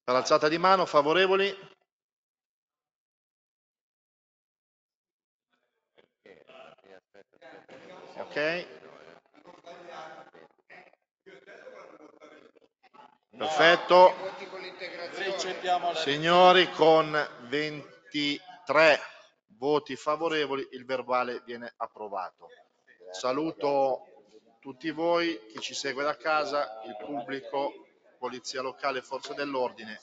Per alzata di mano, favorevoli? Perfetto. Signori, con 23 voti favorevoli il verbale viene approvato. Saluto tutti voi, chi ci segue da casa, il pubblico, polizia locale, forze dell'ordine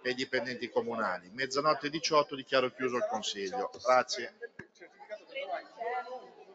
e i dipendenti comunali. Mezzanotte 18 dichiaro chiuso il Consiglio. Grazie.